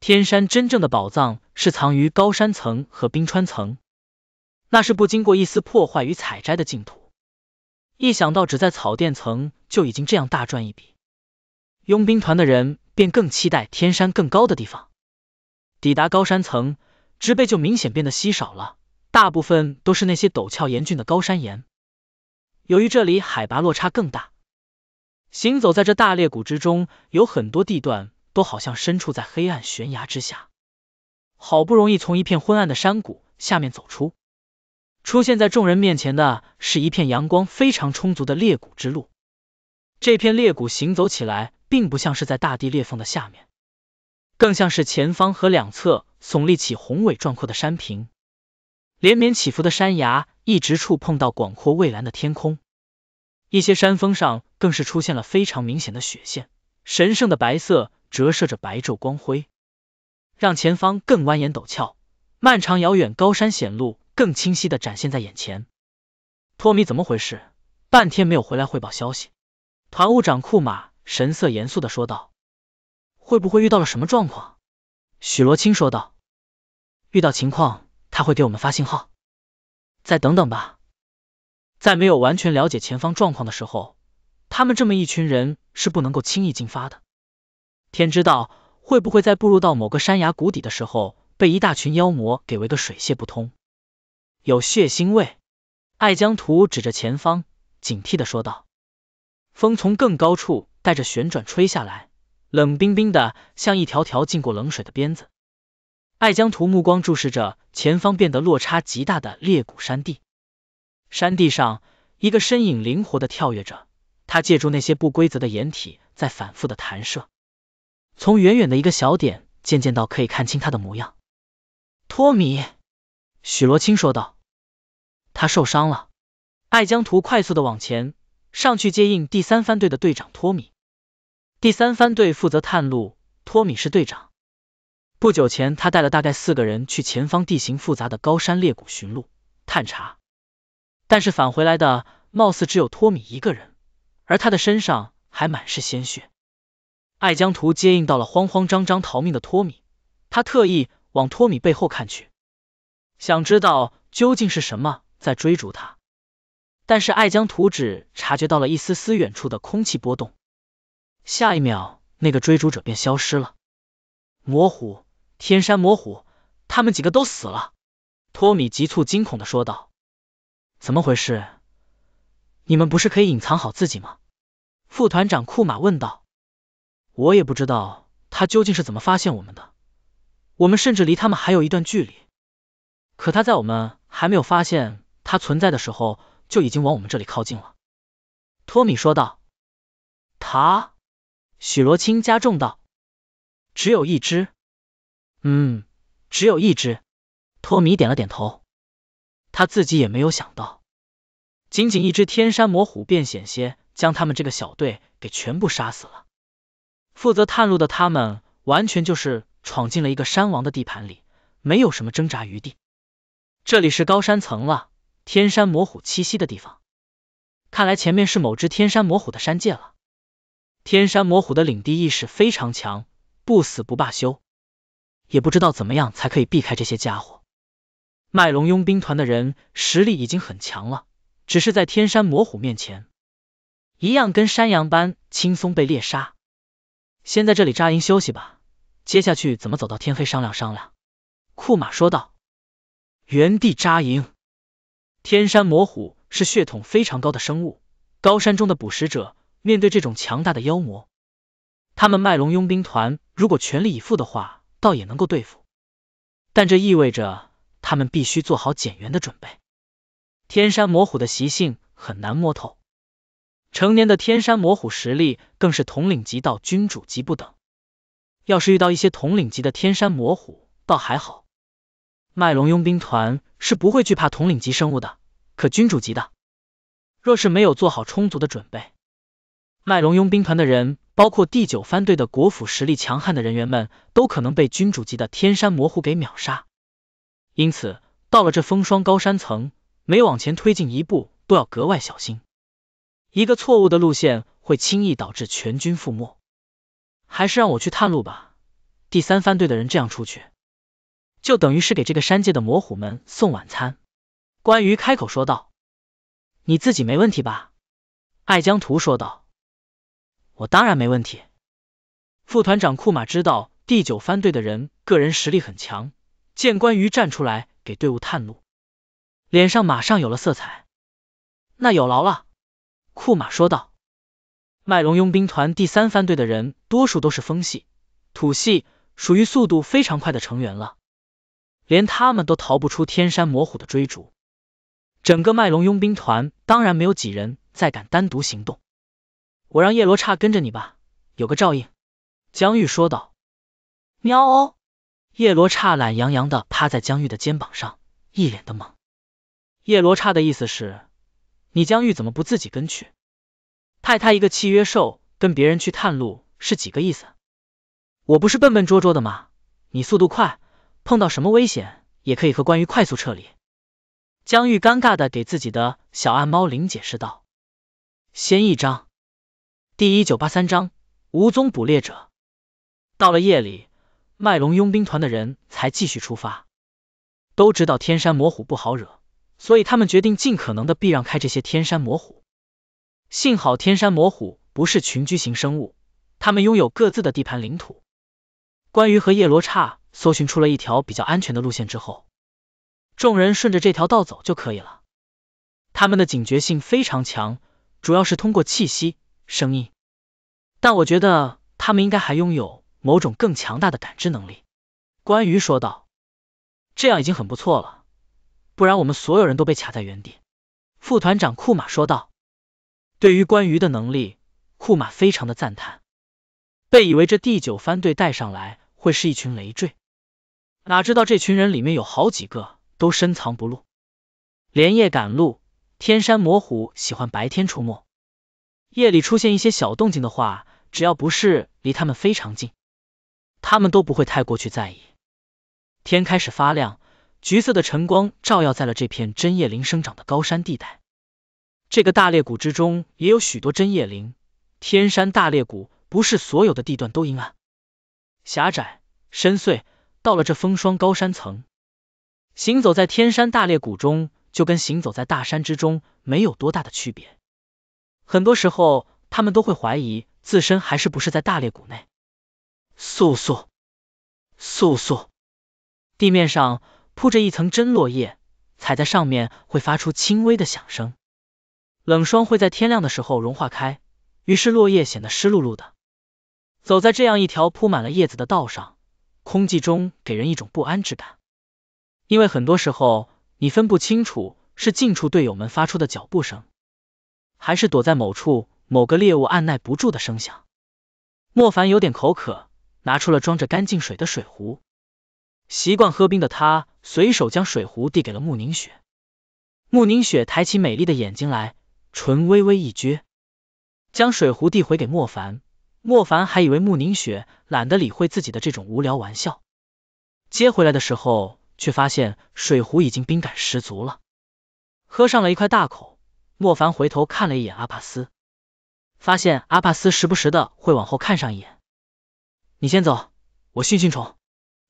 天山真正的宝藏是藏于高山层和冰川层，那是不经过一丝破坏与采摘的净土。一想到只在草甸层就已经这样大赚一笔，佣兵团的人便更期待天山更高的地方。抵达高山层，植被就明显变得稀少了，大部分都是那些陡峭严峻的高山岩。由于这里海拔落差更大，行走在这大裂谷之中，有很多地段都好像身处在黑暗悬崖之下。好不容易从一片昏暗的山谷下面走出，出现在众人面前的是一片阳光非常充足的裂谷之路。这片裂谷行走起来，并不像是在大地裂缝的下面。更像是前方和两侧耸立起宏伟壮阔的山屏，连绵起伏的山崖一直触碰到广阔蔚蓝的天空。一些山峰上更是出现了非常明显的雪线，神圣的白色折射着白昼光辉，让前方更蜿蜒陡峭，漫长遥远高山险路更清晰的展现在眼前。托米，怎么回事？半天没有回来汇报消息。团务长库马神色严肃的说道。会不会遇到了什么状况？许罗青说道。遇到情况，他会给我们发信号。再等等吧，在没有完全了解前方状况的时候，他们这么一群人是不能够轻易进发的。天知道会不会在步入到某个山崖谷底的时候，被一大群妖魔给围个水泄不通。有血腥味，艾江图指着前方，警惕的说道。风从更高处带着旋转吹下来。冷冰冰的，像一条条浸过冷水的鞭子。艾江图目光注视着前方变得落差极大的裂谷山地，山地上一个身影灵活的跳跃着，他借助那些不规则的掩体在反复的弹射，从远远的一个小点渐渐到可以看清他的模样。托米，许罗青说道：“他受伤了。”艾江图快速的往前上去接应第三番队的队长托米。第三番队负责探路，托米是队长。不久前，他带了大概四个人去前方地形复杂的高山裂谷寻路探查，但是返回来的貌似只有托米一个人，而他的身上还满是鲜血。艾江图接应到了慌慌张张逃命的托米，他特意往托米背后看去，想知道究竟是什么在追逐他。但是艾江图纸察觉到了一丝丝远处的空气波动。下一秒，那个追逐者便消失了。魔虎，天山魔虎，他们几个都死了。托米急促、惊恐的说道：“怎么回事？你们不是可以隐藏好自己吗？”副团长库玛问道：“我也不知道他究竟是怎么发现我们的。我们甚至离他们还有一段距离，可他在我们还没有发现他存在的时候，就已经往我们这里靠近了。”托米说道：“他。”许罗青加重道：“只有一只，嗯，只有一只。”托米点了点头，他自己也没有想到，仅仅一只天山魔虎便险些将他们这个小队给全部杀死了。负责探路的他们，完全就是闯进了一个山王的地盘里，没有什么挣扎余地。这里是高山层了，天山魔虎栖息的地方，看来前面是某只天山魔虎的山界了。天山魔虎的领地意识非常强，不死不罢休。也不知道怎么样才可以避开这些家伙。麦龙佣兵团的人实力已经很强了，只是在天山魔虎面前，一样跟山羊般轻松被猎杀。先在这里扎营休息吧，接下去怎么走到天黑商量商量。库马说道。原地扎营。天山魔虎是血统非常高的生物，高山中的捕食者。面对这种强大的妖魔，他们麦龙佣兵团如果全力以赴的话，倒也能够对付。但这意味着他们必须做好减员的准备。天山魔虎的习性很难摸透，成年的天山魔虎实力更是统领级到君主级不等。要是遇到一些统领级的天山魔虎，倒还好。麦龙佣兵团是不会惧怕统领级生物的，可君主级的，若是没有做好充足的准备，麦龙佣兵团的人，包括第九番队的国府实力强悍的人员们，都可能被君主级的天山魔虎给秒杀。因此，到了这风霜高山层，每往前推进一步，都要格外小心。一个错误的路线，会轻易导致全军覆没。还是让我去探路吧。第三番队的人这样出去，就等于是给这个山界的魔虎们送晚餐。”关羽开口说道。“你自己没问题吧？”艾江图说道。我当然没问题。副团长库马知道第九番队的人个人实力很强，见关羽站出来给队伍探路，脸上马上有了色彩。那有劳了，库马说道。麦龙佣兵团第三番队的人多数都是风系、土系，属于速度非常快的成员了，连他们都逃不出天山魔虎的追逐。整个麦龙佣兵团当然没有几人再敢单独行动。我让叶罗刹跟着你吧，有个照应。”江玉说道。喵，哦！”叶罗刹懒洋洋的趴在江玉的肩膀上，一脸的懵。叶罗刹的意思是，你江玉怎么不自己跟去？派他一个契约兽跟别人去探路是几个意思？我不是笨笨拙拙的吗？你速度快，碰到什么危险也可以和关羽快速撤离。江玉尴尬的给自己的小暗猫灵解释道：“先一张。”第一九八三章，无踪捕猎者。到了夜里，麦龙佣兵团的人才继续出发。都知道天山魔虎不好惹，所以他们决定尽可能的避让开这些天山魔虎。幸好天山魔虎不是群居型生物，他们拥有各自的地盘领土。关于和叶罗刹搜寻出了一条比较安全的路线之后，众人顺着这条道走就可以了。他们的警觉性非常强，主要是通过气息。声音，但我觉得他们应该还拥有某种更强大的感知能力。”关羽说道，“这样已经很不错了，不然我们所有人都被卡在原地。”副团长库马说道。对于关羽的能力，库马非常的赞叹。被以为这第九番队带上来会是一群累赘，哪知道这群人里面有好几个都深藏不露。连夜赶路，天山魔虎喜欢白天出没。夜里出现一些小动静的话，只要不是离他们非常近，他们都不会太过去在意。天开始发亮，橘色的晨光照耀在了这片针叶林生长的高山地带。这个大裂谷之中也有许多针叶林。天山大裂谷不是所有的地段都阴暗、狭窄、深邃，到了这风霜高山层，行走在天山大裂谷中，就跟行走在大山之中没有多大的区别。很多时候，他们都会怀疑自身还是不是在大裂谷内。速速，速速！地面上铺着一层真落叶，踩在上面会发出轻微的响声。冷霜会在天亮的时候融化开，于是落叶显得湿漉漉的。走在这样一条铺满了叶子的道上，空气中给人一种不安之感，因为很多时候你分不清楚是近处队友们发出的脚步声。还是躲在某处，某个猎物按耐不住的声响。莫凡有点口渴，拿出了装着干净水的水壶。习惯喝冰的他，随手将水壶递给了穆宁雪。穆宁雪抬起美丽的眼睛来，唇微微一撅，将水壶递回给莫凡。莫凡还以为穆宁雪懒得理会自己的这种无聊玩笑，接回来的时候，却发现水壶已经冰感十足了，喝上了一块大口。莫凡回头看了一眼阿帕斯，发现阿帕斯时不时的会往后看上一眼。你先走，我训训虫。”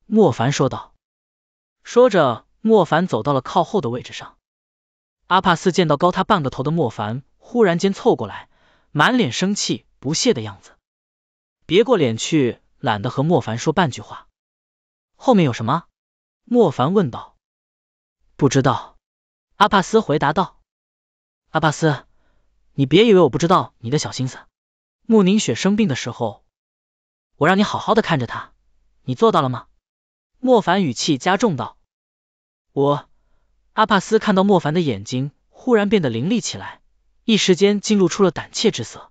莫凡说道。说着，莫凡走到了靠后的位置上。阿帕斯见到高他半个头的莫凡，忽然间凑过来，满脸生气、不屑的样子，别过脸去，懒得和莫凡说半句话。后面有什么？莫凡问道。不知道。”阿帕斯回答道。阿巴斯，你别以为我不知道你的小心思。穆宁雪生病的时候，我让你好好的看着她，你做到了吗？莫凡语气加重道。我，阿帕斯看到莫凡的眼睛忽然变得凌厉起来，一时间竟露出了胆怯之色。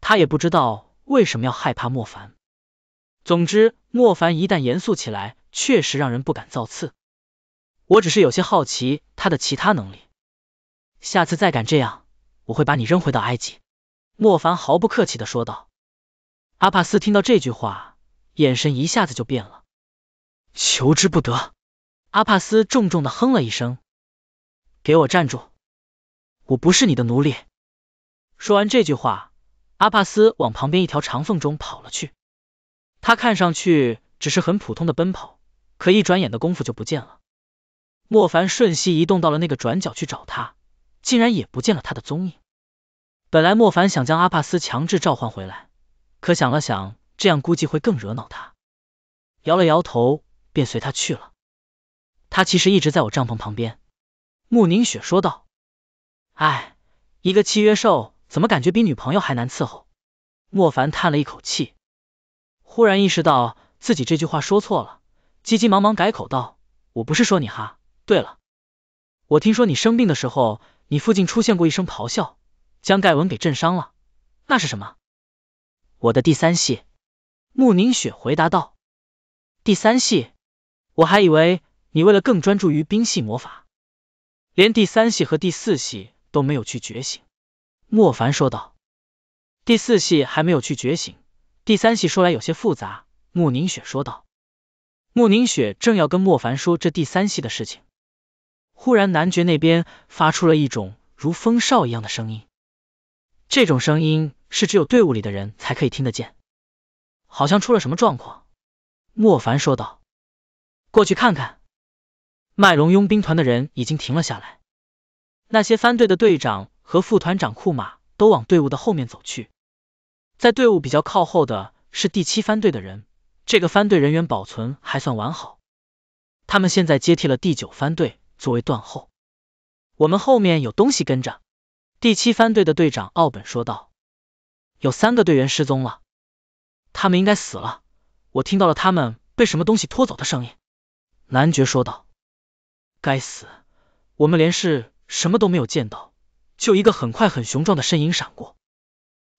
他也不知道为什么要害怕莫凡。总之，莫凡一旦严肃起来，确实让人不敢造次。我只是有些好奇他的其他能力。下次再敢这样，我会把你扔回到埃及。”莫凡毫不客气的说道。阿帕斯听到这句话，眼神一下子就变了。求之不得。阿帕斯重重的哼了一声：“给我站住！我不是你的奴隶。”说完这句话，阿帕斯往旁边一条长缝中跑了去。他看上去只是很普通的奔跑，可一转眼的功夫就不见了。莫凡瞬息移动到了那个转角去找他。竟然也不见了他的踪影。本来莫凡想将阿帕斯强制召唤回来，可想了想，这样估计会更惹恼他，摇了摇头，便随他去了。他其实一直在我帐篷旁边。”穆宁雪说道。“哎，一个契约兽，怎么感觉比女朋友还难伺候？”莫凡叹了一口气，忽然意识到自己这句话说错了，急急忙忙改口道：“我不是说你哈，对了，我听说你生病的时候……”你附近出现过一声咆哮，将盖文给震伤了，那是什么？我的第三系，穆宁雪回答道。第三系？我还以为你为了更专注于冰系魔法，连第三系和第四系都没有去觉醒。莫凡说道。第四系还没有去觉醒，第三系说来有些复杂。穆宁雪说道。穆宁雪正要跟莫凡说这第三系的事情。忽然，男爵那边发出了一种如风哨一样的声音。这种声音是只有队伍里的人才可以听得见，好像出了什么状况。莫凡说道：“过去看看。”麦隆佣兵团的人已经停了下来，那些番队的队长和副团长库马都往队伍的后面走去。在队伍比较靠后的是第七番队的人，这个番队人员保存还算完好，他们现在接替了第九番队。作为断后，我们后面有东西跟着。第七番队的队长奥本说道：“有三个队员失踪了，他们应该死了。我听到了他们被什么东西拖走的声音。”男爵说道：“该死，我们连是什么都没有见到，就一个很快很雄壮的身影闪过，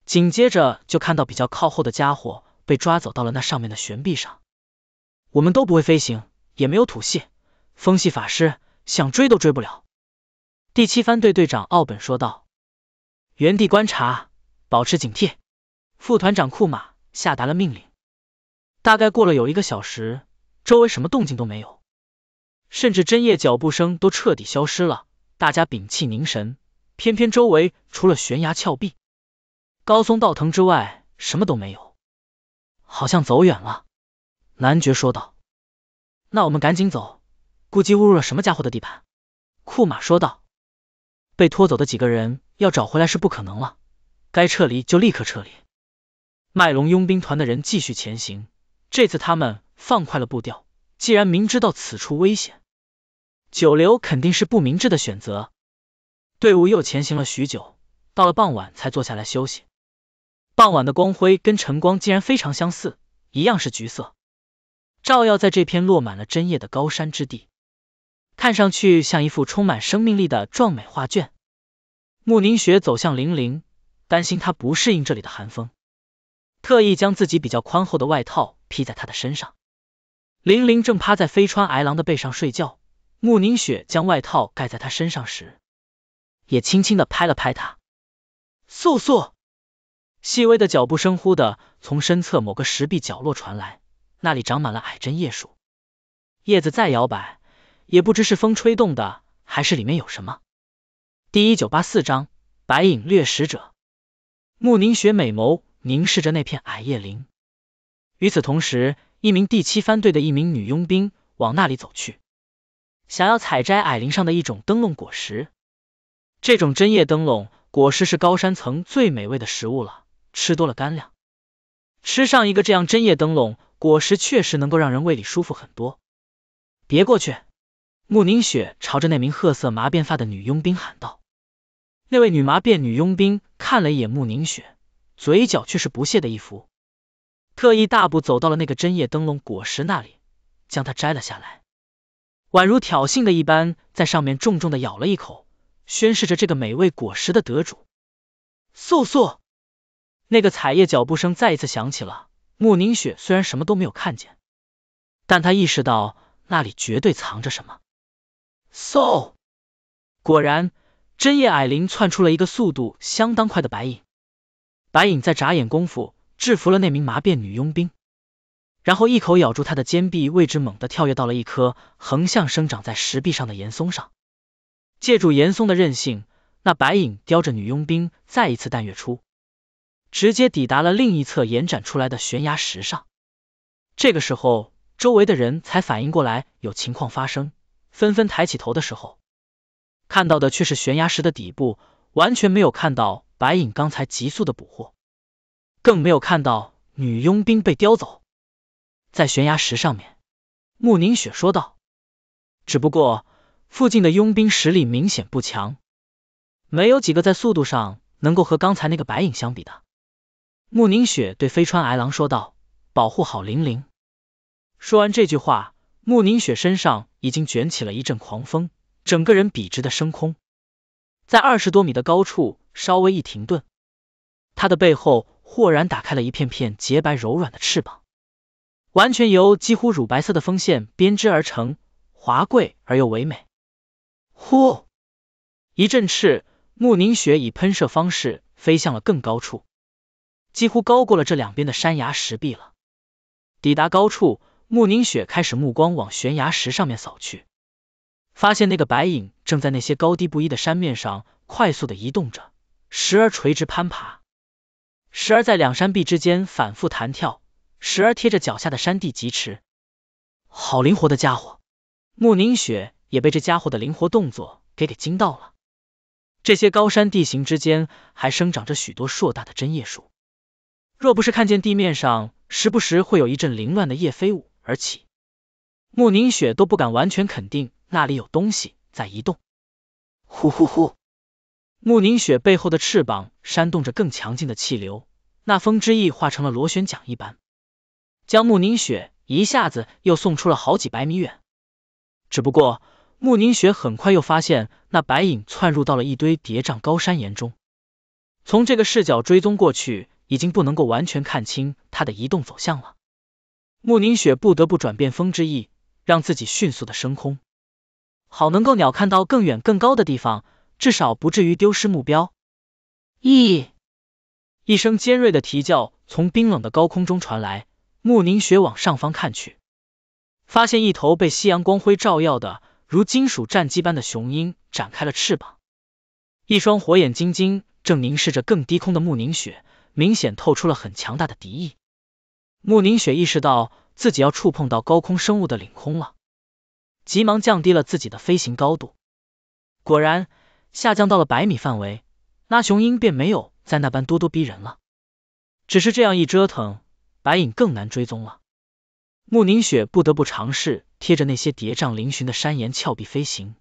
紧接着就看到比较靠后的家伙被抓走到了那上面的悬臂上。我们都不会飞行，也没有土系、风系法师。”想追都追不了。第七番队队长奥本说道：“原地观察，保持警惕。”副团长库马下达了命令。大概过了有一个小时，周围什么动静都没有，甚至针叶脚步声都彻底消失了。大家屏气凝神，偏偏周围除了悬崖峭壁、高松道藤之外，什么都没有。好像走远了，男爵说道：“那我们赶紧走。”估计误入了什么家伙的地盘，库马说道。被拖走的几个人要找回来是不可能了，该撤离就立刻撤离。麦隆佣兵团的人继续前行，这次他们放快了步调。既然明知道此处危险，久留肯定是不明智的选择。队伍又前行了许久，到了傍晚才坐下来休息。傍晚的光辉跟晨光竟然非常相似，一样是橘色，照耀在这片落满了针叶的高山之地。看上去像一幅充满生命力的壮美画卷。慕凝雪走向玲玲，担心她不适应这里的寒风，特意将自己比较宽厚的外套披在她的身上。玲玲正趴在飞穿矮狼的背上睡觉，慕凝雪将外套盖在她身上时，也轻轻的拍了拍她。素素，细微的脚步声忽的从身侧某个石壁角落传来，那里长满了矮针叶树，叶子在摇摆。也不知是风吹动的，还是里面有什么。第一九八四章白影掠食者。穆凝雪美眸凝视着那片矮叶林，与此同时，一名第七番队的一名女佣兵往那里走去，想要采摘矮林上的一种灯笼果实。这种针叶灯笼果实是高山层最美味的食物了，吃多了干粮，吃上一个这样针叶灯笼果实，确实能够让人胃里舒服很多。别过去。穆宁雪朝着那名褐色麻辫发的女佣兵喊道：“那位女麻辫女佣兵看了一眼穆宁雪，嘴角却是不屑的一幅，特意大步走到了那个针叶灯笼果实那里，将它摘了下来，宛如挑衅的一般，在上面重重的咬了一口，宣示着这个美味果实的得主。”素素。那个彩叶脚步声再一次响起了。穆宁雪虽然什么都没有看见，但她意识到那里绝对藏着什么。嗖！果然，针叶矮林窜出了一个速度相当快的白影。白影在眨眼功夫制服了那名麻辫女佣兵，然后一口咬住她的肩臂位置，猛地跳跃到了一棵横向生长在石壁上的岩松上。借助岩松的韧性，那白影叼着女佣兵再一次弹跃出，直接抵达了另一侧延展出来的悬崖石上。这个时候，周围的人才反应过来有情况发生。纷纷抬起头的时候，看到的却是悬崖石的底部，完全没有看到白影刚才急速的捕获，更没有看到女佣兵被叼走。在悬崖石上面，穆宁雪说道：“只不过附近的佣兵实力明显不强，没有几个在速度上能够和刚才那个白影相比的。”穆宁雪对飞川挨狼说道：“保护好玲玲。”说完这句话。穆凝雪身上已经卷起了一阵狂风，整个人笔直的升空，在二十多米的高处稍微一停顿，她的背后豁然打开了一片片洁白柔软的翅膀，完全由几乎乳白色的风线编织而成，华贵而又唯美。呼！一阵翅，穆凝雪以喷射方式飞向了更高处，几乎高过了这两边的山崖石壁了。抵达高处。穆宁雪开始目光往悬崖石上面扫去，发现那个白影正在那些高低不一的山面上快速的移动着，时而垂直攀爬，时而在两山壁之间反复弹跳，时而贴着脚下的山地疾驰。好灵活的家伙！穆宁雪也被这家伙的灵活动作给给惊到了。这些高山地形之间还生长着许多硕大的针叶树，若不是看见地面上时不时会有一阵凌乱的叶飞舞。而起，穆宁雪都不敢完全肯定那里有东西在移动。呼呼呼！穆宁雪背后的翅膀扇动着更强劲的气流，那风之翼化成了螺旋桨一般，将穆宁雪一下子又送出了好几百米远。只不过，穆宁雪很快又发现那白影窜入到了一堆叠嶂高山岩中，从这个视角追踪过去，已经不能够完全看清它的移动走向了。穆宁雪不得不转变风之翼，让自己迅速的升空，好能够鸟看到更远更高的地方，至少不至于丢失目标。一一声尖锐的啼叫从冰冷的高空中传来，穆宁雪往上方看去，发现一头被夕阳光辉照耀的如金属战机般的雄鹰展开了翅膀，一双火眼金睛正凝视着更低空的穆宁雪，明显透出了很强大的敌意。穆宁雪意识到自己要触碰到高空生物的领空了，急忙降低了自己的飞行高度。果然，下降到了百米范围，那雄鹰便没有在那般咄咄逼人了。只是这样一折腾，白影更难追踪了。穆宁雪不得不尝试贴着那些叠嶂嶙峋的山岩峭壁飞行，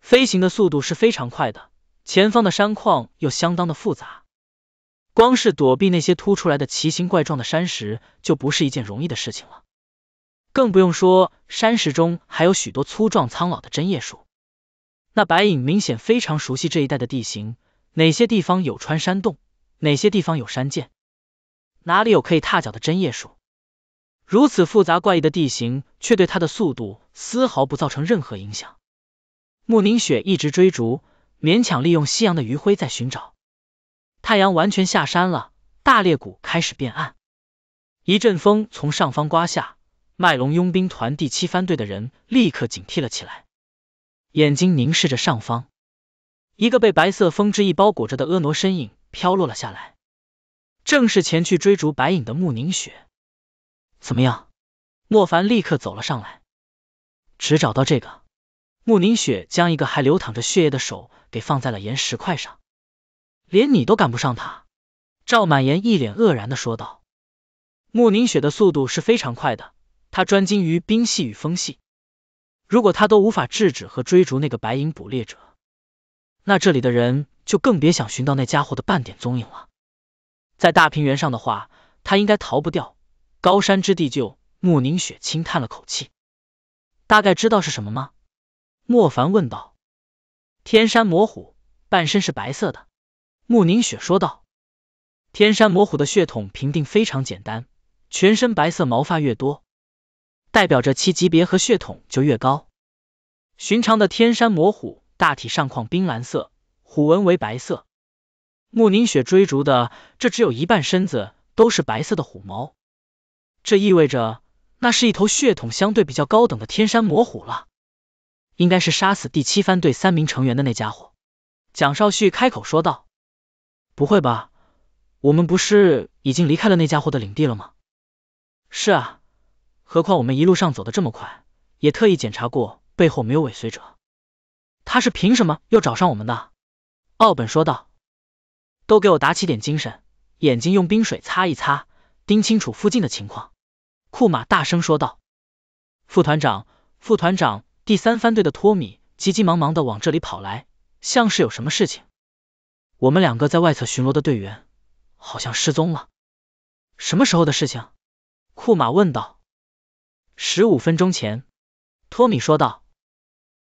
飞行的速度是非常快的，前方的山况又相当的复杂。光是躲避那些突出来的奇形怪状的山石，就不是一件容易的事情了。更不用说山石中还有许多粗壮苍老的针叶树。那白影明显非常熟悉这一带的地形，哪些地方有穿山洞，哪些地方有山涧，哪里有可以踏脚的针叶树。如此复杂怪异的地形，却对他的速度丝毫不造成任何影响。穆宁雪一直追逐，勉强利用夕阳的余晖在寻找。太阳完全下山了，大裂谷开始变暗。一阵风从上方刮下，麦龙佣兵团第七番队的人立刻警惕了起来，眼睛凝视着上方。一个被白色风之翼包裹着的婀娜身影飘落了下来，正是前去追逐白影的穆宁雪。怎么样？莫凡立刻走了上来，只找到这个。穆宁雪将一个还流淌着血液的手给放在了岩石块上。连你都赶不上他，赵满延一脸愕然的说道。穆宁雪的速度是非常快的，他专精于冰系与风系，如果他都无法制止和追逐那个白银捕猎者，那这里的人就更别想寻到那家伙的半点踪影了。在大平原上的话，他应该逃不掉，高山之地就……穆宁雪轻叹了口气，大概知道是什么吗？莫凡问道。天山魔虎，半身是白色的。穆宁雪说道：“天山魔虎的血统评定非常简单，全身白色毛发越多，代表着其级别和血统就越高。寻常的天山魔虎大体上框冰蓝色，虎纹为白色。穆宁雪追逐的这只有一半身子都是白色的虎毛，这意味着那是一头血统相对比较高等的天山魔虎了，应该是杀死第七番队三名成员的那家伙。”蒋少旭开口说道。不会吧，我们不是已经离开了那家伙的领地了吗？是啊，何况我们一路上走得这么快，也特意检查过背后没有尾随者。他是凭什么又找上我们的？奥本说道。都给我打起点精神，眼睛用冰水擦一擦，盯清楚附近的情况。库马大声说道。副团长，副团长！第三番队的托米急急忙忙的往这里跑来，像是有什么事情。我们两个在外侧巡逻的队员好像失踪了，什么时候的事情？库马问道。十五分钟前，托米说道。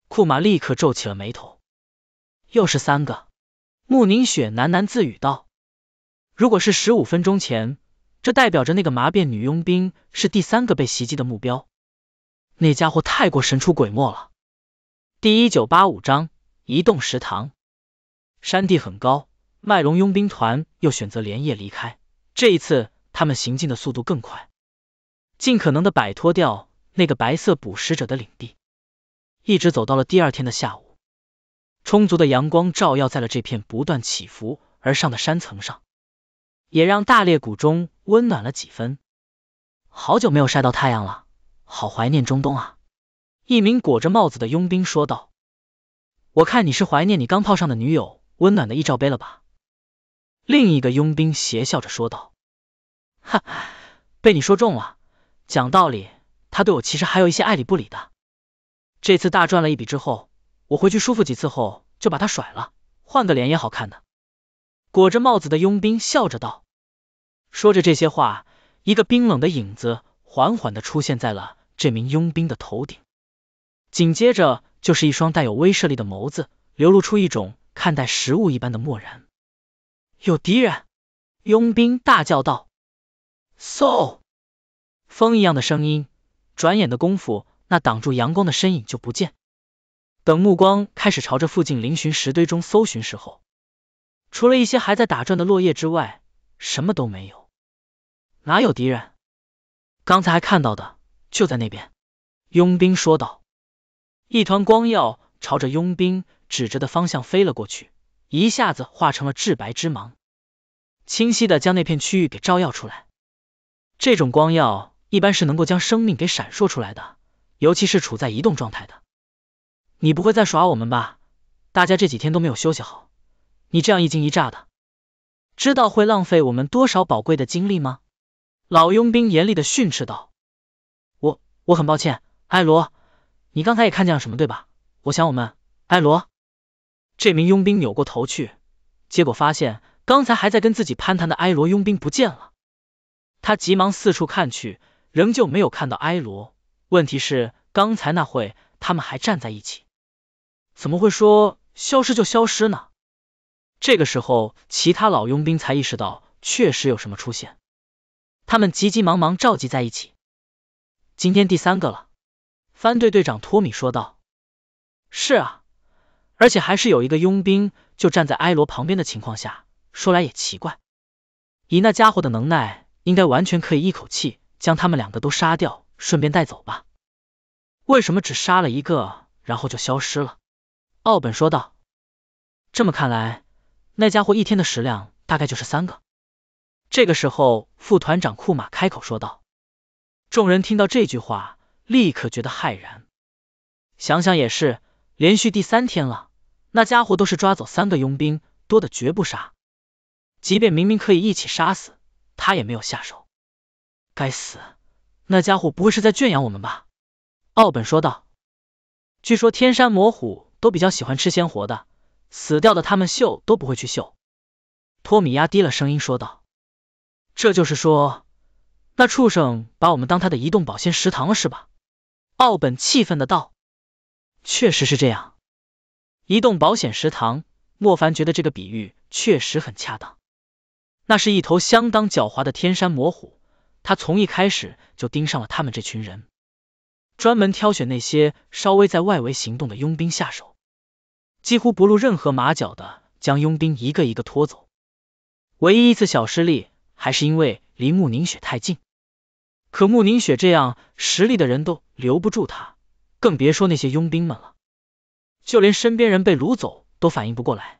库马立刻皱起了眉头。又是三个，穆宁雪喃喃自语道。如果是十五分钟前，这代表着那个麻辫女佣兵是第三个被袭击的目标。那家伙太过神出鬼没了。第一九八五章移动食堂。山地很高，麦隆佣兵团又选择连夜离开。这一次，他们行进的速度更快，尽可能的摆脱掉那个白色捕食者的领地，一直走到了第二天的下午。充足的阳光照耀在了这片不断起伏而上的山层上，也让大裂谷中温暖了几分。好久没有晒到太阳了，好怀念中东啊！一名裹着帽子的佣兵说道：“我看你是怀念你钢炮上的女友。”温暖的一罩杯了吧？另一个佣兵邪笑着说道：“哈，被你说中了。讲道理，他对我其实还有一些爱理不理的。这次大赚了一笔之后，我回去舒服几次后，就把他甩了，换个脸也好看的。”裹着帽子的佣兵笑着道。说着这些话，一个冰冷的影子缓缓的出现在了这名佣兵的头顶，紧接着就是一双带有威慑力的眸子，流露出一种。看待食物一般的漠然。有敌人！佣兵大叫道。嗖！风一样的声音，转眼的功夫，那挡住阳光的身影就不见。等目光开始朝着附近嶙峋石堆中搜寻时候，除了一些还在打转的落叶之外，什么都没有。哪有敌人？刚才还看到的，就在那边。佣兵说道。一团光耀。朝着佣兵指着的方向飞了过去，一下子化成了至白之芒，清晰的将那片区域给照耀出来。这种光耀一般是能够将生命给闪烁出来的，尤其是处在移动状态的。你不会在耍我们吧？大家这几天都没有休息好，你这样一惊一乍的，知道会浪费我们多少宝贵的精力吗？老佣兵严厉的训斥道：“我我很抱歉，艾罗，你刚才也看见了什么，对吧？”我想，我们埃罗这名佣兵扭过头去，结果发现刚才还在跟自己攀谈的埃罗佣兵不见了。他急忙四处看去，仍旧没有看到埃罗。问题是，刚才那会他们还站在一起，怎么会说消失就消失呢？这个时候，其他老佣兵才意识到确实有什么出现，他们急急忙忙召集在一起。今天第三个了，番队队长托米说道。是啊，而且还是有一个佣兵就站在埃罗旁边的情况下，说来也奇怪，以那家伙的能耐，应该完全可以一口气将他们两个都杀掉，顺便带走吧。为什么只杀了一个，然后就消失了？奥本说道。这么看来，那家伙一天的食量大概就是三个。这个时候，副团长库马开口说道。众人听到这句话，立刻觉得骇然。想想也是。连续第三天了，那家伙都是抓走三个佣兵，多的绝不杀，即便明明可以一起杀死，他也没有下手。该死，那家伙不会是在圈养我们吧？奥本说道。据说天山魔虎都比较喜欢吃鲜活的，死掉的他们嗅都不会去嗅。托米压低了声音说道。这就是说，那畜生把我们当他的移动保鲜食堂了是吧？奥本气愤的道。确实是这样，移动保险食堂，莫凡觉得这个比喻确实很恰当。那是一头相当狡猾的天山魔虎，他从一开始就盯上了他们这群人，专门挑选那些稍微在外围行动的佣兵下手，几乎不露任何马脚的将佣兵一个一个拖走。唯一一次小失利，还是因为离穆宁雪太近，可穆宁雪这样实力的人都留不住他。更别说那些佣兵们了，就连身边人被掳走都反应不过来。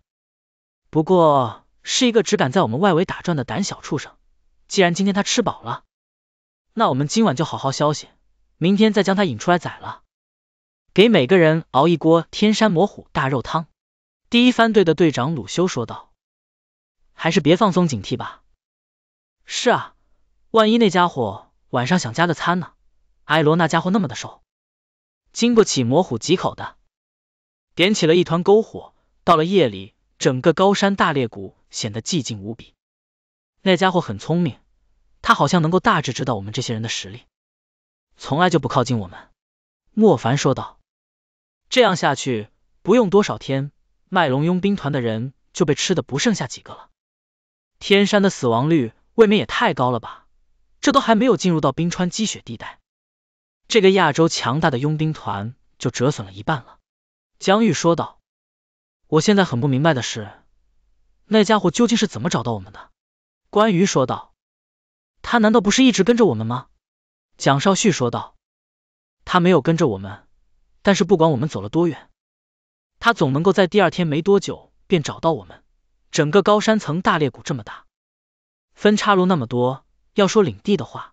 不过是一个只敢在我们外围打转的胆小畜生。既然今天他吃饱了，那我们今晚就好好休息，明天再将他引出来宰了，给每个人熬一锅天山魔虎大肉汤。第一番队的队长鲁修说道：“还是别放松警惕吧。是啊，万一那家伙晚上想加个餐呢？埃罗那家伙那么的瘦。”经不起魔虎几口的，点起了一团篝火。到了夜里，整个高山大裂谷显得寂静无比。那家伙很聪明，他好像能够大致知道我们这些人的实力，从来就不靠近我们。莫凡说道：“这样下去，不用多少天，麦龙佣兵团的人就被吃的不剩下几个了。天山的死亡率未免也太高了吧？这都还没有进入到冰川积雪地带。”这个亚洲强大的佣兵团就折损了一半了，江玉说道。我现在很不明白的是，那家伙究竟是怎么找到我们的？关羽说道。他难道不是一直跟着我们吗？蒋少旭说道。他没有跟着我们，但是不管我们走了多远，他总能够在第二天没多久便找到我们。整个高山层大裂谷这么大，分岔路那么多，要说领地的话。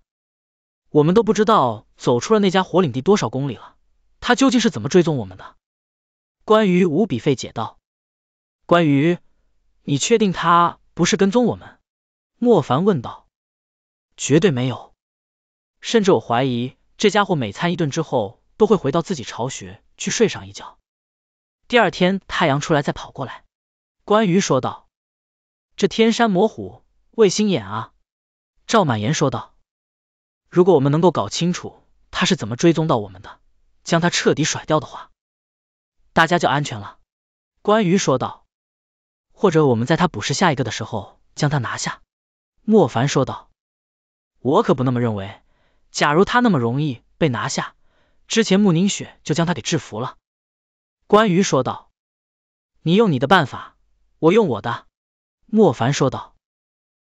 我们都不知道走出了那家火领地多少公里了，他究竟是怎么追踪我们的？关于无比费解道。关于，你确定他不是跟踪我们？莫凡问道。绝对没有，甚至我怀疑这家伙每餐一顿之后都会回到自己巢穴去睡上一觉，第二天太阳出来再跑过来。关于说道。这天山魔虎，卫星眼啊！赵满延说道。如果我们能够搞清楚他是怎么追踪到我们的，将他彻底甩掉的话，大家就安全了。”关羽说道。“或者我们在他捕食下一个的时候将他拿下。”莫凡说道。“我可不那么认为。假如他那么容易被拿下，之前穆宁雪就将他给制服了。”关羽说道。“你用你的办法，我用我的。”莫凡说道。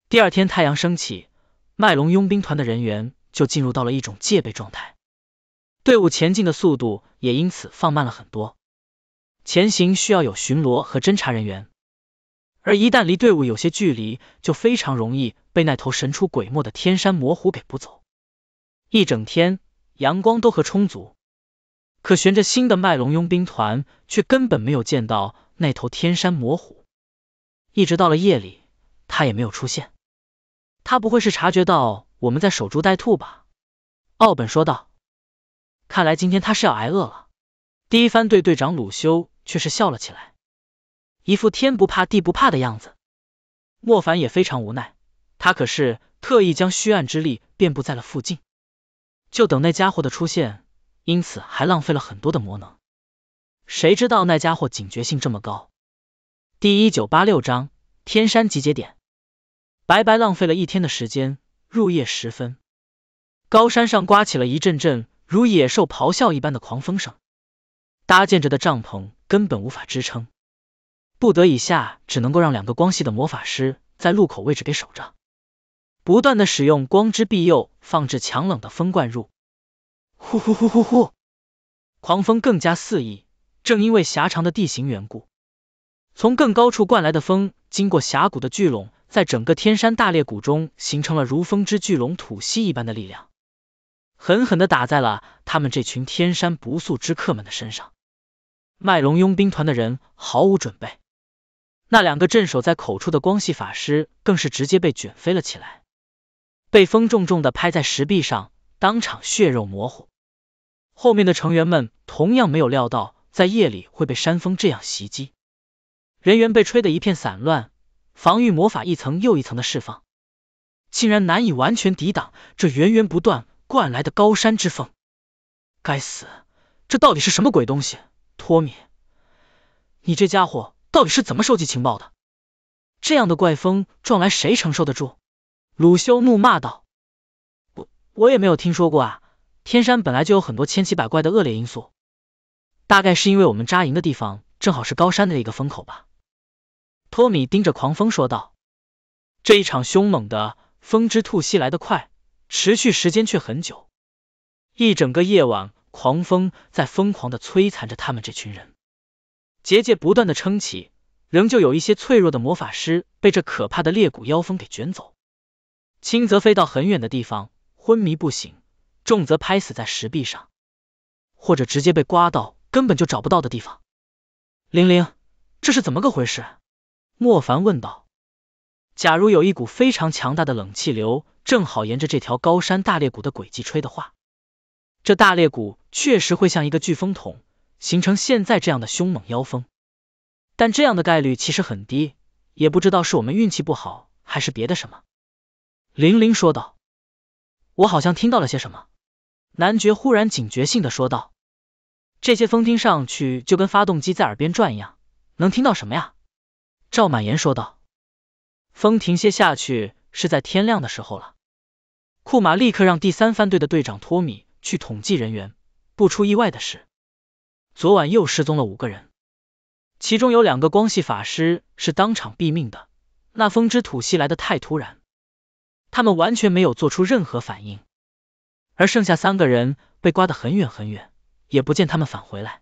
第二天太阳升起，麦龙佣兵团的人员。就进入到了一种戒备状态，队伍前进的速度也因此放慢了很多。前行需要有巡逻和侦查人员，而一旦离队伍有些距离，就非常容易被那头神出鬼没的天山魔虎给捕走。一整天阳光都和充足，可悬着心的麦龙佣兵团却根本没有见到那头天山魔虎，一直到了夜里，他也没有出现。他不会是察觉到？我们在守株待兔吧，奥本说道。看来今天他是要挨饿了。第一番队队长鲁修却是笑了起来，一副天不怕地不怕的样子。莫凡也非常无奈，他可是特意将虚暗之力遍布在了附近，就等那家伙的出现，因此还浪费了很多的魔能。谁知道那家伙警觉性这么高？第一九八六章天山集结点，白白浪费了一天的时间。入夜时分，高山上刮起了一阵阵如野兽咆哮一般的狂风声，搭建着的帐篷根本无法支撑，不得已下只能够让两个光系的魔法师在路口位置给守着，不断的使用光之庇佑，放置强冷的风灌入。呼呼呼呼呼，狂风更加肆意。正因为狭长的地形缘故，从更高处灌来的风经过峡谷的聚拢。在整个天山大裂谷中形成了如风之巨龙吐息一般的力量，狠狠的打在了他们这群天山不速之客们的身上。麦龙佣兵团的人毫无准备，那两个镇守在口处的光系法师更是直接被卷飞了起来，被风重重的拍在石壁上，当场血肉模糊。后面的成员们同样没有料到在夜里会被山风这样袭击，人员被吹得一片散乱。防御魔法一层又一层的释放，竟然难以完全抵挡这源源不断灌来的高山之风！该死，这到底是什么鬼东西？托米，你这家伙到底是怎么收集情报的？这样的怪风撞来，谁承受得住？鲁修怒骂道：“我我也没有听说过，啊！天山本来就有很多千奇百怪的恶劣因素，大概是因为我们扎营的地方正好是高山的一个风口吧。”托米盯着狂风说道：“这一场凶猛的风之吐息来得快，持续时间却很久。一整个夜晚，狂风在疯狂的摧残着他们这群人。结界不断的撑起，仍旧有一些脆弱的魔法师被这可怕的裂谷妖风给卷走，轻则飞到很远的地方昏迷不醒，重则拍死在石壁上，或者直接被刮到根本就找不到的地方。玲玲，这是怎么个回事？”莫凡问道：“假如有一股非常强大的冷气流正好沿着这条高山大裂谷的轨迹吹的话，这大裂谷确实会像一个飓风筒，形成现在这样的凶猛妖风。但这样的概率其实很低，也不知道是我们运气不好，还是别的什么。”玲玲说道：“我好像听到了些什么。”男爵忽然警觉性的说道：“这些风听上去就跟发动机在耳边转一样，能听到什么呀？”赵满言说道：“风停歇下去是在天亮的时候了。”库马立刻让第三番队的队长托米去统计人员。不出意外的是，昨晚又失踪了五个人，其中有两个光系法师是当场毙命的。那风之吐息来的太突然，他们完全没有做出任何反应。而剩下三个人被刮得很远很远，也不见他们返回来，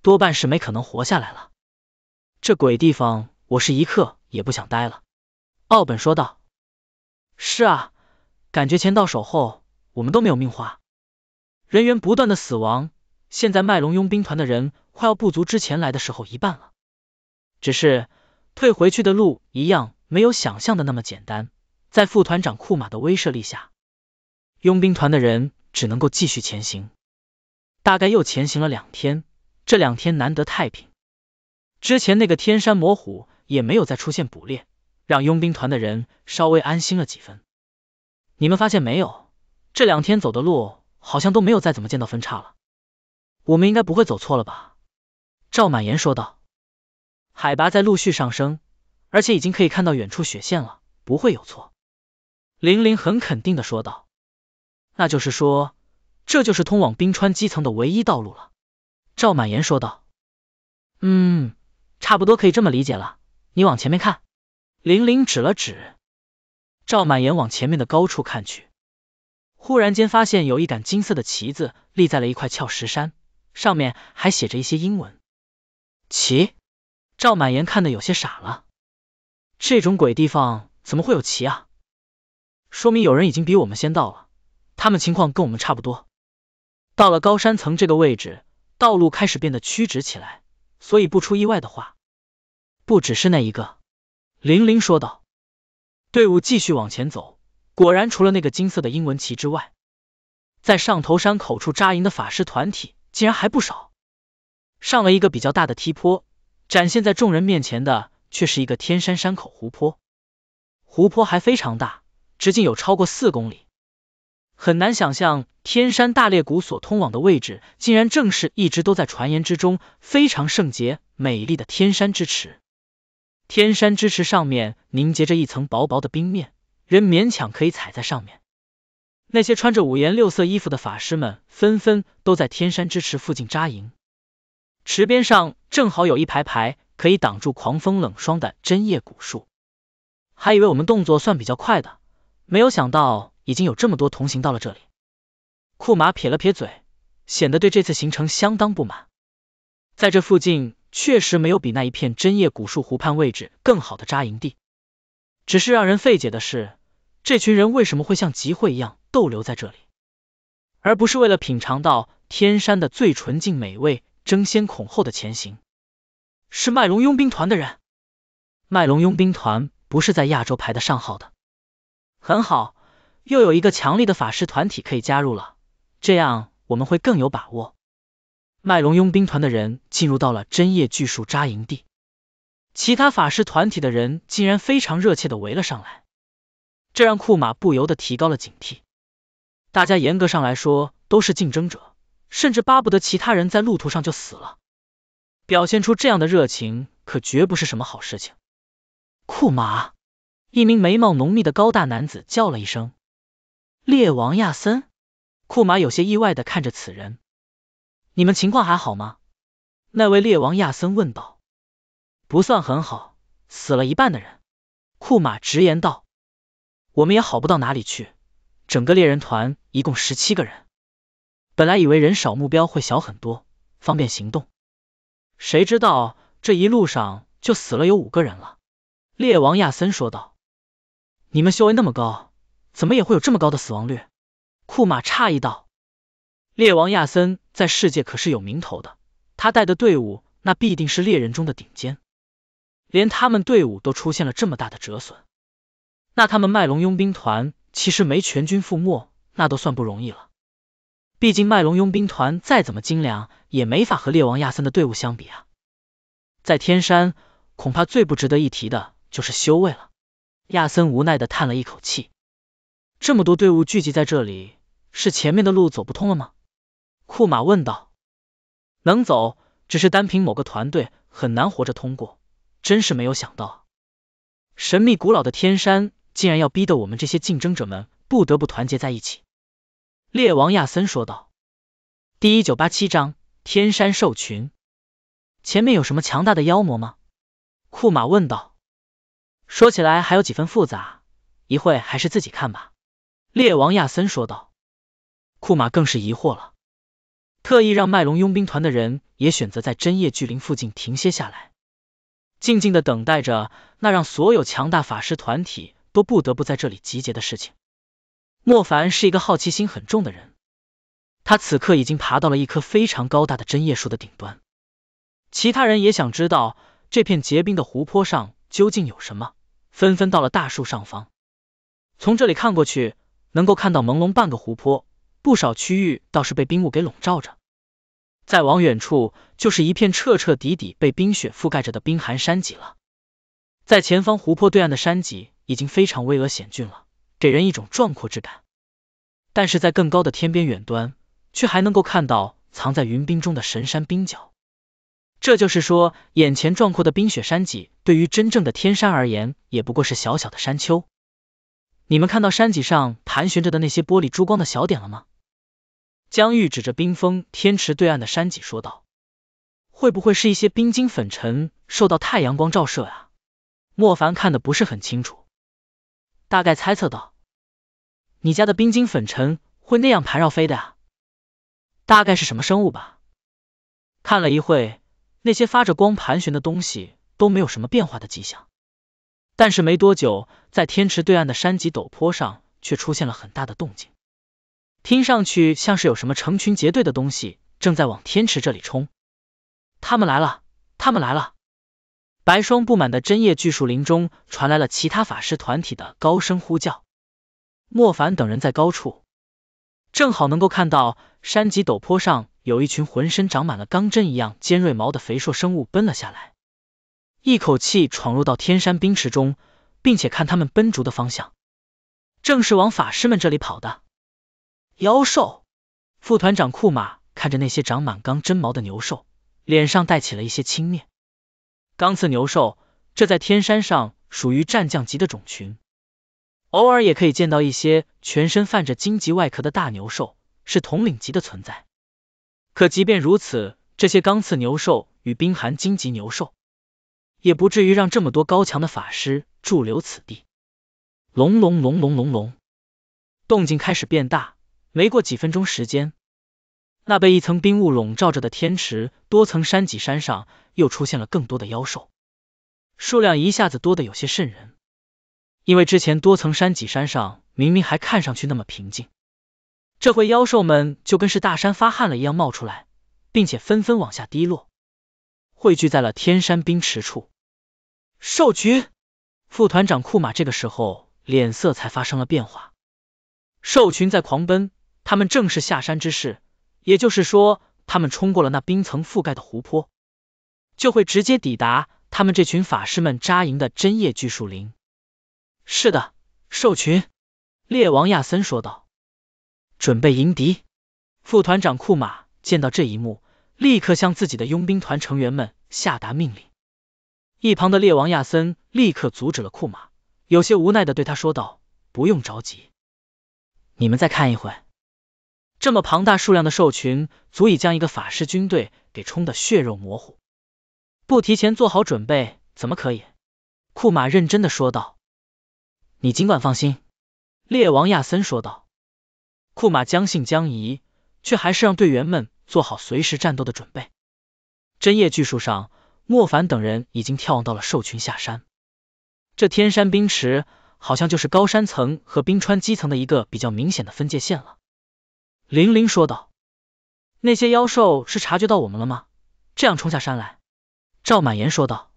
多半是没可能活下来了。这鬼地方！我是一刻也不想待了。”奥本说道。“是啊，感觉钱到手后，我们都没有命花。人员不断的死亡，现在麦隆佣兵团的人快要不足之前来的时候一半了。只是退回去的路一样没有想象的那么简单。在副团长库马的威慑力下，佣兵团的人只能够继续前行。大概又前行了两天，这两天难得太平。之前那个天山魔虎。也没有再出现捕猎，让佣兵团的人稍微安心了几分。你们发现没有，这两天走的路好像都没有再怎么见到分叉了。我们应该不会走错了吧？赵满言说道。海拔在陆续上升，而且已经可以看到远处雪线了，不会有错。玲玲很肯定的说道。那就是说，这就是通往冰川基层的唯一道路了。赵满言说道。嗯，差不多可以这么理解了。你往前面看，玲玲指了指，赵满岩往前面的高处看去，忽然间发现有一杆金色的旗子立在了一块峭石山上面，还写着一些英文旗。赵满岩看的有些傻了，这种鬼地方怎么会有旗啊？说明有人已经比我们先到了，他们情况跟我们差不多。到了高山层这个位置，道路开始变得曲折起来，所以不出意外的话。不只是那一个，玲玲说道。队伍继续往前走，果然除了那个金色的英文旗之外，在上头山口处扎营的法师团体竟然还不少。上了一个比较大的梯坡，展现在众人面前的却是一个天山山口湖泊，湖泊还非常大，直径有超过四公里，很难想象天山大裂谷所通往的位置，竟然正是一直都在传言之中非常圣洁美丽的天山之池。天山之池上面凝结着一层薄薄的冰面，人勉强可以踩在上面。那些穿着五颜六色衣服的法师们，纷纷都在天山之池附近扎营。池边上正好有一排排可以挡住狂风冷霜的针叶古树。还以为我们动作算比较快的，没有想到已经有这么多同行到了这里。库马撇了撇嘴，显得对这次行程相当不满。在这附近。确实没有比那一片针叶古树湖畔位置更好的扎营地。只是让人费解的是，这群人为什么会像集会一样逗留在这里，而不是为了品尝到天山的最纯净美味，争先恐后的前行？是麦龙佣兵团的人。麦龙佣兵团不是在亚洲排得上号的。很好，又有一个强力的法师团体可以加入了，这样我们会更有把握。麦隆佣兵团的人进入到了针叶巨树扎营地，其他法师团体的人竟然非常热切的围了上来，这让库马不由得提高了警惕。大家严格上来说都是竞争者，甚至巴不得其他人在路途上就死了，表现出这样的热情可绝不是什么好事情。库马，一名眉毛浓密的高大男子叫了一声：“猎王亚森。”库马有些意外的看着此人。你们情况还好吗？那位猎王亚森问道。不算很好，死了一半的人。库马直言道。我们也好不到哪里去。整个猎人团一共十七个人，本来以为人少目标会小很多，方便行动，谁知道这一路上就死了有五个人了。猎王亚森说道。你们修为那么高，怎么也会有这么高的死亡率？库马诧异道。猎王亚森。在世界可是有名头的，他带的队伍那必定是猎人中的顶尖。连他们队伍都出现了这么大的折损，那他们麦龙佣兵团其实没全军覆没，那都算不容易了。毕竟麦龙佣兵团再怎么精良，也没法和猎王亚森的队伍相比啊。在天山，恐怕最不值得一提的就是修为了。亚森无奈的叹了一口气，这么多队伍聚集在这里，是前面的路走不通了吗？库马问道：“能走，只是单凭某个团队很难活着通过。真是没有想到，神秘古老的天山竟然要逼得我们这些竞争者们不得不团结在一起。”猎王亚森说道。第一九八七章天山兽群。前面有什么强大的妖魔吗？库马问道。说起来还有几分复杂，一会还是自己看吧。猎王亚森说道。库马更是疑惑了。特意让麦龙佣兵团的人也选择在针叶巨林附近停歇下来，静静的等待着那让所有强大法师团体都不得不在这里集结的事情。莫凡是一个好奇心很重的人，他此刻已经爬到了一棵非常高大的针叶树的顶端。其他人也想知道这片结冰的湖泊上究竟有什么，纷纷到了大树上方。从这里看过去，能够看到朦胧半个湖泊，不少区域倒是被冰雾给笼罩着。再往远处，就是一片彻彻底底被冰雪覆盖着的冰寒山脊了。在前方湖泊对岸的山脊已经非常巍峨险峻了，给人一种壮阔之感。但是在更高的天边远端，却还能够看到藏在云冰中的神山冰角。这就是说，眼前壮阔的冰雪山脊对于真正的天山而言，也不过是小小的山丘。你们看到山脊上盘旋着的那些玻璃珠光的小点了吗？江玉指着冰封天池对岸的山脊说道：“会不会是一些冰晶粉尘受到太阳光照射啊？”莫凡看的不是很清楚，大概猜测道：“你家的冰晶粉尘会那样盘绕飞的，大概是什么生物吧？”看了一会，那些发着光盘旋的东西都没有什么变化的迹象。但是没多久，在天池对岸的山脊陡坡上，却出现了很大的动静。听上去像是有什么成群结队的东西正在往天池这里冲，他们来了，他们来了！白霜布满的针叶巨树林中传来了其他法师团体的高声呼叫。莫凡等人在高处，正好能够看到山脊陡坡上有一群浑身长满了钢针一样尖锐毛的肥硕生物奔了下来，一口气闯入到天山冰池中，并且看他们奔逐的方向，正是往法师们这里跑的。妖兽副团长库马看着那些长满钢针毛的牛兽，脸上带起了一些轻蔑。钢刺牛兽，这在天山上属于战将级的种群，偶尔也可以见到一些全身泛着荆棘外壳的大牛兽，是统领级的存在。可即便如此，这些钢刺牛兽与冰寒荆棘牛兽，也不至于让这么多高强的法师驻留此地。隆隆隆隆隆隆，动静开始变大。没过几分钟时间，那被一层冰雾笼罩着的天池多层山脊山上又出现了更多的妖兽，数量一下子多的有些渗人。因为之前多层山脊山上明明还看上去那么平静，这会妖兽们就跟是大山发汗了一样冒出来，并且纷纷往下滴落，汇聚在了天山冰池处。兽群副团长库马这个时候脸色才发生了变化，兽群在狂奔。他们正是下山之势，也就是说，他们冲过了那冰层覆盖的湖泊，就会直接抵达他们这群法师们扎营的针叶巨树林。是的，兽群，猎王亚森说道。准备迎敌！副团长库马见到这一幕，立刻向自己的佣兵团成员们下达命令。一旁的猎王亚森立刻阻止了库马，有些无奈的对他说道：“不用着急，你们再看一会。”这么庞大数量的兽群，足以将一个法师军队给冲的血肉模糊。不提前做好准备，怎么可以？库马认真的说道。你尽管放心。”猎王亚森说道。库马将信将疑，却还是让队员们做好随时战斗的准备。针叶巨树上，莫凡等人已经眺望到了兽群下山。这天山冰池，好像就是高山层和冰川基层的一个比较明显的分界线了。玲玲说道：“那些妖兽是察觉到我们了吗？这样冲下山来？”赵满言说道：“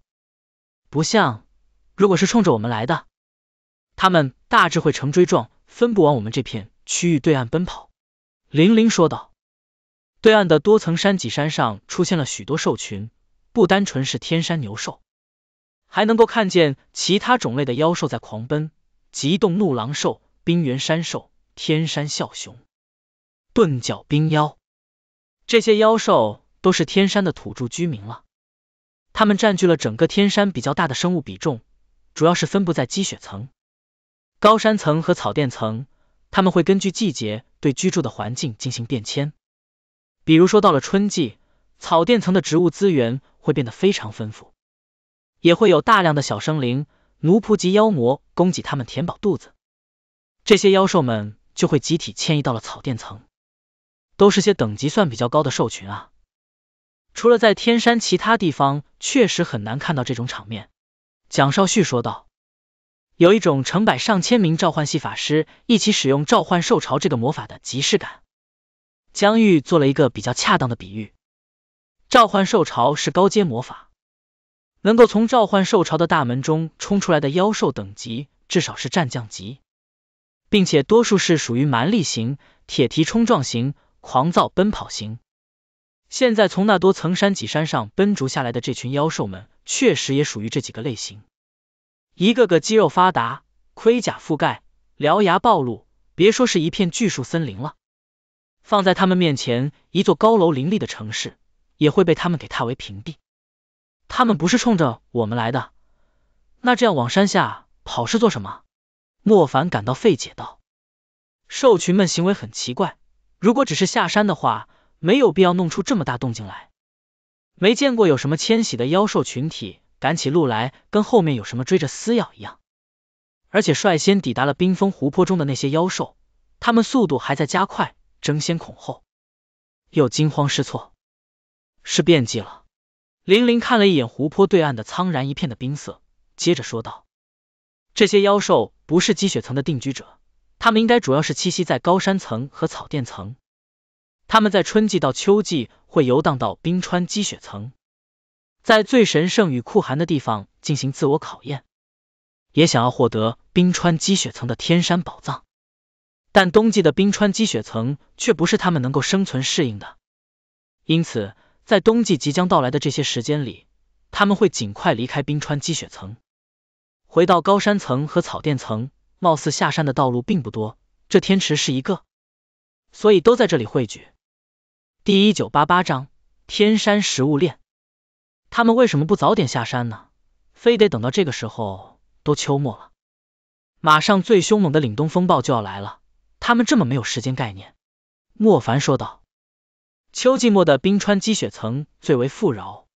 不像，如果是冲着我们来的，他们大致会呈锥状分布往我们这片区域对岸奔跑。”玲玲说道：“对岸的多层山脊山上出现了许多兽群，不单纯是天山牛兽，还能够看见其他种类的妖兽在狂奔，急冻怒狼兽、冰原山兽、天山啸熊。”钝角冰妖，这些妖兽都是天山的土著居民了。他们占据了整个天山比较大的生物比重，主要是分布在积雪层、高山层和草甸层。他们会根据季节对居住的环境进行变迁。比如说，到了春季，草甸层的植物资源会变得非常丰富，也会有大量的小生灵、奴仆及妖魔供给他们填饱肚子。这些妖兽们就会集体迁移到了草甸层。都是些等级算比较高的兽群，啊。除了在天山，其他地方确实很难看到这种场面。蒋少旭说道：“有一种成百上千名召唤系法师一起使用召唤兽潮这个魔法的即视感。”江玉做了一个比较恰当的比喻：“召唤兽潮是高阶魔法，能够从召唤兽潮的大门中冲出来的妖兽等级至少是战将级，并且多数是属于蛮力型、铁蹄冲撞型。”狂躁奔跑型，现在从那多层山脊山上奔逐下来的这群妖兽们，确实也属于这几个类型，一个个肌肉发达，盔甲覆盖，獠牙暴露，别说是一片巨树森林了，放在他们面前，一座高楼林立的城市也会被他们给踏为平地。他们不是冲着我们来的，那这样往山下跑是做什么？莫凡感到费解道：“兽群们行为很奇怪。”如果只是下山的话，没有必要弄出这么大动静来。没见过有什么迁徙的妖兽群体赶起路来跟后面有什么追着撕咬一样，而且率先抵达了冰封湖泊中的那些妖兽，它们速度还在加快，争先恐后，又惊慌失措，是变计了。玲玲看了一眼湖泊对岸的苍然一片的冰色，接着说道：“这些妖兽不是积雪层的定居者。”他们应该主要是栖息在高山层和草甸层。他们在春季到秋季会游荡到冰川积雪层，在最神圣与酷寒的地方进行自我考验，也想要获得冰川积雪层的天山宝藏。但冬季的冰川积雪层却不是他们能够生存适应的，因此在冬季即将到来的这些时间里，他们会尽快离开冰川积雪层，回到高山层和草甸层。貌似下山的道路并不多，这天池是一个，所以都在这里汇聚。第一九八八章天山食物链，他们为什么不早点下山呢？非得等到这个时候，都秋末了，马上最凶猛的凛冬风暴就要来了，他们这么没有时间概念。莫凡说道，秋季末的冰川积雪层最为富饶，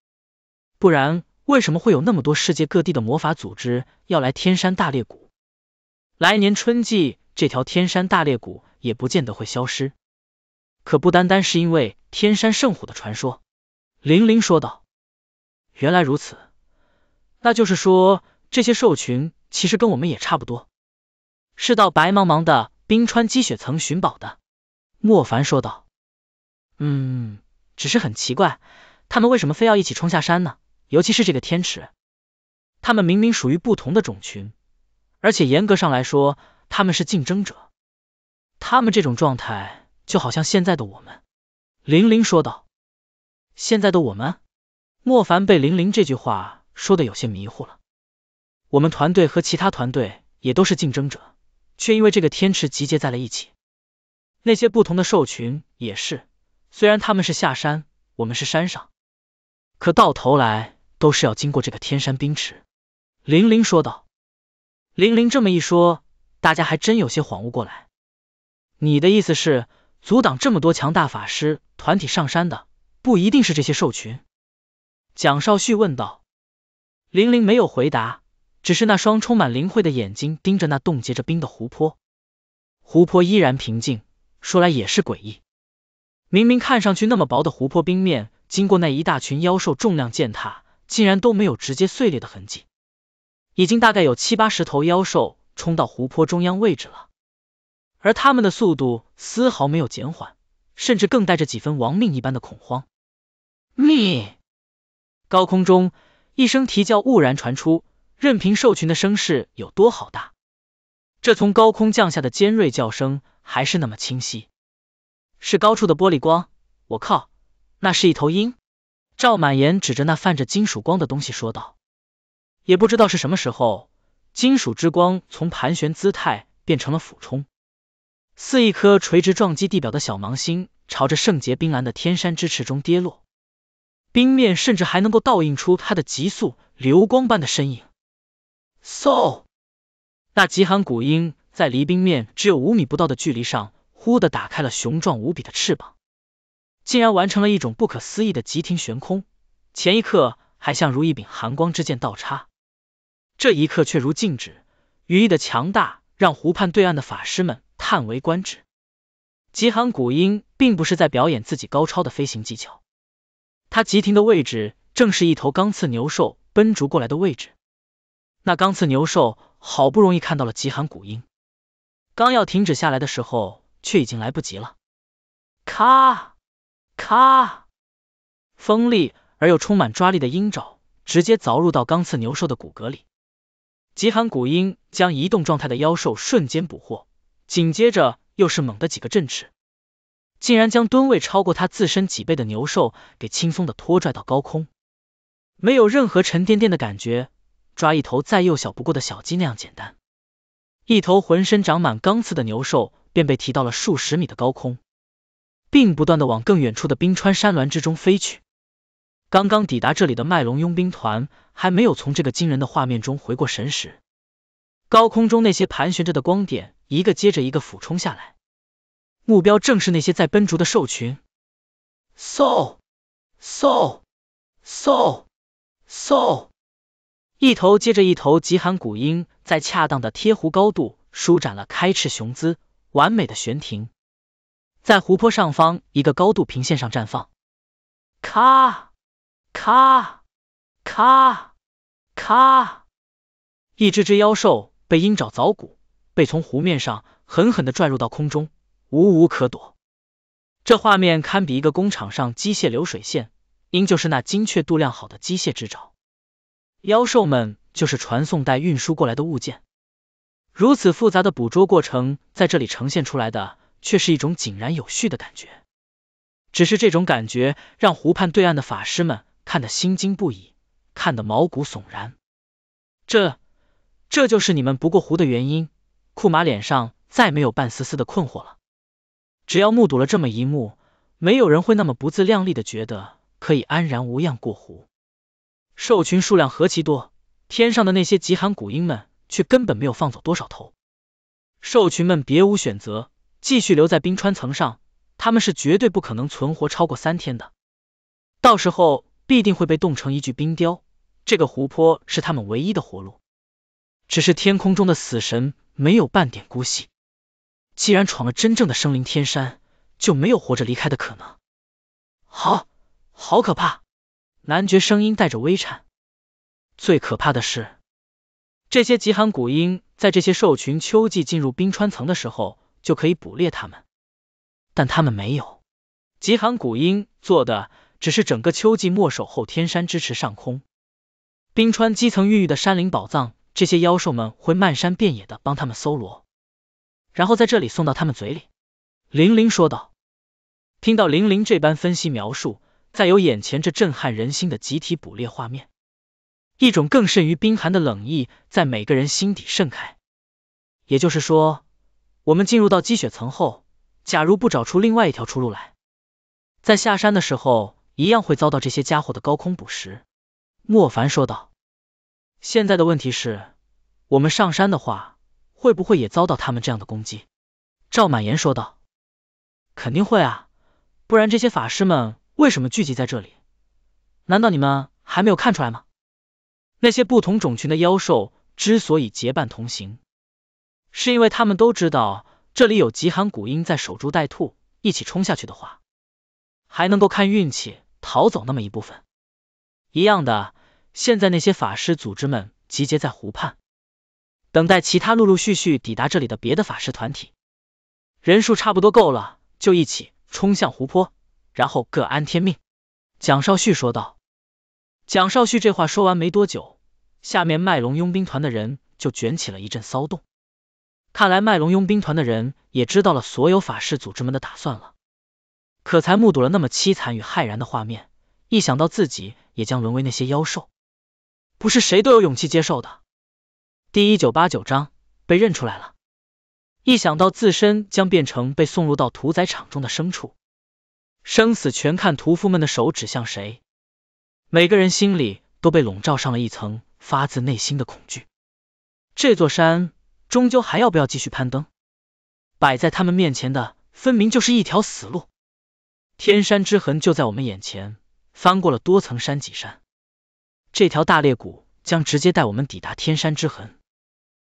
不然为什么会有那么多世界各地的魔法组织要来天山大裂谷？来年春季，这条天山大裂谷也不见得会消失，可不单单是因为天山圣虎的传说。玲玲说道：“原来如此，那就是说这些兽群其实跟我们也差不多，是到白茫茫的冰川积雪层寻宝的。”莫凡说道：“嗯，只是很奇怪，他们为什么非要一起冲下山呢？尤其是这个天池，他们明明属于不同的种群。”而且严格上来说，他们是竞争者。他们这种状态就好像现在的我们。”玲玲说道。“现在的我们？”莫凡被玲玲这句话说的有些迷糊了。“我们团队和其他团队也都是竞争者，却因为这个天池集结在了一起。那些不同的兽群也是，虽然他们是下山，我们是山上，可到头来都是要经过这个天山冰池。”玲玲说道。玲玲这么一说，大家还真有些恍悟过来。你的意思是，阻挡这么多强大法师团体上山的，不一定是这些兽群？蒋少旭问道。玲玲没有回答，只是那双充满灵慧的眼睛盯着那冻结着冰的湖泊。湖泊依然平静，说来也是诡异。明明看上去那么薄的湖泊冰面，经过那一大群妖兽重量践踏，竟然都没有直接碎裂的痕迹。已经大概有七八十头妖兽冲到湖泊中央位置了，而他们的速度丝毫没有减缓，甚至更带着几分亡命一般的恐慌。你，高空中一声啼叫兀然传出，任凭兽群的声势有多好大，这从高空降下的尖锐叫声还是那么清晰。是高处的玻璃光，我靠，那是一头鹰！赵满岩指着那泛着金属光的东西说道。也不知道是什么时候，金属之光从盘旋姿态变成了俯冲，似一颗垂直撞击地表的小芒星，朝着圣洁冰蓝的天山之池中跌落。冰面甚至还能够倒映出它的急速流光般的身影。嗖！那极寒古鹰在离冰面只有五米不到的距离上，忽地打开了雄壮无比的翅膀，竟然完成了一种不可思议的急停悬空。前一刻还像如一柄寒光之剑倒插。这一刻却如静止，羽翼的强大让湖畔对岸的法师们叹为观止。极寒古鹰并不是在表演自己高超的飞行技巧，它急停的位置正是一头钢刺牛兽奔逐过来的位置。那钢刺牛兽好不容易看到了极寒古鹰，刚要停止下来的时候，却已经来不及了。咔咔，锋利而又充满抓力的鹰爪直接凿入到钢刺牛兽的骨骼里。极寒古鹰将移动状态的妖兽瞬间捕获，紧接着又是猛的几个振翅，竟然将吨位超过他自身几倍的牛兽给轻松的拖拽到高空，没有任何沉甸甸的感觉，抓一头再幼小不过的小鸡那样简单，一头浑身长满钢刺的牛兽便被提到了数十米的高空，并不断的往更远处的冰川山峦之中飞去。刚刚抵达这里的麦隆佣兵团还没有从这个惊人的画面中回过神时，高空中那些盘旋着的光点一个接着一个俯冲下来，目标正是那些在奔逐的兽群。嗖！嗖！嗖！嗖！一头接着一头极寒古鹰在恰当的贴湖高度舒展了开翅雄姿，完美的悬停在湖泊上方一个高度平线上绽放。咔！咔咔咔！一只只妖兽被鹰爪凿骨，被从湖面上狠狠的拽入到空中，无无可躲。这画面堪比一个工厂上机械流水线，鹰就是那精确度量好的机械之爪，妖兽们就是传送带运输过来的物件。如此复杂的捕捉过程，在这里呈现出来的却是一种井然有序的感觉。只是这种感觉让湖畔对岸的法师们。看得心惊不已，看得毛骨悚然。这，这就是你们不过湖的原因。库马脸上再没有半丝丝的困惑了。只要目睹了这么一幕，没有人会那么不自量力的觉得可以安然无恙过湖。兽群数量何其多，天上的那些极寒古鹰们却根本没有放走多少头。兽群们别无选择，继续留在冰川层上。他们是绝对不可能存活超过三天的。到时候。必定会被冻成一具冰雕。这个湖泊是他们唯一的活路。只是天空中的死神没有半点姑息。既然闯了真正的生灵天山，就没有活着离开的可能。好，好可怕！男爵声音带着微颤。最可怕的是，这些极寒古鹰在这些兽群秋季进入冰川层的时候，就可以捕猎它们。但他们没有，极寒古鹰做的。只是整个秋季末守候天山之池上空，冰川基层孕育的山林宝藏，这些妖兽们会漫山遍野的帮他们搜罗，然后在这里送到他们嘴里。玲玲说道。听到玲玲这般分析描述，再有眼前这震撼人心的集体捕猎画面，一种更甚于冰寒的冷意在每个人心底盛开。也就是说，我们进入到积雪层后，假如不找出另外一条出路来，在下山的时候。一样会遭到这些家伙的高空捕食，莫凡说道。现在的问题是，我们上山的话，会不会也遭到他们这样的攻击？赵满岩说道。肯定会啊，不然这些法师们为什么聚集在这里？难道你们还没有看出来吗？那些不同种群的妖兽之所以结伴同行，是因为他们都知道这里有极寒古鹰在守株待兔。一起冲下去的话，还能够看运气。逃走那么一部分，一样的。现在那些法师组织们集结在湖畔，等待其他陆陆续续抵达这里的别的法师团体，人数差不多够了，就一起冲向湖泊，然后各安天命。”蒋少旭说道。蒋少旭这话说完没多久，下面麦龙佣兵团的人就卷起了一阵骚动。看来麦龙佣兵团的人也知道了所有法师组织们的打算了。可才目睹了那么凄惨与骇然的画面，一想到自己也将沦为那些妖兽，不是谁都有勇气接受的。第一九八九章被认出来了，一想到自身将变成被送入到屠宰场中的牲畜，生死全看屠夫们的手指向谁，每个人心里都被笼罩上了一层发自内心的恐惧。这座山，终究还要不要继续攀登？摆在他们面前的，分明就是一条死路。天山之痕就在我们眼前，翻过了多层山脊山，这条大裂谷将直接带我们抵达天山之痕。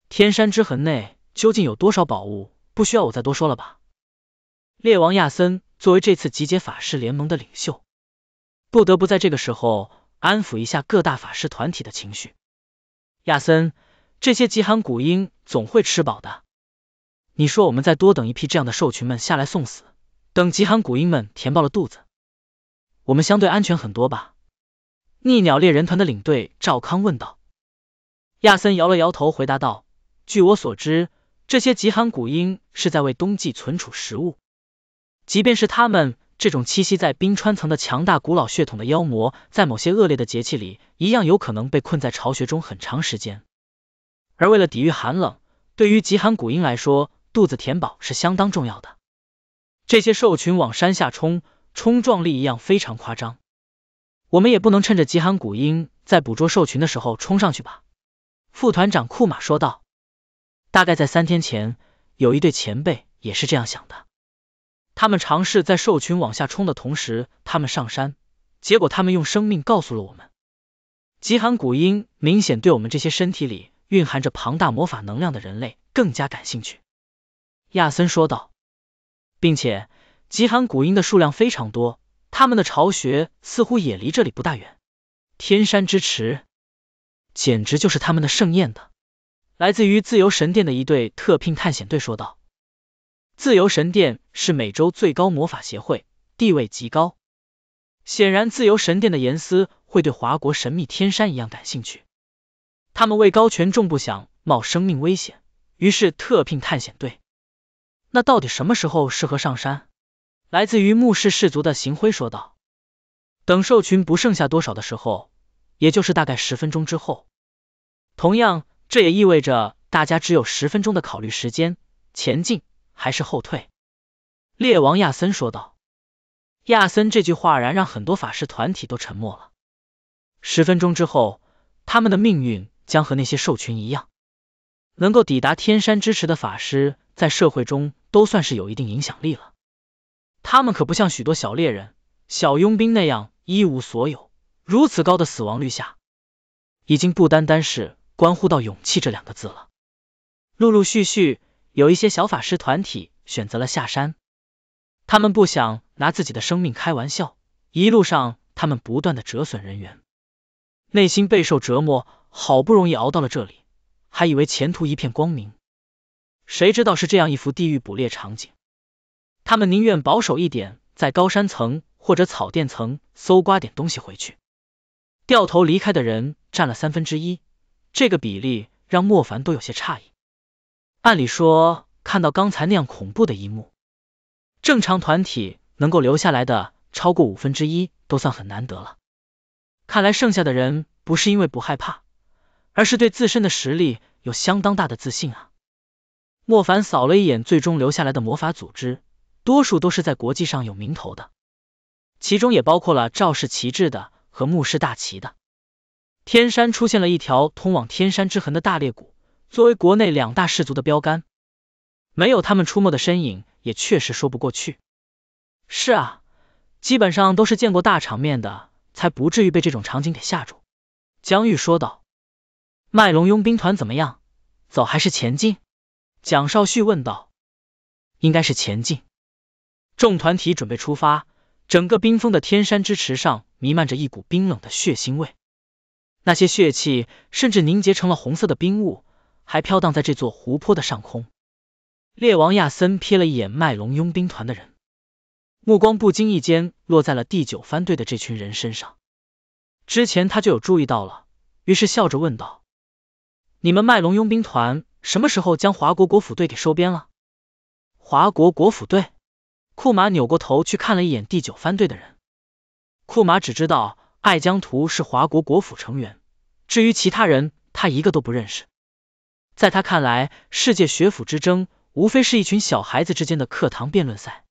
天山之痕内究竟有多少宝物，不需要我再多说了吧？列王亚森作为这次集结法师联盟的领袖，不得不在这个时候安抚一下各大法师团体的情绪。亚森，这些极寒古鹰总会吃饱的。你说，我们再多等一批这样的兽群们下来送死？等极寒古鹰们填饱了肚子，我们相对安全很多吧？逆鸟猎人团的领队赵康问道。亚森摇了摇头，回答道：“据我所知，这些极寒古鹰是在为冬季存储食物。即便是他们这种栖息在冰川层的强大古老血统的妖魔，在某些恶劣的节气里，一样有可能被困在巢穴中很长时间。而为了抵御寒冷，对于极寒古鹰来说，肚子填饱是相当重要的。”这些兽群往山下冲，冲撞力一样非常夸张。我们也不能趁着极寒古鹰在捕捉兽群的时候冲上去吧？副团长库马说道。大概在三天前，有一对前辈也是这样想的。他们尝试在兽群往下冲的同时，他们上山，结果他们用生命告诉了我们，极寒古鹰明显对我们这些身体里蕴含着庞大魔法能量的人类更加感兴趣。亚森说道。并且，极寒古鹰的数量非常多，他们的巢穴似乎也离这里不大远。天山之池简直就是他们的盛宴的。来自于自由神殿的一队特聘探险队说道：“自由神殿是美洲最高魔法协会，地位极高。显然，自由神殿的严丝会对华国神秘天山一样感兴趣。他们位高权重，不想冒生命危险，于是特聘探险队。”那到底什么时候适合上山？来自于牧氏氏族的邢辉说道。等兽群不剩下多少的时候，也就是大概十分钟之后。同样，这也意味着大家只有十分钟的考虑时间，前进还是后退？猎王亚森说道。亚森这句话然让很多法师团体都沉默了。十分钟之后，他们的命运将和那些兽群一样。能够抵达天山之池的法师，在社会中都算是有一定影响力了。他们可不像许多小猎人、小佣兵那样一无所有。如此高的死亡率下，已经不单单是关乎到勇气这两个字了。陆陆续续有一些小法师团体选择了下山，他们不想拿自己的生命开玩笑。一路上，他们不断的折损人员，内心备受折磨，好不容易熬到了这里。还以为前途一片光明，谁知道是这样一幅地狱捕猎场景。他们宁愿保守一点，在高山层或者草甸层搜刮点东西回去。掉头离开的人占了三分之一，这个比例让莫凡都有些诧异。按理说，看到刚才那样恐怖的一幕，正常团体能够留下来的超过五分之一都算很难得了。看来剩下的人不是因为不害怕。而是对自身的实力有相当大的自信。啊。莫凡扫了一眼，最终留下来的魔法组织，多数都是在国际上有名头的，其中也包括了赵氏旗帜的和穆氏大旗的。天山出现了一条通往天山之痕的大裂谷，作为国内两大氏族的标杆，没有他们出没的身影，也确实说不过去。是，啊，基本上都是见过大场面的，才不至于被这种场景给吓住。江玉说道。麦龙佣兵团怎么样？走还是前进？蒋少旭问道。应该是前进。众团体准备出发，整个冰封的天山之池上弥漫着一股冰冷的血腥味，那些血气甚至凝结成了红色的冰雾，还飘荡在这座湖泊的上空。猎王亚森瞥了一眼麦龙佣兵团的人，目光不经意间落在了第九番队的这群人身上。之前他就有注意到了，于是笑着问道。你们麦龙佣兵团什么时候将华国国府队给收编了？华国国府队，库马扭过头去看了一眼第九番队的人。库马只知道艾江图是华国国府成员，至于其他人，他一个都不认识。在他看来，世界学府之争无非是一群小孩子之间的课堂辩论赛，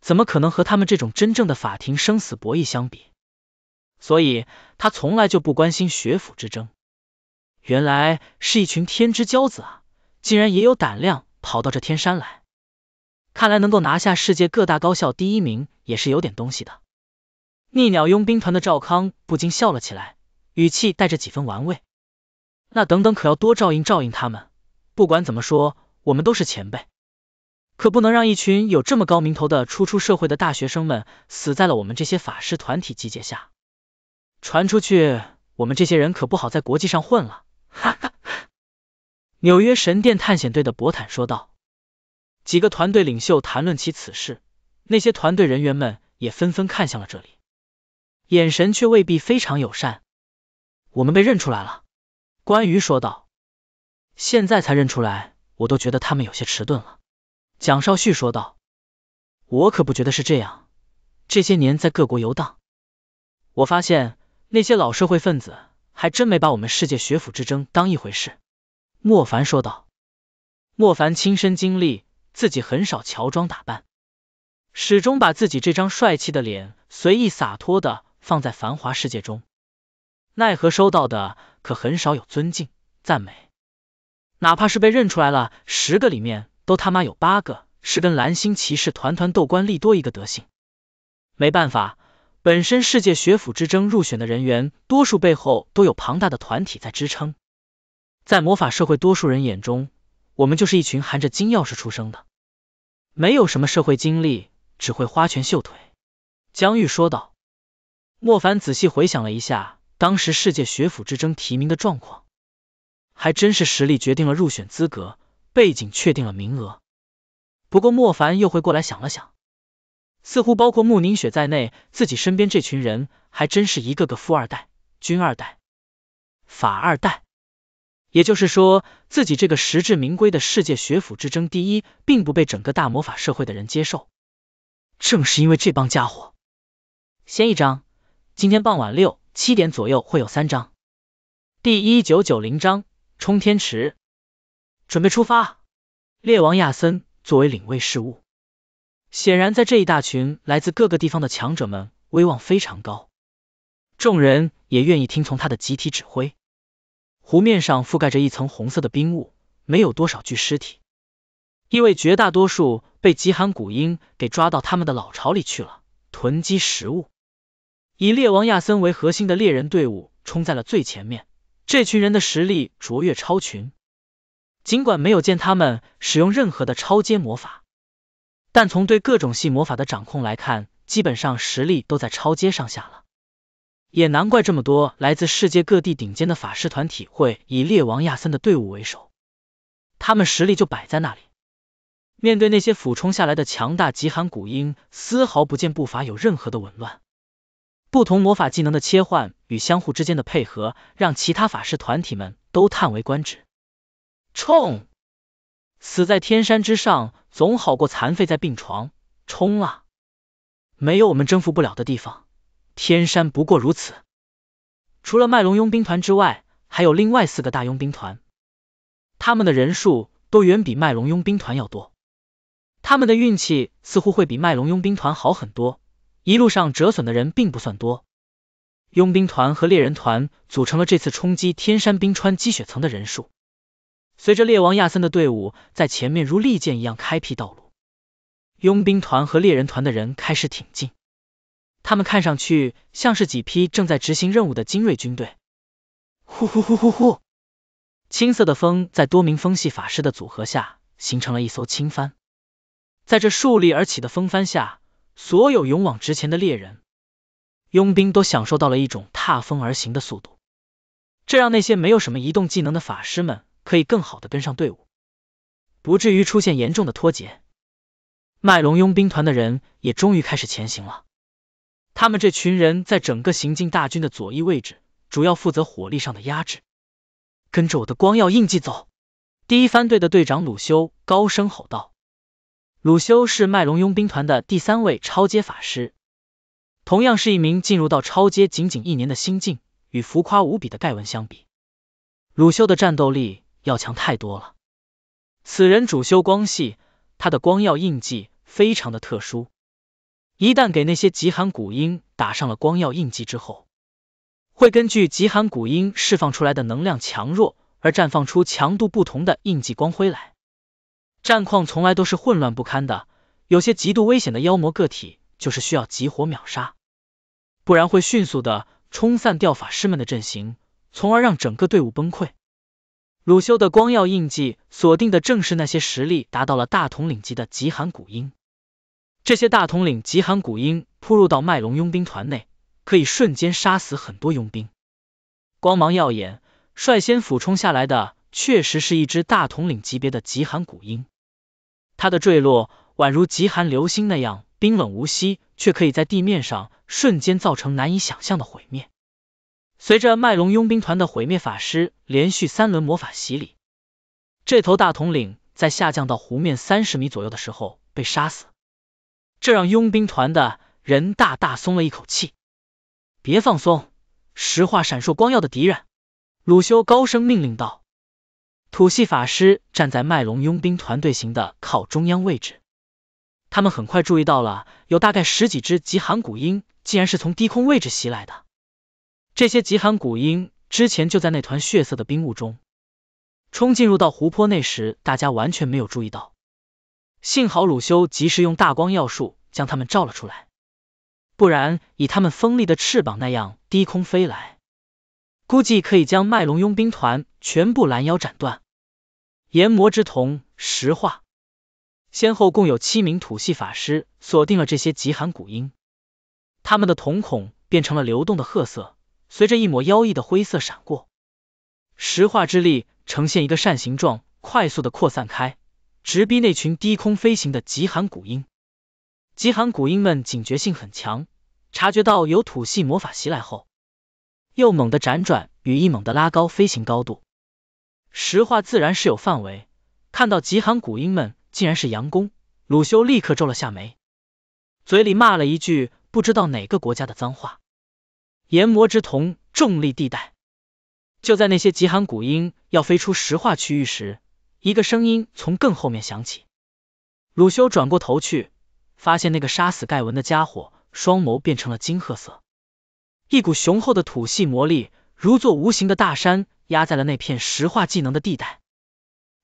怎么可能和他们这种真正的法庭生死博弈相比？所以他从来就不关心学府之争。原来是一群天之骄子啊，竟然也有胆量跑到这天山来。看来能够拿下世界各大高校第一名也是有点东西的。逆鸟佣兵团的赵康不禁笑了起来，语气带着几分玩味：“那等等可要多照应照应他们。不管怎么说，我们都是前辈，可不能让一群有这么高名头的初出社会的大学生们死在了我们这些法师团体集结下。传出去，我们这些人可不好在国际上混了。”“哈哈哈！”纽约神殿探险队的伯坦说道。几个团队领袖谈论起此事，那些团队人员们也纷纷看向了这里，眼神却未必非常友善。“我们被认出来了。”关于说道。“现在才认出来，我都觉得他们有些迟钝了。”蒋少旭说道。“我可不觉得是这样。这些年在各国游荡，我发现那些老社会分子……”还真没把我们世界学府之争当一回事，莫凡说道。莫凡亲身经历，自己很少乔装打扮，始终把自己这张帅气的脸随意洒脱的放在繁华世界中，奈何收到的可很少有尊敬赞美，哪怕是被认出来了，十个里面都他妈有八个是跟蓝星骑士团团斗官利多一个德行，没办法。本身世界学府之争入选的人员，多数背后都有庞大的团体在支撑。在魔法社会多数人眼中，我们就是一群含着金钥匙出生的，没有什么社会经历，只会花拳绣腿。江玉说道。莫凡仔细回想了一下当时世界学府之争提名的状况，还真是实力决定了入选资格，背景确定了名额。不过莫凡又会过来想了想。似乎包括穆宁雪在内，自己身边这群人还真是一个个富二代、军二代、法二代。也就是说，自己这个实至名归的世界学府之争第一，并不被整个大魔法社会的人接受。正是因为这帮家伙。先一章，今天傍晚六七点左右会有三章。第一九九零章，冲天池，准备出发。猎王亚森作为领卫事务。显然，在这一大群来自各个地方的强者们，威望非常高，众人也愿意听从他的集体指挥。湖面上覆盖着一层红色的冰雾，没有多少具尸体，因为绝大多数被极寒古鹰给抓到他们的老巢里去了，囤积食物。以猎王亚森为核心的猎人队伍冲在了最前面，这群人的实力卓越超群，尽管没有见他们使用任何的超阶魔法。但从对各种系魔法的掌控来看，基本上实力都在超阶上下了，也难怪这么多来自世界各地顶尖的法师团体会以列王亚森的队伍为首，他们实力就摆在那里，面对那些俯冲下来的强大极寒古鹰，丝毫不见步伐有任何的紊乱，不同魔法技能的切换与相互之间的配合，让其他法师团体们都叹为观止，冲！死在天山之上总好过残废在病床。冲啊！没有我们征服不了的地方。天山不过如此。除了麦龙佣兵团之外，还有另外四个大佣兵团，他们的人数都远比麦龙佣兵团要多。他们的运气似乎会比麦龙佣兵团好很多。一路上折损的人并不算多。佣兵团和猎人团组成了这次冲击天山冰川积雪层的人数。随着猎王亚森的队伍在前面如利剑一样开辟道路，佣兵团和猎人团的人开始挺进。他们看上去像是几批正在执行任务的精锐军队。呼呼呼呼呼！青色的风在多名风系法师的组合下形成了一艘轻帆。在这竖立而起的风帆下，所有勇往直前的猎人、佣兵都享受到了一种踏风而行的速度。这让那些没有什么移动技能的法师们。可以更好的跟上队伍，不至于出现严重的脱节。麦龙佣兵团的人也终于开始前行了。他们这群人在整个行进大军的左翼位置，主要负责火力上的压制。跟着我的光耀印记走！第一番队的队长鲁修高声吼道。鲁修是麦龙佣兵团的第三位超阶法师，同样是一名进入到超阶仅仅一年的新晋。与浮夸无比的盖文相比，鲁修的战斗力。要强太多了。此人主修光系，他的光耀印记非常的特殊。一旦给那些极寒古鹰打上了光耀印记之后，会根据极寒古鹰释放出来的能量强弱而绽放出强度不同的印记光辉来。战况从来都是混乱不堪的，有些极度危险的妖魔个体就是需要集火秒杀，不然会迅速的冲散掉法师们的阵型，从而让整个队伍崩溃。鲁修的光耀印记锁定的正是那些实力达到了大统领级的极寒古鹰。这些大统领极寒古鹰扑入到麦隆佣兵团内，可以瞬间杀死很多佣兵。光芒耀眼，率先俯冲下来的确实是一只大统领级别的极寒古鹰。它的坠落宛如极寒流星那样冰冷无息，却可以在地面上瞬间造成难以想象的毁灭。随着麦龙佣兵团的毁灭法师连续三轮魔法洗礼，这头大统领在下降到湖面三十米左右的时候被杀死，这让佣兵团的人大大松了一口气。别放松，石化闪烁光耀的敌人，鲁修高声命令道。土系法师站在麦龙佣兵团队形的靠中央位置，他们很快注意到了，有大概十几只极寒古鹰竟然是从低空位置袭来的。这些极寒古鹰之前就在那团血色的冰雾中冲进入到湖泊内时，大家完全没有注意到。幸好鲁修及时用大光耀术将他们照了出来，不然以他们锋利的翅膀那样低空飞来，估计可以将麦龙佣兵团全部拦腰斩断。炎魔之瞳石化，先后共有七名土系法师锁定了这些极寒古鹰，他们的瞳孔变成了流动的褐色。随着一抹妖异的灰色闪过，石化之力呈现一个扇形状，快速的扩散开，直逼那群低空飞行的极寒古鹰。极寒古鹰们警觉性很强，察觉到有土系魔法袭来后，又猛地辗转羽翼，猛地拉高飞行高度。石化自然是有范围，看到极寒古鹰们竟然是佯攻，鲁修立刻皱了下眉，嘴里骂了一句不知道哪个国家的脏话。炎魔之瞳重力地带，就在那些极寒古鹰要飞出石化区域时，一个声音从更后面响起。鲁修转过头去，发现那个杀死盖文的家伙双眸变成了金褐色，一股雄厚的土系魔力如座无形的大山压在了那片石化技能的地带。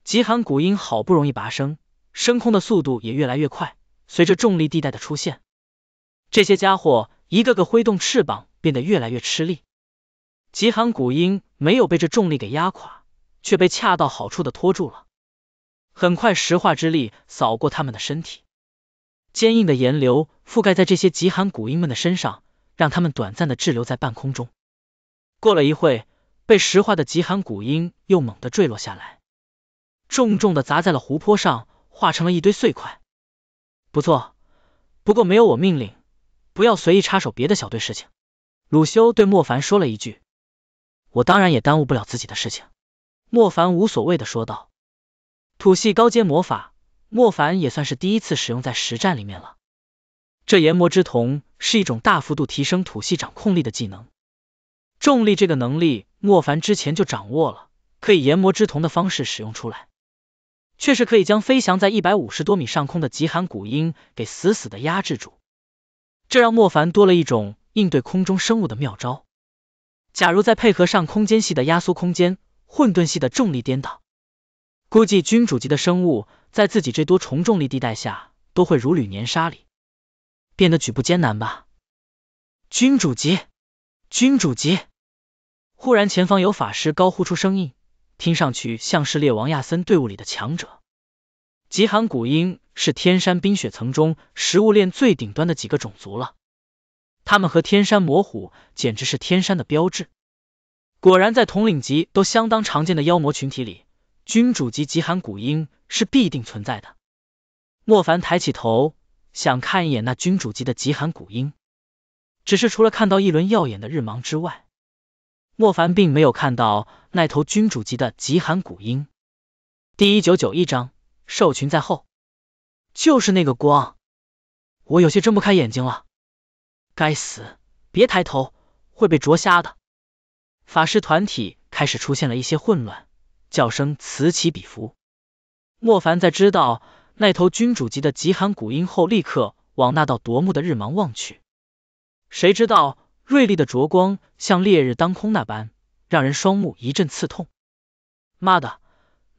极寒古鹰好不容易拔升，升空的速度也越来越快。随着重力地带的出现，这些家伙一个个挥动翅膀。变得越来越吃力，极寒古鹰没有被这重力给压垮，却被恰到好处的拖住了。很快，石化之力扫过他们的身体，坚硬的岩流覆盖在这些极寒古鹰们的身上，让他们短暂的滞留在半空中。过了一会，被石化的极寒古鹰又猛地坠落下来，重重的砸在了湖泊上，化成了一堆碎块。不错，不过没有我命令，不要随意插手别的小队事情。鲁修对莫凡说了一句：“我当然也耽误不了自己的事情。”莫凡无所谓的说道：“土系高阶魔法，莫凡也算是第一次使用在实战里面了。这研磨之瞳是一种大幅度提升土系掌控力的技能。重力这个能力，莫凡之前就掌握了，可以研磨之瞳的方式使用出来，却是可以将飞翔在一百五十多米上空的极寒古鹰给死死的压制住。这让莫凡多了一种。”应对空中生物的妙招，假如再配合上空间系的压缩空间、混沌系的重力颠倒，估计君主级的生物在自己这多重重力地带下都会如履泥沙里，变得举步艰难吧。君主级，君主级！忽然，前方有法师高呼出声音，听上去像是列王亚森队伍里的强者。极寒古鹰是天山冰雪层中食物链最顶端的几个种族了。他们和天山魔虎简直是天山的标志。果然，在统领级都相当常见的妖魔群体里，君主级极寒古鹰是必定存在的。莫凡抬起头，想看一眼那君主级的极寒古鹰，只是除了看到一轮耀眼的日芒之外，莫凡并没有看到那头君主级的极寒古鹰。第一九九一章，兽群在后，就是那个光，我有些睁不开眼睛了。该死，别抬头，会被灼瞎的！法师团体开始出现了一些混乱，叫声此起彼伏。莫凡在知道那头君主级的极寒古鹰后，立刻往那道夺目的日芒望去。谁知道锐利的灼光像烈日当空那般，让人双目一阵刺痛。妈的，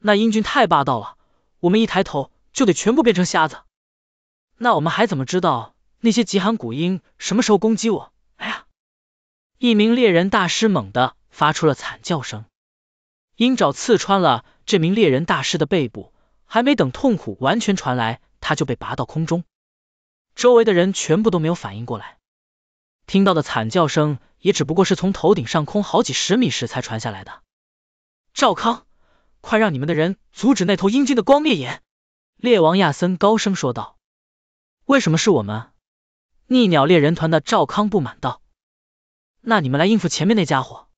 那英俊太霸道了，我们一抬头就得全部变成瞎子，那我们还怎么知道？那些极寒古鹰什么时候攻击我？哎呀！一名猎人大师猛地发出了惨叫声，鹰爪刺穿了这名猎人大师的背部，还没等痛苦完全传来，他就被拔到空中。周围的人全部都没有反应过来，听到的惨叫声也只不过是从头顶上空好几十米时才传下来的。赵康，快让你们的人阻止那头鹰俊的光灭眼！猎王亚森高声说道：“为什么是我们？”逆鸟猎人团的赵康不满道：“那你们来应付前面那家伙！”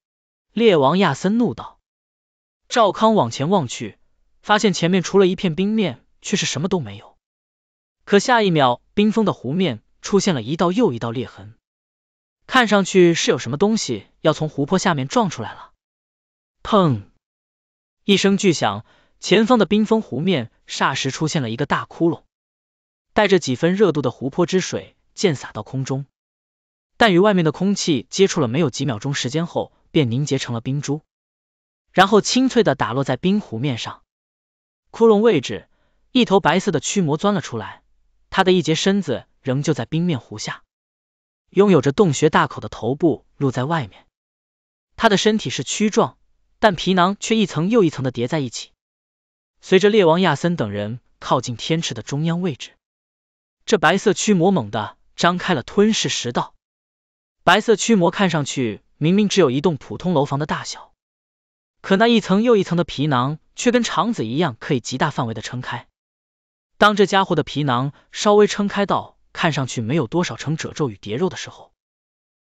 猎王亚森怒道。赵康往前望去，发现前面除了一片冰面，却是什么都没有。可下一秒，冰封的湖面出现了一道又一道裂痕，看上去是有什么东西要从湖泊下面撞出来了。砰！一声巨响，前方的冰封湖面霎时出现了一个大窟窿，带着几分热度的湖泊之水。箭洒到空中，但与外面的空气接触了没有几秒钟时间后，便凝结成了冰珠，然后清脆的打落在冰湖面上。窟窿位置，一头白色的驱魔钻了出来，它的一截身子仍旧在冰面湖下，拥有着洞穴大口的头部露在外面。它的身体是曲状，但皮囊却一层又一层的叠在一起。随着猎王亚森等人靠近天池的中央位置，这白色驱魔猛的。张开了吞噬食道，白色驱魔看上去明明只有一栋普通楼房的大小，可那一层又一层的皮囊却跟肠子一样可以极大范围的撑开。当这家伙的皮囊稍微撑开到看上去没有多少层褶皱与叠肉的时候，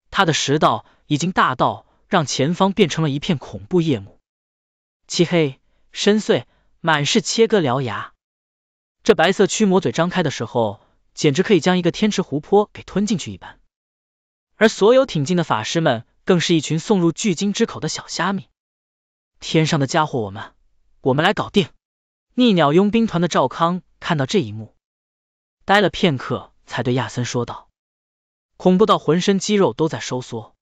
他的食道已经大到让前方变成了一片恐怖夜幕，漆黑、深邃、满是切割獠牙。这白色驱魔嘴张开的时候。简直可以将一个天池湖泊给吞进去一般，而所有挺进的法师们，更是一群送入巨鲸之口的小虾米。天上的家伙，我们，我们来搞定！逆鸟佣兵团的赵康看到这一幕，呆了片刻，才对亚森说道：“恐怖到浑身肌肉都在收缩。”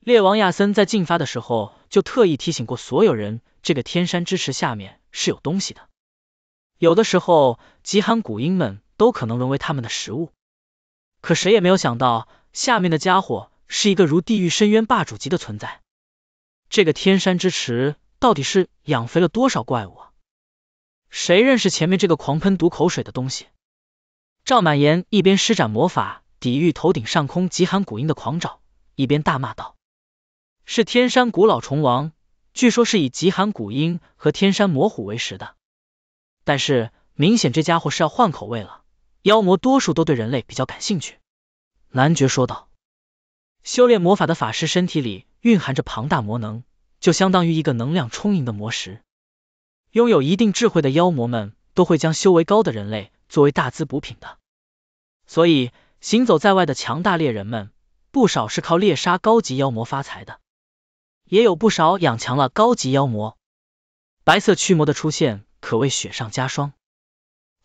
猎王亚森在进发的时候，就特意提醒过所有人，这个天山之池下面是有东西的。有的时候，极寒古鹰们。都可能沦为他们的食物，可谁也没有想到，下面的家伙是一个如地狱深渊霸主级的存在。这个天山之池到底是养肥了多少怪物啊？谁认识前面这个狂喷毒口水的东西？赵满岩一边施展魔法抵御头顶上空极寒古鹰的狂爪，一边大骂道：“是天山古老虫王，据说是以极寒古鹰和天山魔虎为食的，但是明显这家伙是要换口味了。”妖魔多数都对人类比较感兴趣，男爵说道。修炼魔法的法师身体里蕴含着庞大魔能，就相当于一个能量充盈的魔石。拥有一定智慧的妖魔们，都会将修为高的人类作为大资补品的。所以，行走在外的强大猎人们，不少是靠猎杀高级妖魔发财的，也有不少养强了高级妖魔。白色驱魔的出现，可谓雪上加霜。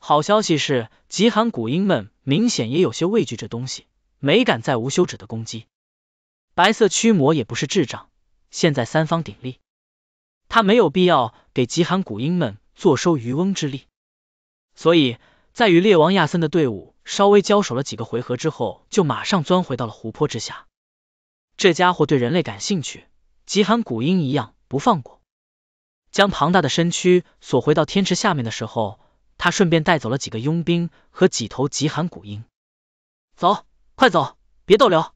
好消息是，极寒古鹰们明显也有些畏惧这东西，没敢再无休止的攻击。白色驱魔也不是智障，现在三方鼎立，他没有必要给极寒古鹰们坐收渔翁之利，所以，在与猎王亚森的队伍稍微交手了几个回合之后，就马上钻回到了湖泊之下。这家伙对人类感兴趣，极寒古鹰一样不放过。将庞大的身躯锁回到天池下面的时候。他顺便带走了几个佣兵和几头极寒古鹰，走，快走，别逗留！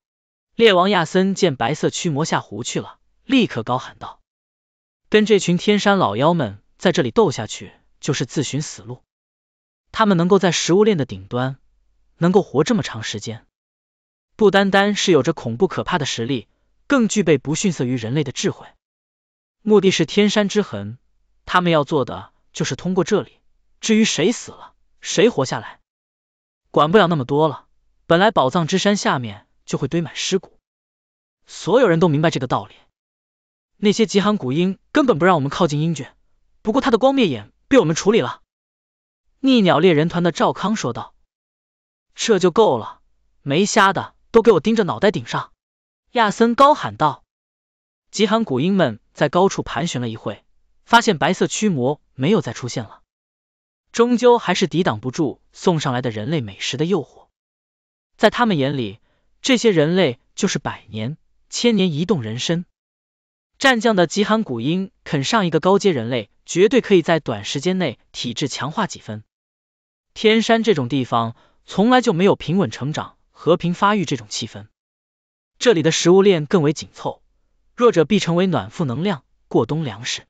猎王亚森见白色驱魔下湖去了，立刻高喊道：“跟这群天山老妖们在这里斗下去，就是自寻死路。他们能够在食物链的顶端能够活这么长时间，不单单是有着恐怖可怕的实力，更具备不逊色于人类的智慧。目的是天山之痕，他们要做的就是通过这里。”至于谁死了，谁活下来，管不了那么多了。本来宝藏之山下面就会堆满尸骨，所有人都明白这个道理。那些极寒古鹰根本不让我们靠近英俊，不过他的光灭眼被我们处理了。逆鸟猎人团的赵康说道：“这就够了，没瞎的都给我盯着脑袋顶上。”亚森高喊道：“极寒古鹰们在高处盘旋了一会，发现白色驱魔没有再出现了。”终究还是抵挡不住送上来的人类美食的诱惑，在他们眼里，这些人类就是百年、千年移动人参。战将的极寒古鹰啃上一个高阶人类，绝对可以在短时间内体质强化几分。天山这种地方，从来就没有平稳成长、和平发育这种气氛，这里的食物链更为紧凑，弱者必成为暖腹能量、过冬粮食。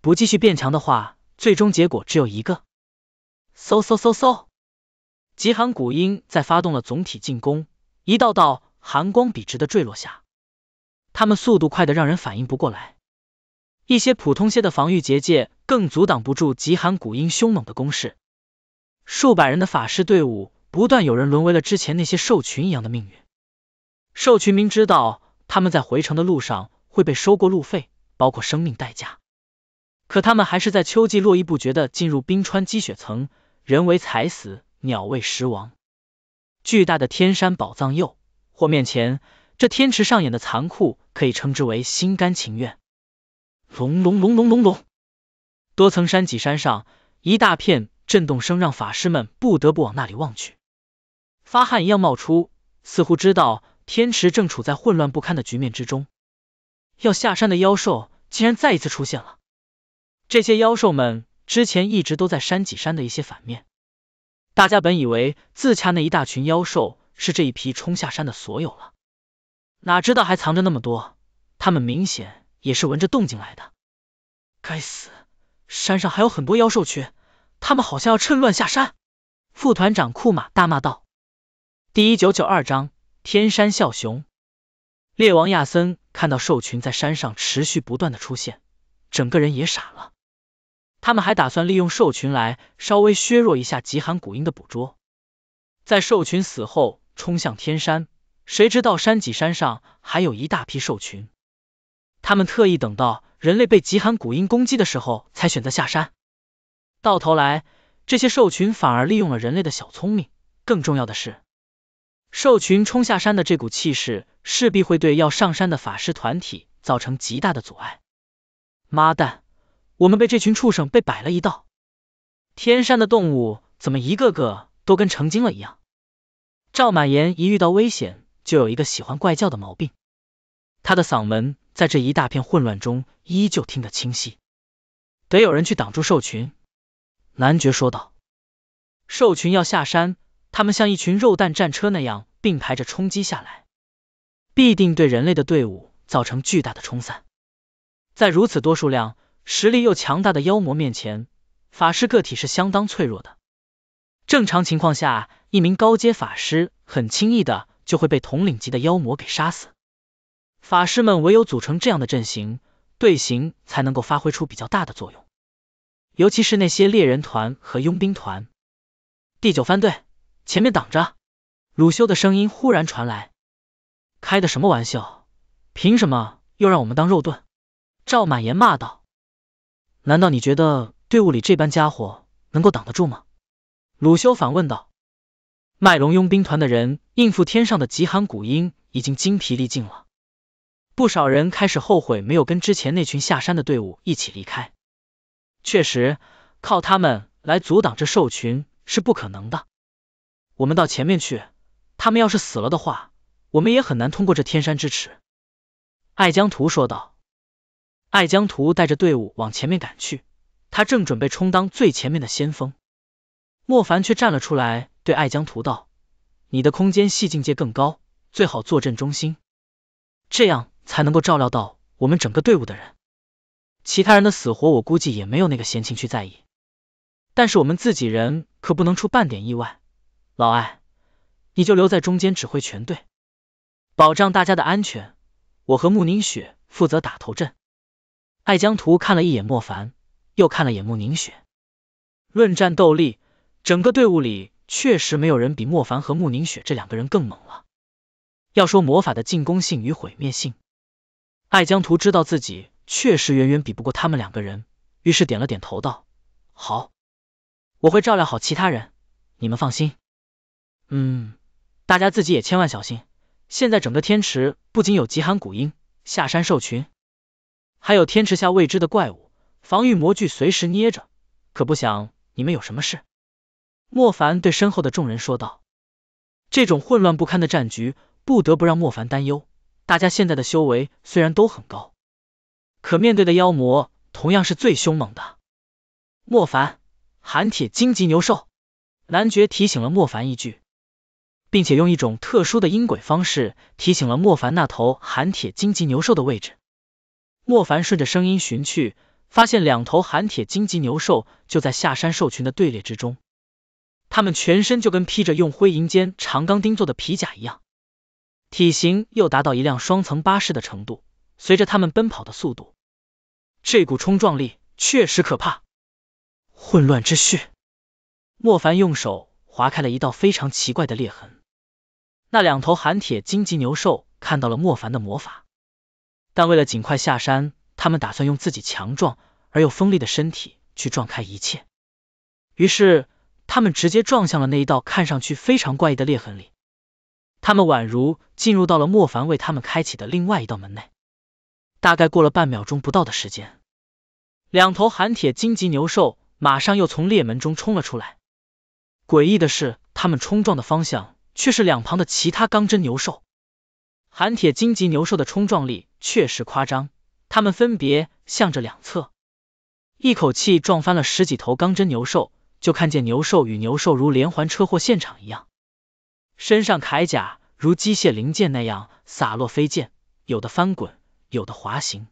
不继续变强的话，最终结果只有一个。嗖嗖嗖嗖！极寒古鹰在发动了总体进攻，一道道寒光笔直的坠落下，他们速度快的让人反应不过来。一些普通些的防御结界更阻挡不住极寒古鹰凶猛的攻势，数百人的法师队伍不断有人沦为了之前那些兽群一样的命运。兽群明知道他们在回城的路上会被收过路费，包括生命代价，可他们还是在秋季络绎不绝的进入冰川积雪层。人为财死，鸟为食亡。巨大的天山宝藏右或面前，这天池上演的残酷可以称之为心甘情愿。隆隆隆隆隆隆，多层山脊山上，一大片震动声让法师们不得不往那里望去，发汗一样冒出，似乎知道天池正处在混乱不堪的局面之中。要下山的妖兽竟然再一次出现了，这些妖兽们。之前一直都在山脊山的一些反面，大家本以为自洽那一大群妖兽是这一批冲下山的所有了，哪知道还藏着那么多，他们明显也是闻着动静来的。该死，山上还有很多妖兽群，他们好像要趁乱下山。副团长库马大骂道：“第一九九二章天山笑熊。”猎王亚森看到兽群在山上持续不断的出现，整个人也傻了。他们还打算利用兽群来稍微削弱一下极寒古鹰的捕捉，在兽群死后冲向天山，谁知道山脊山上还有一大批兽群？他们特意等到人类被极寒古鹰攻击的时候才选择下山，到头来这些兽群反而利用了人类的小聪明。更重要的是，兽群冲下山的这股气势势必会对要上山的法师团体造成极大的阻碍。妈蛋！我们被这群畜生被摆了一道。天山的动物怎么一个个都跟成精了一样？赵满岩一遇到危险就有一个喜欢怪叫的毛病，他的嗓门在这一大片混乱中依旧听得清晰。得有人去挡住兽群，男爵说道。兽群要下山，他们像一群肉弹战车那样并排着冲击下来，必定对人类的队伍造成巨大的冲散。在如此多数量。实力又强大的妖魔面前，法师个体是相当脆弱的。正常情况下，一名高阶法师很轻易的就会被统领级的妖魔给杀死。法师们唯有组成这样的阵型队形，才能够发挥出比较大的作用。尤其是那些猎人团和佣兵团。第九番队，前面挡着！鲁修的声音忽然传来。开的什么玩笑？凭什么又让我们当肉盾？赵满言骂道。难道你觉得队伍里这般家伙能够挡得住吗？鲁修反问道。麦龙佣兵团的人应付天上的极寒古鹰已经精疲力尽了，不少人开始后悔没有跟之前那群下山的队伍一起离开。确实，靠他们来阻挡这兽群是不可能的。我们到前面去，他们要是死了的话，我们也很难通过这天山之池。艾江图说道。艾江图带着队伍往前面赶去，他正准备充当最前面的先锋，莫凡却站了出来，对艾江图道：“你的空间系境界更高，最好坐镇中心，这样才能够照料到我们整个队伍的人。其他人的死活，我估计也没有那个闲情去在意。但是我们自己人可不能出半点意外。老艾，你就留在中间指挥全队，保障大家的安全。我和慕宁雪负责打头阵。”艾江图看了一眼莫凡，又看了眼穆宁雪。论战斗力，整个队伍里确实没有人比莫凡和穆宁雪这两个人更猛了。要说魔法的进攻性与毁灭性，艾江图知道自己确实远远比不过他们两个人，于是点了点头道：“好，我会照料好其他人，你们放心。嗯，大家自己也千万小心。现在整个天池不仅有极寒古鹰、下山兽群。”还有天池下未知的怪物，防御模具随时捏着，可不想你们有什么事。莫凡对身后的众人说道。这种混乱不堪的战局，不得不让莫凡担忧。大家现在的修为虽然都很高，可面对的妖魔同样是最凶猛的。莫凡，寒铁荆棘牛兽，男爵提醒了莫凡一句，并且用一种特殊的音轨方式提醒了莫凡那头寒铁荆棘牛兽的位置。莫凡顺着声音寻去，发现两头寒铁荆棘牛兽就在下山兽群的队列之中。他们全身就跟披着用灰银尖长钢钉做的皮甲一样，体型又达到一辆双层巴士的程度。随着他们奔跑的速度，这股冲撞力确实可怕。混乱之序，莫凡用手划开了一道非常奇怪的裂痕。那两头寒铁荆棘牛兽看到了莫凡的魔法。但为了尽快下山，他们打算用自己强壮而又锋利的身体去撞开一切。于是，他们直接撞向了那一道看上去非常怪异的裂痕里。他们宛如进入到了莫凡为他们开启的另外一道门内。大概过了半秒钟不到的时间，两头寒铁荆棘牛兽马上又从裂门中冲了出来。诡异的是，他们冲撞的方向却是两旁的其他钢针牛兽。寒铁荆棘牛兽的冲撞力确实夸张，它们分别向着两侧，一口气撞翻了十几头钢针牛兽，就看见牛兽与牛兽如连环车祸现场一样，身上铠甲如机械零件那样洒落飞溅，有的翻滚，有的滑行，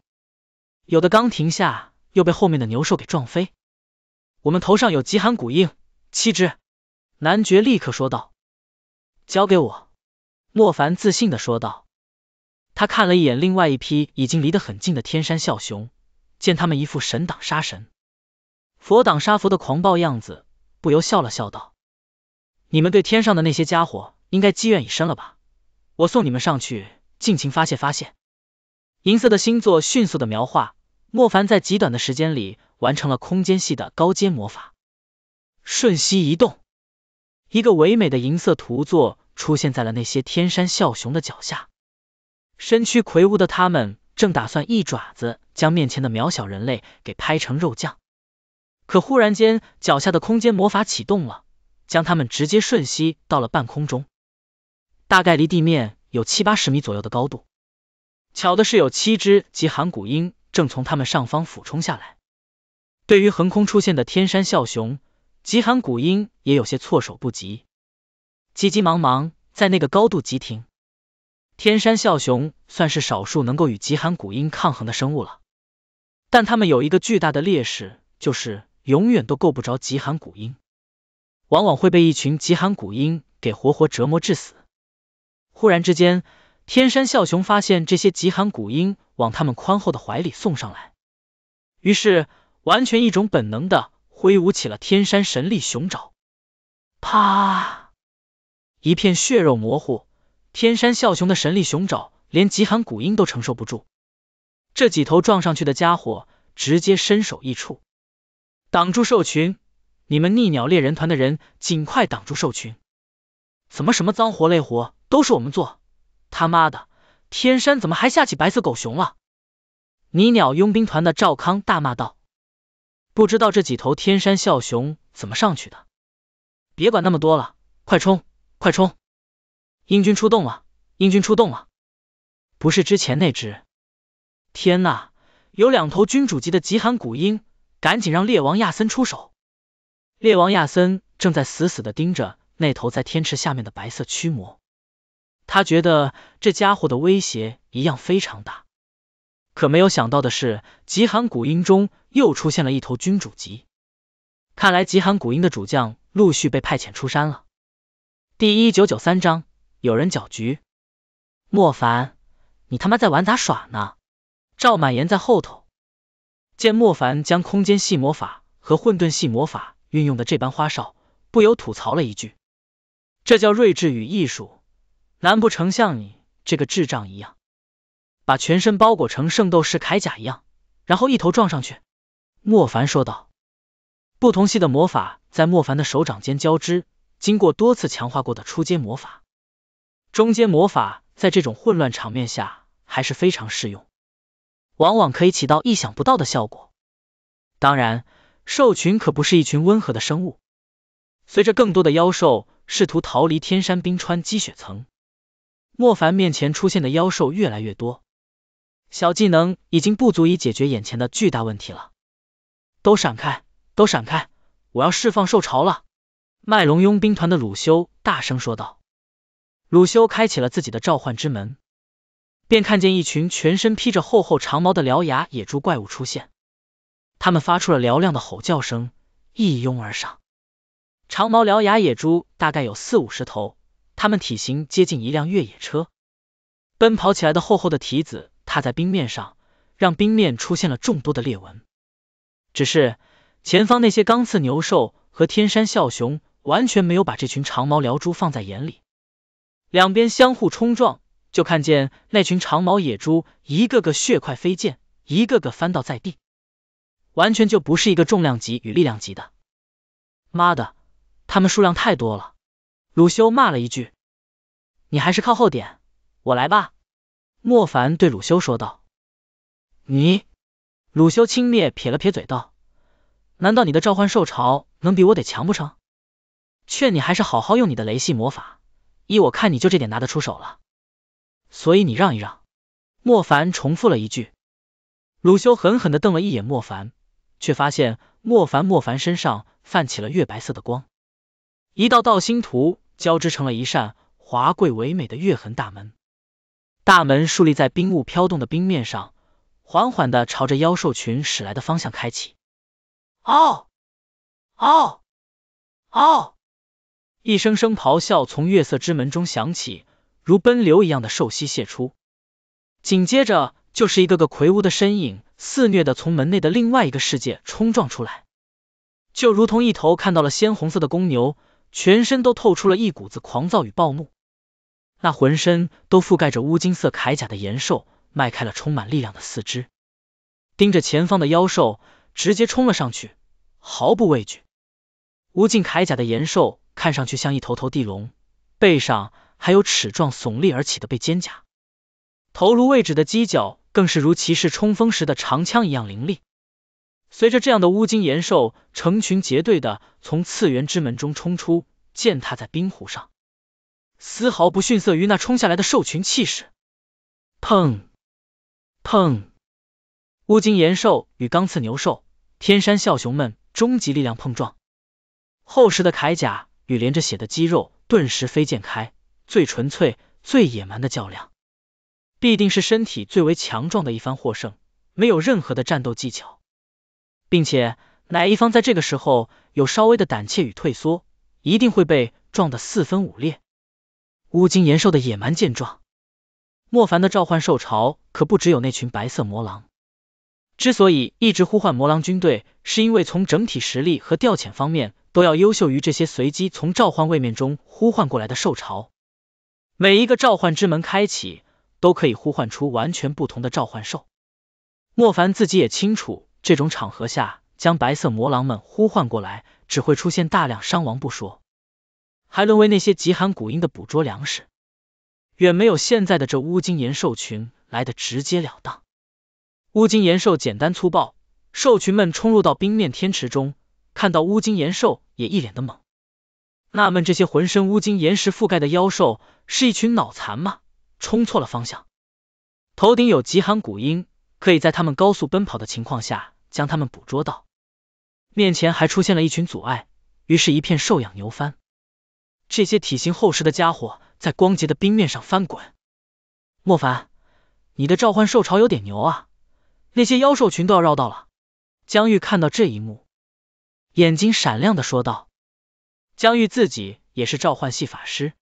有的刚停下又被后面的牛兽给撞飞。我们头上有极寒古印，七只，男爵立刻说道：“交给我。”莫凡自信的说道。他看了一眼另外一批已经离得很近的天山笑熊，见他们一副神挡杀神，佛挡杀佛的狂暴样子，不由笑了笑道：“你们对天上的那些家伙应该积怨已深了吧？我送你们上去，尽情发泄发泄。”银色的星座迅速的描画，莫凡在极短的时间里完成了空间系的高阶魔法，瞬息移动，一个唯美的银色图作出现在了那些天山笑熊的脚下。身躯魁梧的他们正打算一爪子将面前的渺小人类给拍成肉酱，可忽然间脚下的空间魔法启动了，将他们直接瞬息到了半空中，大概离地面有七八十米左右的高度。巧的是，有七只极寒古鹰正从他们上方俯冲下来。对于横空出现的天山啸雄，极寒古鹰也有些措手不及，急急忙忙在那个高度急停。天山啸熊算是少数能够与极寒古鹰抗衡的生物了，但他们有一个巨大的劣势，就是永远都够不着极寒古鹰，往往会被一群极寒古鹰给活活折磨致死。忽然之间，天山啸熊发现这些极寒古鹰往他们宽厚的怀里送上来，于是完全一种本能的挥舞起了天山神力熊爪，啪，一片血肉模糊。天山啸熊的神力熊爪，连极寒古鹰都承受不住。这几头撞上去的家伙，直接身首异处。挡住兽群！你们逆鸟猎人团的人，尽快挡住兽群！怎么，什么脏活累活都是我们做？他妈的，天山怎么还下起白色狗熊了？泥鸟佣兵团的赵康大骂道：“不知道这几头天山啸熊怎么上去的？别管那么多了，快冲，快冲！”英军出动了！英军出动了！不是之前那只！天呐，有两头君主级的极寒古鹰！赶紧让猎王亚森出手！猎王亚森正在死死的盯着那头在天池下面的白色驱魔，他觉得这家伙的威胁一样非常大。可没有想到的是，极寒古鹰中又出现了一头君主级，看来极寒古鹰的主将陆续被派遣出山了。第一九九三章。有人搅局，莫凡，你他妈在玩杂耍呢！赵满言在后头见莫凡将空间系魔法和混沌系魔法运用的这般花哨，不由吐槽了一句：“这叫睿智与艺术，难不成像你这个智障一样，把全身包裹成圣斗士铠甲一样，然后一头撞上去？”莫凡说道。不同系的魔法在莫凡的手掌间交织，经过多次强化过的初阶魔法。中间魔法在这种混乱场面下还是非常适用，往往可以起到意想不到的效果。当然，兽群可不是一群温和的生物。随着更多的妖兽试图逃离天山冰川积雪层，莫凡面前出现的妖兽越来越多，小技能已经不足以解决眼前的巨大问题了。都闪开，都闪开！我要释放兽潮了！麦龙佣兵团的鲁修大声说道。鲁修开启了自己的召唤之门，便看见一群全身披着厚厚长毛的獠牙野猪怪物出现，他们发出了嘹亮的吼叫声，一拥而上。长毛獠牙野猪大概有四五十头，它们体型接近一辆越野车，奔跑起来的厚厚的蹄子踏在冰面上，让冰面出现了众多的裂纹。只是前方那些钢刺牛兽和天山笑熊完全没有把这群长毛獠猪放在眼里。两边相互冲撞，就看见那群长毛野猪一个个血块飞溅，一个个翻倒在地，完全就不是一个重量级与力量级的。妈的，他们数量太多了！鲁修骂了一句：“你还是靠后点，我来吧。”莫凡对鲁修说道：“你。”鲁修轻蔑撇了撇嘴道：“难道你的召唤兽潮能比我得强不成？劝你还是好好用你的雷系魔法。”依我看，你就这点拿得出手了，所以你让一让。莫凡重复了一句，鲁修狠狠的瞪了一眼莫凡，却发现莫凡莫凡身上泛起了月白色的光，一道道星图交织成了一扇华贵唯美的月痕大门，大门竖立在冰雾飘动的冰面上，缓缓的朝着妖兽群驶来的方向开启。哦，哦，哦。一声声咆哮从月色之门中响起，如奔流一样的兽息泄出，紧接着就是一个个魁梧的身影肆虐的从门内的另外一个世界冲撞出来，就如同一头看到了鲜红色的公牛，全身都透出了一股子狂躁与暴怒。那浑身都覆盖着乌金色铠甲的炎兽迈开了充满力量的四肢，盯着前方的妖兽，直接冲了上去，毫不畏惧。无尽铠甲的炎兽。看上去像一头头地龙，背上还有齿状耸立而起的背肩甲，头颅位置的犄角更是如骑士冲锋时的长枪一样凌厉。随着这样的乌金岩兽成群结队的从次元之门中冲出，践踏在冰湖上，丝毫不逊色于那冲下来的兽群气势。砰！砰！乌金岩兽与钢刺牛兽、天山笑熊们终极力量碰撞，厚实的铠甲。与连着血的肌肉顿时飞溅开，最纯粹、最野蛮的较量，必定是身体最为强壮的一方获胜，没有任何的战斗技巧，并且哪一方在这个时候有稍微的胆怯与退缩，一定会被撞得四分五裂。乌金延寿的野蛮健壮，莫凡的召唤兽潮可不只有那群白色魔狼，之所以一直呼唤魔狼军队，是因为从整体实力和调遣方面。都要优秀于这些随机从召唤位面中呼唤过来的兽潮。每一个召唤之门开启，都可以呼唤出完全不同的召唤兽。莫凡自己也清楚，这种场合下将白色魔狼们呼唤过来，只会出现大量伤亡不说，还沦为那些极寒古鹰的捕捉粮食，远没有现在的这乌金岩兽群来的直截了当。乌金岩兽简单粗暴，兽群们冲入到冰面天池中。看到乌金岩兽也一脸的懵，纳闷这些浑身乌金岩石覆盖的妖兽是一群脑残吗？冲错了方向，头顶有极寒古鹰，可以在他们高速奔跑的情况下将他们捕捉到。面前还出现了一群阻碍，于是一片兽仰牛翻，这些体型厚实的家伙在光洁的冰面上翻滚。莫凡，你的召唤兽潮有点牛啊，那些妖兽群都要绕道了。江玉看到这一幕。眼睛闪亮的说道：“江玉自己也是召唤系法师，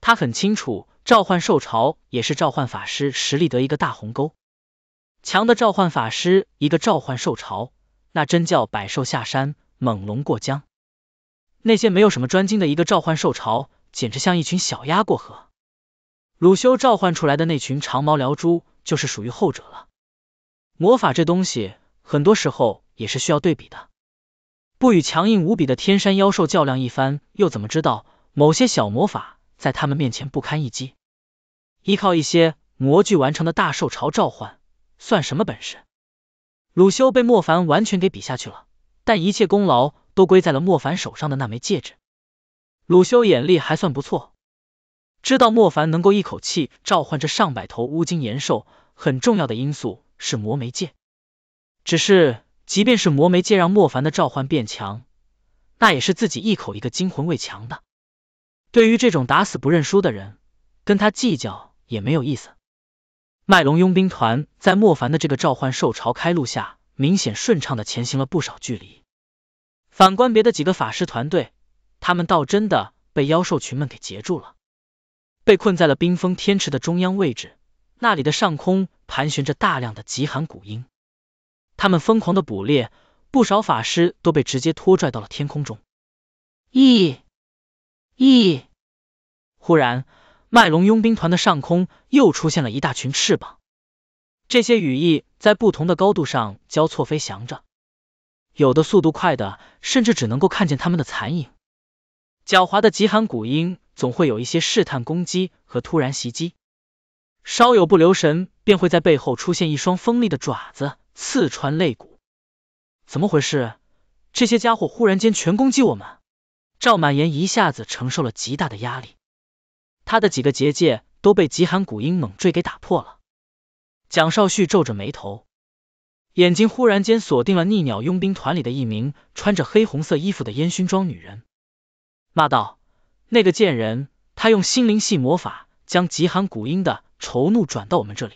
他很清楚，召唤兽潮也是召唤法师实力的一个大鸿沟。强的召唤法师一个召唤兽潮，那真叫百兽下山，猛龙过江。那些没有什么专精的一个召唤兽潮，简直像一群小鸭过河。鲁修召唤出来的那群长毛獠猪，就是属于后者了。魔法这东西，很多时候也是需要对比的。”不与强硬无比的天山妖兽较量一番，又怎么知道某些小魔法在他们面前不堪一击？依靠一些模具完成的大兽潮召唤，算什么本事？鲁修被莫凡完全给比下去了，但一切功劳都归在了莫凡手上的那枚戒指。鲁修眼力还算不错，知道莫凡能够一口气召唤这上百头乌金岩兽，很重要的因素是魔媒戒。只是。即便是魔媒界让莫凡的召唤变强，那也是自己一口一个惊魂未强的。对于这种打死不认输的人，跟他计较也没有意思。麦龙佣兵团在莫凡的这个召唤兽潮开路下，明显顺畅的前行了不少距离。反观别的几个法师团队，他们倒真的被妖兽群们给截住了，被困在了冰封天池的中央位置。那里的上空盘旋着大量的极寒古鹰。他们疯狂的捕猎，不少法师都被直接拖拽到了天空中。翼翼，忽然，麦龙佣兵团的上空又出现了一大群翅膀，这些羽翼在不同的高度上交错飞翔着，有的速度快的甚至只能够看见他们的残影。狡猾的极寒古鹰总会有一些试探攻击和突然袭击，稍有不留神便会在背后出现一双锋利的爪子。刺穿肋骨，怎么回事？这些家伙忽然间全攻击我们！赵满岩一下子承受了极大的压力，他的几个结界都被极寒古鹰猛坠给打破了。蒋少旭皱着眉头，眼睛忽然间锁定了逆鸟佣兵团里的一名穿着黑红色衣服的烟熏妆女人，骂道：“那个贱人，他用心灵系魔法将极寒古鹰的仇怒转到我们这里。”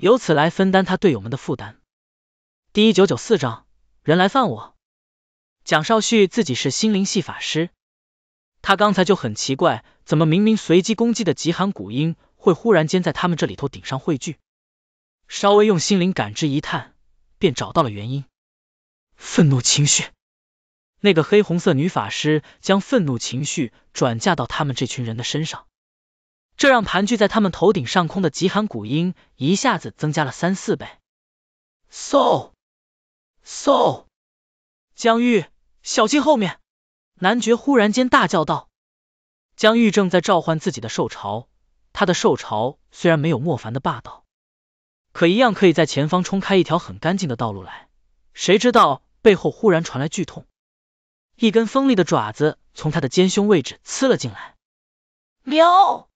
由此来分担他队友们的负担。第一九九四章，人来犯我。蒋少旭自己是心灵系法师，他刚才就很奇怪，怎么明明随机攻击的极寒古鹰会忽然间在他们这里头顶上汇聚？稍微用心灵感知一探，便找到了原因：愤怒情绪。那个黑红色女法师将愤怒情绪转嫁到他们这群人的身上。这让盘踞在他们头顶上空的极寒古鹰一下子增加了三四倍。嗖！嗖！江玉，小心后面！男爵忽然间大叫道。江玉正在召唤自己的兽潮，他的兽潮虽然没有莫凡的霸道，可一样可以在前方冲开一条很干净的道路来。谁知道背后忽然传来剧痛，一根锋利的爪子从他的肩胸位置刺了进来。喵！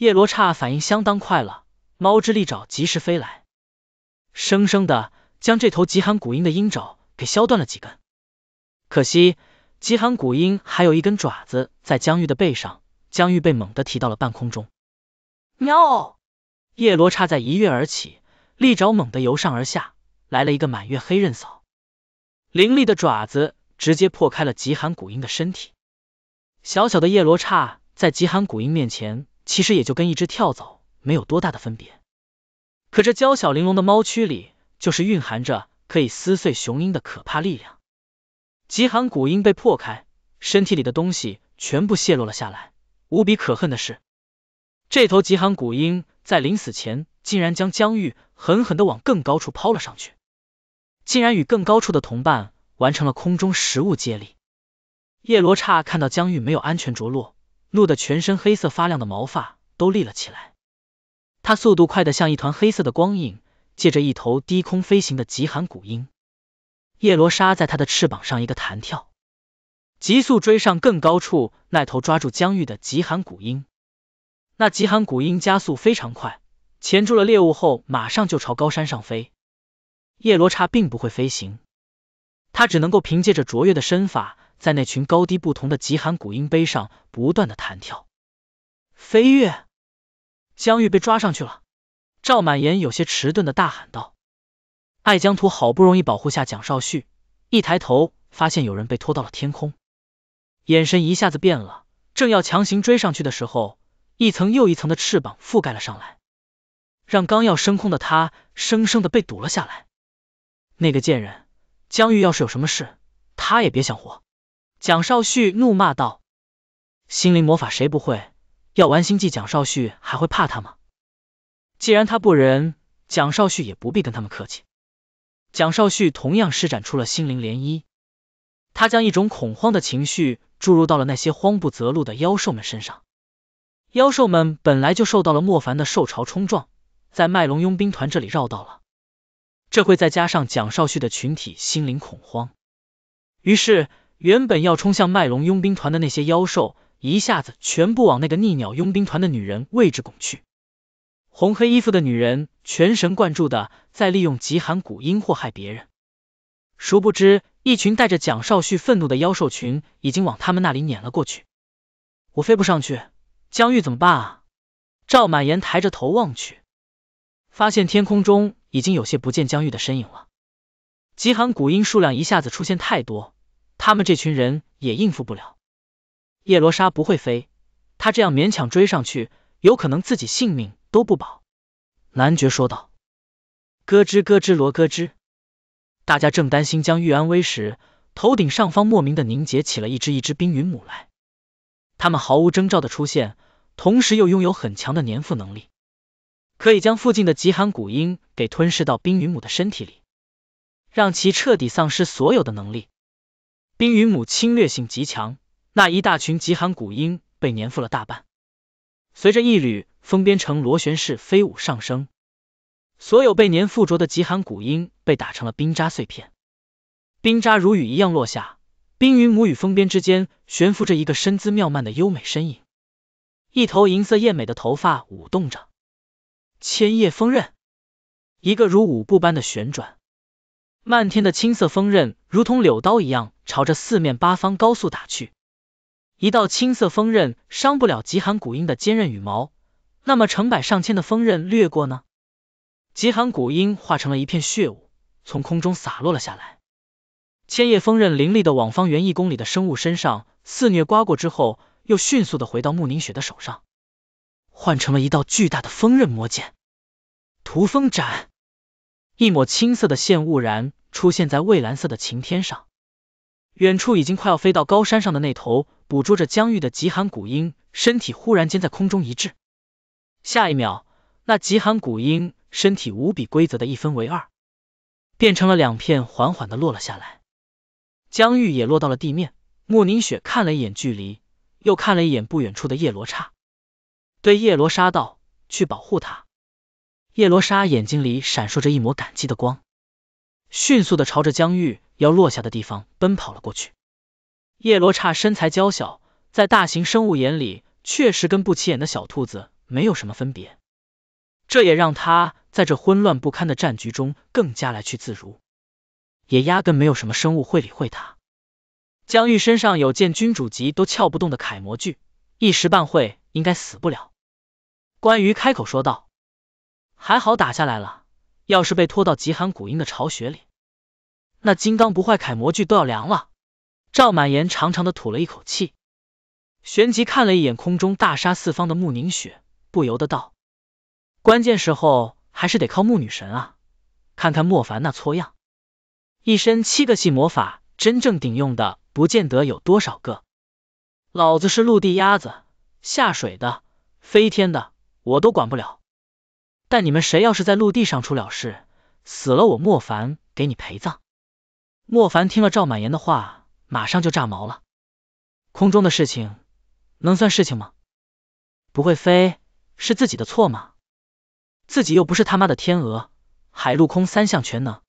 叶罗刹反应相当快了，猫之利爪及时飞来，生生的将这头极寒古鹰的鹰爪给削断了几根。可惜极寒古鹰还有一根爪子在江玉的背上，江玉被猛地提到了半空中。喵！叶罗刹在一跃而起，利爪猛地由上而下来了一个满月黑刃扫，凌厉的爪子直接破开了极寒古鹰的身体。小小的叶罗刹在极寒古鹰面前。其实也就跟一只跳蚤没有多大的分别，可这娇小玲珑的猫躯里，就是蕴含着可以撕碎雄鹰的可怕力量。极寒古鹰被破开，身体里的东西全部泄露了下来。无比可恨的是，这头极寒古鹰在临死前，竟然将江玉狠狠的往更高处抛了上去，竟然与更高处的同伴完成了空中食物接力。叶罗刹看到江玉没有安全着落。怒得全身黑色发亮的毛发都立了起来，他速度快得像一团黑色的光影，借着一头低空飞行的极寒古鹰，叶罗刹在他的翅膀上一个弹跳，急速追上更高处那头抓住疆域的极寒古鹰。那极寒古鹰加速非常快，钳住了猎物后马上就朝高山上飞。叶罗刹并不会飞行，他只能够凭借着卓越的身法。在那群高低不同的极寒古音碑上不断的弹跳、飞跃，江玉被抓上去了。赵满言有些迟钝的大喊道：“爱江图好不容易保护下蒋少旭，一抬头发现有人被拖到了天空，眼神一下子变了，正要强行追上去的时候，一层又一层的翅膀覆盖了上来，让刚要升空的他生生的被堵了下来。那个贱人江玉要是有什么事，他也别想活。”蒋少旭怒骂道：“心灵魔法谁不会？要玩心计，蒋少旭还会怕他吗？既然他不仁，蒋少旭也不必跟他们客气。”蒋少旭同样施展出了心灵涟漪，他将一种恐慌的情绪注入到了那些慌不择路的妖兽们身上。妖兽们本来就受到了莫凡的兽潮冲撞，在麦龙佣兵团这里绕道了，这会再加上蒋少旭的群体心灵恐慌，于是。原本要冲向麦龙佣兵团的那些妖兽，一下子全部往那个逆鸟佣兵团的女人位置拱去。红黑衣服的女人全神贯注的在利用极寒古音祸害别人，殊不知一群带着蒋少旭愤怒的妖兽群已经往他们那里撵了过去。我飞不上去，江玉怎么办？啊？赵满岩抬着头望去，发现天空中已经有些不见江玉的身影了。极寒古音数量一下子出现太多。他们这群人也应付不了，叶罗莎不会飞，他这样勉强追上去，有可能自己性命都不保。男爵说道。咯吱咯吱罗咯吱，大家正担心将玉安危时，头顶上方莫名的凝结起了一只一只冰云母来。他们毫无征兆的出现，同时又拥有很强的粘附能力，可以将附近的极寒古鹰给吞噬到冰云母的身体里，让其彻底丧失所有的能力。冰云母侵略性极强，那一大群极寒古鹰被粘附了大半。随着一缕风边成螺旋式飞舞上升，所有被粘附着的极寒古鹰被打成了冰渣碎片，冰渣如雨一样落下。冰云母与风边之间悬浮着一个身姿妙曼的优美身影，一头银色艳美的头发舞动着，千叶风刃，一个如舞步般的旋转。漫天的青色锋刃如同柳刀一样，朝着四面八方高速打去。一道青色锋刃伤不了极寒古鹰的坚韧羽毛，那么成百上千的锋刃掠过呢？极寒古鹰化成了一片血雾，从空中洒落了下来。千叶锋刃凌厉的往方圆一公里的生物身上肆虐刮过之后，又迅速的回到穆宁雪的手上，换成了一道巨大的锋刃魔剑，屠风斩。一抹青色的线兀然出现在蔚蓝色的晴天上，远处已经快要飞到高山上的那头捕捉着江玉的极寒古鹰，身体忽然间在空中一滞，下一秒，那极寒古鹰身体无比规则的一分为二，变成了两片缓缓的落了下来，江玉也落到了地面。莫宁雪看了一眼距离，又看了一眼不远处的叶罗刹，对叶罗刹道：“去保护他。”叶罗莎眼睛里闪烁着一抹感激的光，迅速的朝着江玉要落下的地方奔跑了过去。叶罗刹身材娇小，在大型生物眼里确实跟不起眼的小兔子没有什么分别，这也让他在这混乱不堪的战局中更加来去自如，也压根没有什么生物会理会他。江玉身上有件君主级都撬不动的楷模具，一时半会应该死不了。关羽开口说道。还好打下来了，要是被拖到极寒古阴的巢穴里，那金刚不坏铠模具都要凉了。赵满言长长的吐了一口气，旋即看了一眼空中大杀四方的穆凝雪，不由得道：“关键时候还是得靠穆女神啊！看看莫凡那挫样，一身七个系魔法，真正顶用的不见得有多少个。老子是陆地鸭子，下水的、飞天的我都管不了。”但你们谁要是在陆地上出了事死了，我莫凡给你陪葬。莫凡听了赵满言的话，马上就炸毛了。空中的事情能算事情吗？不会飞是自己的错吗？自己又不是他妈的天鹅，海陆空三项全能。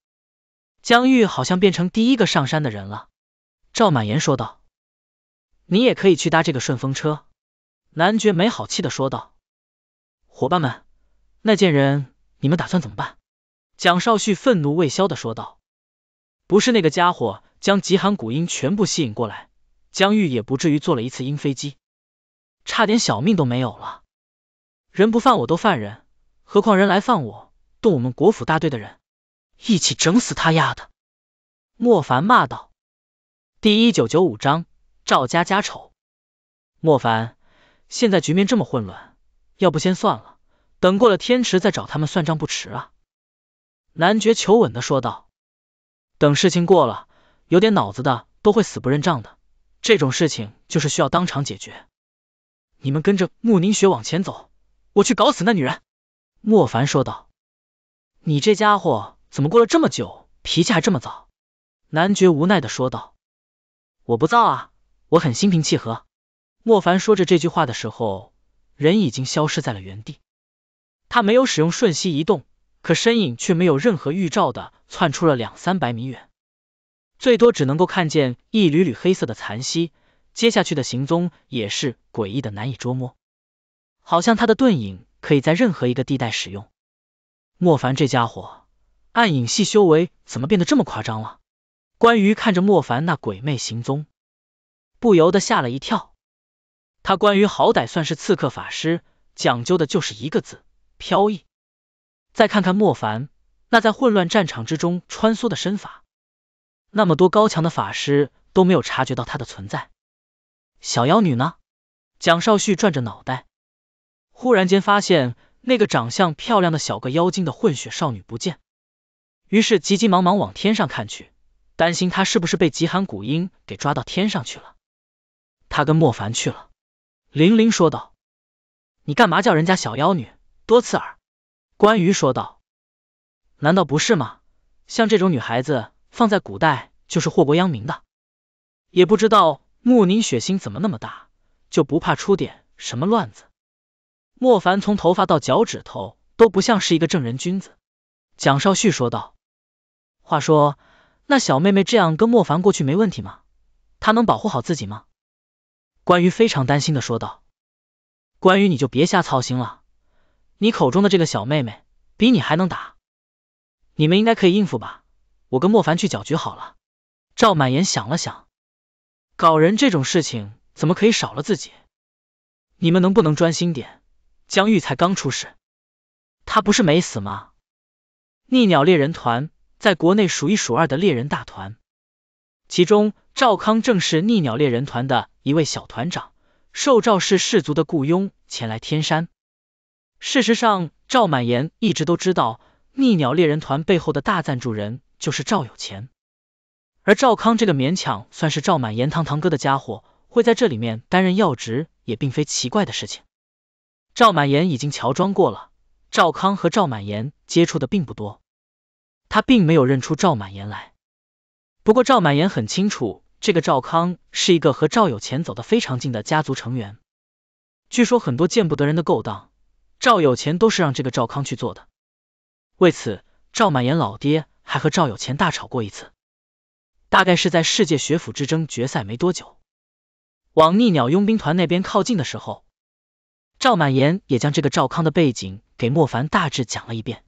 江玉好像变成第一个上山的人了。赵满言说道：“你也可以去搭这个顺风车。”男爵没好气的说道：“伙伴们。”那贱人，你们打算怎么办？蒋少旭愤怒未消的说道：“不是那个家伙将极寒古音全部吸引过来，江玉也不至于坐了一次鹰飞机，差点小命都没有了。人不犯我都犯人，何况人来犯我，动我们国府大队的人，一起整死他丫的！”莫凡骂道。第一九九五章赵家家丑。莫凡，现在局面这么混乱，要不先算了。等过了天池，再找他们算账不迟啊！”男爵求稳的说道，“等事情过了，有点脑子的都会死不认账的，这种事情就是需要当场解决。你们跟着慕宁雪往前走，我去搞死那女人。”莫凡说道，“你这家伙怎么过了这么久，脾气还这么躁？”男爵无奈的说道，“我不躁啊，我很心平气和。”莫凡说着这句话的时候，人已经消失在了原地。他没有使用瞬息移动，可身影却没有任何预兆的窜出了两三百米远，最多只能够看见一缕缕黑色的残息，接下去的行踪也是诡异的难以捉摸，好像他的遁影可以在任何一个地带使用。莫凡这家伙，暗影系修为怎么变得这么夸张了？关于看着莫凡那鬼魅行踪，不由得吓了一跳。他关于好歹算是刺客法师，讲究的就是一个字。飘逸，再看看莫凡那在混乱战场之中穿梭的身法，那么多高强的法师都没有察觉到他的存在。小妖女呢？蒋少旭转着脑袋，忽然间发现那个长相漂亮的小个妖精的混血少女不见，于是急急忙忙往天上看去，担心她是不是被极寒古鹰给抓到天上去了。他跟莫凡去了，玲玲说道：“你干嘛叫人家小妖女？”多刺耳，关羽说道：“难道不是吗？像这种女孩子放在古代就是祸国殃民的。也不知道穆宁雪心怎么那么大，就不怕出点什么乱子？”莫凡从头发到脚趾头都不像是一个正人君子，蒋少旭说道：“话说，那小妹妹这样跟莫凡过去没问题吗？她能保护好自己吗？”关羽非常担心的说道：“关羽，你就别瞎操心了。”你口中的这个小妹妹比你还能打，你们应该可以应付吧？我跟莫凡去搅局好了。赵满言想了想，搞人这种事情怎么可以少了自己？你们能不能专心点？江玉才刚出事，他不是没死吗？逆鸟猎人团在国内数一数二的猎人大团，其中赵康正是逆鸟猎人团的一位小团长，受赵氏氏族的雇佣前来天山。事实上，赵满言一直都知道逆鸟猎人团背后的大赞助人就是赵有钱，而赵康这个勉强算是赵满言堂堂哥的家伙，会在这里面担任要职也并非奇怪的事情。赵满言已经乔装过了，赵康和赵满言接触的并不多，他并没有认出赵满言来。不过赵满言很清楚，这个赵康是一个和赵有钱走得非常近的家族成员，据说很多见不得人的勾当。赵有钱都是让这个赵康去做的，为此赵满岩老爹还和赵有钱大吵过一次，大概是在世界学府之争决赛没多久，往逆鸟佣兵团那边靠近的时候，赵满岩也将这个赵康的背景给莫凡大致讲了一遍。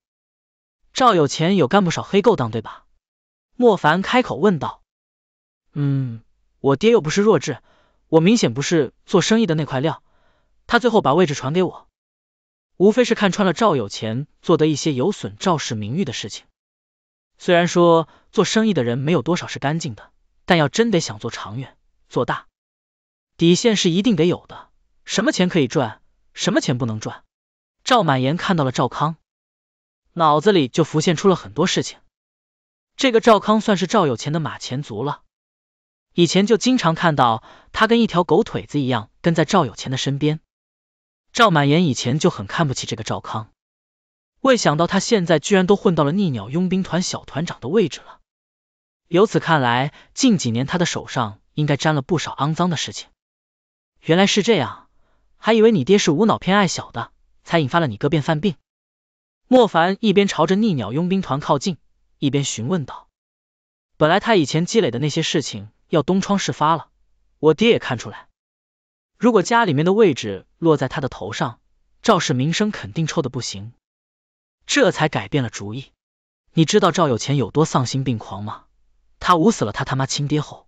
赵有钱有干不少黑勾当，对吧？莫凡开口问道。嗯，我爹又不是弱智，我明显不是做生意的那块料，他最后把位置传给我。无非是看穿了赵有钱做的一些有损赵氏名誉的事情。虽然说做生意的人没有多少是干净的，但要真得想做长远、做大，底线是一定得有的。什么钱可以赚，什么钱不能赚。赵满言看到了赵康，脑子里就浮现出了很多事情。这个赵康算是赵有钱的马前卒了，以前就经常看到他跟一条狗腿子一样跟在赵有钱的身边。赵满言以前就很看不起这个赵康，未想到他现在居然都混到了逆鸟佣兵团小团长的位置了。由此看来，近几年他的手上应该沾了不少肮脏的事情。原来是这样，还以为你爹是无脑偏爱小的，才引发了你哥变犯病。莫凡一边朝着逆鸟佣兵团靠近，一边询问道：“本来他以前积累的那些事情要东窗事发了，我爹也看出来。”如果家里面的位置落在他的头上，赵氏名声肯定臭的不行。这才改变了主意。你知道赵有钱有多丧心病狂吗？他捂死了他他妈亲爹后，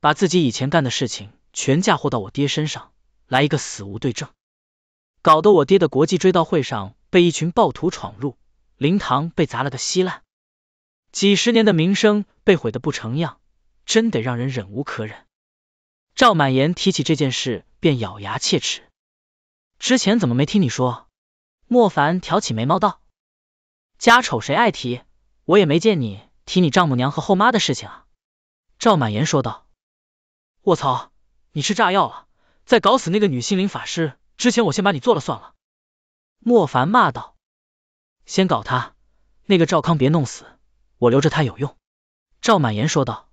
把自己以前干的事情全嫁祸到我爹身上，来一个死无对证，搞得我爹的国际追悼会上被一群暴徒闯入，灵堂被砸了个稀烂，几十年的名声被毁的不成样，真得让人忍无可忍。赵满言提起这件事便咬牙切齿，之前怎么没听你说？莫凡挑起眉毛道：“家丑谁爱提，我也没见你提你丈母娘和后妈的事情。”啊。”赵满言说道：“我操，你吃炸药了？在搞死那个女心灵法师之前，我先把你做了算了。”莫凡骂道：“先搞他，那个赵康别弄死，我留着他有用。”赵满言说道：“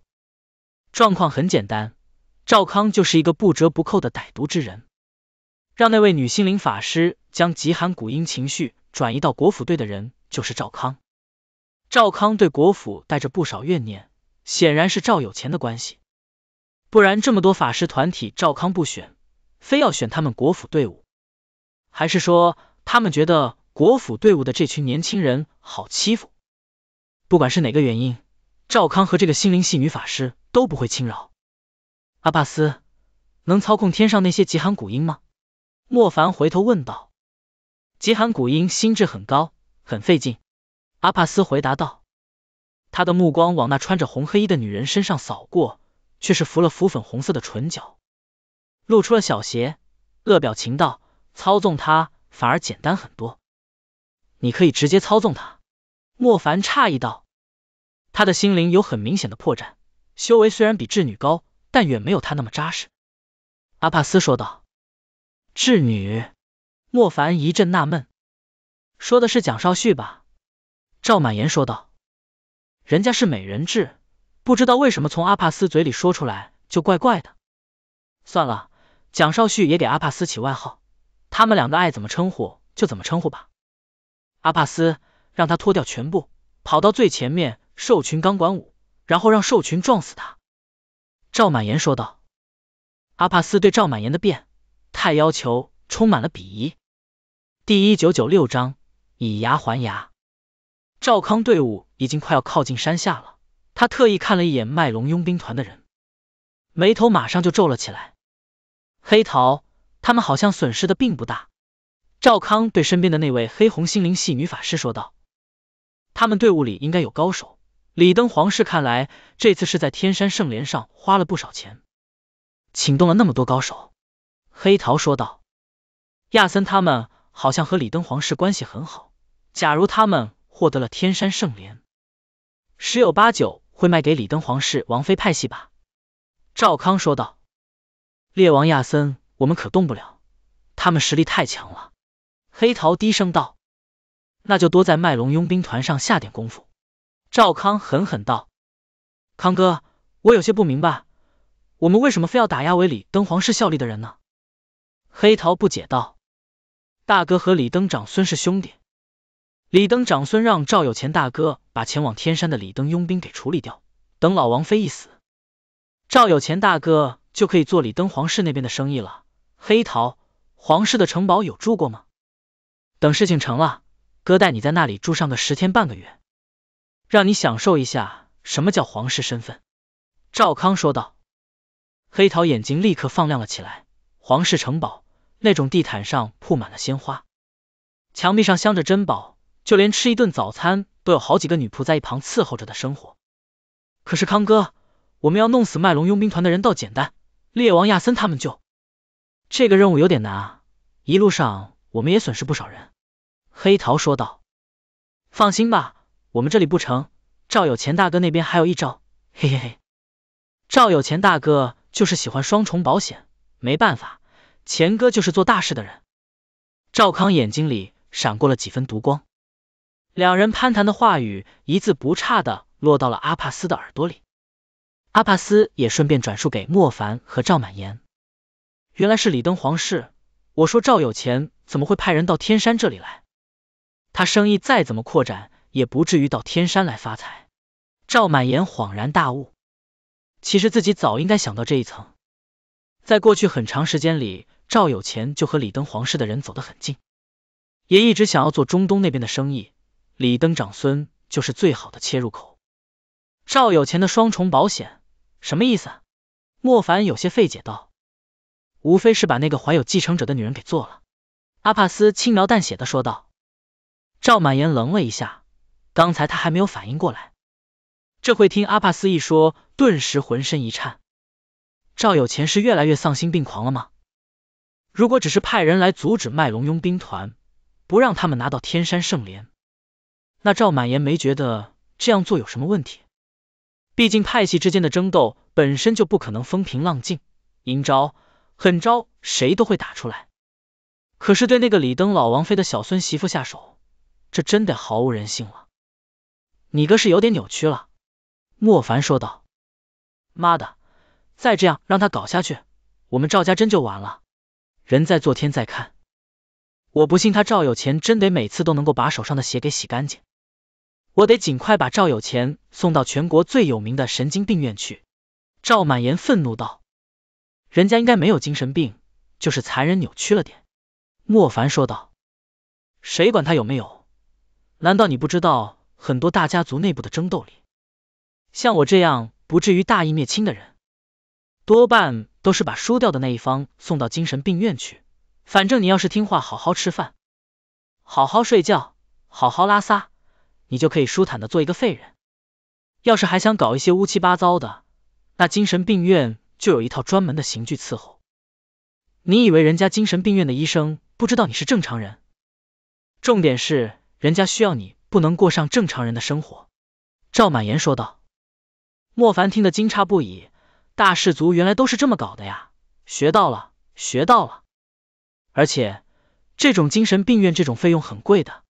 状况很简单。”赵康就是一个不折不扣的歹毒之人，让那位女心灵法师将极寒古音情绪转移到国府队的人就是赵康。赵康对国府带着不少怨念，显然是赵有钱的关系，不然这么多法师团体，赵康不选，非要选他们国府队伍，还是说他们觉得国府队伍的这群年轻人好欺负？不管是哪个原因，赵康和这个心灵系女法师都不会轻饶。阿帕斯，能操控天上那些极寒古鹰吗？莫凡回头问道。极寒古鹰心智很高，很费劲。阿帕斯回答道。他的目光往那穿着红黑衣的女人身上扫过，却是拂了拂粉红色的唇角，露出了小邪恶表情道：“操纵他反而简单很多，你可以直接操纵他。”莫凡诧异道。他的心灵有很明显的破绽，修为虽然比智女高。但远没有他那么扎实，阿帕斯说道。智女莫凡一阵纳闷，说的是蒋少旭吧？赵满言说道。人家是美人痣，不知道为什么从阿帕斯嘴里说出来就怪怪的。算了，蒋少旭也给阿帕斯起外号，他们两个爱怎么称呼就怎么称呼吧。阿帕斯让他脱掉全部，跑到最前面，兽群钢管舞，然后让兽群撞死他。赵满言说道：“阿帕斯对赵满言的变态要求充满了鄙夷。”第一九九六章以牙还牙。赵康队伍已经快要靠近山下了，他特意看了一眼麦龙佣兵团的人，眉头马上就皱了起来。黑桃，他们好像损失的并不大。赵康对身边的那位黑红心灵系女法师说道：“他们队伍里应该有高手。”李登皇室看来这次是在天山圣莲上花了不少钱，请动了那么多高手。黑桃说道：“亚森他们好像和李登皇室关系很好，假如他们获得了天山圣莲，十有八九会卖给李登皇室王妃派系吧？”赵康说道：“列王亚森，我们可动不了，他们实力太强了。”黑桃低声道：“那就多在麦龙佣兵团上下点功夫。”赵康狠狠道：“康哥，我有些不明白，我们为什么非要打压为李登皇室效力的人呢？”黑桃不解道：“大哥和李登长孙是兄弟，李登长孙让赵有钱大哥把前往天山的李登佣兵给处理掉，等老王妃一死，赵有钱大哥就可以做李登皇室那边的生意了。”黑桃，皇室的城堡有住过吗？等事情成了，哥带你在那里住上个十天半个月。让你享受一下什么叫皇室身份，赵康说道。黑桃眼睛立刻放亮了起来。皇室城堡那种地毯上铺满了鲜花，墙壁上镶着珍宝，就连吃一顿早餐都有好几个女仆在一旁伺候着的生活。可是康哥，我们要弄死麦龙佣兵团的人倒简单，猎王亚森他们就……这个任务有点难啊，一路上我们也损失不少人。黑桃说道：“放心吧。”我们这里不成，赵有钱大哥那边还有一招，嘿嘿嘿。赵有钱大哥就是喜欢双重保险，没办法，钱哥就是做大事的人。赵康眼睛里闪过了几分毒光，两人攀谈的话语一字不差的落到了阿帕斯的耳朵里，阿帕斯也顺便转述给莫凡和赵满言。原来是李登皇室，我说赵有钱怎么会派人到天山这里来？他生意再怎么扩展？也不至于到天山来发财。赵满言恍然大悟，其实自己早应该想到这一层。在过去很长时间里，赵有钱就和李登皇室的人走得很近，也一直想要做中东那边的生意。李登长孙就是最好的切入口。赵有钱的双重保险什么意思？莫凡有些费解道。无非是把那个怀有继承者的女人给做了。阿帕斯轻描淡写的说道。赵满言愣了一下。刚才他还没有反应过来，这会听阿帕斯一说，顿时浑身一颤。赵有钱是越来越丧心病狂了吗？如果只是派人来阻止麦龙佣兵团，不让他们拿到天山圣莲，那赵满言没觉得这样做有什么问题。毕竟派系之间的争斗本身就不可能风平浪静，阴招、狠招谁都会打出来。可是对那个李登老王妃的小孙媳妇下手，这真得毫无人性了。你哥是有点扭曲了，莫凡说道。妈的，再这样让他搞下去，我们赵家真就完了。人在做，天在看，我不信他赵有钱真得每次都能够把手上的血给洗干净。我得尽快把赵有钱送到全国最有名的神经病院去。赵满言愤怒道：“人家应该没有精神病，就是残忍扭曲了点。”莫凡说道：“谁管他有没有？难道你不知道？”很多大家族内部的争斗里，像我这样不至于大义灭亲的人，多半都是把输掉的那一方送到精神病院去。反正你要是听话，好好吃饭，好好睡觉，好好拉撒，你就可以舒坦的做一个废人。要是还想搞一些乌七八糟的，那精神病院就有一套专门的刑具伺候。你以为人家精神病院的医生不知道你是正常人？重点是，人家需要你。不能过上正常人的生活，赵满言说道。莫凡听得惊诧不已，大氏族原来都是这么搞的呀，学到了，学到了。而且这种精神病院这种费用很贵的，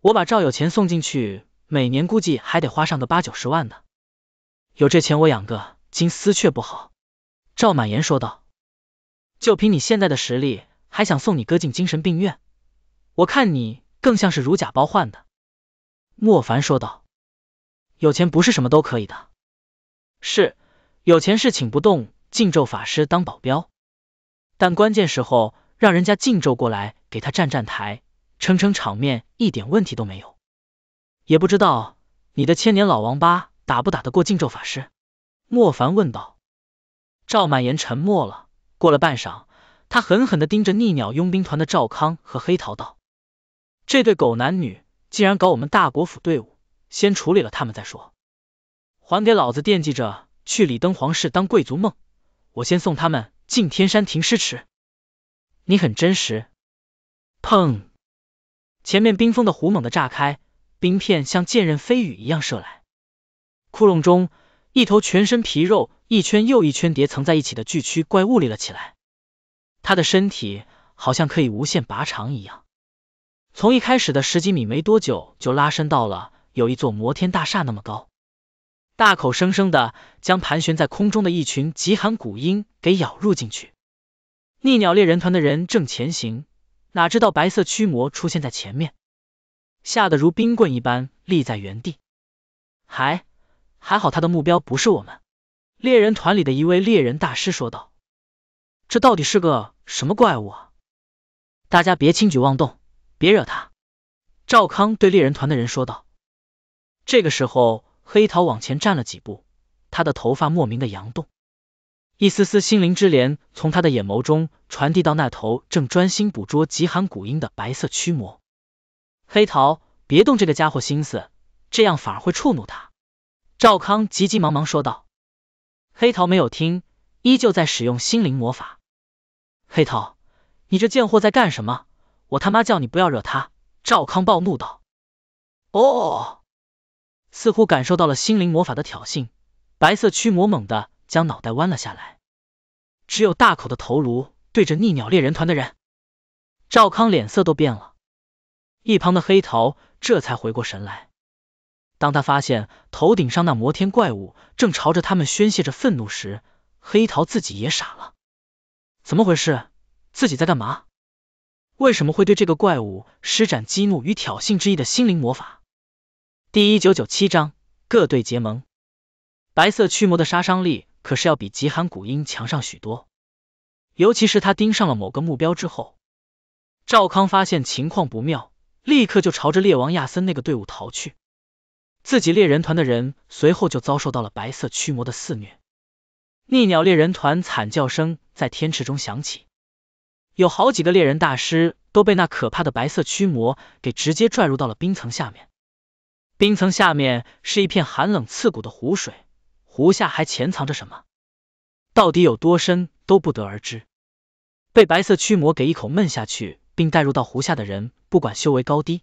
我把赵有钱送进去，每年估计还得花上个八九十万的，有这钱我养个金丝雀不好？赵满言说道。就凭你现在的实力，还想送你哥进精神病院？我看你更像是如假包换的。莫凡说道：“有钱不是什么都可以的，是有钱是请不动净咒法师当保镖，但关键时候让人家净咒过来给他站站台，撑撑场面，一点问题都没有。也不知道你的千年老王八打不打得过净咒法师？”莫凡问道。赵满言沉默了，过了半晌，他狠狠的盯着逆鸟佣兵团的赵康和黑桃道：“这对狗男女。”既然搞我们大国府队伍，先处理了他们再说。还给老子惦记着去李登皇室当贵族梦，我先送他们进天山停尸池。你很真实。砰！前面冰封的湖猛地炸开，冰片像剑刃飞雨一样射来。窟窿中，一头全身皮肉一圈又一圈叠层在一起的巨躯怪物立了起来。他的身体好像可以无限拔长一样。从一开始的十几米，没多久就拉伸到了有一座摩天大厦那么高，大口生生的将盘旋在空中的一群极寒古鹰给咬入进去。逆鸟猎人团的人正前行，哪知道白色驱魔出现在前面，吓得如冰棍一般立在原地。还还好他的目标不是我们。猎人团里的一位猎人大师说道：“这到底是个什么怪物啊？大家别轻举妄动。”别惹他，赵康对猎人团的人说道。这个时候，黑桃往前站了几步，他的头发莫名的扬动，一丝丝心灵之莲从他的眼眸中传递到那头正专心捕捉极寒古鹰的白色驱魔。黑桃，别动这个家伙心思，这样反而会触怒他。赵康急急忙忙说道。黑桃没有听，依旧在使用心灵魔法。黑桃，你这贱货在干什么？我他妈叫你不要惹他！赵康暴怒道。哦，似乎感受到了心灵魔法的挑衅，白色驱魔猛的将脑袋弯了下来，只有大口的头颅对着逆鸟猎人团的人。赵康脸色都变了，一旁的黑桃这才回过神来。当他发现头顶上那摩天怪物正朝着他们宣泄着愤怒时，黑桃自己也傻了。怎么回事？自己在干嘛？为什么会对这个怪物施展激怒与挑衅之意的心灵魔法？第一九九七章各队结盟。白色驱魔的杀伤力可是要比极寒古音强上许多，尤其是他盯上了某个目标之后，赵康发现情况不妙，立刻就朝着猎王亚森那个队伍逃去。自己猎人团的人随后就遭受到了白色驱魔的肆虐，逆鸟猎人团惨叫声在天池中响起。有好几个猎人大师都被那可怕的白色驱魔给直接拽入到了冰层下面，冰层下面是一片寒冷刺骨的湖水，湖下还潜藏着什么，到底有多深都不得而知。被白色驱魔给一口闷下去，并带入到湖下的人，不管修为高低，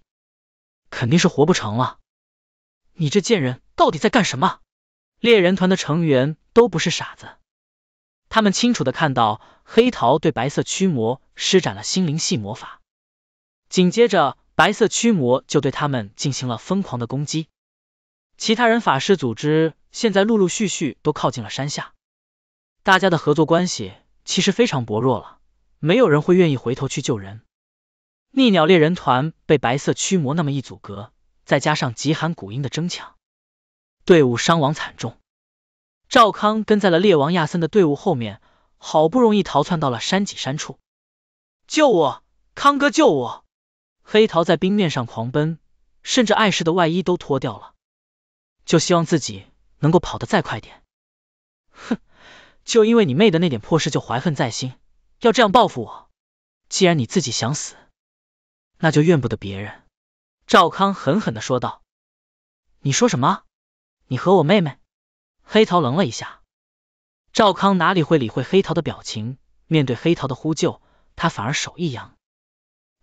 肯定是活不成了。你这贱人到底在干什么？猎人团的成员都不是傻子。他们清楚的看到，黑桃对白色驱魔施展了心灵系魔法，紧接着白色驱魔就对他们进行了疯狂的攻击。其他人法师组织现在陆陆续续都靠近了山下，大家的合作关系其实非常薄弱了，没有人会愿意回头去救人。逆鸟猎人团被白色驱魔那么一阻隔，再加上极寒古鹰的争抢，队伍伤亡惨重。赵康跟在了烈王亚森的队伍后面，好不容易逃窜到了山脊山处。救我，康哥救我！黑桃在冰面上狂奔，甚至碍事的外衣都脱掉了，就希望自己能够跑得再快点。哼，就因为你妹的那点破事就怀恨在心，要这样报复我？既然你自己想死，那就怨不得别人。赵康狠狠的说道：“你说什么？你和我妹妹？”黑桃愣了一下，赵康哪里会理会黑桃的表情？面对黑桃的呼救，他反而手一扬，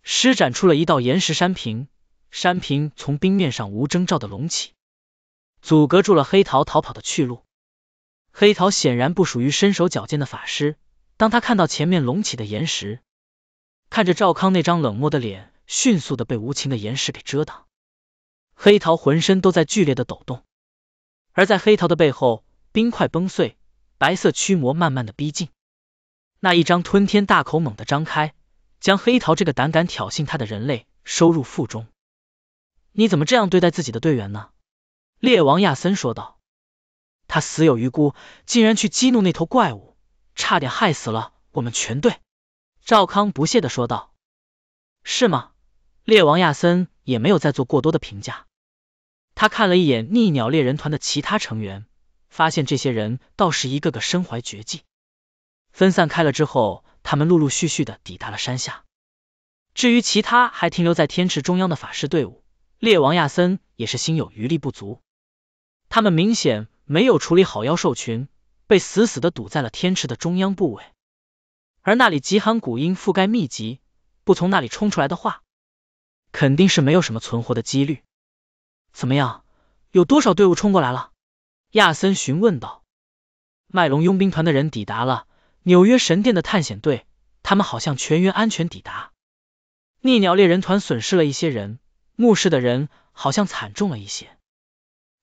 施展出了一道岩石山屏。山屏从冰面上无征兆的隆起，阻隔住了黑桃逃跑的去路。黑桃显然不属于身手矫健的法师，当他看到前面隆起的岩石，看着赵康那张冷漠的脸，迅速的被无情的岩石给遮挡。黑桃浑身都在剧烈的抖动。而在黑桃的背后，冰块崩碎，白色驱魔慢慢的逼近，那一张吞天大口猛地张开，将黑桃这个胆敢挑衅他的人类收入腹中。你怎么这样对待自己的队员呢？猎王亚森说道。他死有余辜，竟然去激怒那头怪物，差点害死了我们全队。赵康不屑的说道。是吗？猎王亚森也没有再做过多的评价。他看了一眼逆鸟猎人团的其他成员，发现这些人倒是一个个身怀绝技。分散开了之后，他们陆陆续续的抵达了山下。至于其他还停留在天池中央的法师队伍，猎王亚森也是心有余力不足。他们明显没有处理好妖兽群，被死死的堵在了天池的中央部位。而那里极寒古音覆盖密集，不从那里冲出来的话，肯定是没有什么存活的几率。怎么样？有多少队伍冲过来了？亚森询问道。麦隆佣兵团的人抵达了纽约神殿的探险队，他们好像全员安全抵达。逆鸟猎人团损失了一些人，牧师的人好像惨重了一些，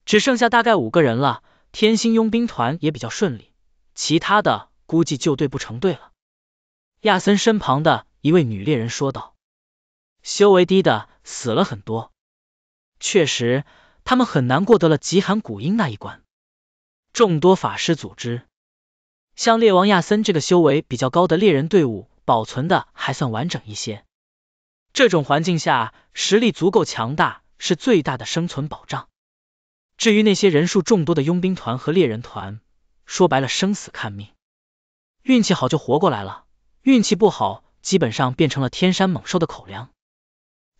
只剩下大概五个人了。天星佣兵团也比较顺利，其他的估计就队不成队了。亚森身旁的一位女猎人说道：“修为低的死了很多。”确实，他们很难过得了极寒古阴那一关。众多法师组织，像猎王亚森这个修为比较高的猎人队伍，保存的还算完整一些。这种环境下，实力足够强大是最大的生存保障。至于那些人数众多的佣兵团和猎人团，说白了，生死看命，运气好就活过来了，运气不好，基本上变成了天山猛兽的口粮。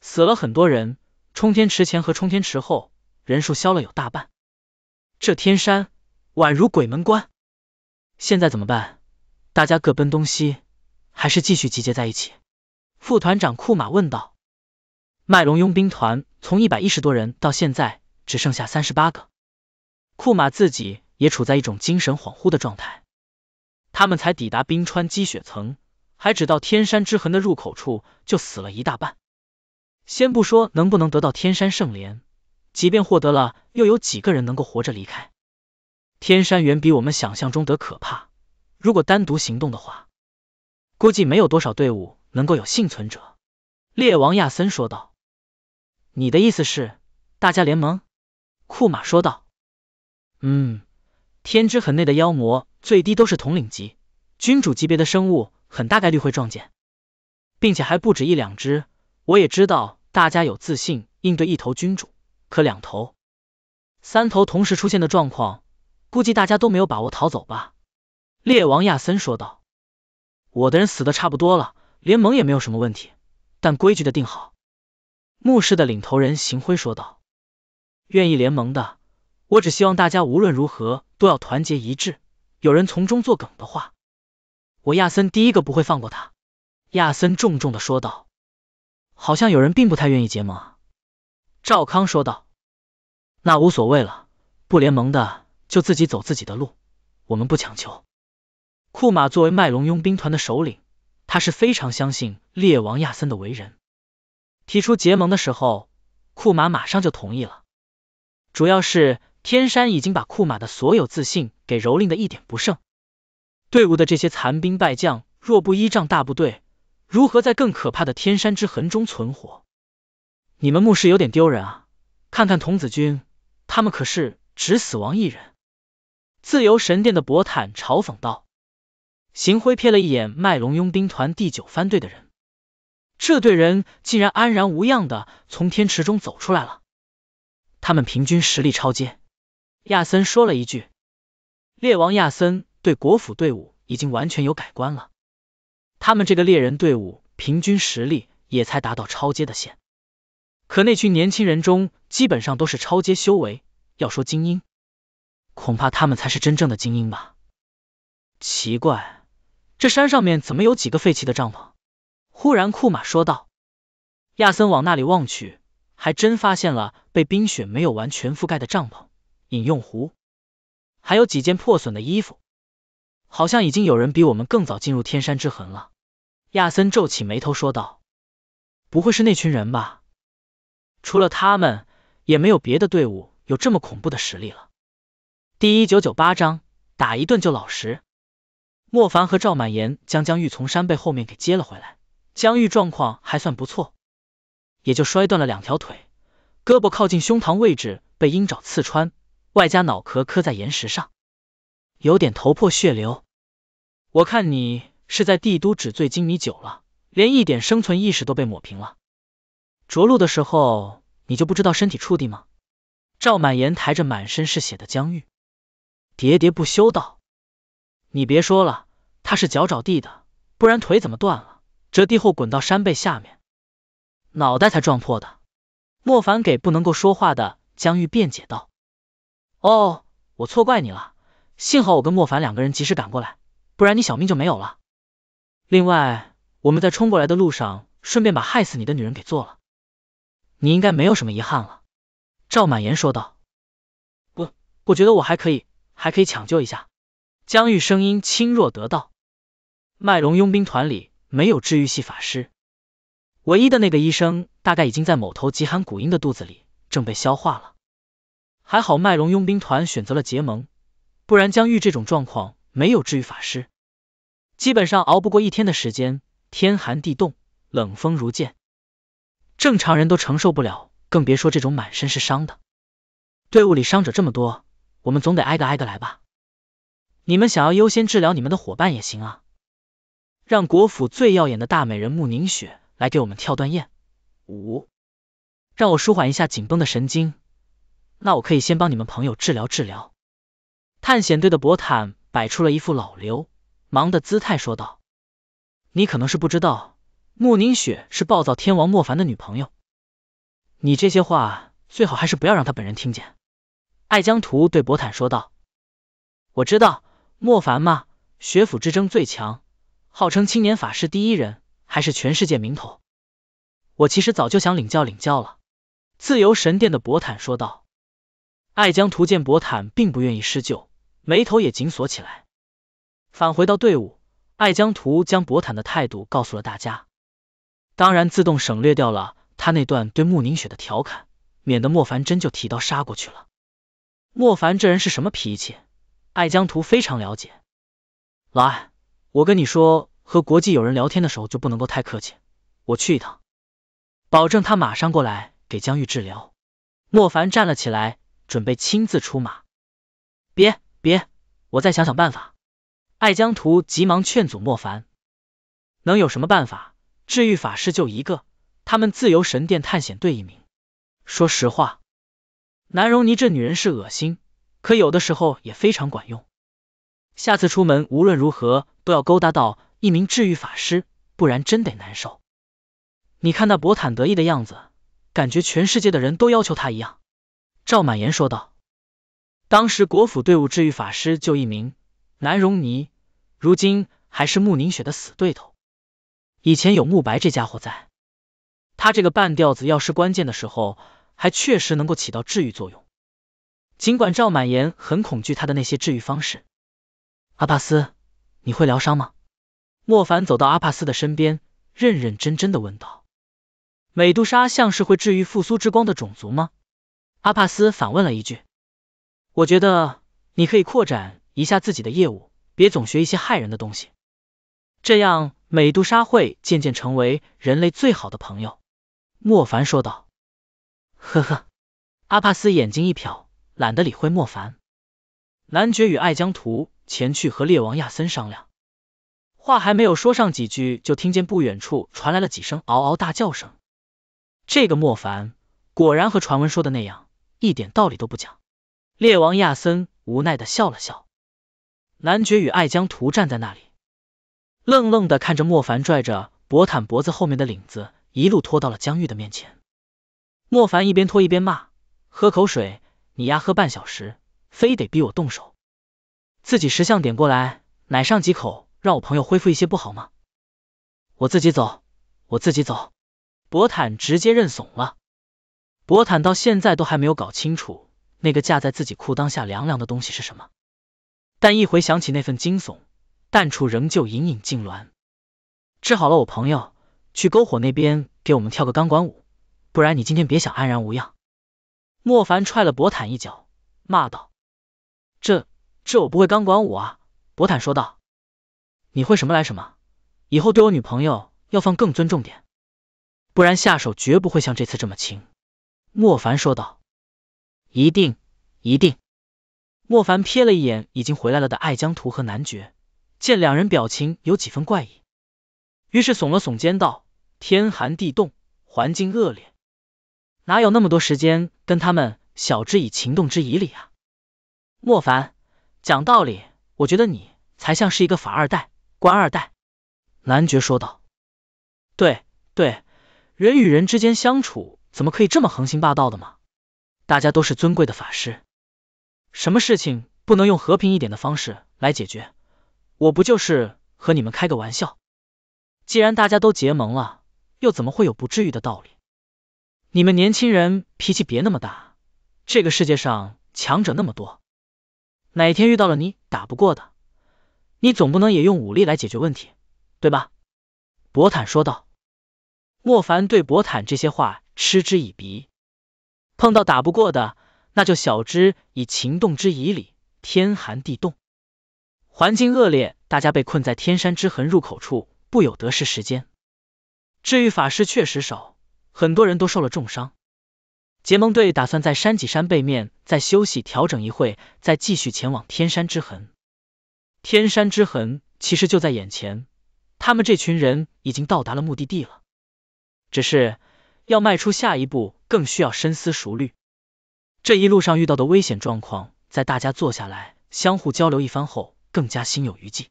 死了很多人。冲天池前和冲天池后人数消了有大半，这天山宛如鬼门关，现在怎么办？大家各奔东西，还是继续集结在一起？副团长库马问道。麦龙佣兵团从一百一十多人到现在只剩下三十八个，库马自己也处在一种精神恍惚的状态。他们才抵达冰川积雪层，还只到天山之痕的入口处，就死了一大半。先不说能不能得到天山圣莲，即便获得了，又有几个人能够活着离开？天山远比我们想象中的可怕。如果单独行动的话，估计没有多少队伍能够有幸存者。猎王亚森说道：“你的意思是，大家联盟？”库马说道：“嗯，天之痕内的妖魔最低都是统领级、君主级别的生物，很大概率会撞见，并且还不止一两只。”我也知道大家有自信应对一头君主，可两头、三头同时出现的状况，估计大家都没有把握逃走吧。”猎王亚森说道。“我的人死的差不多了，联盟也没有什么问题，但规矩得定好。”墓室的领头人邢辉说道。“愿意联盟的，我只希望大家无论如何都要团结一致，有人从中作梗的话，我亚森第一个不会放过他。”亚森重重的说道。好像有人并不太愿意结盟啊，赵康说道。那无所谓了，不联盟的就自己走自己的路，我们不强求。库马作为麦隆佣兵团的首领，他是非常相信列王亚森的为人。提出结盟的时候，库马马上就同意了。主要是天山已经把库马的所有自信给蹂躏的一点不剩，队伍的这些残兵败将若不依仗大部队。如何在更可怕的天山之痕中存活？你们牧师有点丢人啊！看看童子军，他们可是只死亡一人。自由神殿的博坦嘲讽道。邢辉瞥了一眼麦龙佣兵团第九番队的人，这队人竟然安然无恙的从天池中走出来了。他们平均实力超阶。亚森说了一句。列王亚森对国府队伍已经完全有改观了。他们这个猎人队伍平均实力也才达到超阶的线，可那群年轻人中基本上都是超阶修为。要说精英，恐怕他们才是真正的精英吧。奇怪，这山上面怎么有几个废弃的帐篷？忽然库玛说道。亚森往那里望去，还真发现了被冰雪没有完全覆盖的帐篷、饮用壶，还有几件破损的衣服，好像已经有人比我们更早进入天山之痕了。亚森皱起眉头说道：“不会是那群人吧？除了他们，也没有别的队伍有这么恐怖的实力了。”第一九九八章打一顿就老实。莫凡和赵满岩将江玉从山背后面给接了回来，江玉状况还算不错，也就摔断了两条腿，胳膊靠近胸膛位置被鹰爪刺穿，外加脑壳磕在岩石上，有点头破血流。我看你。是在帝都纸醉金迷久了，连一点生存意识都被抹平了。着陆的时候你就不知道身体触地吗？赵满言抬着满身是血的江玉，喋喋不休道：“你别说了，他是脚着地的，不然腿怎么断了？折地后滚到山背下面，脑袋才撞破的。”莫凡给不能够说话的江玉辩解道：“哦，我错怪你了，幸好我跟莫凡两个人及时赶过来，不然你小命就没有了。”另外，我们在冲过来的路上，顺便把害死你的女人给做了，你应该没有什么遗憾了。”赵满言说道。“不，我觉得我还可以，还可以抢救一下。”江玉声音轻若得道。麦龙佣兵团里没有治愈系法师，唯一的那个医生大概已经在某头极寒古鹰的肚子里正被消化了。还好麦龙佣兵团选择了结盟，不然江玉这种状况没有治愈法师。基本上熬不过一天的时间，天寒地冻，冷风如剑，正常人都承受不了，更别说这种满身是伤的。队伍里伤者这么多，我们总得挨个挨个来吧。你们想要优先治疗你们的伙伴也行啊，让国府最耀眼的大美人穆凝雪来给我们跳段宴舞，让我舒缓一下紧绷的神经。那我可以先帮你们朋友治疗治疗。探险队的博坦摆出了一副老刘。忙的姿态说道：“你可能是不知道，穆宁雪是暴躁天王莫凡的女朋友。你这些话最好还是不要让他本人听见。”艾江图对博坦说道：“我知道莫凡嘛，学府之争最强，号称青年法师第一人，还是全世界名头。我其实早就想领教领教了。”自由神殿的博坦说道。艾江图见博坦并不愿意施救，眉头也紧锁起来。返回到队伍，艾江图将博坦的态度告诉了大家，当然自动省略掉了他那段对穆宁雪的调侃，免得莫凡真就提刀杀过去了。莫凡这人是什么脾气，艾江图非常了解。老艾，我跟你说，和国际友人聊天的时候就不能够太客气。我去一趟，保证他马上过来给江玉治疗。莫凡站了起来，准备亲自出马。别别，我再想想办法。艾江图急忙劝阻莫凡：“能有什么办法？治愈法师就一个，他们自由神殿探险队一名。说实话，南荣尼这女人是恶心，可有的时候也非常管用。下次出门无论如何都要勾搭到一名治愈法师，不然真得难受。你看那博坦得意的样子，感觉全世界的人都要求他一样。”赵满言说道：“当时国府队伍治愈法师就一名，南荣尼。”如今还是慕宁雪的死对头。以前有慕白这家伙在，他这个半吊子要是关键的时候，还确实能够起到治愈作用。尽管赵满岩很恐惧他的那些治愈方式。阿帕斯，你会疗伤吗？莫凡走到阿帕斯的身边，认认真真的问道。美杜莎像是会治愈复苏之光的种族吗？阿帕斯反问了一句。我觉得你可以扩展一下自己的业务。别总学一些害人的东西，这样美杜莎会渐渐成为人类最好的朋友。”莫凡说道。呵呵，阿帕斯眼睛一瞟，懒得理会莫凡。男爵与艾江图前去和猎王亚森商量，话还没有说上几句，就听见不远处传来了几声嗷嗷大叫声。这个莫凡果然和传闻说的那样，一点道理都不讲。猎王亚森无奈的笑了笑。男爵与爱江图站在那里，愣愣的看着莫凡拽着博坦脖子后面的领子，一路拖到了江玉的面前。莫凡一边拖一边骂：“喝口水，你丫喝半小时，非得逼我动手，自己识相点过来，奶上几口，让我朋友恢复一些不好吗？我自己走，我自己走。”博坦直接认怂了。博坦到现在都还没有搞清楚那个架在自己裤裆下凉凉的东西是什么。但一回想起那份惊悚，淡处仍旧隐隐痉挛。治好了我朋友，去篝火那边给我们跳个钢管舞，不然你今天别想安然无恙。莫凡踹了博坦一脚，骂道：“这这我不会钢管舞啊！”博坦说道：“你会什么来什么，以后对我女朋友要放更尊重点，不然下手绝不会像这次这么轻。”莫凡说道：“一定一定。”莫凡瞥了一眼已经回来了的艾江图和男爵，见两人表情有几分怪异，于是耸了耸肩道：“天寒地冻，环境恶劣，哪有那么多时间跟他们晓之以情，动之以理啊？”莫凡讲道理，我觉得你才像是一个法二代、官二代。”男爵说道，“对对，人与人之间相处，怎么可以这么横行霸道的嘛？大家都是尊贵的法师。”什么事情不能用和平一点的方式来解决？我不就是和你们开个玩笑。既然大家都结盟了，又怎么会有不至于的道理？你们年轻人脾气别那么大。这个世界上强者那么多，哪天遇到了你打不过的，你总不能也用武力来解决问题，对吧？博坦说道。莫凡对博坦这些话嗤之以鼻。碰到打不过的。那就晓之以情，动之以理。天寒地冻，环境恶劣，大家被困在天山之痕入口处，不有得失时间。治愈法师确实少，很多人都受了重伤。结盟队打算在山脊山背面再休息调整一会，再继续前往天山之痕。天山之痕其实就在眼前，他们这群人已经到达了目的地了，只是要迈出下一步，更需要深思熟虑。这一路上遇到的危险状况，在大家坐下来相互交流一番后，更加心有余悸。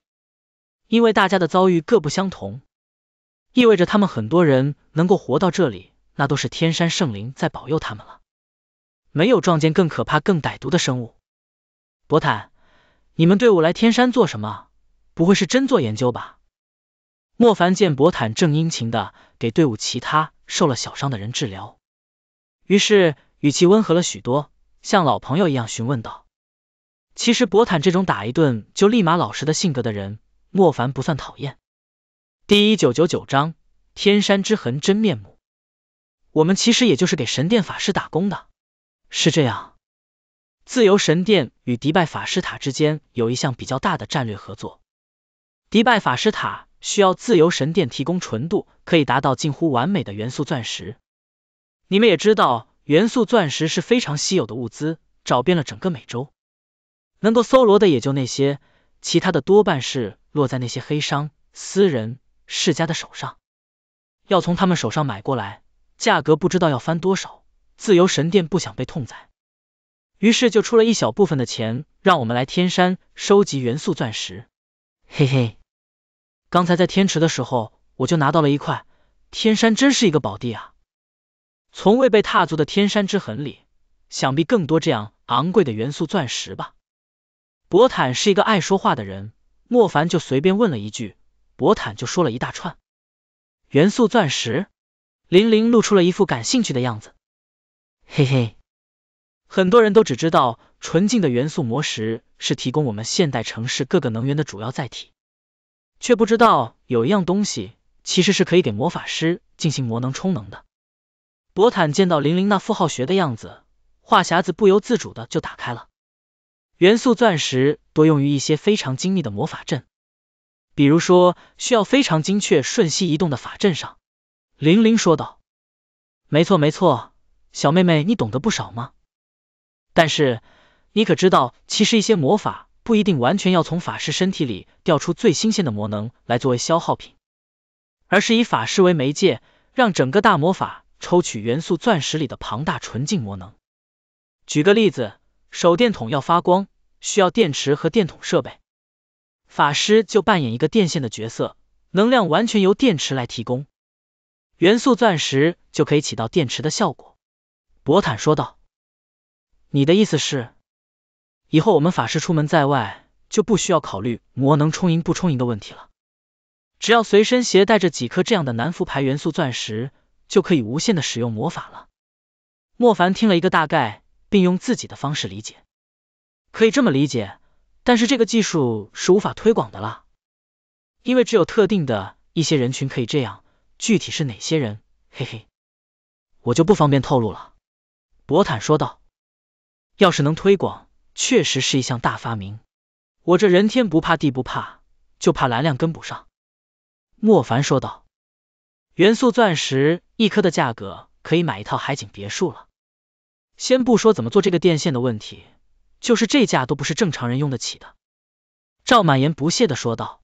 因为大家的遭遇各不相同，意味着他们很多人能够活到这里，那都是天山圣灵在保佑他们了。没有撞见更可怕、更歹毒的生物。博坦，你们队伍来天山做什么？不会是真做研究吧？莫凡见博坦正殷勤的给队伍其他受了小伤的人治疗，于是。语气温和了许多，像老朋友一样询问道：“其实博坦这种打一顿就立马老实的性格的人，莫凡不算讨厌。”第一九九九章：天山之痕真面目。我们其实也就是给神殿法师打工的，是这样。自由神殿与迪拜法师塔之间有一项比较大的战略合作，迪拜法师塔需要自由神殿提供纯度可以达到近乎完美的元素钻石。你们也知道。元素钻石是非常稀有的物资，找遍了整个美洲，能够搜罗的也就那些，其他的多半是落在那些黑商、私人世家的手上，要从他们手上买过来，价格不知道要翻多少。自由神殿不想被痛宰，于是就出了一小部分的钱，让我们来天山收集元素钻石。嘿嘿，刚才在天池的时候，我就拿到了一块，天山真是一个宝地啊！从未被踏足的天山之痕里，想必更多这样昂贵的元素钻石吧。博坦是一个爱说话的人，莫凡就随便问了一句，博坦就说了一大串。元素钻石，林玲露出了一副感兴趣的样子。嘿嘿，很多人都只知道纯净的元素魔石是提供我们现代城市各个能源的主要载体，却不知道有一样东西其实是可以给魔法师进行魔能充能的。博坦见到玲玲那副好学的样子，话匣子不由自主的就打开了。元素钻石多用于一些非常精密的魔法阵，比如说需要非常精确瞬息移动的法阵上。玲玲说道：“没错没错，小妹妹你懂得不少吗？但是你可知道，其实一些魔法不一定完全要从法师身体里调出最新鲜的魔能来作为消耗品，而是以法师为媒介，让整个大魔法。”抽取元素钻石里的庞大纯净魔能。举个例子，手电筒要发光，需要电池和电筒设备，法师就扮演一个电线的角色，能量完全由电池来提供，元素钻石就可以起到电池的效果。博坦说道：“你的意思是，以后我们法师出门在外就不需要考虑魔能充盈不充盈的问题了，只要随身携带着几颗这样的南孚牌元素钻石。”就可以无限的使用魔法了。莫凡听了一个大概，并用自己的方式理解，可以这么理解。但是这个技术是无法推广的啦，因为只有特定的一些人群可以这样。具体是哪些人，嘿嘿，我就不方便透露了。博坦说道：“要是能推广，确实是一项大发明。我这人天不怕地不怕，就怕蓝量跟不上。”莫凡说道：“元素钻石。”一颗的价格可以买一套海景别墅了，先不说怎么做这个电线的问题，就是这价都不是正常人用得起的。赵满岩不屑的说道。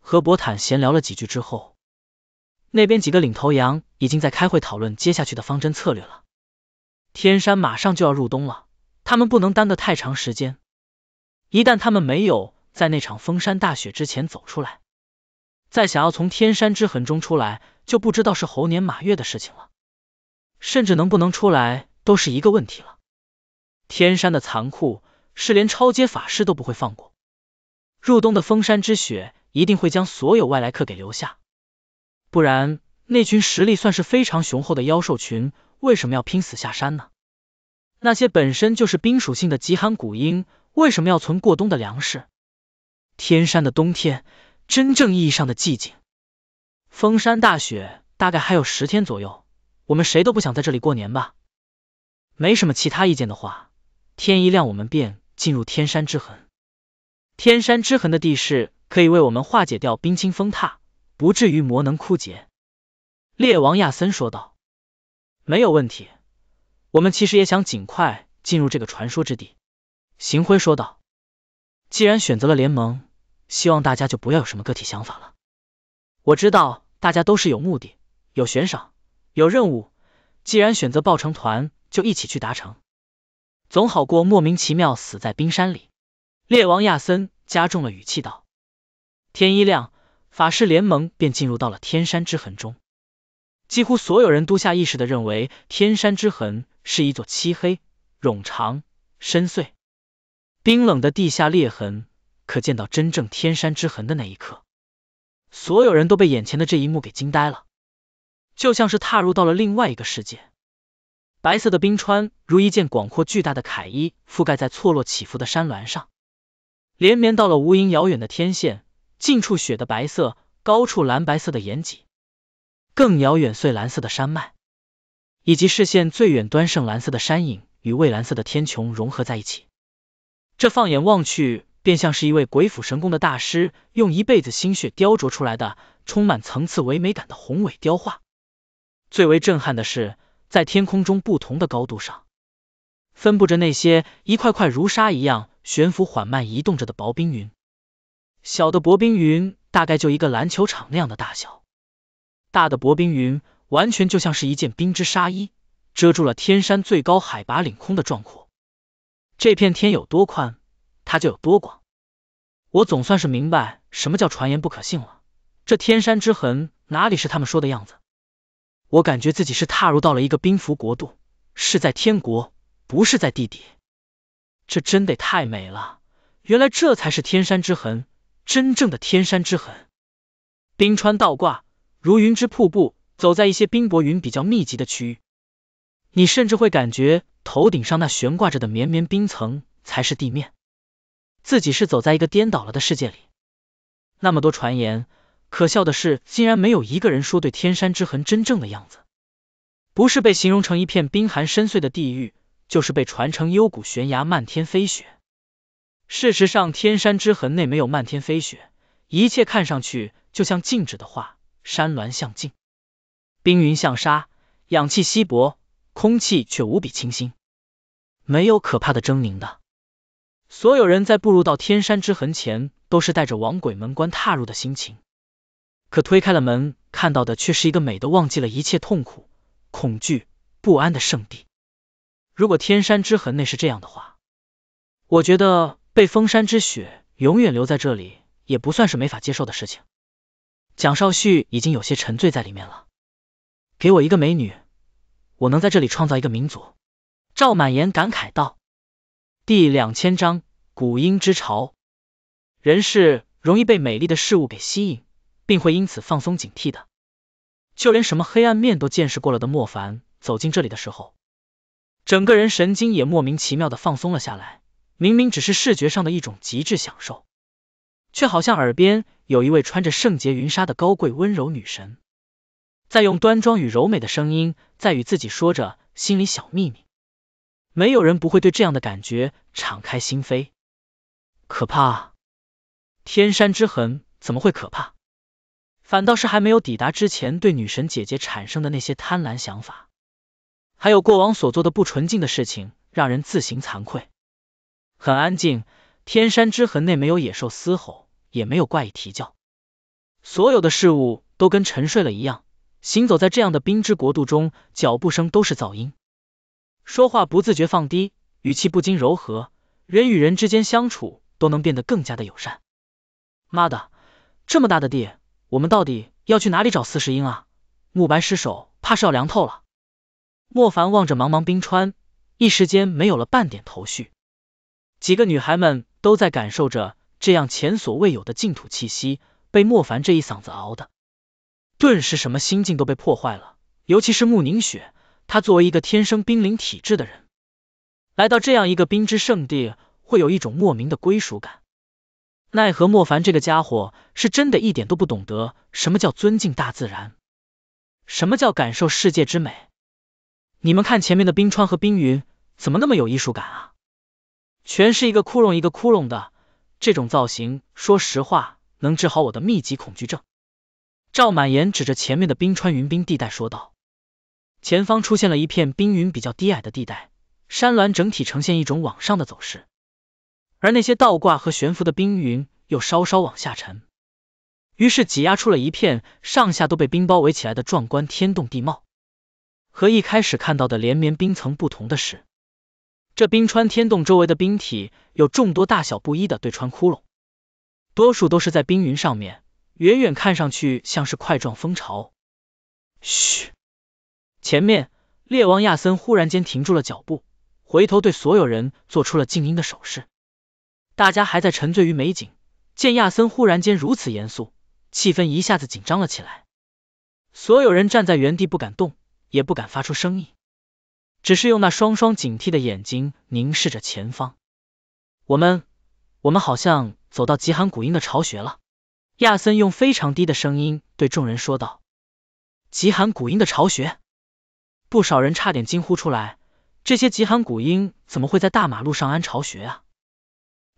和伯坦闲聊了几句之后，那边几个领头羊已经在开会讨论接下去的方针策略了。天山马上就要入冬了，他们不能耽搁太长时间，一旦他们没有在那场封山大雪之前走出来。再想要从天山之痕中出来，就不知道是猴年马月的事情了，甚至能不能出来都是一个问题了。天山的残酷是连超阶法师都不会放过。入冬的封山之雪一定会将所有外来客给留下，不然那群实力算是非常雄厚的妖兽群为什么要拼死下山呢？那些本身就是冰属性的极寒古鹰为什么要存过冬的粮食？天山的冬天。真正意义上的寂静，封山大雪大概还有十天左右，我们谁都不想在这里过年吧？没什么其他意见的话，天一亮我们便进入天山之痕。天山之痕的地势可以为我们化解掉冰清风踏，不至于魔能枯竭。列王亚森说道：“没有问题，我们其实也想尽快进入这个传说之地。”邢辉说道：“既然选择了联盟。”希望大家就不要有什么个体想法了。我知道大家都是有目的、有悬赏、有任务，既然选择抱成团，就一起去达成，总好过莫名其妙死在冰山里。猎王亚森加重了语气道：“天一亮，法师联盟便进入到了天山之痕中。几乎所有人都下意识的认为，天山之痕是一座漆黑、冗长、深邃、冰冷的地下裂痕。”可见到真正天山之痕的那一刻，所有人都被眼前的这一幕给惊呆了，就像是踏入到了另外一个世界。白色的冰川如一件广阔巨大的铠衣，覆盖在错落起伏的山峦上，连绵到了无垠遥远的天线。近处雪的白色，高处蓝白色的岩脊，更遥远碎蓝色的山脉，以及视线最远端圣蓝色的山影与蔚蓝色的天穹融合在一起。这放眼望去。便像是一位鬼斧神工的大师，用一辈子心血雕琢出来的，充满层次唯美感的宏伟雕画。最为震撼的是，在天空中不同的高度上，分布着那些一块块如沙一样悬浮、缓慢移动着的薄冰云。小的薄冰云大概就一个篮球场那样的大小，大的薄冰云完全就像是一件冰之纱衣，遮住了天山最高海拔领空的壮阔。这片天有多宽？它就有多广，我总算是明白什么叫传言不可信了。这天山之痕哪里是他们说的样子？我感觉自己是踏入到了一个冰符国度，是在天国，不是在地底。这真得太美了！原来这才是天山之痕，真正的天山之痕。冰川倒挂，如云之瀑布。走在一些冰薄云比较密集的区域，你甚至会感觉头顶上那悬挂着的绵绵冰层才是地面。自己是走在一个颠倒了的世界里，那么多传言，可笑的是，竟然没有一个人说对天山之痕真正的样子，不是被形容成一片冰寒深邃的地狱，就是被传成幽谷悬崖、漫天飞雪。事实上，天山之痕内没有漫天飞雪，一切看上去就像静止的画，山峦像镜，冰云像沙，氧气稀薄，空气却无比清新，没有可怕的狰狞的。所有人在步入到天山之痕前，都是带着往鬼门关踏入的心情，可推开了门，看到的却是一个美的忘记了一切痛苦、恐惧、不安的圣地。如果天山之痕内是这样的话，我觉得被封山之雪永远留在这里，也不算是没法接受的事情。蒋少旭已经有些沉醉在里面了。给我一个美女，我能在这里创造一个民族。赵满言感慨道。第两千章古音之潮。人是容易被美丽的事物给吸引，并会因此放松警惕的。就连什么黑暗面都见识过了的莫凡，走进这里的时候，整个人神经也莫名其妙的放松了下来。明明只是视觉上的一种极致享受，却好像耳边有一位穿着圣洁云纱的高贵温柔女神，在用端庄与柔美的声音在与自己说着心里小秘密。没有人不会对这样的感觉敞开心扉。可怕，天山之痕怎么会可怕？反倒是还没有抵达之前，对女神姐姐产生的那些贪婪想法，还有过往所做的不纯净的事情，让人自行惭愧。很安静，天山之痕内没有野兽嘶吼，也没有怪异啼叫，所有的事物都跟沉睡了一样。行走在这样的冰之国度中，脚步声都是噪音。说话不自觉放低，语气不禁柔和，人与人之间相处都能变得更加的友善。妈的，这么大的地，我们到底要去哪里找四十英啊？慕白失手，怕是要凉透了。莫凡望着茫茫冰川，一时间没有了半点头绪。几个女孩们都在感受着这样前所未有的净土气息，被莫凡这一嗓子熬的，顿时什么心境都被破坏了。尤其是慕宁雪。他作为一个天生冰灵体质的人，来到这样一个冰之圣地，会有一种莫名的归属感。奈何莫凡这个家伙是真的一点都不懂得什么叫尊敬大自然，什么叫感受世界之美。你们看前面的冰川和冰云，怎么那么有艺术感啊？全是一个窟窿一个窟窿的，这种造型，说实话，能治好我的密集恐惧症。赵满岩指着前面的冰川云冰地带说道。前方出现了一片冰云比较低矮的地带，山峦整体呈现一种往上的走势，而那些倒挂和悬浮的冰云又稍稍往下沉，于是挤压出了一片上下都被冰包围起来的壮观天洞地貌。和一开始看到的连绵冰层不同的是，这冰川天洞周围的冰体有众多大小不一的对穿窟窿，多数都是在冰云上面，远远看上去像是块状蜂巢。嘘。前面，猎王亚森忽然间停住了脚步，回头对所有人做出了静音的手势。大家还在沉醉于美景，见亚森忽然间如此严肃，气氛一下子紧张了起来。所有人站在原地不敢动，也不敢发出声音，只是用那双双警惕的眼睛凝视着前方。我们，我们好像走到极寒古鹰的巢穴了。亚森用非常低的声音对众人说道：“极寒古鹰的巢穴。”不少人差点惊呼出来，这些极寒古鹰怎么会在大马路上安巢穴啊？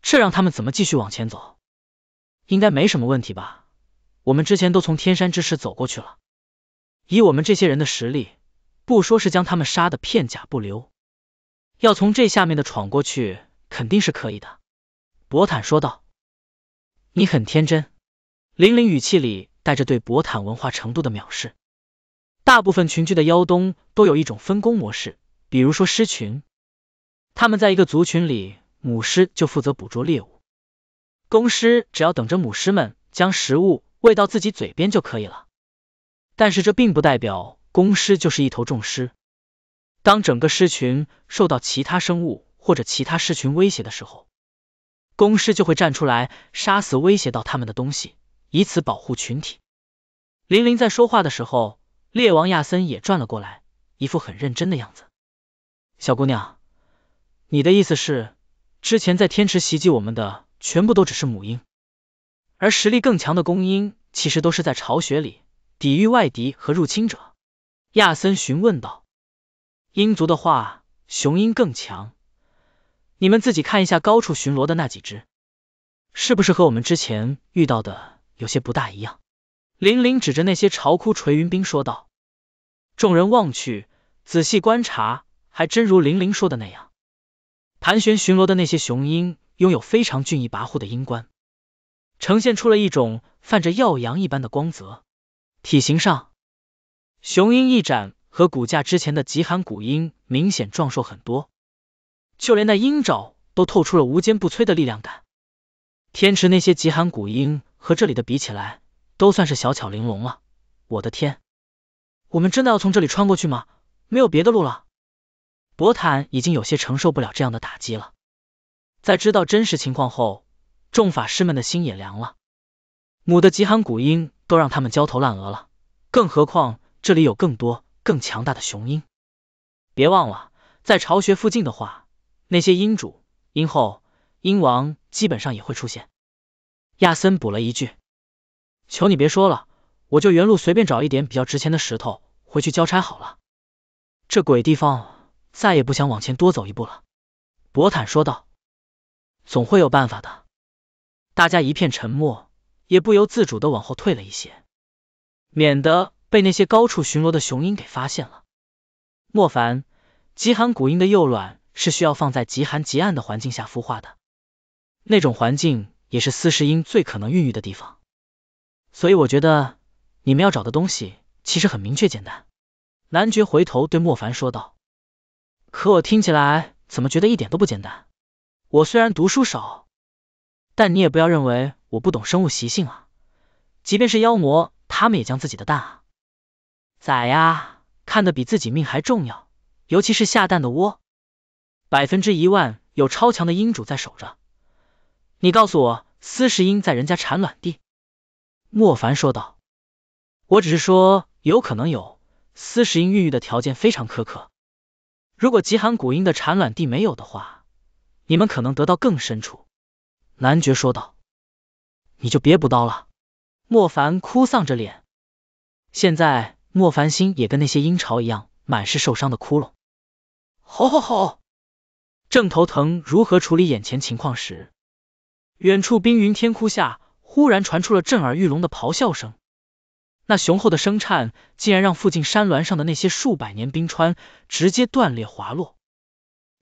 这让他们怎么继续往前走？应该没什么问题吧？我们之前都从天山之石走过去了，以我们这些人的实力，不说是将他们杀的片甲不留，要从这下面的闯过去，肯定是可以的。博坦说道。你很天真。玲玲语气里带着对博坦文化程度的藐视。大部分群居的妖东都有一种分工模式，比如说狮群，他们在一个族群里，母狮就负责捕捉猎物，公狮只要等着母狮们将食物喂到自己嘴边就可以了。但是这并不代表公狮就是一头重狮。当整个狮群受到其他生物或者其他狮群威胁的时候，公狮就会站出来杀死威胁到他们的东西，以此保护群体。林林在说话的时候。列王亚森也转了过来，一副很认真的样子。小姑娘，你的意思是，之前在天池袭击我们的全部都只是母鹰，而实力更强的公鹰其实都是在巢穴里抵御外敌和入侵者？亚森询问道。鹰族的话，雄鹰更强，你们自己看一下高处巡逻的那几只，是不是和我们之前遇到的有些不大一样？林玲指着那些巢窟垂云冰说道。众人望去，仔细观察，还真如玲玲说的那样，盘旋巡逻的那些雄鹰，拥有非常俊逸跋扈的鹰冠，呈现出了一种泛着耀阳一般的光泽。体型上，雄鹰翼展和骨架之前的极寒古鹰明显壮硕很多，就连那鹰爪都透出了无坚不摧的力量感。天池那些极寒古鹰和这里的比起来，都算是小巧玲珑了。我的天！我们真的要从这里穿过去吗？没有别的路了。博坦已经有些承受不了这样的打击了。在知道真实情况后，众法师们的心也凉了。母的极寒古鹰都让他们焦头烂额了，更何况这里有更多更强大的雄鹰。别忘了，在巢穴附近的话，那些鹰主、鹰后、鹰王基本上也会出现。亚森补了一句：“求你别说了，我就原路随便找一点比较值钱的石头。”回去交差好了，这鬼地方再也不想往前多走一步了。博坦说道：“总会有办法的。”大家一片沉默，也不由自主的往后退了一些，免得被那些高处巡逻的雄鹰给发现了。莫凡，极寒古鹰的幼卵是需要放在极寒极暗的环境下孵化的，那种环境也是四氏鹰最可能孕育的地方。所以我觉得你们要找的东西其实很明确简单。男爵回头对莫凡说道：“可我听起来怎么觉得一点都不简单？我虽然读书少，但你也不要认为我不懂生物习性啊。即便是妖魔，他们也将自己的蛋、啊，崽呀看得比自己命还重要。尤其是下蛋的窝，百分之一万有超强的阴主在守着。你告诉我，私石英在人家产卵地？”莫凡说道：“我只是说有可能有。”司石英孕育的条件非常苛刻，如果极寒古英的产卵地没有的话，你们可能得到更深处。”男爵说道，“你就别补刀了。”莫凡哭丧着脸，现在莫凡心也跟那些鹰巢一样，满是受伤的窟窿。好，好，好！正头疼如何处理眼前情况时，远处冰云天窟下忽然传出了震耳欲聋的咆哮声。那雄厚的声颤，竟然让附近山峦上的那些数百年冰川直接断裂滑落，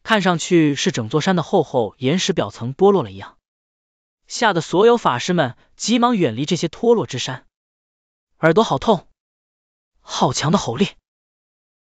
看上去是整座山的厚厚岩石表层剥落了一样，吓得所有法师们急忙远离这些脱落之山，耳朵好痛，好强的吼力！